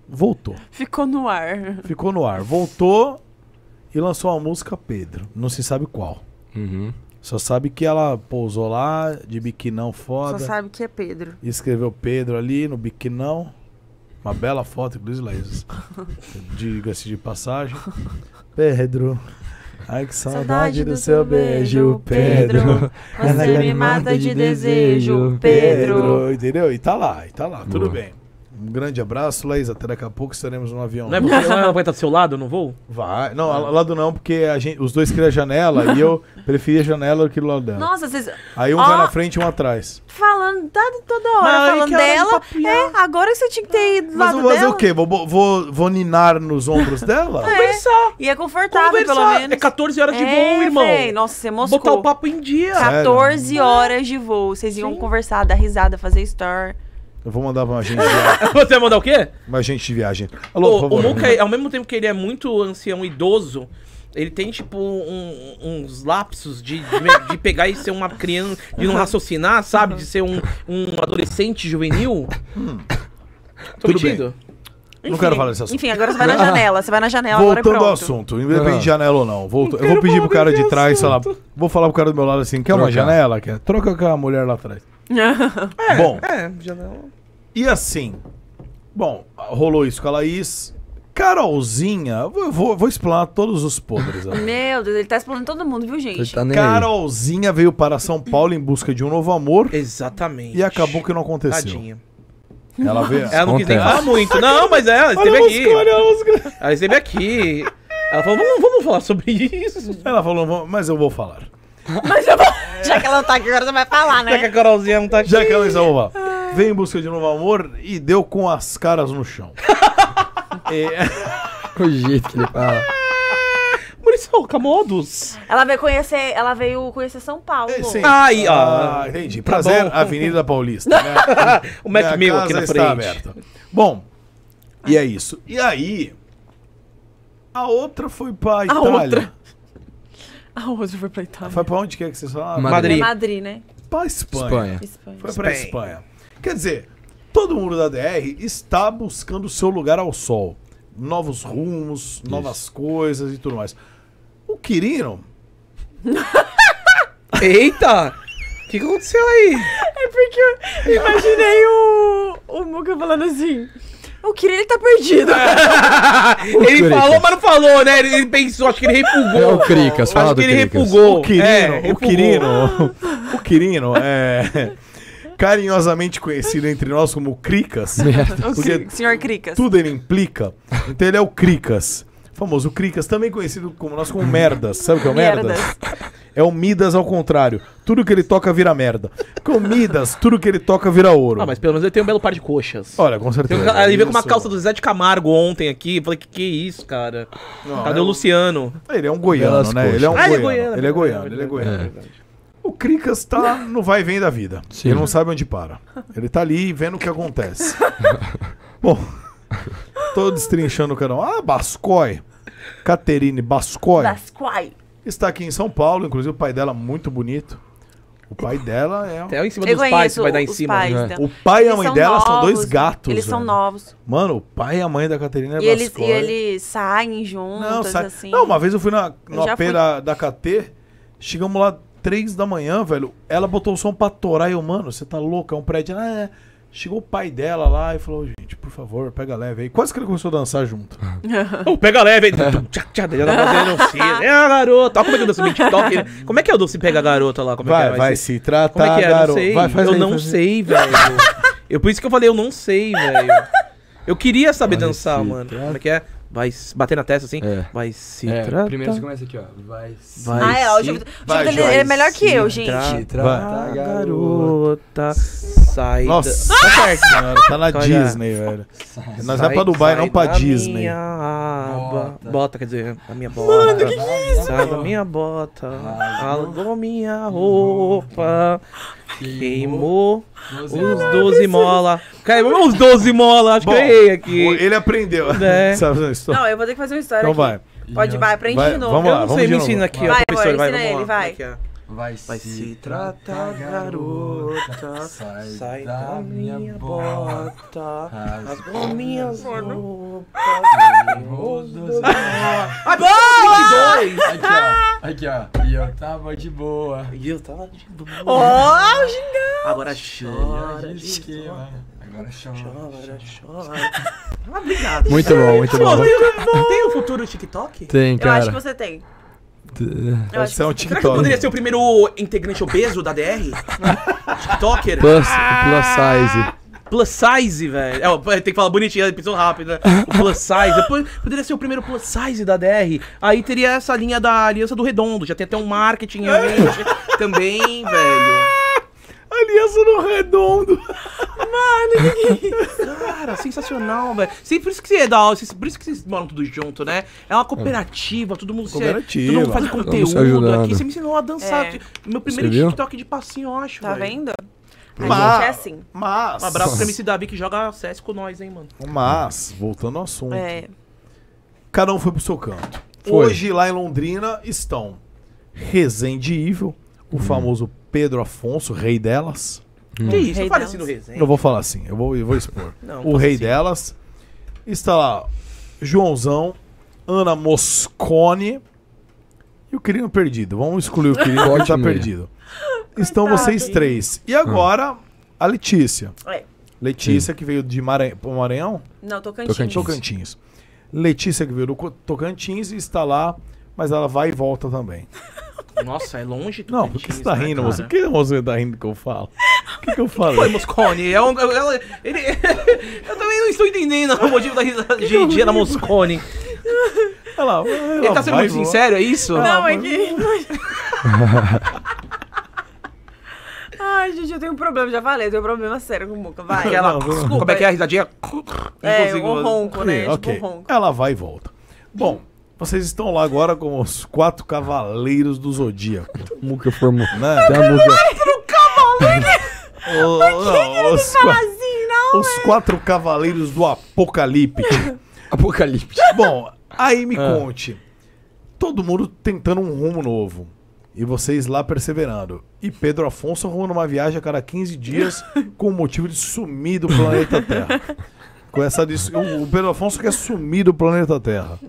Voltou. Ficou no ar. Ficou no ar. Voltou e lançou a música Pedro. Não se sabe qual. Uhum. Só sabe que ela pousou lá de biquinão foda. Só sabe que é Pedro. E escreveu Pedro ali no biquinão. Uma bela foto, inclusive, Laís. Diga-se assim de passagem. Pedro. Ai, que saudade, saudade do, do, seu beijo, Pedro. Pedro. Você me mata de desejo, Pedro. Pedro. Entendeu? E tá lá, e tá lá, tudo Boa. bem. Um grande abraço, Laís. Até daqui a pouco estaremos no avião. Não é porque ela vai estar do seu lado no voo? Vai. Não, lado não, porque a gente, os dois queriam a janela e eu preferia a janela do que do lado dela. Nossa, vocês. Aí um vai na frente e um atrás. Falando, tá toda hora Mas falando de dela. É, agora você tinha que ter ido do Mas lado vou fazer dela. o quê? Vou, vou- vou, ninar nos ombros dela? É. Conversar. E é confortável, pelo Conversar. É menos. É 14 horas de É, voo, irmão. Nossa, você mostrou Botar o papo em dia. Sério? 14 é? horas de voo. Vocês iam conversar, dar risada, fazer story. Eu vou mandar uma gente de viagem. Você vai mandar o quê? Uma gente de viagem. Alô, o, por favor. O Muka, ao mesmo tempo que ele é muito ancião, idoso, ele tem, tipo, um, uns lapsos de, de, de, pegar e ser uma criança, de não raciocinar, sabe? De ser um, um adolescente juvenil. Hum. Tô Tudo mentindo? Bem. Enfim, não quero falar desse assunto. Enfim, agora você vai na janela. Você vai na janela é Voltando ao assunto, independente de ah. janela ou não. Volto, eu vou pedir pro cara de trás, sei lá. Vou falar pro cara do meu lado assim: quer Troca. uma janela? Quer? Troca com a mulher lá atrás. é, bom. É, já não... E assim. Bom, rolou isso com a Laís. Carolzinha, vou, vou, vou explanar todos os podres. Agora. Meu Deus, ele tá explorando todo mundo, viu, gente? Tá Carolzinha aí. veio para São Paulo em busca de um novo amor. Exatamente. E acabou que não aconteceu. Tadinha. Ela veio. Ela não quis nem falar muito. Não, mas é, ela esteve aqui. Ela esteve aqui. Ela falou, vamos, vamos falar sobre isso. Ela falou, mas eu vou falar. Mas eu vou... Já que ela não tá aqui, agora você vai falar, né? Já que a Carolzinha não tá aqui. Já que ela está é Vem em busca de novo amor e deu com as caras no chão. é... o jeito que ele fala. Murição, Camodos. Ela veio conhecer, ela veio conhecer São Paulo. É, sim. Ai, ah, ah, entendi. Tá Prazer, tá Avenida Paulista. Né? o Mac Mill aqui na frente. aberta. Bom, e é isso. E aí, a outra foi pra a Itália. Outra. Aonde foi pra Itália? Foi pra onde que é que vocês falaram? Madrid. Madrid, Madrid né? Pra Espanha. Espanha. Foi pra Espanha. Espanha. Quer dizer, todo mundo da DR está buscando o seu lugar ao sol. Novos rumos, Isso. novas coisas e tudo mais. O Quirino... Eita! O que, que aconteceu aí? É porque eu imaginei o, o Muca falando assim... O Kira, ele tá perdido. É. ele Cricas. falou, mas não falou, né? Ele, pensou, acho que ele repugou. É o Cricas, fala acho que ele Cricas. O Quirino, é, o Quirino, o Quirino, é... Carinhosamente conhecido entre nós como Cricas. Merda. Porque senhor Cricas. Tudo ele implica. Então ele é o Cricas. Famoso Cricas, também conhecido como nós como Merdas. Sabe o que é o Merdas? merdas. É o Midas ao contrário. Tudo que ele toca vira merda. Com Midas, tudo que ele toca vira ouro. Ah, mas pelo menos ele tem um belo par de coxas. Olha, com certeza. ele veio com uma calça do Zé de Camargo ontem aqui. Falei, que que é isso, cara? Não, Cadê é o Luciano? Ele é um goiano, Belas né? Coxas. Ele é um ah, é goiano. goiano. Ele é, é goiano, ele é, é goiano. O Cricas tá no vai e vem da vida. Sim. Ele não sabe onde para. Ele tá ali vendo o que acontece. Bom, tô destrinchando o canal. Ah, Bascoi. Caterine Bascoi. Bascoi. Está aqui em São Paulo, inclusive o pai dela muito bonito. O pai dela é. Até em cima eu dos pais, vai dar em cima. Pais, né? O pai eles e a mãe são dela novos, são dois gatos. Eles são novos. Mano, o pai e a mãe da Caterina é e eles, e eles saem juntos, não, sai... assim. Não, uma vez eu fui na, no AP da, da KT, chegamos lá três da manhã, velho. Ela botou o som pra torar e eu, mano, você tá louco? É um prédio. Ah, é. Chegou o pai dela lá e falou, gente, por favor, pega leve aí. Quase que ele começou a dançar junto. oh, pega leve aí. tchá, já ela fazendo dancinha. É a garota. Olha como é que é o TikTok. Como é que é o doce pega a garota lá? Como é vai, que é? vai, vai se tratar, Como é que é? Não sei. Vai, eu aí, não sei, velho. Eu, por isso que eu falei, eu não sei, velho. Eu queria saber vai dançar, mano. Tratar. Como é que é? vai bater na testa assim, é. vai se é, tratar. Primeiro você começa aqui, ó. Vai se vai Ah, é, ó, o Júlio é melhor que eu, gente. Se trata, garota. Sai Nossa, da... tá certo, senhora, tá na Olha. Disney, velho. Sai, Nós vamos pra Dubai, não pra Disney. Minha aba. Bota. bota, quer dizer, a minha bota. Mano, que que é isso? Sai da minha bota. Alugou minha roupa. Queimou 12 uns mola. 12 mola. Caiu uns 12 mola, acho Bom, que eu errei aqui. Ele aprendeu. É. Sabe, não, não, eu vou ter que fazer uma história. Então aqui. vai. Pode, vai, aprende vai, de novo. Vamos lá, eu não vamos sei, me ensina aqui, vai, ó, professor. Vai, vai, ensina vai, ele, lá. vai. É é? Vai, Vai se, se tratar, garota. garota. Sai, Sai da, da, minha bota. as bombinhas roupas. Boa! Ah, Aqui, ó. Aqui, ó. E eu tava de boa. E eu tava de boa. Ó, oh, Agora chora, de Agora chora. Chora, chora. chora. Ah, Obrigado. Muito bom, muito bom. Tem o futuro TikTok? Tem, cara. Eu acho que você tem. É. Eu acho é um TikTok. poderia ser o primeiro integrante obeso da DR? TikToker? Plus, ah! plus size. Plus size, velho. É, tem que falar bonitinho, é, pensou rápido, rápida. O plus size. Eu poderia ser o primeiro plus size da DR. Aí teria essa linha da Aliança do Redondo. Já tem até um marketing também, velho. Aliança no redondo. Mano, que é Cara, sensacional, velho. por isso que você é da por isso que vocês moram tudo junto, né? É uma cooperativa, todo mundo, cooperativa, se, todo mundo faz conteúdo aqui. Você me ensinou a dançar. É. Meu primeiro TikTok de passinho, eu acho, Tá véio. vendo? mas, é assim. Mas... Um abraço pra MC Davi que joga CS com nós, hein, mano. Mas, voltando ao assunto. É. Cada um foi pro seu canto. Foi. Hoje, lá em Londrina, estão Resende Evil, o hum. famoso Pedro Afonso, rei delas. Hum. Que isso? Rei eu falei assim no resenha. Eu vou falar assim, eu vou, eu vou expor. Não, o rei assim. delas está lá, Joãozão, Ana Moscone e o Quirino perdido. Vamos excluir o Quirino, que está perdido. Estão vocês hein? três. E agora, a Letícia. É. Letícia, que veio de Maranhão. Maranhão? Não, Tocantins. Tocantins. Tocantins. Letícia, que veio do Tocantins e está lá, mas ela vai e volta também. Nossa, é longe do Não, por que você tá né, rindo, moço? Por que você tá rindo que eu falo? O que, que eu falo? Foi, Moscone. É um, ela, é é ele, eu também não estou entendendo o motivo da risada de Diana Moscone. Olha lá, ela ele tá sendo muito sincero, é isso? Não, ela é que. Ai, gente, eu tenho um problema, já falei, eu tenho um problema sério com boca. Vai. ela, não, Como é que é a risadinha? É, o ronco, né? Okay, tipo, ronco. Ela vai e volta. Bom. Vocês estão lá agora com os quatro cavaleiros do Zodíaco. como formou. Né? Tem a música- Quatro cavaleiros! O- Por que que ele os, fala assim, não? os é? quatro cavaleiros do Apocalipse. Apocalipse. Bom, aí me ah. conte. Todo mundo tentando um rumo novo. E vocês lá perseverando. E Pedro Afonso arrumando uma viagem a cada 15 dias com o motivo de sumir do planeta Terra. Com essa o Pedro Afonso quer sumir do planeta Terra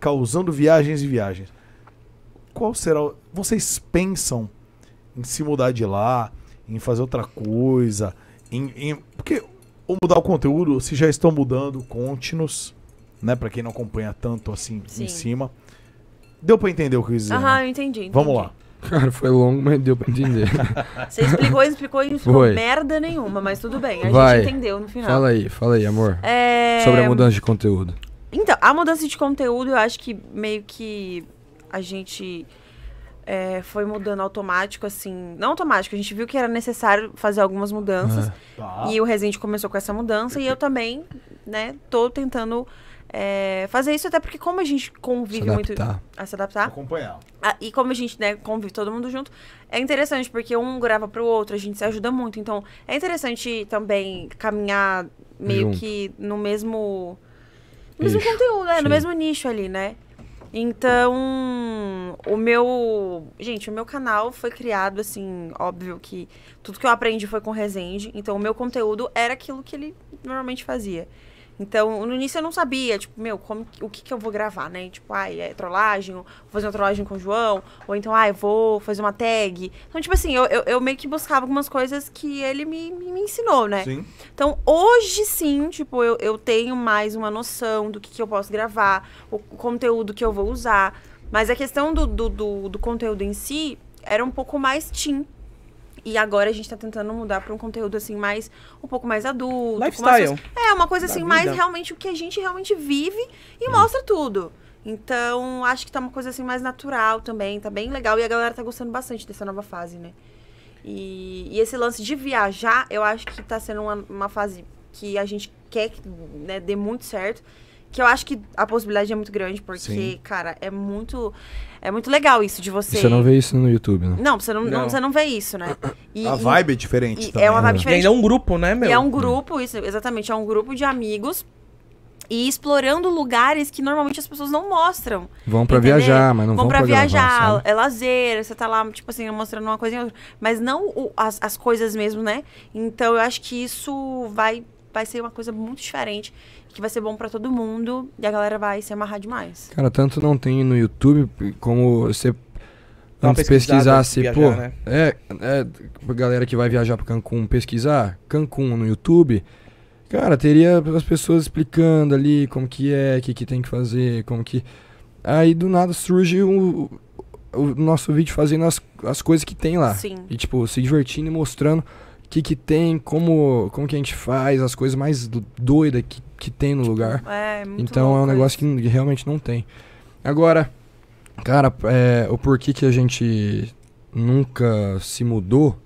causando viagens e viagens. Qual será. O... Vocês pensam em se mudar de lá, em fazer outra coisa, em, em... porque ou mudar o conteúdo, se já estão mudando, contínuos, né? Para quem não acompanha tanto assim Sim. em cima. Deu para entender o que eu quis dizer? Aham, né? eu entendi, entendi. Vamos lá. Cara, foi longo, mas deu pra entender. Você explicou, explicou e não ficou foi. merda nenhuma, mas tudo bem. A Vai. gente entendeu no final. Fala aí, fala aí, amor. É... Sobre a mudança de conteúdo. Então, a mudança de conteúdo, eu acho que meio que a gente é, foi mudando automático, assim. Não automático, a gente viu que era necessário fazer algumas mudanças. É. tá. E o Resende começou com essa mudança. e eu também, né, tô tentando é, fazer isso, até porque como a gente convive muito. A se adaptar. Acompanhar. A, e como a gente, né, convive todo mundo junto, é interessante, porque um grava pro outro, a gente se ajuda muito. Então, é interessante também caminhar meio junto. que no mesmo no mesmo conteúdo, né, é, no mesmo nicho ali, né? Então, o meu. Gente, o meu canal foi criado, assim, óbvio que tudo que eu aprendi foi com Resende. Então, o meu conteúdo era aquilo que ele normalmente fazia. Então, no início eu não sabia, tipo, meu, como, o que que eu vou gravar, né? Tipo, ai, é trollagem, vou fazer uma trollagem com o João, ou então, ai, vou fazer uma tag. Então, tipo assim, eu, eu, eu meio que buscava algumas coisas que ele me, me, me, ensinou, né? Sim. Então, hoje sim, tipo, eu, eu tenho mais uma noção do que, que eu posso gravar, o, conteúdo que eu vou usar. Mas a questão do, do, do, do conteúdo em si era um pouco mais tinta. E agora a gente tá tentando mudar pra um conteúdo, assim, mais... Um pouco mais adulto. Lifestyle. É, uma coisa, assim, mais realmente o que a gente realmente vive e hum. mostra tudo. Então, acho que tá uma coisa, assim, mais natural também. Tá bem legal. E a galera tá gostando bastante dessa nova fase, né? E, e esse lance de viajar, eu acho que tá sendo uma, uma fase que a gente quer que né, dê muito certo que eu acho que a possibilidade é muito grande, porque, Sim. cara, é muito. É muito legal isso de você. Você não vê isso no YouTube, né? Não, você não, não. não você não vê isso, né? E, a vibe é diferente. É uma né? vibe diferente. E é um grupo, né, meu? E é um grupo, isso, exatamente. É um grupo de amigos e explorando lugares que normalmente as pessoas não mostram. Vão para viajar, mas não vão, vão para viajar. é lazer, você tá lá, tipo assim, mostrando uma coisa e outra. Mas não o, as, as coisas mesmo, né? Então eu acho que isso vai, vai ser uma coisa muito diferente que vai ser bom para todo mundo e a galera vai se amarrar demais. Cara, tanto não tem no YouTube como você antes pesquisar se, pô, né? é, é galera que vai viajar para Cancún pesquisar Cancún no YouTube. Cara, teria as pessoas explicando ali como que é, o que, que tem que fazer, como que. Aí do nada surge o, o nosso vídeo fazendo as, as coisas que tem lá. Sim. E tipo, se divertindo e mostrando o que, que tem, como, como que a gente faz, as coisas mais doidas que que tem no lugar. É, é muito Então é um negócio isso. que realmente não tem. Agora, cara, é, o porquê que a gente nunca se mudou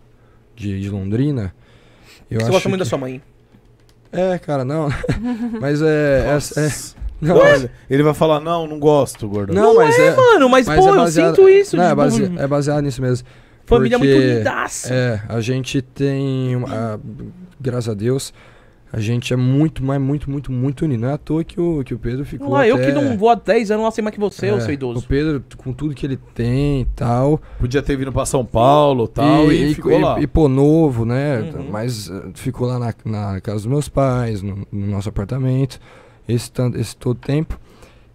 de, de Londrina. Eu Você gosta muito da sua mãe. É, cara, não. mas é. é, é não, ele vai falar, não, não gosto, gordão. Não, mas é, é, mano, mas, mas pô, é eu baseado, sinto isso. Não, de... é, baseado, é baseado nisso mesmo. Família porque, muito lindaça. É, a gente tem, uma, a, graças a Deus, a gente é muito, mas muito, muito, muito unido. Não é à toa que o, que o Pedro ficou. ah até... eu que não vou há 10 anos, assim mais que você, é, eu sou idoso. O Pedro, com tudo que ele tem e tal. Podia ter vindo pra São Paulo tal, e, e ficou e, lá. E, e, pô, novo, né? Uhum. Mas eh, ficou lá na, na, casa dos meus pais, no, no nosso apartamento, esse, esse todo tempo.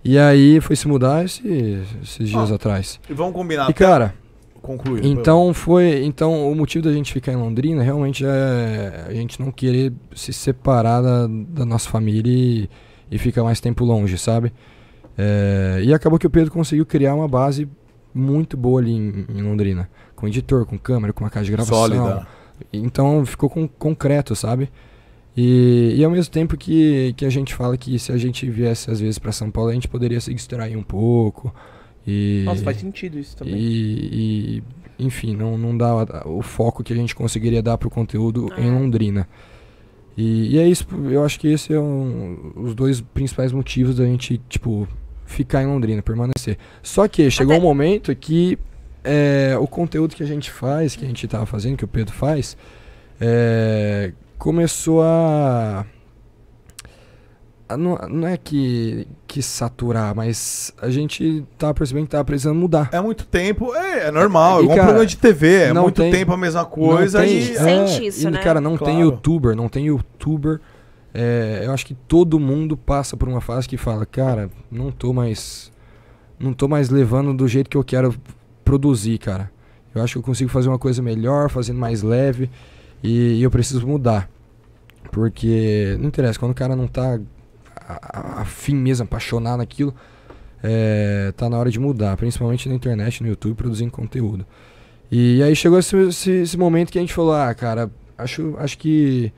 E aí foi se mudar esse, esses dias ah, atrás. E vamos combinar. E, cara, concluir. Então foi, então o motivo da gente ficar em Londrina realmente é a gente não querer se separar da, da nossa família e, e ficar mais tempo longe, sabe? É, e acabou que o Pedro conseguiu criar uma base muito boa ali em, em, Londrina, com editor, com câmera, com uma caixa de gravação. Sólida. Então ficou com, concreto, sabe? E, e, ao mesmo tempo que, que a gente fala que se a gente viesse às vezes para São Paulo, a gente poderia se distrair um pouco, e, Nossa, faz sentido isso também. E, e, enfim, não, não dá o foco que a gente conseguiria dar para o conteúdo ah. em Londrina. E, e, é isso, eu acho que esses são é um, os dois principais motivos da gente, tipo, ficar em Londrina, permanecer. Só que chegou Até... um momento que é, o conteúdo que a gente faz, que a gente estava fazendo, que o Pedro faz, é, começou a ah, não, não é que, que saturar, mas a gente tá percebendo que tá precisando mudar. É muito tempo, é, é normal, é igual um programa de TV, é muito tem, tempo a mesma coisa. Tem, e... É, Sente isso, e, né? Cara, não claro. tem youtuber, não tem youtuber. É, eu acho que todo mundo passa por uma fase que fala, cara, não tô mais. Não tô mais levando do jeito que eu quero produzir, cara. Eu acho que eu consigo fazer uma coisa melhor, fazendo mais leve. E, e eu preciso mudar. Porque não interessa, quando o cara não tá afim mesmo, apaixonado naquilo, é, tá na hora de mudar, principalmente na internet, no YouTube, produzindo conteúdo. E aí chegou esse, esse, esse, momento que a gente falou, ah, cara, acho, acho que,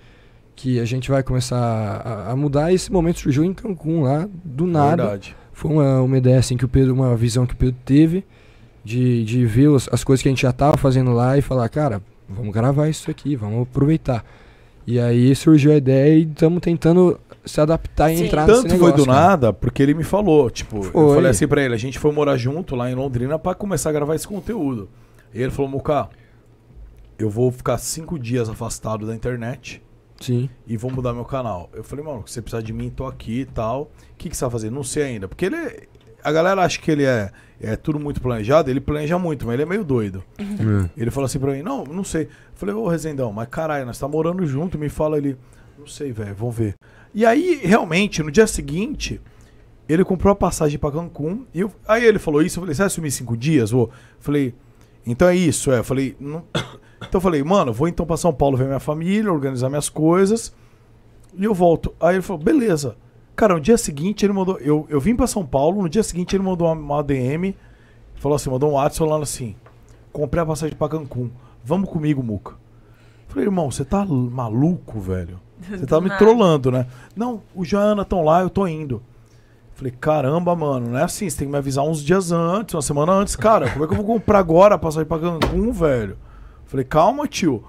que a gente vai começar a, a mudar. E esse momento surgiu em Cancún, lá, do nada. Verdade. Foi uma, uma ideia, assim, que o Pedro, uma visão que o Pedro teve de, de ver as, as coisas que a gente já tava fazendo lá e falar, cara, vamos gravar isso aqui, vamos aproveitar. E aí surgiu a ideia e estamos tentando se adaptar e Sim. entrar Tanto negócio. Tanto foi do cara. Né? nada, porque ele me falou, tipo, foi. eu falei assim pra ele, a gente foi morar junto lá em Londrina pra começar a gravar esse conteúdo. E ele falou, Muka, eu vou ficar cinco dias afastado da internet. Sim. E vou mudar meu canal. Eu falei, mano, se você precisar de mim, tô aqui e tal. O que, que você vai fazer? Não sei ainda. Porque ele. A galera acha que ele é, é tudo muito planejado, ele planeja muito, mas ele é meio doido. Uhum. Ele falou assim pra mim, não, não sei. Eu falei, ô Rezendão, mas caralho, nós tá morando junto, me fala ele. Não sei, velho, vamos ver. E aí, realmente, no dia seguinte, ele comprou a passagem para Cancún. E eu, aí ele falou isso. Eu falei, você vai sumir cinco dias? Vou. Falei, então é isso. É. Eu falei, não... então eu falei, mano, vou então para São Paulo ver minha família, organizar minhas coisas. E eu volto. Aí ele falou, beleza. Cara, no dia seguinte ele mandou. Eu, eu vim para São Paulo. No dia seguinte ele mandou uma, uma DM. Falou assim, mandou um WhatsApp falando assim: comprei a passagem para Cancún. Vamos comigo, Muca. falei, irmão, você tá maluco, velho? Você tá me trollando, né? Não, o Joana estão lá, eu tô indo. Falei, caramba, mano, não é assim, você tem que me avisar uns dias antes, uma semana antes. Cara, como é que eu vou comprar agora a passagem pra Cancún, velho? Falei, calma, tio.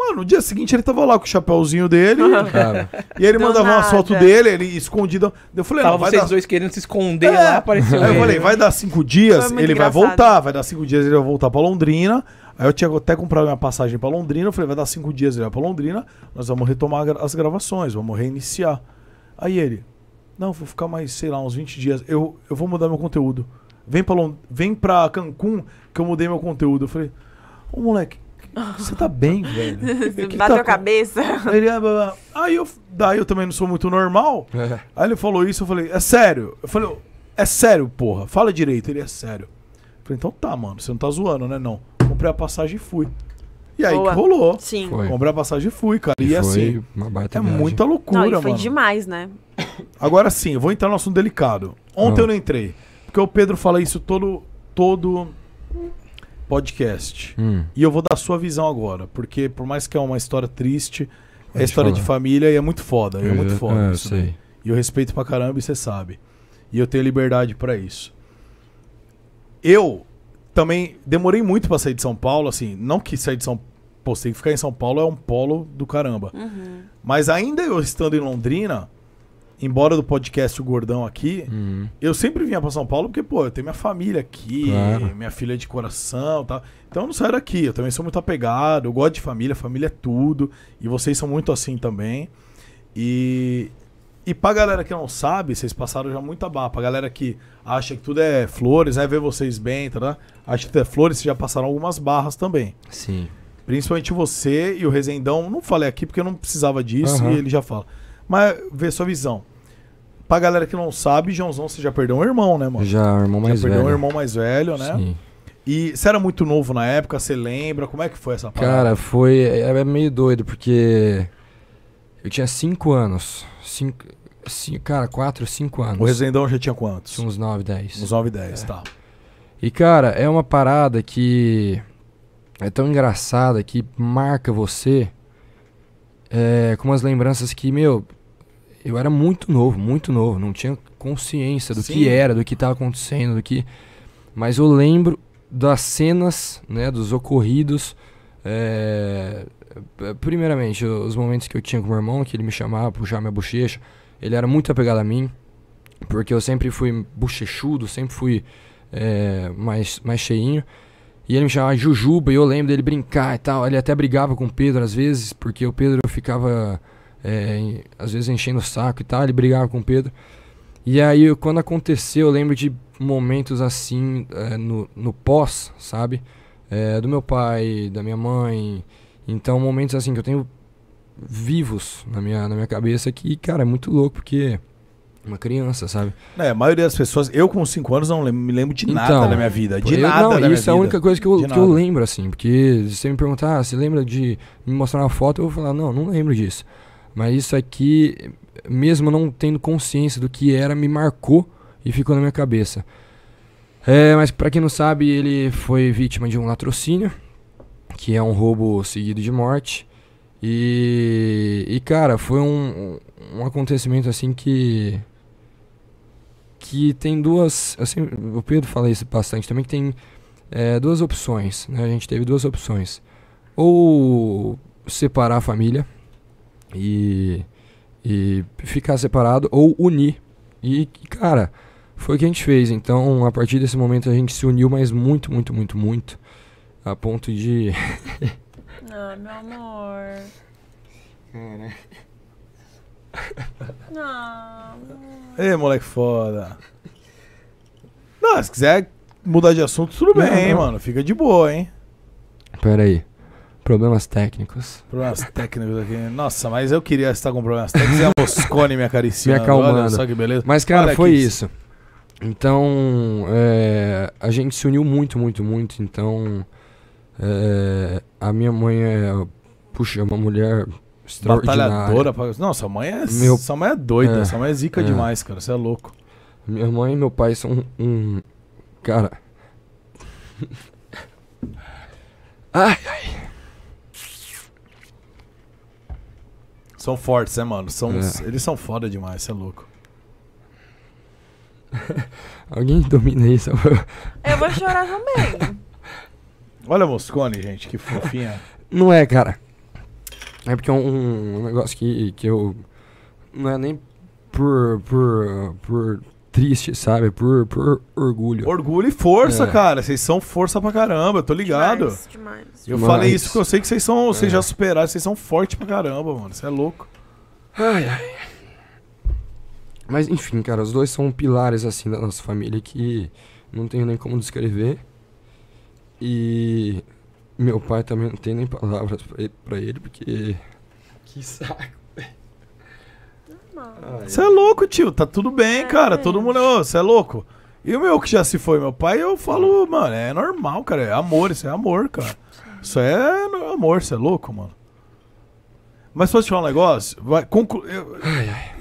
Mano, no dia seguinte ele tava lá com o chapéuzinho dele. Cara. E ele Do mandava nada. umas dele, ele escondido. Eu falei, Tava não, vai vocês dar... dois querendo se esconder é. lá, apareceu. Aí eu falei, vai dar cinco dias, ele engraçado. vai voltar. Vai dar cinco dias, ele vai voltar pra Londrina. Aí eu tinha até comprado minha passagem pra Londrina. Eu falei, vai dar cinco dias, ele vai pra Londrina. Nós vamos retomar as gravações, vamos reiniciar. Aí ele, não, vou ficar mais, sei lá, uns 20 dias. Eu, eu vou mudar meu conteúdo. Vem pra, Lond... Vem pra Cancún que eu mudei meu conteúdo. Eu falei, ô moleque, você tá bem, velho? Bateu tá... a cabeça. Ele, ah, ah, ah. aí eu, daí eu também não sou muito normal. É. Aí ele falou isso, eu falei, é sério? Eu falei, é sério, porra, fala direito. Ele, é sério. Eu falei, então tá, mano, você não tá zoando, né? Não. Comprei a passagem e fui. E aí Boa. que rolou. Sim. Foi. Comprei a passagem e fui, cara. E, e é assim, é viagem. muita loucura, não, e foi mano. demais, né? Agora sim, eu vou entrar no assunto delicado. Ontem eu não entrei. Porque o Pedro fala isso todo, todo podcast. Hum. E eu vou dar a sua visão agora, porque por mais que é uma história triste, é Pode é história falar. de família e é muito foda. Eu, é muito é, foda. É, né? Eu, eu E eu respeito pra caramba e você sabe. E eu tenho liberdade para isso. Eu também demorei muito para sair de São Paulo, assim, não que sair de São Pô, você tem que ficar em São Paulo é um polo do caramba. Uhum. Mas ainda eu estando em Londrina, embora do podcast O Gordão aqui, uhum. eu sempre vinha para São Paulo porque, pô, eu tenho minha família aqui, claro. minha filha é de coração tá? Então eu não saio daqui, eu também sou muito apegado, eu gosto de família, família é tudo. E vocês são muito assim também. E. E pra galera que não sabe, vocês passaram já muita barra. Pra galera que acha que tudo é flores, aí né? vocês bem, tá? Acha que tudo é flores, vocês já passaram algumas barras também. Sim. Principalmente você e o Rezendão. Não falei aqui porque eu não precisava disso uhum. e ele já fala. Mas vê sua visão. Pra galera que não sabe, Joãozão, você já perdeu um irmão, né, mano? Já, irmão já mais velho. Já perdeu um irmão mais velho, né? Sim. E você era muito novo na época, você lembra? Como é que foi essa parada? Cara, foi. É, é meio doido, porque. Eu tinha 5 anos. Cinco... Cinco, cara, 4, 5 anos. O Resendão já tinha quantos? Tinha uns 9, 10. Uns 9, 10, é. tá. E, cara, é uma parada que é tão engraçada, que marca você é, com umas lembranças que, meu, eu era muito novo, muito novo, não tinha consciência do Sim. que era, do que estava acontecendo, do que. Mas eu lembro das cenas, né, dos ocorridos. É... Primeiramente, os momentos que eu tinha com meu irmão, que ele me chamava, puxava minha bochecha, ele era muito apegado a mim, porque eu sempre fui bochechudo, sempre fui é, mais, mais cheinho. E ele me chamava Jujuba, e eu lembro dele brincar e tal. Ele até brigava com o Pedro às vezes, porque o Pedro ficava é, às vezes enchendo o saco e tal, ele brigava com o Pedro. E aí, quando aconteceu, eu lembro de momentos assim, é, no, no pós, sabe? É, do meu pai, da minha mãe. Então, momentos assim que eu tenho vivos na minha, na minha cabeça que, cara, é muito louco, porque uma criança, sabe? É, a maioria das pessoas, eu com 5 anos não me lembro de nada na então, da minha vida. De eu, nada. Não, da isso é a única coisa que eu, que eu lembro, assim. Porque se você me perguntar, ah, você lembra de me mostrar uma foto, eu vou falar, não, não lembro disso. Mas isso aqui, mesmo não tendo consciência do que era, me marcou e ficou na minha cabeça. É, mas para quem não sabe, ele foi vítima de um latrocínio, que é um roubo seguido de morte. E, e cara, foi um, um acontecimento assim que que tem duas, assim, o Pedro fala isso bastante também, que tem é, duas opções, né? A gente teve duas opções. Ou separar a família, e, e ficar separado ou unir. E, cara, foi o que a gente fez. Então, a partir desse momento, a gente se uniu, mas muito, muito, muito, muito. A ponto de. ah, meu amor. Cara. Ei, moleque foda. Não, se quiser mudar de assunto, tudo não, bem, não. mano. Fica de boa, hein? Pera aí. Problemas técnicos. Problemas técnicos aqui. Nossa, mas eu queria estar com problemas técnicos e a Moscone me acariciando. Me acalmando. Olha só que beleza. Mas, cara, Olha foi aqui. isso. Então, é, a gente se uniu muito, muito, muito. Então, é, a minha mãe é, puxa, é uma mulher extraordinária. Batalhadora. Pra... Não, sua mãe é, meu... sua mãe é doida, é, sua mãe é zica é. demais, cara. Você é louco. Minha mãe e meu pai são um... Cara... ai, ai... São fortes, né, mano? São, é. Eles são foda demais, você é louco. Alguém domina isso? Eu vou chorar também. Olha a Moscone, gente, que fofinha. Não é, cara. É porque é um, um negócio que, que eu. Não é nem por, por, por triste, sabe? Por, por orgulho. Orgulho e força, é. cara. Vocês são força pra caramba, tô ligado. Demais, demais. Eu demais. falei isso porque eu sei que vocês são. Vocês é. já superaram, vocês são fortes pra caramba, mano. Você é louco. Ai, ai. Mas enfim, cara, os dois são pilares assim da nossa família que não tenho nem como descrever. E meu pai também não tem nem palavras para ele, ele, porque que saco. Você é louco, tio. Tá tudo bem, é, cara. É. Todo mundo. Você é, é louco. E o meu que já se foi, meu pai, eu falo, hum. mano, é normal, cara. É amor, isso é amor, cara. Isso é amor, você é louco, mano. Mas posso te falar um negócio? Vai, conclu... eu,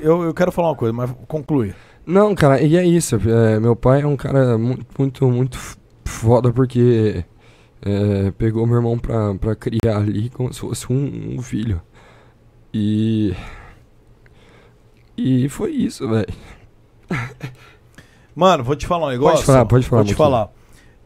eu, eu, quero falar uma coisa, mas conclui. Não, cara, e é isso. É, meu pai é um cara muito, muito, muito foda porque é, pegou meu irmão pra, pra criar ali como se fosse um, um filho. E e foi isso, velho. Mano, vou te falar um negócio. Pode falar, pode falar. Vou te falar.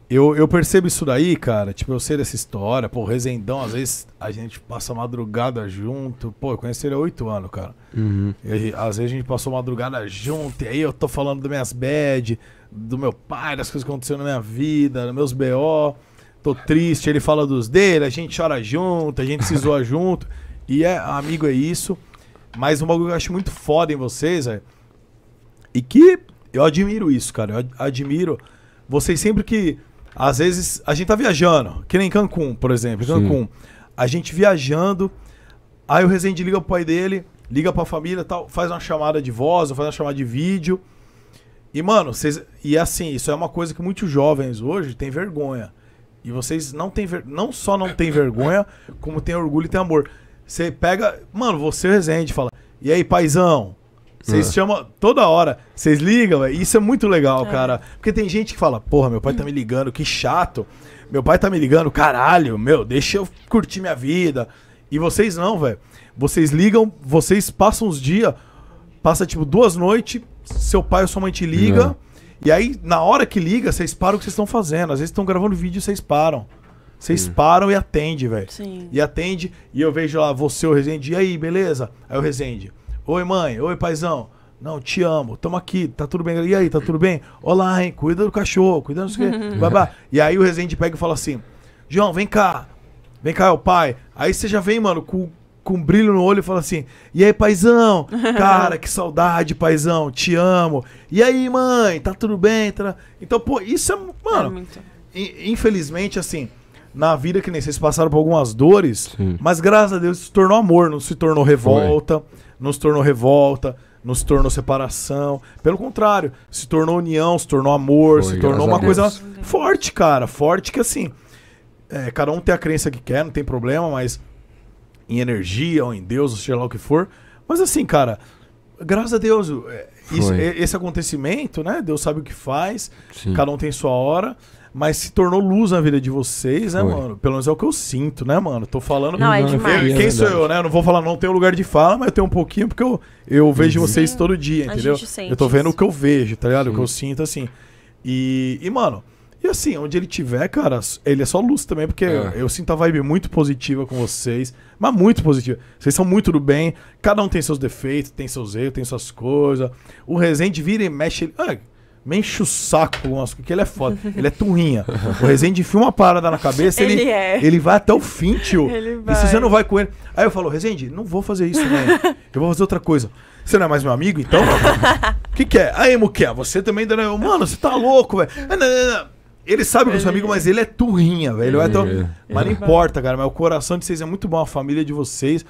Eu, eu percebo isso daí, cara. Tipo, eu sei dessa história. Pô, Rezendão, às vezes a gente passa madrugada junto. Pô, eu conheci ele há oito anos, cara. Uhum. E, às vezes a gente passou madrugada junto. E aí eu tô falando das minhas bad, do meu pai, das coisas que aconteceram na minha vida, dos meus BO. Tô triste. Ele fala dos dele, a gente chora junto, a gente se zoa junto. E é, amigo, é isso. Mas um bagulho que eu acho muito foda em vocês, é. E que eu admiro isso, cara. Eu admiro. Vocês sempre que. Às vezes a gente tá viajando, que nem Cancún, por exemplo. Cancún. A gente viajando. Aí o Rezende liga pro pai dele, liga pra família tal, faz uma chamada de voz, ou faz uma chamada de vídeo. E, mano, vocês. E é assim, isso é uma coisa que muitos jovens hoje têm vergonha. E vocês não têm ver... não só não têm vergonha, como têm orgulho e têm amor. Você pega. Mano, você resende, fala. E aí, paizão? Vocês é. chamam toda hora, vocês ligam, véio. isso é muito legal, é. cara. Porque tem gente que fala, porra, meu pai tá me ligando, que chato. Meu pai tá me ligando, caralho, meu, deixa eu curtir minha vida. E vocês não, velho. Vocês ligam, vocês passam os dias, passa tipo duas noites, seu pai ou sua mãe te liga. É. E aí, na hora que liga, vocês param o que vocês estão fazendo. Às vezes estão gravando vídeo e vocês param. Vocês hum. param e atende, velho. Sim. E atende, e eu vejo lá você, o Rezende, e aí, beleza? Aí o Rezende, oi mãe, oi paizão. Não, te amo, tamo aqui, tá tudo bem. E aí, tá tudo bem? Olá, hein, cuida do cachorro, cuida do quê. babá. E aí o Resende pega e fala assim, João, vem cá, vem cá, é o pai. Aí você já vem, mano, com, com um brilho no olho e fala assim, e aí, paizão? Cara, que saudade, paizão, te amo. E aí, mãe, tá tudo bem? Então, pô, isso é, mano, é infelizmente, assim na vida, que nem vocês passaram por algumas dores, Sim. mas graças a Deus se tornou amor, não se tornou revolta, Foi. não se tornou revolta, não se tornou separação. Pelo contrário, se tornou união, se tornou amor, Foi, se tornou uma coisa forte, cara. Forte que assim, é, cada um tem a crença que quer, não tem problema, mas em energia ou em Deus, ou seja lá o que for. Mas assim, cara, graças a Deus, é, isso, é, esse acontecimento, né? Deus sabe o que faz, Sim. cada um tem sua hora mas se tornou luz na vida de vocês, né, Foi. mano? Pelo menos é o que eu sinto, né, mano? Tô falando. Não, é demais. quem sou eu, né? não vou falar, não tenho lugar de fala, mas eu tenho um pouquinho, porque eu, eu vejo Sim. vocês todo dia, entendeu? eu tô vendo isso. o que eu vejo, tá ligado? Sim. O que eu sinto, assim. E, e, mano, e assim, onde ele tiver, cara, ele é só luz também, porque é. eu, eu, sinto a vibe muito positiva com vocês, mas muito positiva. Vocês são muito do bem, cada um tem seus defeitos, tem seus erros, tem suas coisas. O Resende vira e mexe. Ele, ah, me enche o saco com o que ele é foda. Ele é turrinha. O Rezende enfia uma parada na cabeça, ele, ele, é. ele vai até o fim, tio. Ele vai. E se você não vai com ele. Aí eu falo, Rezende, não vou fazer isso, né? Eu vou fazer outra coisa. Você não é mais meu amigo, então? O que, que é? Aí, ah, Muquia, ah, você também. É. Mano, você tá louco, velho. Ah, ele sabe que eu sou amigo, é. mas ele é turrinha, velho. É, é Mas não importa, cara. Mas o coração de vocês é muito bom, a família de vocês.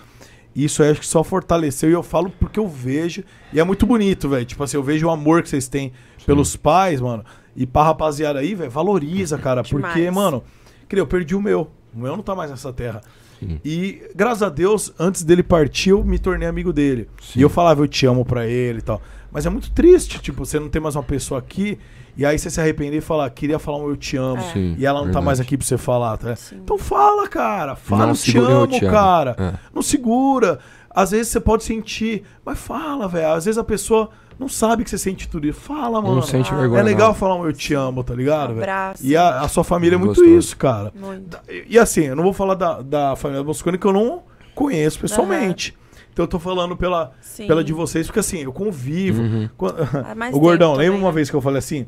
Isso aí acho que só fortaleceu e eu falo porque eu vejo. E é muito bonito, velho. Tipo assim, eu vejo o amor que vocês têm pelos pais, mano. E pra rapaziada aí, velho, valoriza, cara. Demais. Porque, mano, eu perdi o meu. O meu não tá mais nessa terra. Sim. E, graças a Deus, antes dele partir, eu me tornei amigo dele. Sim. E eu falava, eu te amo pra ele e tal. Mas é muito triste, tipo, você não tem mais uma pessoa aqui e aí você se arrepender e falar, queria falar um eu te amo. É. Sim, e ela não tá verdade. tá mais aqui pra você falar, tá? Então fala, cara. Fala, não, te amo, eu te amo, cara. É. Não segura. Às vezes você pode sentir, mas fala, velho. Às vezes a pessoa não sabe que você sente tudo isso. Fala, mano. Não sente ah, vergonha. É legal não. falar, eu te amo, tá ligado? Um abraço. E a, a sua família é muito Gostoso. isso, cara. Muito. E, e assim, eu não vou falar da, da família Moscone que eu não conheço pessoalmente. Uhum. Então eu tô falando pela, pela de vocês, porque assim, eu convivo. Uhum. Ah, o Gordão, lembra uma né? vez que eu falei assim?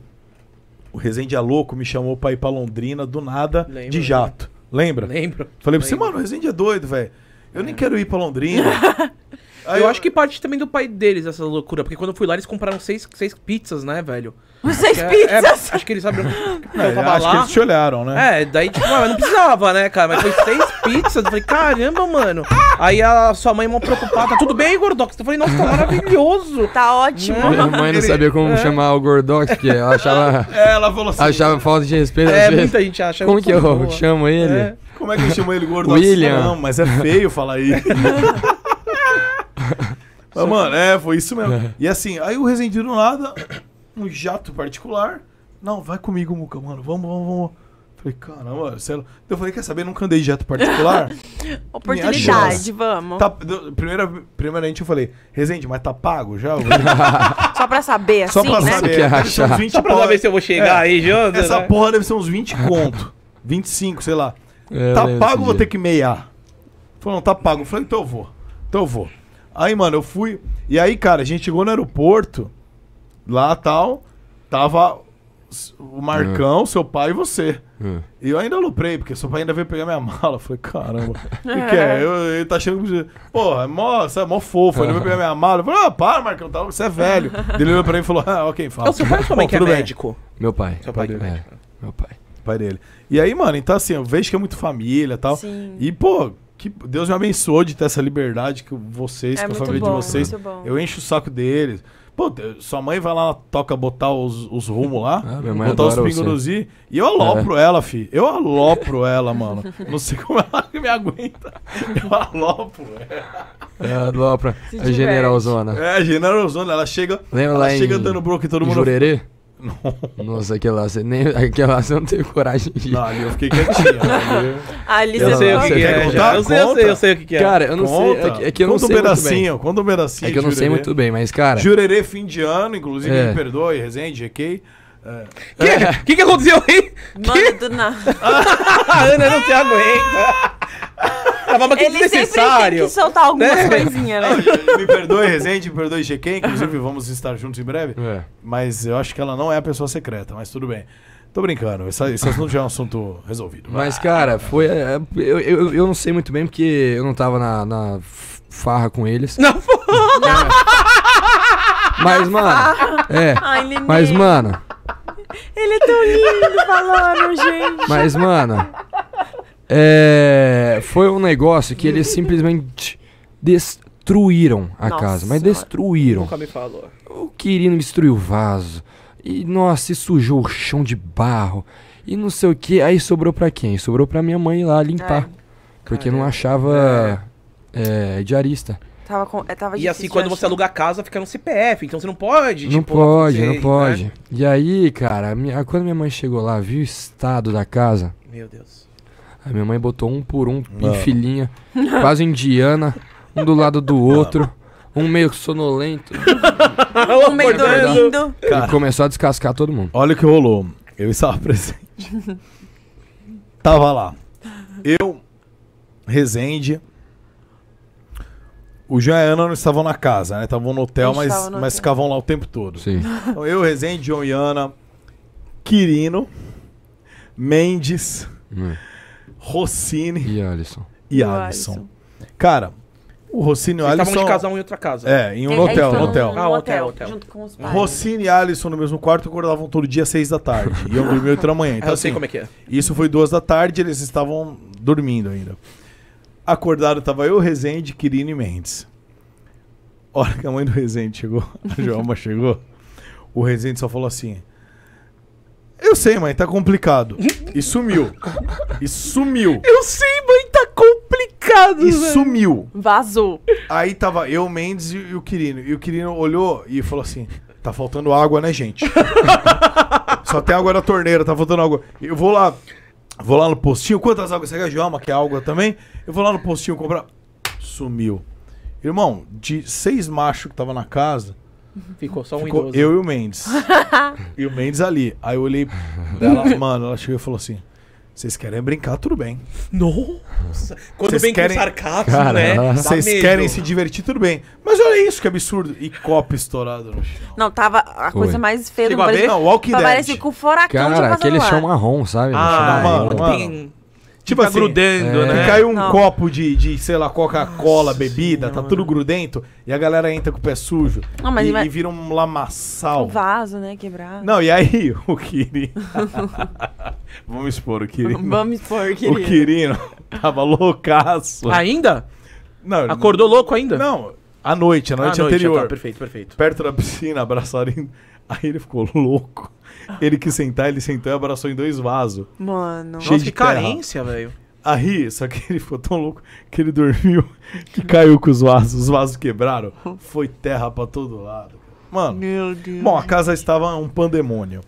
O Resende é louco, me chamou pra ir pra Londrina do nada, lembro, de né? jato. Lembra? Lembro. Falei pra você, mano, o Resende é doido, velho. Eu é. nem quero ir pra Londrina. Aí eu acho que parte também do pai deles essa loucura, porque quando eu fui lá eles compraram seis, seis pizzas, né, velho? Seis é- é, pizzas? É, acho que eles abriram. É, acho lá. que eles te olharam, né? É, daí tipo, não, ah, não precisava, né, cara? Mas foi seis pizzas. Eu falei, caramba, mano. Aí a sua mãe, mó preocupada, tudo bem, Gordox? Eu falei, nossa, tá maravilhoso. Tá ótimo. Né? Minha mãe não sabia como é. chamar o Gordox, porque ela achava. ela falou assim. Achava né? falta de respeito. É, muita gente acha. Como que eu boa. chamo ele? Como é que eu chamo ele Gordox? William. Não, mas é feio falar isso. Mas, mano, é, foi isso mesmo. e assim, aí o Resende do nada, um jato particular. Não, vai comigo, Muca, mano. Vamos, vamos, vamos. Falei, caramba, Marcelo. É eu falei, quer saber? Nunca andei de jato particular. Oportunidade, vamos. Tá, primeira, primeiramente eu falei, Resende, mas tá pago já? Só pra saber, assim, Só pra né? saber. Que é achar. 20 Só pra saber se eu vou chegar é, aí, Jô. Essa né? porra deve ser uns 20 conto. 25, sei lá. É, tá pago, vou ter que meiar. Falei, não, tá pago. Eu falei, então eu vou. Então eu vou. Aí, mano, eu fui. E aí, cara, a gente chegou no aeroporto, lá tal, tava o Marcão, uhum. seu pai e você. Uhum. E eu ainda luprei, porque seu pai ainda veio pegar minha mala. Eu falei, caramba, o que, é? Eu, ele tá achando que. Porra, é mó, é mó fofo. Ele veio pegar minha mala. Eu falei, ah, para, Marcão, tá, você é velho. ele olhou pra mim e falou, ah, ok, fala. É seu pai também que é médico. Meu pai. Seu pai, pai dele. meu pai. Pai dele. E aí, mano, então assim, eu vejo que é muito família e tal. Sim. E, pô, que Deus me abençoou de ter essa liberdade que vocês, é com a família bom, de vocês. Eu encho o saco deles. Pô, sua mãe vai lá, toca botar os, os rumos lá, ah, botar os pingos e eu alopro é. ela, fi. Eu alopro ela, mano. Não sei como ela me aguenta. Eu alopro ela. É, alopro. É generalzona. É, generalzona. Ela chega, Lembra ela lá chega em... dando broca e todo mundo... Jurerê? Nossa, aquela lá, nem, aquela você não teve coragem de Não, ali eu fiquei quietinho. ali você é, sei o que, que é. Contar? Eu, sei, eu, sei, eu sei o que é. Cara, eu não é conta. sei. É, que eu conta não sei um pedacinho, muito bem. conta um pedacinho. É que eu não Jurerê. sei muito bem, mas cara. Jurerê fim de ano, inclusive, é. me perdoe, Resende, GK. O é. que, é. que, que aconteceu aí? Mano, que? do nada. Ah, Ana não te aguenta. Tava mas necessário Ele Ele sempre tem que soltar algumas né? coisinhas, né? me perdoe, Rezende, me perdoe, Chequen, inclusive vamos estar juntos em breve. É. Mas eu acho que ela não é a pessoa secreta, mas tudo bem. Tô brincando, esse, esse assunto já é um assunto resolvido. Mas, cara, foi. É, eu, eu, eu não sei muito bem porque eu não tava na, na farra com eles. Não, é. Mas, mano. É. Ai, mas, mano. Ele é tão lindo falando, gente. Mas, mano, é, foi um negócio que eles simplesmente destruíram a Nossa casa. Mas destruíram. Nunca me falou. O Quirino destruiu o vaso. E, nossa, e sujou o chão de barro. E não sei o que. Aí sobrou pra quem? Sobrou pra minha mãe lá limpar. É. Porque Caramba. não achava é, é diarista. Tava com, é, tava e assim, quando você aluga a casa, fica no CPF, então você não pode. Não tipo, pode, não né? pode. Né? E aí, cara, minha, quando minha mãe chegou lá, viu o estado da casa. Meu Deus. A minha mãe botou um por um, Mano. em filhinha, quase indiana, um do lado do outro. Um meio sonolento. um meio dormindo. E começou a descascar todo mundo. Olha o que rolou. Eu estava presente. Tava lá. Eu, Resende, o Jean e a Ana não estavam na casa, né? Estavam no hotel, mas, no mas ficavam lá o tempo todo. Sim. Então, eu, Rezende, John e Ana, Quirino, Mendes, hum. Rossini. E Alisson. E Alisson. Cara, o Rossini e o Alisson. Estavam de casa um em outra casa. É, em um é, hotel, então, no ah, hotel. Ah, hotel, hotel. Junto com os uhum. Rossini e Alisson no mesmo quarto acordavam todo dia às seis da tarde. e eu dormia oito da manhã. Então, eu assim, sei como é que é. Isso foi duas da tarde, eles estavam dormindo ainda. Acordaram, tava eu, Rezende, Quirino e Mendes. A hora que a mãe do Rezende chegou, a Joelma chegou, o Rezende só falou assim: Eu sei, mãe, tá complicado. E sumiu. E sumiu. Eu sei, mãe, tá complicado. E velho. sumiu. Vazou. Aí tava eu, Mendes e, e o Quirino. E o Quirino olhou e falou assim: Tá faltando água, né, gente? Só tem água na torneira, tá faltando água. Eu vou lá. Vou lá no postinho, quantas águas você quer de alma, que é água também? Eu vou lá no postinho comprar. Sumiu. Irmão, de seis machos que tava na casa, Ficou só um Ficou idoso. Eu e o Mendes. e o Mendes ali. Aí eu olhei pra ela, mano, ela chegou e falou assim: vocês querem brincar, tudo bem. Nossa! Quando Cês vem querem... com sarcasmo, Cara, né? Vocês querem se divertir, tudo bem. Mas olha isso, que absurdo. E copo estourado no né? chão. Não, tava a coisa mais feia Chegou do Brasil. Não, Walking Dead. Parece com um furacão Cara, de aquele chão marrom, sabe? Ah, chão marrom. É, tem, tipo tá assim, grudendo, é. né? Se cai um não. copo de, de, sei lá, Coca-Cola, bebida, senhora. tá tudo grudento, e a galera entra com o pé sujo não, mas e, e vira um lamaçal. Um vaso, né, quebrar. Não, e aí o Kiri... Vamos expor o Quirino. Vamos expor o Quirino. O Quirino tava loucaço. Ainda? Não, Acordou não... louco ainda? Não, à noite, à noite à anterior. tá, perfeito, perfeito. Perto da piscina, abraçado. Aí ele ficou louco. Ele quis sentar, ele sentou e abraçou em dois vasos. Mano. Cheio Nossa, que carência, velho. A ah, rir, só que ele ficou tão louco que ele dormiu e caiu com os vasos. Os vasos quebraram. Foi terra pra todo lado. Mano. Meu Deus. Bom, a casa estava um pandemônio.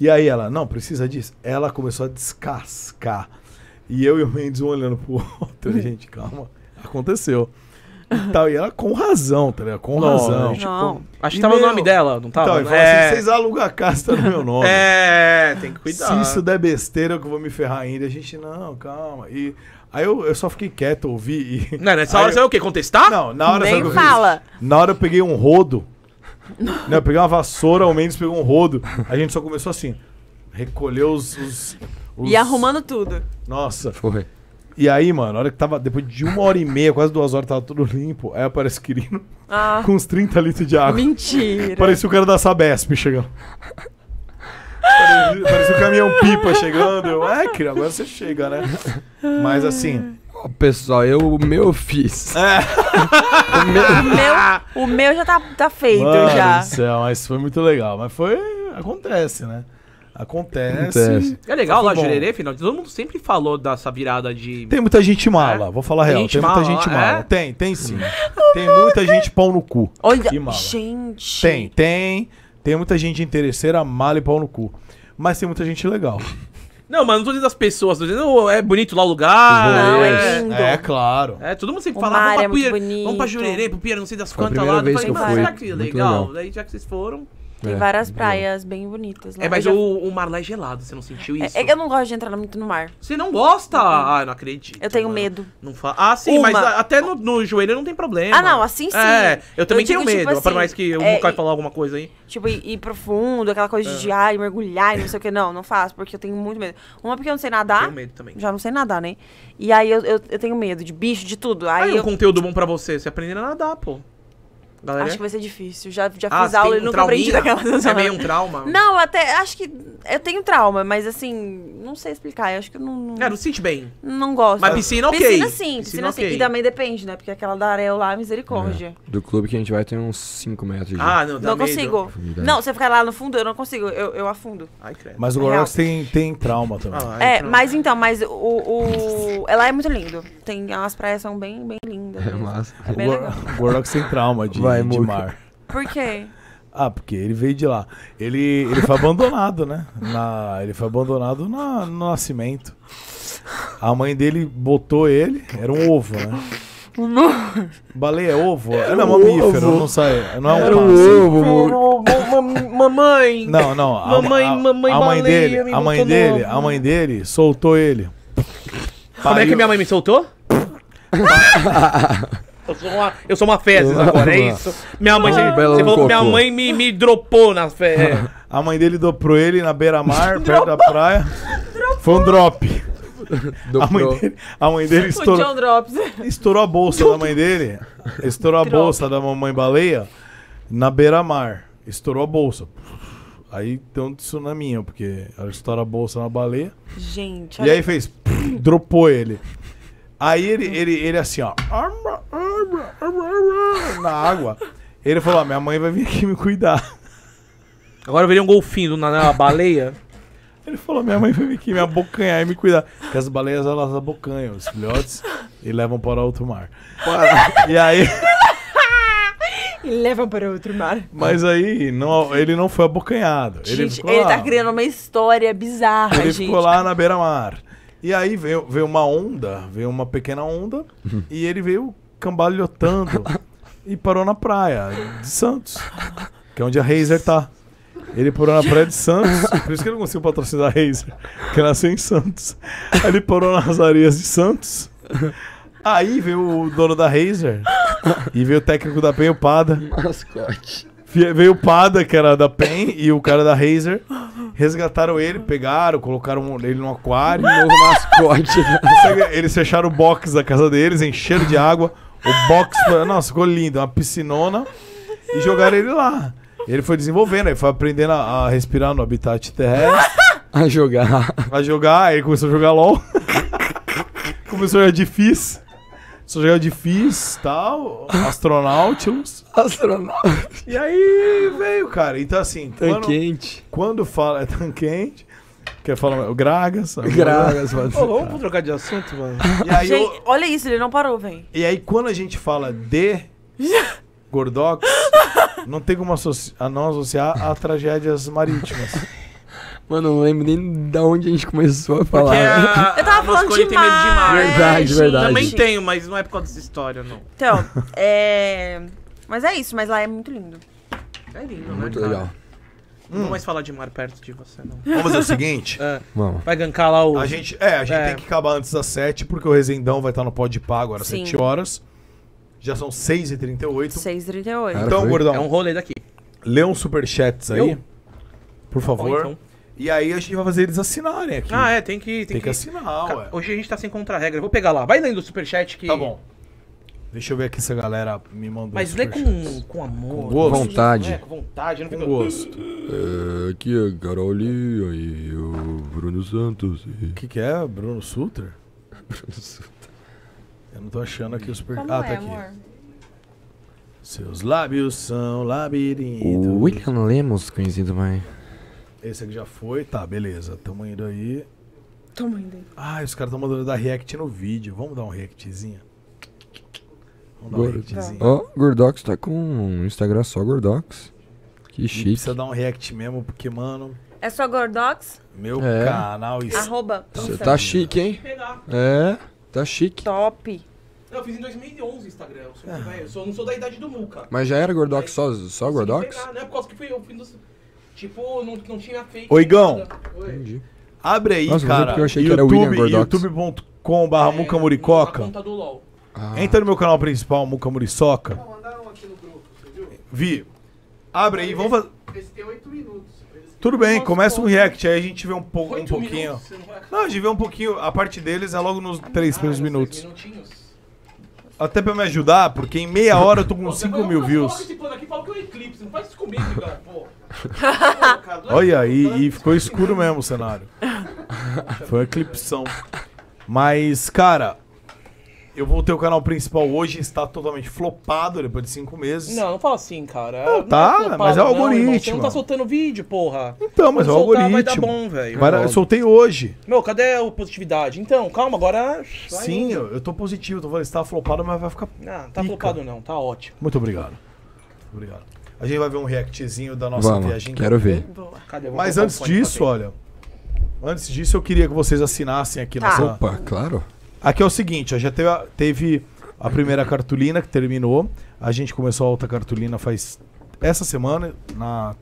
E aí ela, não, precisa disso. Ela começou a descascar. E eu e o Mendes um olhando pro outro. Gente, calma. Aconteceu e tal. E ela com razão, tá ligado? Com não, razão. Não. Tipo, Acho que tava meu... o nome dela, não tava? Então, ele né? falou assim, é... assim, vocês alugam a casa, tá no meu nome. É, tem que cuidar. Se isso der besteira, que eu vou me ferrar ainda. A gente, não, calma. E aí eu, eu só fiquei quieto, ouvi e... Não, nessa hora eu... você vai o quê? Contestar? Não, na hora... Nem fala. Na hora eu peguei um rodo. Não, eu peguei uma vassoura, ao menos pegou um rodo. A gente só começou assim, recolheu os... os, os... E arrumando tudo. Nossa. Foi. E aí, mano, a hora que tava. Depois de uma hora e meia, quase duas horas, tava tudo limpo. Aí aparece o Quirino ah, com uns 30 litros de água. Mentira! Parecia o cara da Sabesp chegando. parecia, parecia o caminhão pipa chegando. Eu, é, Quirino, agora você chega, né? Mas assim. Oh, pessoal, eu o meu fiz. É. o, meu... O, meu, o meu já tá, tá feito mano já. Do céu, mas foi muito legal. Mas foi. Acontece, né? Acontece. Acontece. É legal lá, tá Jurerê, final. Todo mundo sempre falou dessa virada de. Tem muita gente mala, é? vou falar a real. Gente tem muita mala, gente é. mala. É? Tem, tem sim. tem oh, muita gente pão no cu. Olha, gente. Tem, tem. Tem muita gente interesseira, mala e pau no cu. Mas tem muita gente legal. Não, mas não tô dizendo das pessoas, tô dizendo oh, é bonito lá o lugar. Não, é, lindo. É, é, claro. É, todo mundo sempre o fala, ah, é vamos pra, é Puyer, vamos pra Jurerê, pro Pierre, não sei das quantas lá. Eu falei, mas será que é legal? Daí já que vocês foram. Tem é. várias é. praias bem bonitas lá. É, mas já- o, o mar lá é gelado, você não sentiu é, isso? É, é que eu não gosto de entrar muito no mar. Você não gosta? Uhum. Ah, eu não acredito. Eu tenho mano. medo. Não fa... Ah, sim, mas Uma. até no, no joelho não tem problema. Ah, não, assim sim. É, eu também Eu tenho digo, medo. tipo por mais assim, que eu é, nunca e- falar alguma coisa aí. Tipo, ir, ir pro fundo, aquela coisa de ir mergulhar e não sei o que. Não, não faço, porque eu tenho muito medo. Uma porque eu não sei nadar. Tenho medo também. Já não sei nadar, né? E aí eu, eu, eu tenho medo de bicho, de tudo. Aí, Aí, um conteúdo bom pra você, você aprender a nadar, pô. Acho que vai ser difícil. Já, já ah, fiz aula e nunca aprendi daquela daquelas É meio um trauma? Não, até. Acho que. Eu tenho trauma, mas assim. Não sei explicar. Eu acho que eu não. não... É, não se sente bem. Não gosto. Mas piscina, ok. Piscina sim, piscina, piscina okay. sim. E também depende, né? Porque aquela da areia lá, misericórdia. É. Do clube que a gente vai tem uns 5 metros. De... Ah, não, dá Não medo. consigo. Não, você ficar lá no fundo, eu não consigo. Eu, eu afundo. Ai, credo. Mas o é Gorox tem, tem trauma também. Ah, é, é mas então, mas o, o. Ela é muito lindo. Tem, as praias são bem, bem lindas. É massa. É o Gorox tem trauma de de mar. Muca. Por quê? Ah, porque ele veio de lá. Ele, ele foi abandonado, né? Na, ele foi abandonado na, no nascimento. A mãe dele botou ele, era um ovo, né? Não. Baleia é ovo? É é um mamífero, ovo. não sai. Não é um Era um ovo. mamãe. Não, não. A, mamãe, a, mamãe a mãe baleia, dele, a mãe dele, ovo. a mãe dele soltou ele. Como Pariu. é que minha mãe me soltou? Eu sou uma, eu sou uma fezes agora, é isso. Minha mãe, ah, você, você falou que minha mãe me, me dropou na fezes. A mãe dele dobrou ele na beira-mar, perto da praia. Foi um drop. A mãe, dele, a mãe dele, estourou, estourou a bolsa da mãe dele. Estourou a bolsa da mamãe baleia na beira-mar. Estourou a bolsa. Aí tem um tsunami, porque ela estoura a bolsa na baleia. Gente, E aí fez. Dropou ele. Aí ele, ele, ele assim, ó na água. Ele falou: ah, minha mãe vai vir aqui me cuidar. Agora veria um golfinho na, na baleia. Ele falou: minha mãe vai vir aqui me abocanhar e me cuidar. Porque as baleias elas abocanham os filhotes e levam para outro mar. E aí. E levam para outro mar. Mas aí, não, ele não foi abocanhado. Gente, ele, ficou ele está tá criando uma história bizarra, ele gente. Ele ficou lá na beira-mar. E aí veio, veio uma onda, veio uma pequena onda, uhum. e ele veio cambalhotando e parou na praia de Santos, que é onde a Razer tá. Ele parou na praia de Santos, por isso que ele não conseguiu patrocinar a Razer, que nasceu em Santos. Aí ele parou nas areias de Santos. Aí veio o dono da Razer e veio o técnico da PEN, o Pada. Mascote. Veio o Pada, que era da PEN, e o cara da Razer. Resgataram ele, pegaram, colocaram ele no aquário. Novo mascote. Eles fecharam o box da casa deles, encheram de água. O box, nossa, ficou lindo, uma piscinona. E jogaram ele lá. Ele foi desenvolvendo, ele foi aprendendo a, a respirar no habitat terrestre. A jogar. A jogar, aí ele começou a jogar LOL. começou a jogar difícil, Começou a jogar difícil, e tal, Astronautilus. Astronautilus. E aí veio, cara. Então assim... Tão quando, quente. Quando fala... É tão quente. Quer falar? O Gragas. Gragas. Mas... vamos trocar de assunto, mano. Aí, gente, eu... Olha isso, ele não parou, vem E aí, quando a gente fala de Gordox, não tem como associ... a não associar a tragédias marítimas. Mano, não lembro nem da onde a gente começou a falar. A, eu tava falando de tem medo de mar. Verdade, é, verdade. Também tenho, mas não é por causa dessa história, não. Então, é... Mas é isso, mas lá é muito lindo. É lindo, Muito né, legal. Hum. Não vou mais falar de mar perto de você, não. Vamos fazer o seguinte? É, Vamos. Vai gankar lá o. A gente, é, a gente é. tem que acabar antes das 7, porque o Rezendão vai estar no pó de pago agora às 7 horas. Já são 6h38. 6h38. Então, gordão. É um rolê daqui. Lê uns superchats aí. Eu? Por favor. Bom, então. E aí a gente vai fazer eles assinarem aqui. Ah, é, tem que. Tem, tem que, que, assinar, Hoje a gente tá sem contra-regra. Vou pegar lá. Vai lendo o superchat que. Tá bom. Deixa eu ver aqui se a galera me mandou. Mas lê é com, com amor. Com é vontade. É, com vontade. Não com gosto. É, aqui é Carolinha e é o Bruno Santos. O e... que, que é? Bruno Suter? Bruno Suter. Eu não tô achando aqui os... super. Como ah, tá é, aqui. Amor? Seus lábios são labirinto. William Lemos, conhecido mais. Esse aqui já foi. Tá, beleza. Tamo indo aí. Tamo indo aí. Ah, os caras estão mandando dar react no vídeo. Vamos dar um reactzinho? Gordox. oh, Gordox tá com um Instagram só Gordox. Que chique. E precisa dar um react mesmo, porque, mano. É só Gordox? Meu é. canal. Isso. Arroba. Você tá chique, hein? É, tá chique. Top. Não, eu fiz em 2011 o Instagram. Eu, sou, ah. eu sou, não sou da idade do Muca. Mas já era Gordox só, só Gordox? Não né? Por causa que foi, eu Tipo, não, não tinha feito. Oigão. Entendi. Abre aí, Nossa, cara. Porque eu achei YouTube, que era William Gordox. youtube.com.br é, Muca Muricoca. A conta do LOL. Ah. Entra no meu canal principal, Muca Muriçoca. Vi. Abre aí, vamos fazer. Esse tem minutos. Tudo bem, começa um react, aí a gente vê um, po um pouquinho. não, a gente vê um pouquinho, a parte deles é logo nos três ah, primeiros minutos. Até pra me ajudar, porque em meia hora eu tô com 5 mil views. Olha é aí, e ficou escuro mesmo o cenário. Foi um eclipsão. Mas, cara, eu voltei o canal principal hoje, está totalmente flopado depois de cinco meses. Não, não fala assim, cara. Não, não é tá, é flopado, mas é o algoritmo. Não, você não tá soltando vídeo, porra. Então, mas Quando é o soltar, algoritmo. Vai dar bom, velho. eu soltei hoje. Meu, cadê a positividade? Então, calma, agora. Sim, eu, eu tô positivo, tô falando, está flopado, mas vai ficar. Não, tá pica. flopado não, tá ótimo. Muito obrigado. obrigado. A gente vai ver um reactzinho da nossa Vamos, viagem. Quero ver. Cadê? Mas antes disso, olha. Antes disso, eu queria que vocês assinassem aqui tá. nossa. Opa, claro. Aqui é o seguinte, ó, já teve a, teve a primeira cartolina que terminou. A gente começou a outra cartolina faz essa semana, na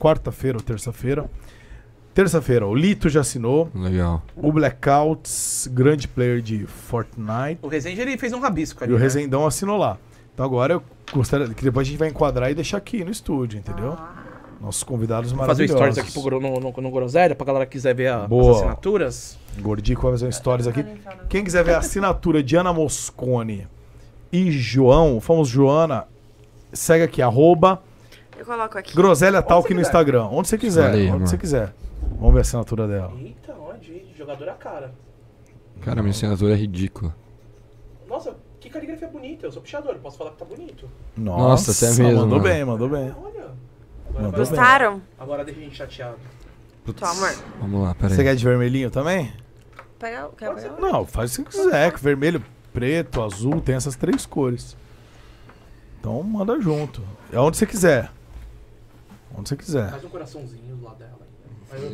quarta-feira ou terça-feira. Terça-feira, o Lito já assinou. Legal. O Blackouts, grande player de Fortnite. O Resende ele fez um rabisco ali. E o né? assinou lá. Então agora eu gostaria que depois a gente vai enquadrar e deixar aqui no estúdio, entendeu? Ah. Nossos convidados Vou maravilhosos. Fazer stories aqui pro, no, no, no Groselha, pra galera que quiser ver a, as assinaturas. Gordico vai fazer um stories aqui. Quem quiser ver a assinatura de Ana Moscone e João, fomos Joana, segue aqui, arroba. Eu coloco aqui. Groselha Talk no quiser. Instagram. Onde você quiser. onde mano. você quiser. Vamos ver a assinatura dela. Eita, onde? Jogadora cara. Cara, minha assinatura é ridícula. Nossa, que caligrafia bonita. Eu sou pichador, eu posso falar que tá bonito. Nossa, Nossa é mesmo. Mandou mano. Né? bem, mandou bem. Olha. Agora, Gostaram? Agora deixa a gente chateado. Putz. Toma, Vamos lá, peraí. Você quer de vermelhinho também? Pega, quer pegar? Não, faz o que quiser. que Vermelho, preto, azul, tem essas três cores. Então manda junto. É onde você quiser. Onde você quiser. Faz um coraçãozinho do lado dela Mas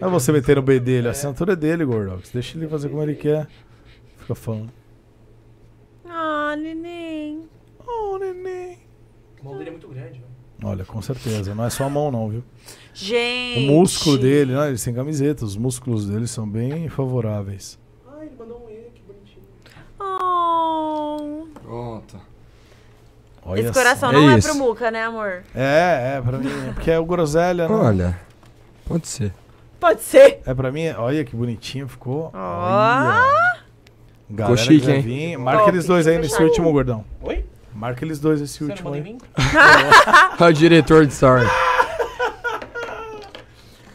ah, você meter no B dele, a é. assinatura é dele, Gordox. Deixa ele fazer como ele quer. Fica falando. Ah, neném. Oh, neném. O mão dele é muito grande, velho. Olha, com certeza. Não é só a mão, não, viu? Gente! O músculo dele, né? Ele sem camiseta, os músculos dele são bem favoráveis. Ai, ah, ele mandou um E, que bonitinho. Oh. Pronto. Olha Esse coração assim. não é, é pro Muca, né, amor? É, é, pra mim. É porque é o groselha, né? Olha, pode ser. Pode ser. É pra mim, olha que bonitinho ficou. Ó! Oh. Galera ficou chique, hein? Marca eles dois aí nesse último, gordão. Oi? Marca eles dois esse Você último. Não aí. Em mim? É o diretor de Sorry.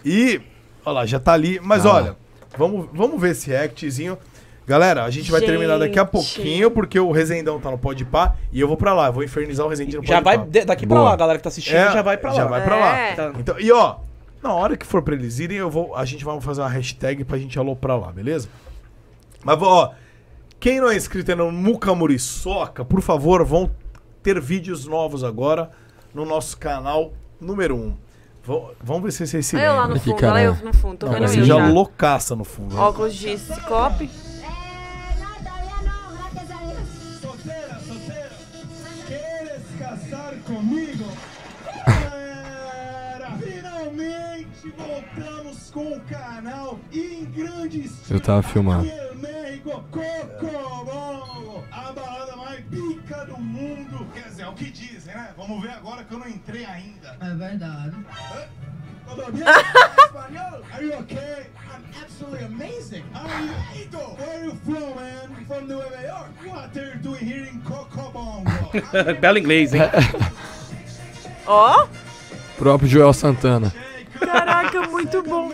E, olha lá, já tá ali. Mas ah. olha, vamos, vamos ver esse actzinho. Galera, a gente, vai gente. terminar daqui a pouquinho, porque o Resendão tá no de Pá e eu vou pra lá, vou infernizar o resendão no Já vai daqui Boa. pra lá, galera que tá assistindo, é, já vai pra lá. Já vai pra é. lá. Então, e ó, na hora que for pra eles irem, eu vou, a gente vai fazer uma hashtag pra gente pra lá, beleza? Mas, ó, quem não é inscrito ainda no Muca Muriçoca, por favor, vão ter vídeos novos agora no nosso canal número 1. Um. vamos ver se vocês se lembram. Eu lá no fundo, cara... eu no fundo. Tô não, vendo você já é loucaça no fundo. Óculos de cicope. comigo? Galera, finalmente voltamos com o canal em grande estilo. Eu tava filmando ficou Cocoró, a balada mais pica do mundo. Quer dizer, é o que dizem, né? Vamos ver agora que eu não entrei ainda. É verdade. Todo tá tá dia espanhol. Are you okay? I'm absolutely amazing. are Amiguito, where are you from, man? From New York. What are you doing here in Cocobongo? Belo inglês, hein? Ó. Próprio Joel Santana. Caraca, muito bom.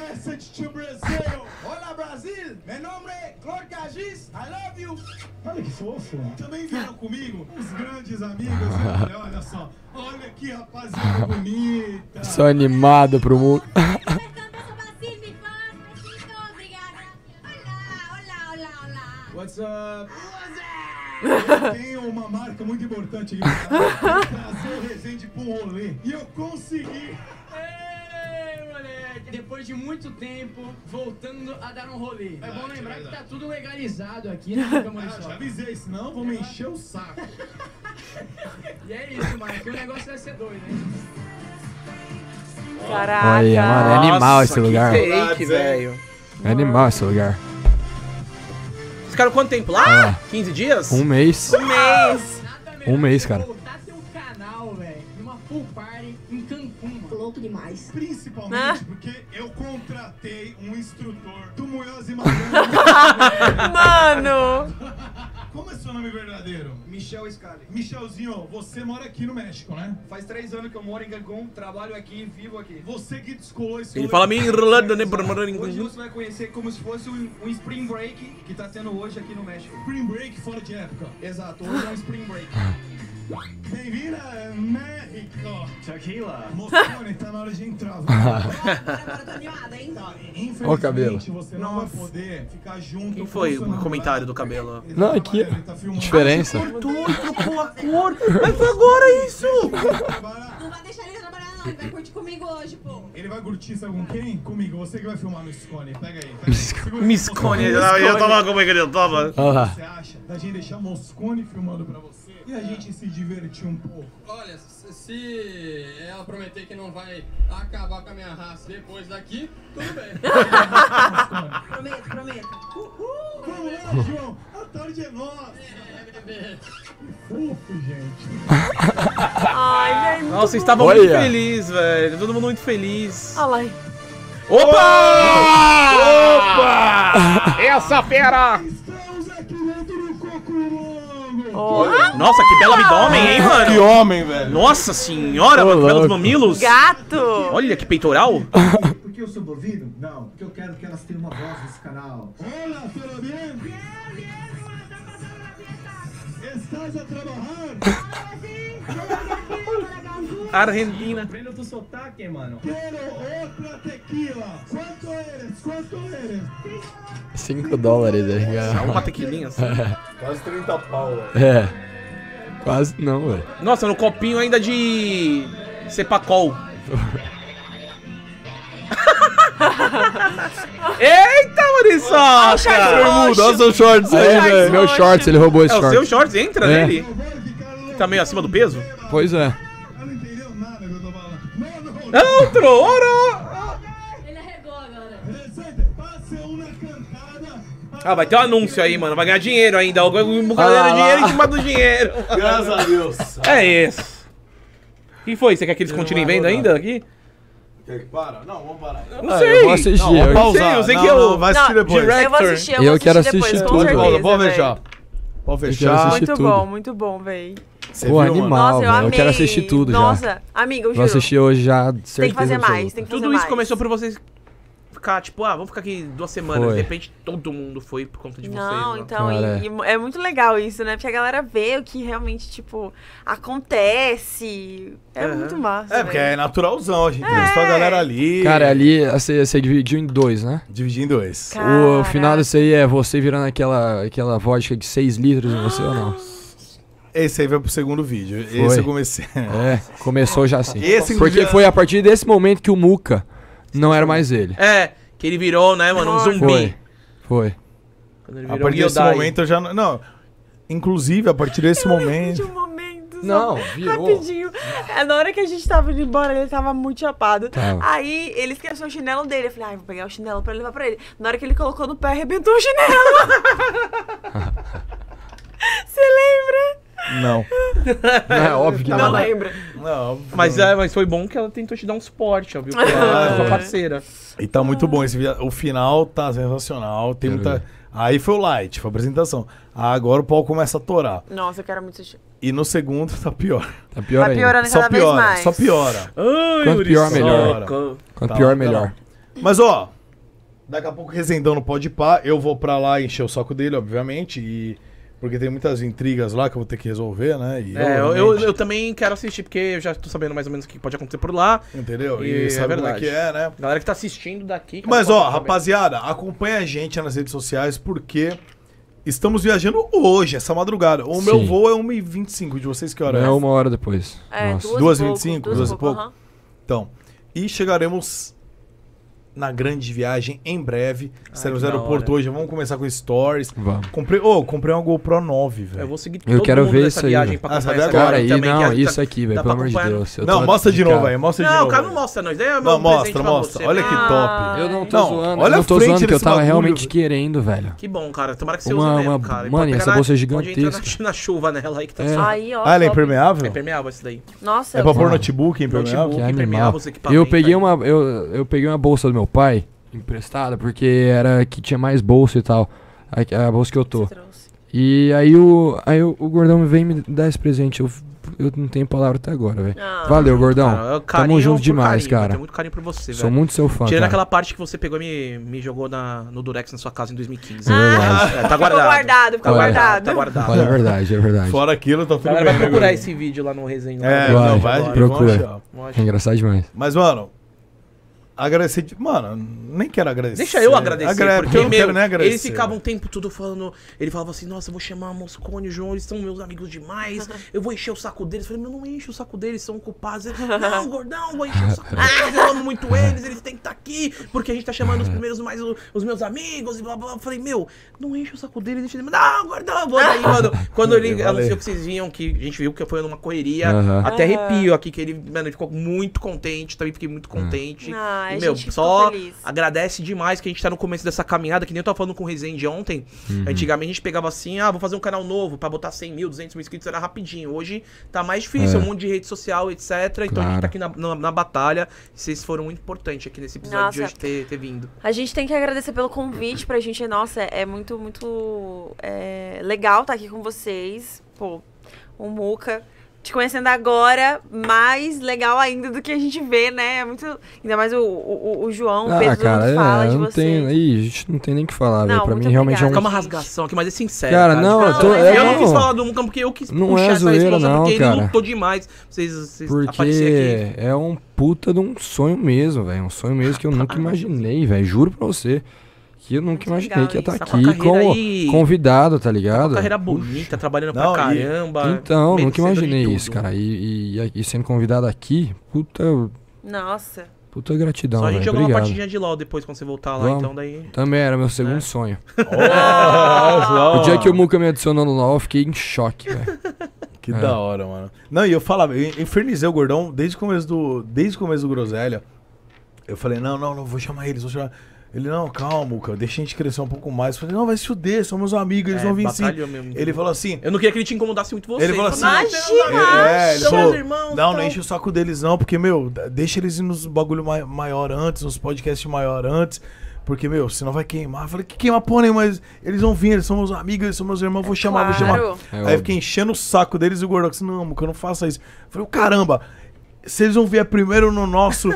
Olha que fofo. Também vieram comigo os grandes amigos. Eu né? olha só. Olha que rapaziada bonita. Só animado pro mundo. What's up? tem uma marca muito importante aqui. Trazer o Resende pro rolê. E eu consegui depois de muito tempo, voltando a dar um rolê. É bom lembrar que tá tudo legalizado aqui na né, Câmara ah, Já avisei, senão vou me encher o saco. e é isso, mano, que o negócio vai ser doido, hein? Caraca. Olha, mano, é animal Nossa, esse lugar. Fake, velho. É animal esse lugar. Vocês ficaram quanto tempo lá? Ah, 15 dias? Um mês. Um mês. Um mês, cara. alto demais. Principalmente né? porque eu contratei um instrutor do Munhoz e Mano! Como é seu nome verdadeiro? Michel Scali. Michelzinho, você mora aqui no México, né? Faz três anos que eu moro em Cancún, trabalho aqui, vivo aqui. Você que descolou esse... Ele fala meio enrolando, né? Hoje você vai conhecer como se fosse um, um, Spring Break que tá tendo hoje aqui no México. Spring Break fora de época. Exato, hoje é um Spring Break. Bem-vinda, México! Tequila! Mocone está na hora de entrar. Tá, Olha o cabelo. Você não vai poder ficar junto Quem foi o comentário do cabelo? Não, aqui. Tá, é tá diferença. Ah, cortou, trocou a cor. Mas foi agora isso! Não vai deixar ele trabalhar, não. Ele vai curtir comigo hoje, pô. Ele vai curtir, sabe com quem? Comigo. Você que vai filmar Miss Cone. Pega aí. Pega aí. Miss Cone. Eu tava como é que ele tava. O que você acha da gente deixar Moscone filmando pra você? E a gente se divertir um pouco. Olha, se ela prometer que não vai acabar com a minha raça depois daqui, tudo bem. prometo, prometo. Uhul! Vamos lá, é, João! A tarde é nossa! É, bebê! Fofo, gente! Ai, velho! Nossa, estavam muito felizes, velho. Todo mundo muito feliz. Olha lá. Opa! Opa! Opa! Essa fera! Oh. Nossa, que belo abdômen, hein, mano? Que homem, velho. Nossa senhora, mano, belos mamilos. Gato. Olha que peitoral. Por que eu sou bovino? Não, porque eu quero que elas tenham uma voz nesse canal. Olá, pelo menos. Estás a trabalhar? Argentina. Aprendo tu sotaque, mano. Quero outra tequila. Quanto eres? Quanto eres? 5 dólares, tá é legal. Uma tequilinha assim. Quase 30 pau, velho. É. Quase não, velho. Nossa, no copinho ainda de. Cepacol. Eita, Muriçoca! Ah, o short Nossa, o shorts aí, velho. Meu shorts, ele roubou esse é, short. É, o seu shorts entra é. nele. Tá meio acima do peso? Pois é. Outro Ah, vai ter um anúncio aí, mano. Vai ganhar dinheiro ainda. O galera ah, dinheiro em cima do dinheiro. Graças a Deus. É isso. O que foi? Você quer que eles continuem vendo ainda aqui? Quer que para? Não, vamos parar. Não, não sei. Ah, eu vou assistir. Não, Eu sei, eu sei que eu... É não, vai assistir depois. Director. Eu vou assistir, eu, eu assistir quero assistir depois, tudo. Certeza, vamos fechar. Vamos fechar. Muito tudo. bom, muito bom, véi. Você Pô, viu, animal, Nossa, eu, amei. eu quero assistir tudo Nossa, já. Nossa, amigo, eu juro. Vou assistir hoje já, certeza. Tem que fazer mais, tem que fazer mais. Tudo isso começou por vocês ficar, tipo, ah, vamos ficar aqui duas semanas. Foi. De repente, todo mundo foi por conta de não, vocês. Não, né? então, é. e, é. muito legal isso, né? Porque a galera vê o que realmente, tipo, acontece. É, é. muito massa. É, né? porque é naturalzão, a gente é. só a galera ali. Cara, ali você, você dividiu em dois, né? Dividi em dois. O final disso aí é você virando aquela, aquela vodka de seis litros em você ou não? Esse aí vai pro segundo vídeo. Foi. Esse eu comecei. É, começou já assim. Esse Porque foi a partir desse momento que o Muca não é era mais ele. É, que ele virou, né, mano, um zumbi. Foi. Foi. Quando ele virou A partir desse momento eu já não. não. Inclusive, a partir desse Eu momento. um momento. só Não, virou. Rapidinho. É, na hora que a gente tava indo embora, ele tava muito chapado. Aí ele esqueceu o chinelo dele. Eu falei, ai, vou pegar o chinelo pra levar pra ele. Na hora que ele colocou no pé, arrebentou o chinelo. Você lembra? Não. Não é óbvio que não. Não lembra. Não, é mas, não. É, mas foi bom que ela tentou te dar um suporte, óbvio. Ela ah, é sua parceira. E tá muito bom esse vídeo. O final tá sensacional. Tem muita. Aí foi o light, foi a apresentação. agora o pau começa a torar. Nossa, eu quero muito assistir. E no segundo tá pior. Tá pior Tá piorando só cada piora, vez mais. Só piora. Ai, Quanto pior, melhor. Quanto tá, pior, tá melhor. Mas, ó, daqui a pouco Resendão no Pode Pá, eu vou pra lá encher o saco dele, obviamente, e... Porque tem muitas intrigas lá que eu vou ter que resolver, né? E é, eu, eu, eu, também quero assistir, porque eu já tô sabendo mais ou menos o que pode acontecer por lá. Entendeu? E, e é sabe é como é que é, né? Galera que tá assistindo daqui. Mas ó, rapaziada, acompanha a gente nas redes sociais, porque estamos viajando hoje, essa madrugada. O Sim. meu voo é 1h25 de vocês, que hora é? É uma hora depois. É, Nossa. duas, duas e 25, duas, duas e pouco. Uhum. Então, e chegaremos na grande viagem em breve. Estaremos no aeroporto hora. hoje. Vamos começar com stories. Vamos. Comprei, oh, comprei uma GoPro 9, velho. Eu vou seguir Eu quero ver isso aí. Véio. Pra agora? Ah, cara, aí, também, não, isso tá- aqui, velho, pelo amor de Deus. não, mostra de novo aí, mostra de novo. Não, cara, não mostra não. É não, mostra, mostra. Olha que ah, top. Eu não tô zoando. Olha eu não tô zoando que eu tava realmente querendo, velho. Que bom, cara. Tomara que você uma, use mesmo, cara. Mano, essa bolsa é gigantesca. na chuva nela aí que tá é. Aí, Ah, ela é impermeável? É impermeável isso daí. Nossa. É pra pôr notebook impermeável? Notebook impermeável, Eu peguei uma bolsa do meu meu pai, emprestada, porque era que tinha mais bolsa e tal. A, a bolsa que eu tô. E aí o, aí o, o gordão vem me dar esse presente. Eu, eu não tenho palavra até agora, velho. Ah. Valeu, gordão. Cara, é Tamo junto demais, carinho, cara. Eu tenho muito carinho por você, Sou muito seu fã. Tirando aquela parte que você pegou e me, me jogou na, no Durex na sua casa em 2015. É ah, é, tá guardado. Ficou guardado, ficou guardado. Tá guardado. é verdade, é verdade. Fora aquilo, tá tudo vai procurar esse vídeo lá no resenha. É, lá, não, vai, procura. É engraçado demais. Mas, mano, Agradecer. De... Mano, nem quero agradecer. Deixa eu agradecer. Agra... Porque, eu não meu, quero nem agradecer. Eles ficavam um tempo todo falando. Ele falava assim: Nossa, eu vou chamar Moscone e João, eles são meus amigos demais. Eu vou encher o saco deles. Eu falei: Meu, não enche o saco deles, são culpados. Ele, não, gordão, vou encher o saco deles. Ah, eu amo muito eles, eles têm que estar tá aqui, porque a gente tá chamando os uhum. primeiros mais os meus amigos e blá blá. Eu falei: Meu, não enche o saco deles, deixa ele. Não, gordão, eu vou. Daí, mano, quando ele anunciou que vocês vinham, que a gente viu que foi numa correria, uhum. até arrepio aqui, que ele, mano, ele ficou muito contente, também fiquei muito hum. contente. Uhum meu, só agradece demais que a gente tá no começo dessa caminhada, que nem eu tava falando com o Rezende ontem. Uhum. Antigamente a gente pegava assim, ah, vou fazer um canal novo pra botar 100 mil, 200 mil inscritos, era rapidinho. Hoje tá mais difícil, é. um monte de rede social, etc. Então a gente tá aqui na, na, na batalha. Vocês foram muito importantes aqui nesse episódio nossa. de hoje ter, ter vindo. A gente tem que agradecer pelo convite pra gente. Nossa, é, é muito, muito é, legal estar tá aqui com vocês. Pô, o Muca te conhecendo agora, mais legal ainda do que a gente vê, né? É muito. Ainda mais o, o, o João, o ah, cara, é, fala de não você. Tem, aí a gente não tem nem o que falar, velho. Pra mim, realmente é um. uma rasgação aqui, mas é sincero. Cara, cara. não, não tipo eu, tô, assim, é, eu não, não quis falar do Mucam porque eu quis não puxar é zoeira, essa resposta, não, porque cara. ele lutou demais. Vocês, vocês porque é um puta de um sonho mesmo, velho. Um sonho mesmo que eu nunca ah, imaginei, velho. Juro pra você que eu nunca imaginei legal, que ia estar tá, tá aqui como aí, convidado, tá, tá ligado? Uma carreira bonita, trabalhando pra caramba. E... Então, nunca imaginei isso, cara. E, e, e, sendo convidado aqui, puta. Nossa. Puta gratidão, Só a gente jogou jogar uma partidinha de LOL depois quando você voltar lá, Vamos. então daí. Também era meu segundo é. sonho. o dia que o Muca me adicionou no LOL, eu fiquei em choque, velho. Que é. da hora, mano. Não, e eu falava, eu infernizei o gordão desde o começo do, desde o começo do Groselha. Eu falei, não, não, não, vou chamar eles, vou chamar. Ele, não, calma, cara, deixa a gente crescer um pouco mais. Eu falei, não, vai se fuder, são meus amigos, eles é, vão vir sim. Mesmo. Ele falou assim. Eu não queria que ele te incomodasse muito você. Ele falou então, assim. Imagina! É, ele falou, irmãos, não, não então. enche o saco deles, não, porque, meu, deixa eles ir nos bagulho maior antes, nos podcasts maior antes. Porque, meu, senão vai queimar. Eu falei, que queima porra, mas eles vão vir, eles são meus amigos, eles são meus irmãos, é vou chamar, claro. vou chamar. É, Aí eu fiquei enchendo o saco deles e o assim, não, que eu não faça isso. Eu falei, o caramba se eles não primeiro no nosso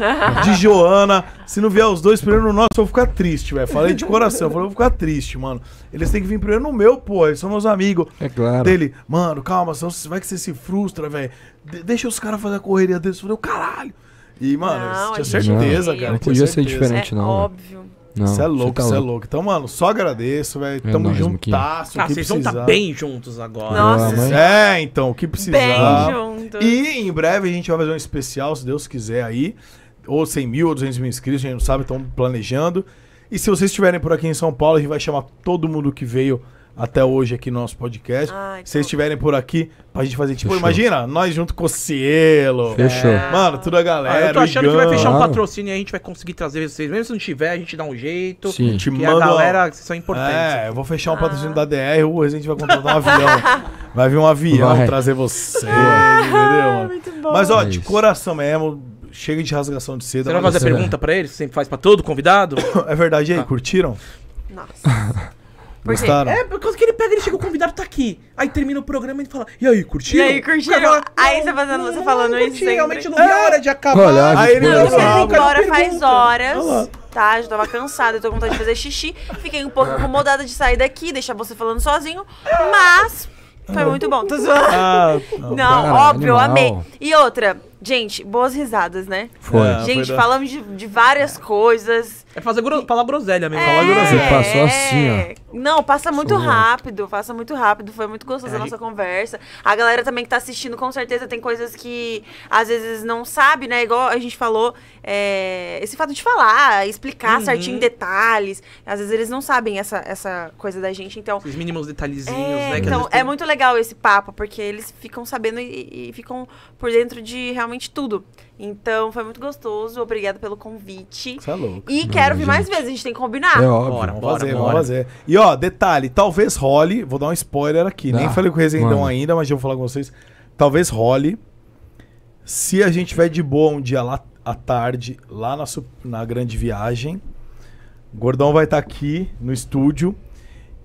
de Joana, se não vier os dois primeiro no nosso, eu vou ficar triste, velho. Falei de coração, eu falei, eu vou ficar triste, mano. Eles têm que vir primeiro no meu, pô, eles são meus amigos. É claro. Dele, mano, calma, senão vai que você se frustra, velho. De deixa os caras fazer a correria deles. Eu falei, caralho. E, mano, não, tinha certeza, cara. Não podia ser diferente, é não. óbvio. Você é louco, você tá é louco. Então, mano, só agradeço, velho. É Tamo juntasso. Ah, vocês vão estar tá bem juntos agora. Nossa. É, então, o que precisar. Bem juntos. E em breve a gente vai fazer um especial, se Deus quiser aí. Ou 100 mil, ou 200 mil inscritos, a gente não sabe, estamos planejando. E se vocês estiverem por aqui em São Paulo, a gente vai chamar todo mundo que veio até hoje aqui no nosso podcast. Se vocês estiverem por aqui, pra gente fazer tipo, Fechou. imagina, nós junto com o Cielo. Fechou. É. Mano, toda a galera. Ah, eu tô achando que vai fechar um patrocínio e a gente vai conseguir trazer vocês. Mesmo se não tiver, a gente dá um jeito. Sim, a manda. galera, vocês são importantes. É, eu vou fechar um patrocínio ah. da DR, o a gente vai contratar um avião. Vai vir um avião vai. trazer vocês, ah, entendeu? Muito bom. Mas ó, é de coração mesmo, chega de rasgação de seda. Você vai fazer pergunta é. pra eles? Você sempre faz pra todo convidado? é verdade aí, ah. curtiram? Nossa. Porque Gostaram? É, por causa que ele pega, ele chega, o convidado tá aqui. Aí termina o programa e fala, e aí, curtiu? E aí, curtiu? Aí você fazendo, você falando isso curti, Realmente não é hora de acabar. Olha, aí ele não, não, embora faz horas. tá? Já tava cansada, eu tô com vontade de fazer xixi. Fiquei um pouco incomodada de sair daqui, deixar você falando sozinho. Mas foi ah. muito bom. Tô zoando. Ah, não, não cara, óbvio, animal. amei. E outra, Gente, boas risadas, né? Foi. É, gente, foi da... falamos de, de, várias é. coisas. É fazer gro... falar groselha mesmo. É, falar groselha. Você passou assim, ó. Não, passa muito Sou rápido, passa muito rápido. Foi muito gostosa é. a nossa conversa. A galera também que tá assistindo, com certeza, tem coisas que às vezes não sabe, né? Igual a gente falou, é... esse fato de falar, explicar uhum. certinho detalhes. Às vezes eles não sabem essa, essa coisa da gente, então... Os mínimos detalhezinhos, é, né? Então, é tem... muito legal esse papo, porque eles ficam sabendo e, e ficam por dentro de realmente literalmente tudo. Então foi muito gostoso. Obrigada pelo convite. Você é louco. E quero vir mais vezes, a gente tem que combinar. É óbvio, bora, vamos bora, fazer, bora. vamos fazer. E ó, detalhe, talvez role, vou dar um spoiler aqui. Ah, nem falei com o Resendão ainda, mas já vou falar com vocês. Talvez role. Se a gente tiver de boa um dia lá à tarde, lá na, na grande viagem, o Gordão vai estar tá aqui no estúdio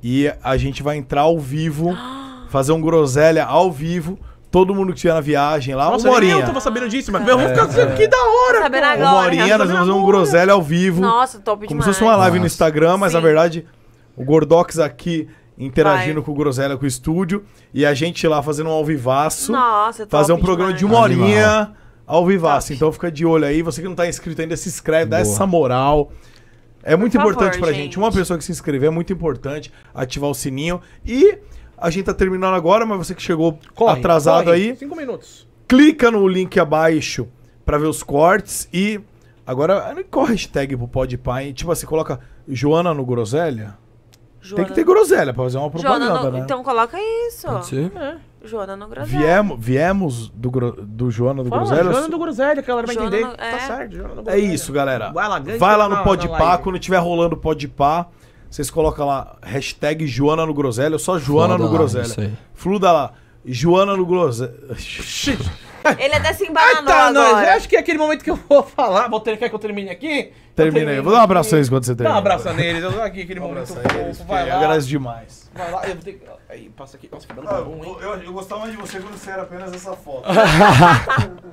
e a gente vai entrar ao vivo, fazer um groselha ao vivo todo mundo que estiver na viagem lá, Nossa, uma morinha Eu tava sabendo disso, mas meu irmão fica dizendo que da hora, pô. Sabendo agora. Uma horinha, nós vamos fazer um groselha ao vivo. Nossa, top Como demais. Como se fosse uma live Nossa. no Instagram, mas Sim. na verdade o Gordox aqui interagindo Vai. com o Groselha, com o estúdio, e a gente lá fazendo um ao vivaço. Nossa, Fazer um programa demais. de uma horinha ao vivaço. Top. Então fica de olho aí. Você que não tá inscrito ainda, se inscreve, Boa. dá essa moral. É Por muito favor, importante pra gente. gente. Uma pessoa que se inscrever é muito importante ativar o sininho e a gente tá terminando agora, mas você que chegou corre, atrasado corre. aí. Cinco minutos. Clica no link abaixo para ver os cortes e. Agora, qual ah, hashtag pro PodPie? Tipo assim, coloca Joana no Groselha? Joana. Tem que ter groselha pra fazer uma propaganda, Joana no, né? Então coloca isso. Pode ser. É. Joana no Groselha. Viemo, viemos do, do Joana do Fala, Groselha. Joana do Groselha, que a galera vai Joana entender. No, tá é. Tá certo, Joana do é Groselha. É isso, galera. Vai lá, vai lá no Podpá, quando tiver rolando o Podpá. Vocês colocam lá, hashtag Joana no Groselha, só Joana Fluda no Groselha. Fluda lá. Joana no Groselha. Ele até se embananou tá, agora. Eu acho que é aquele momento que eu vou falar. Vou ter, quer que eu termine aqui? Termina aí. Vou dar um abraço neles quando você termina. Dá um abraço neles. Eu tô aqui, aquele um momento fofo. Vai lá. Agradeço demais. Vai lá. Eu vou ter que... Aí, passa aqui. Nossa, que belo ah, bom, hein? Eu, eu, gostava mais de você quando você era apenas essa foto.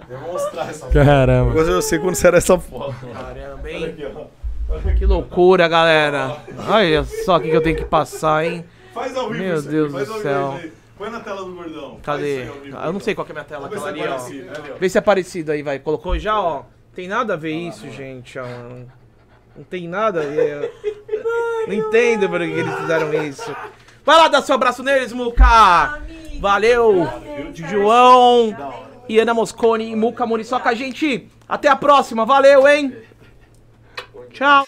eu vou mostrar essa foto. Caramba. Eu gostava de você quando você era essa foto. Caramba, hein? Olha aqui, ó. Que loucura, galera. Olha só o que, eu tenho que passar, hein? Faz ao vivo, Meu Deus do céu. Põe na tela do gordão. Cadê? Eu não sei qual é a minha tela, é ali, ó. Vê se é parecido aí, vai. Colocou já, ó. Tem nada a ver tá isso, tá gente, ó. Não tem nada a ver. Não entendo por que eles fizeram isso. Vai lá, dá seu abraço neles, Muca! Valeu! João e Ana Moscone e Muca Muriçoca. Gente, até a próxima. Valeu, hein? Ciao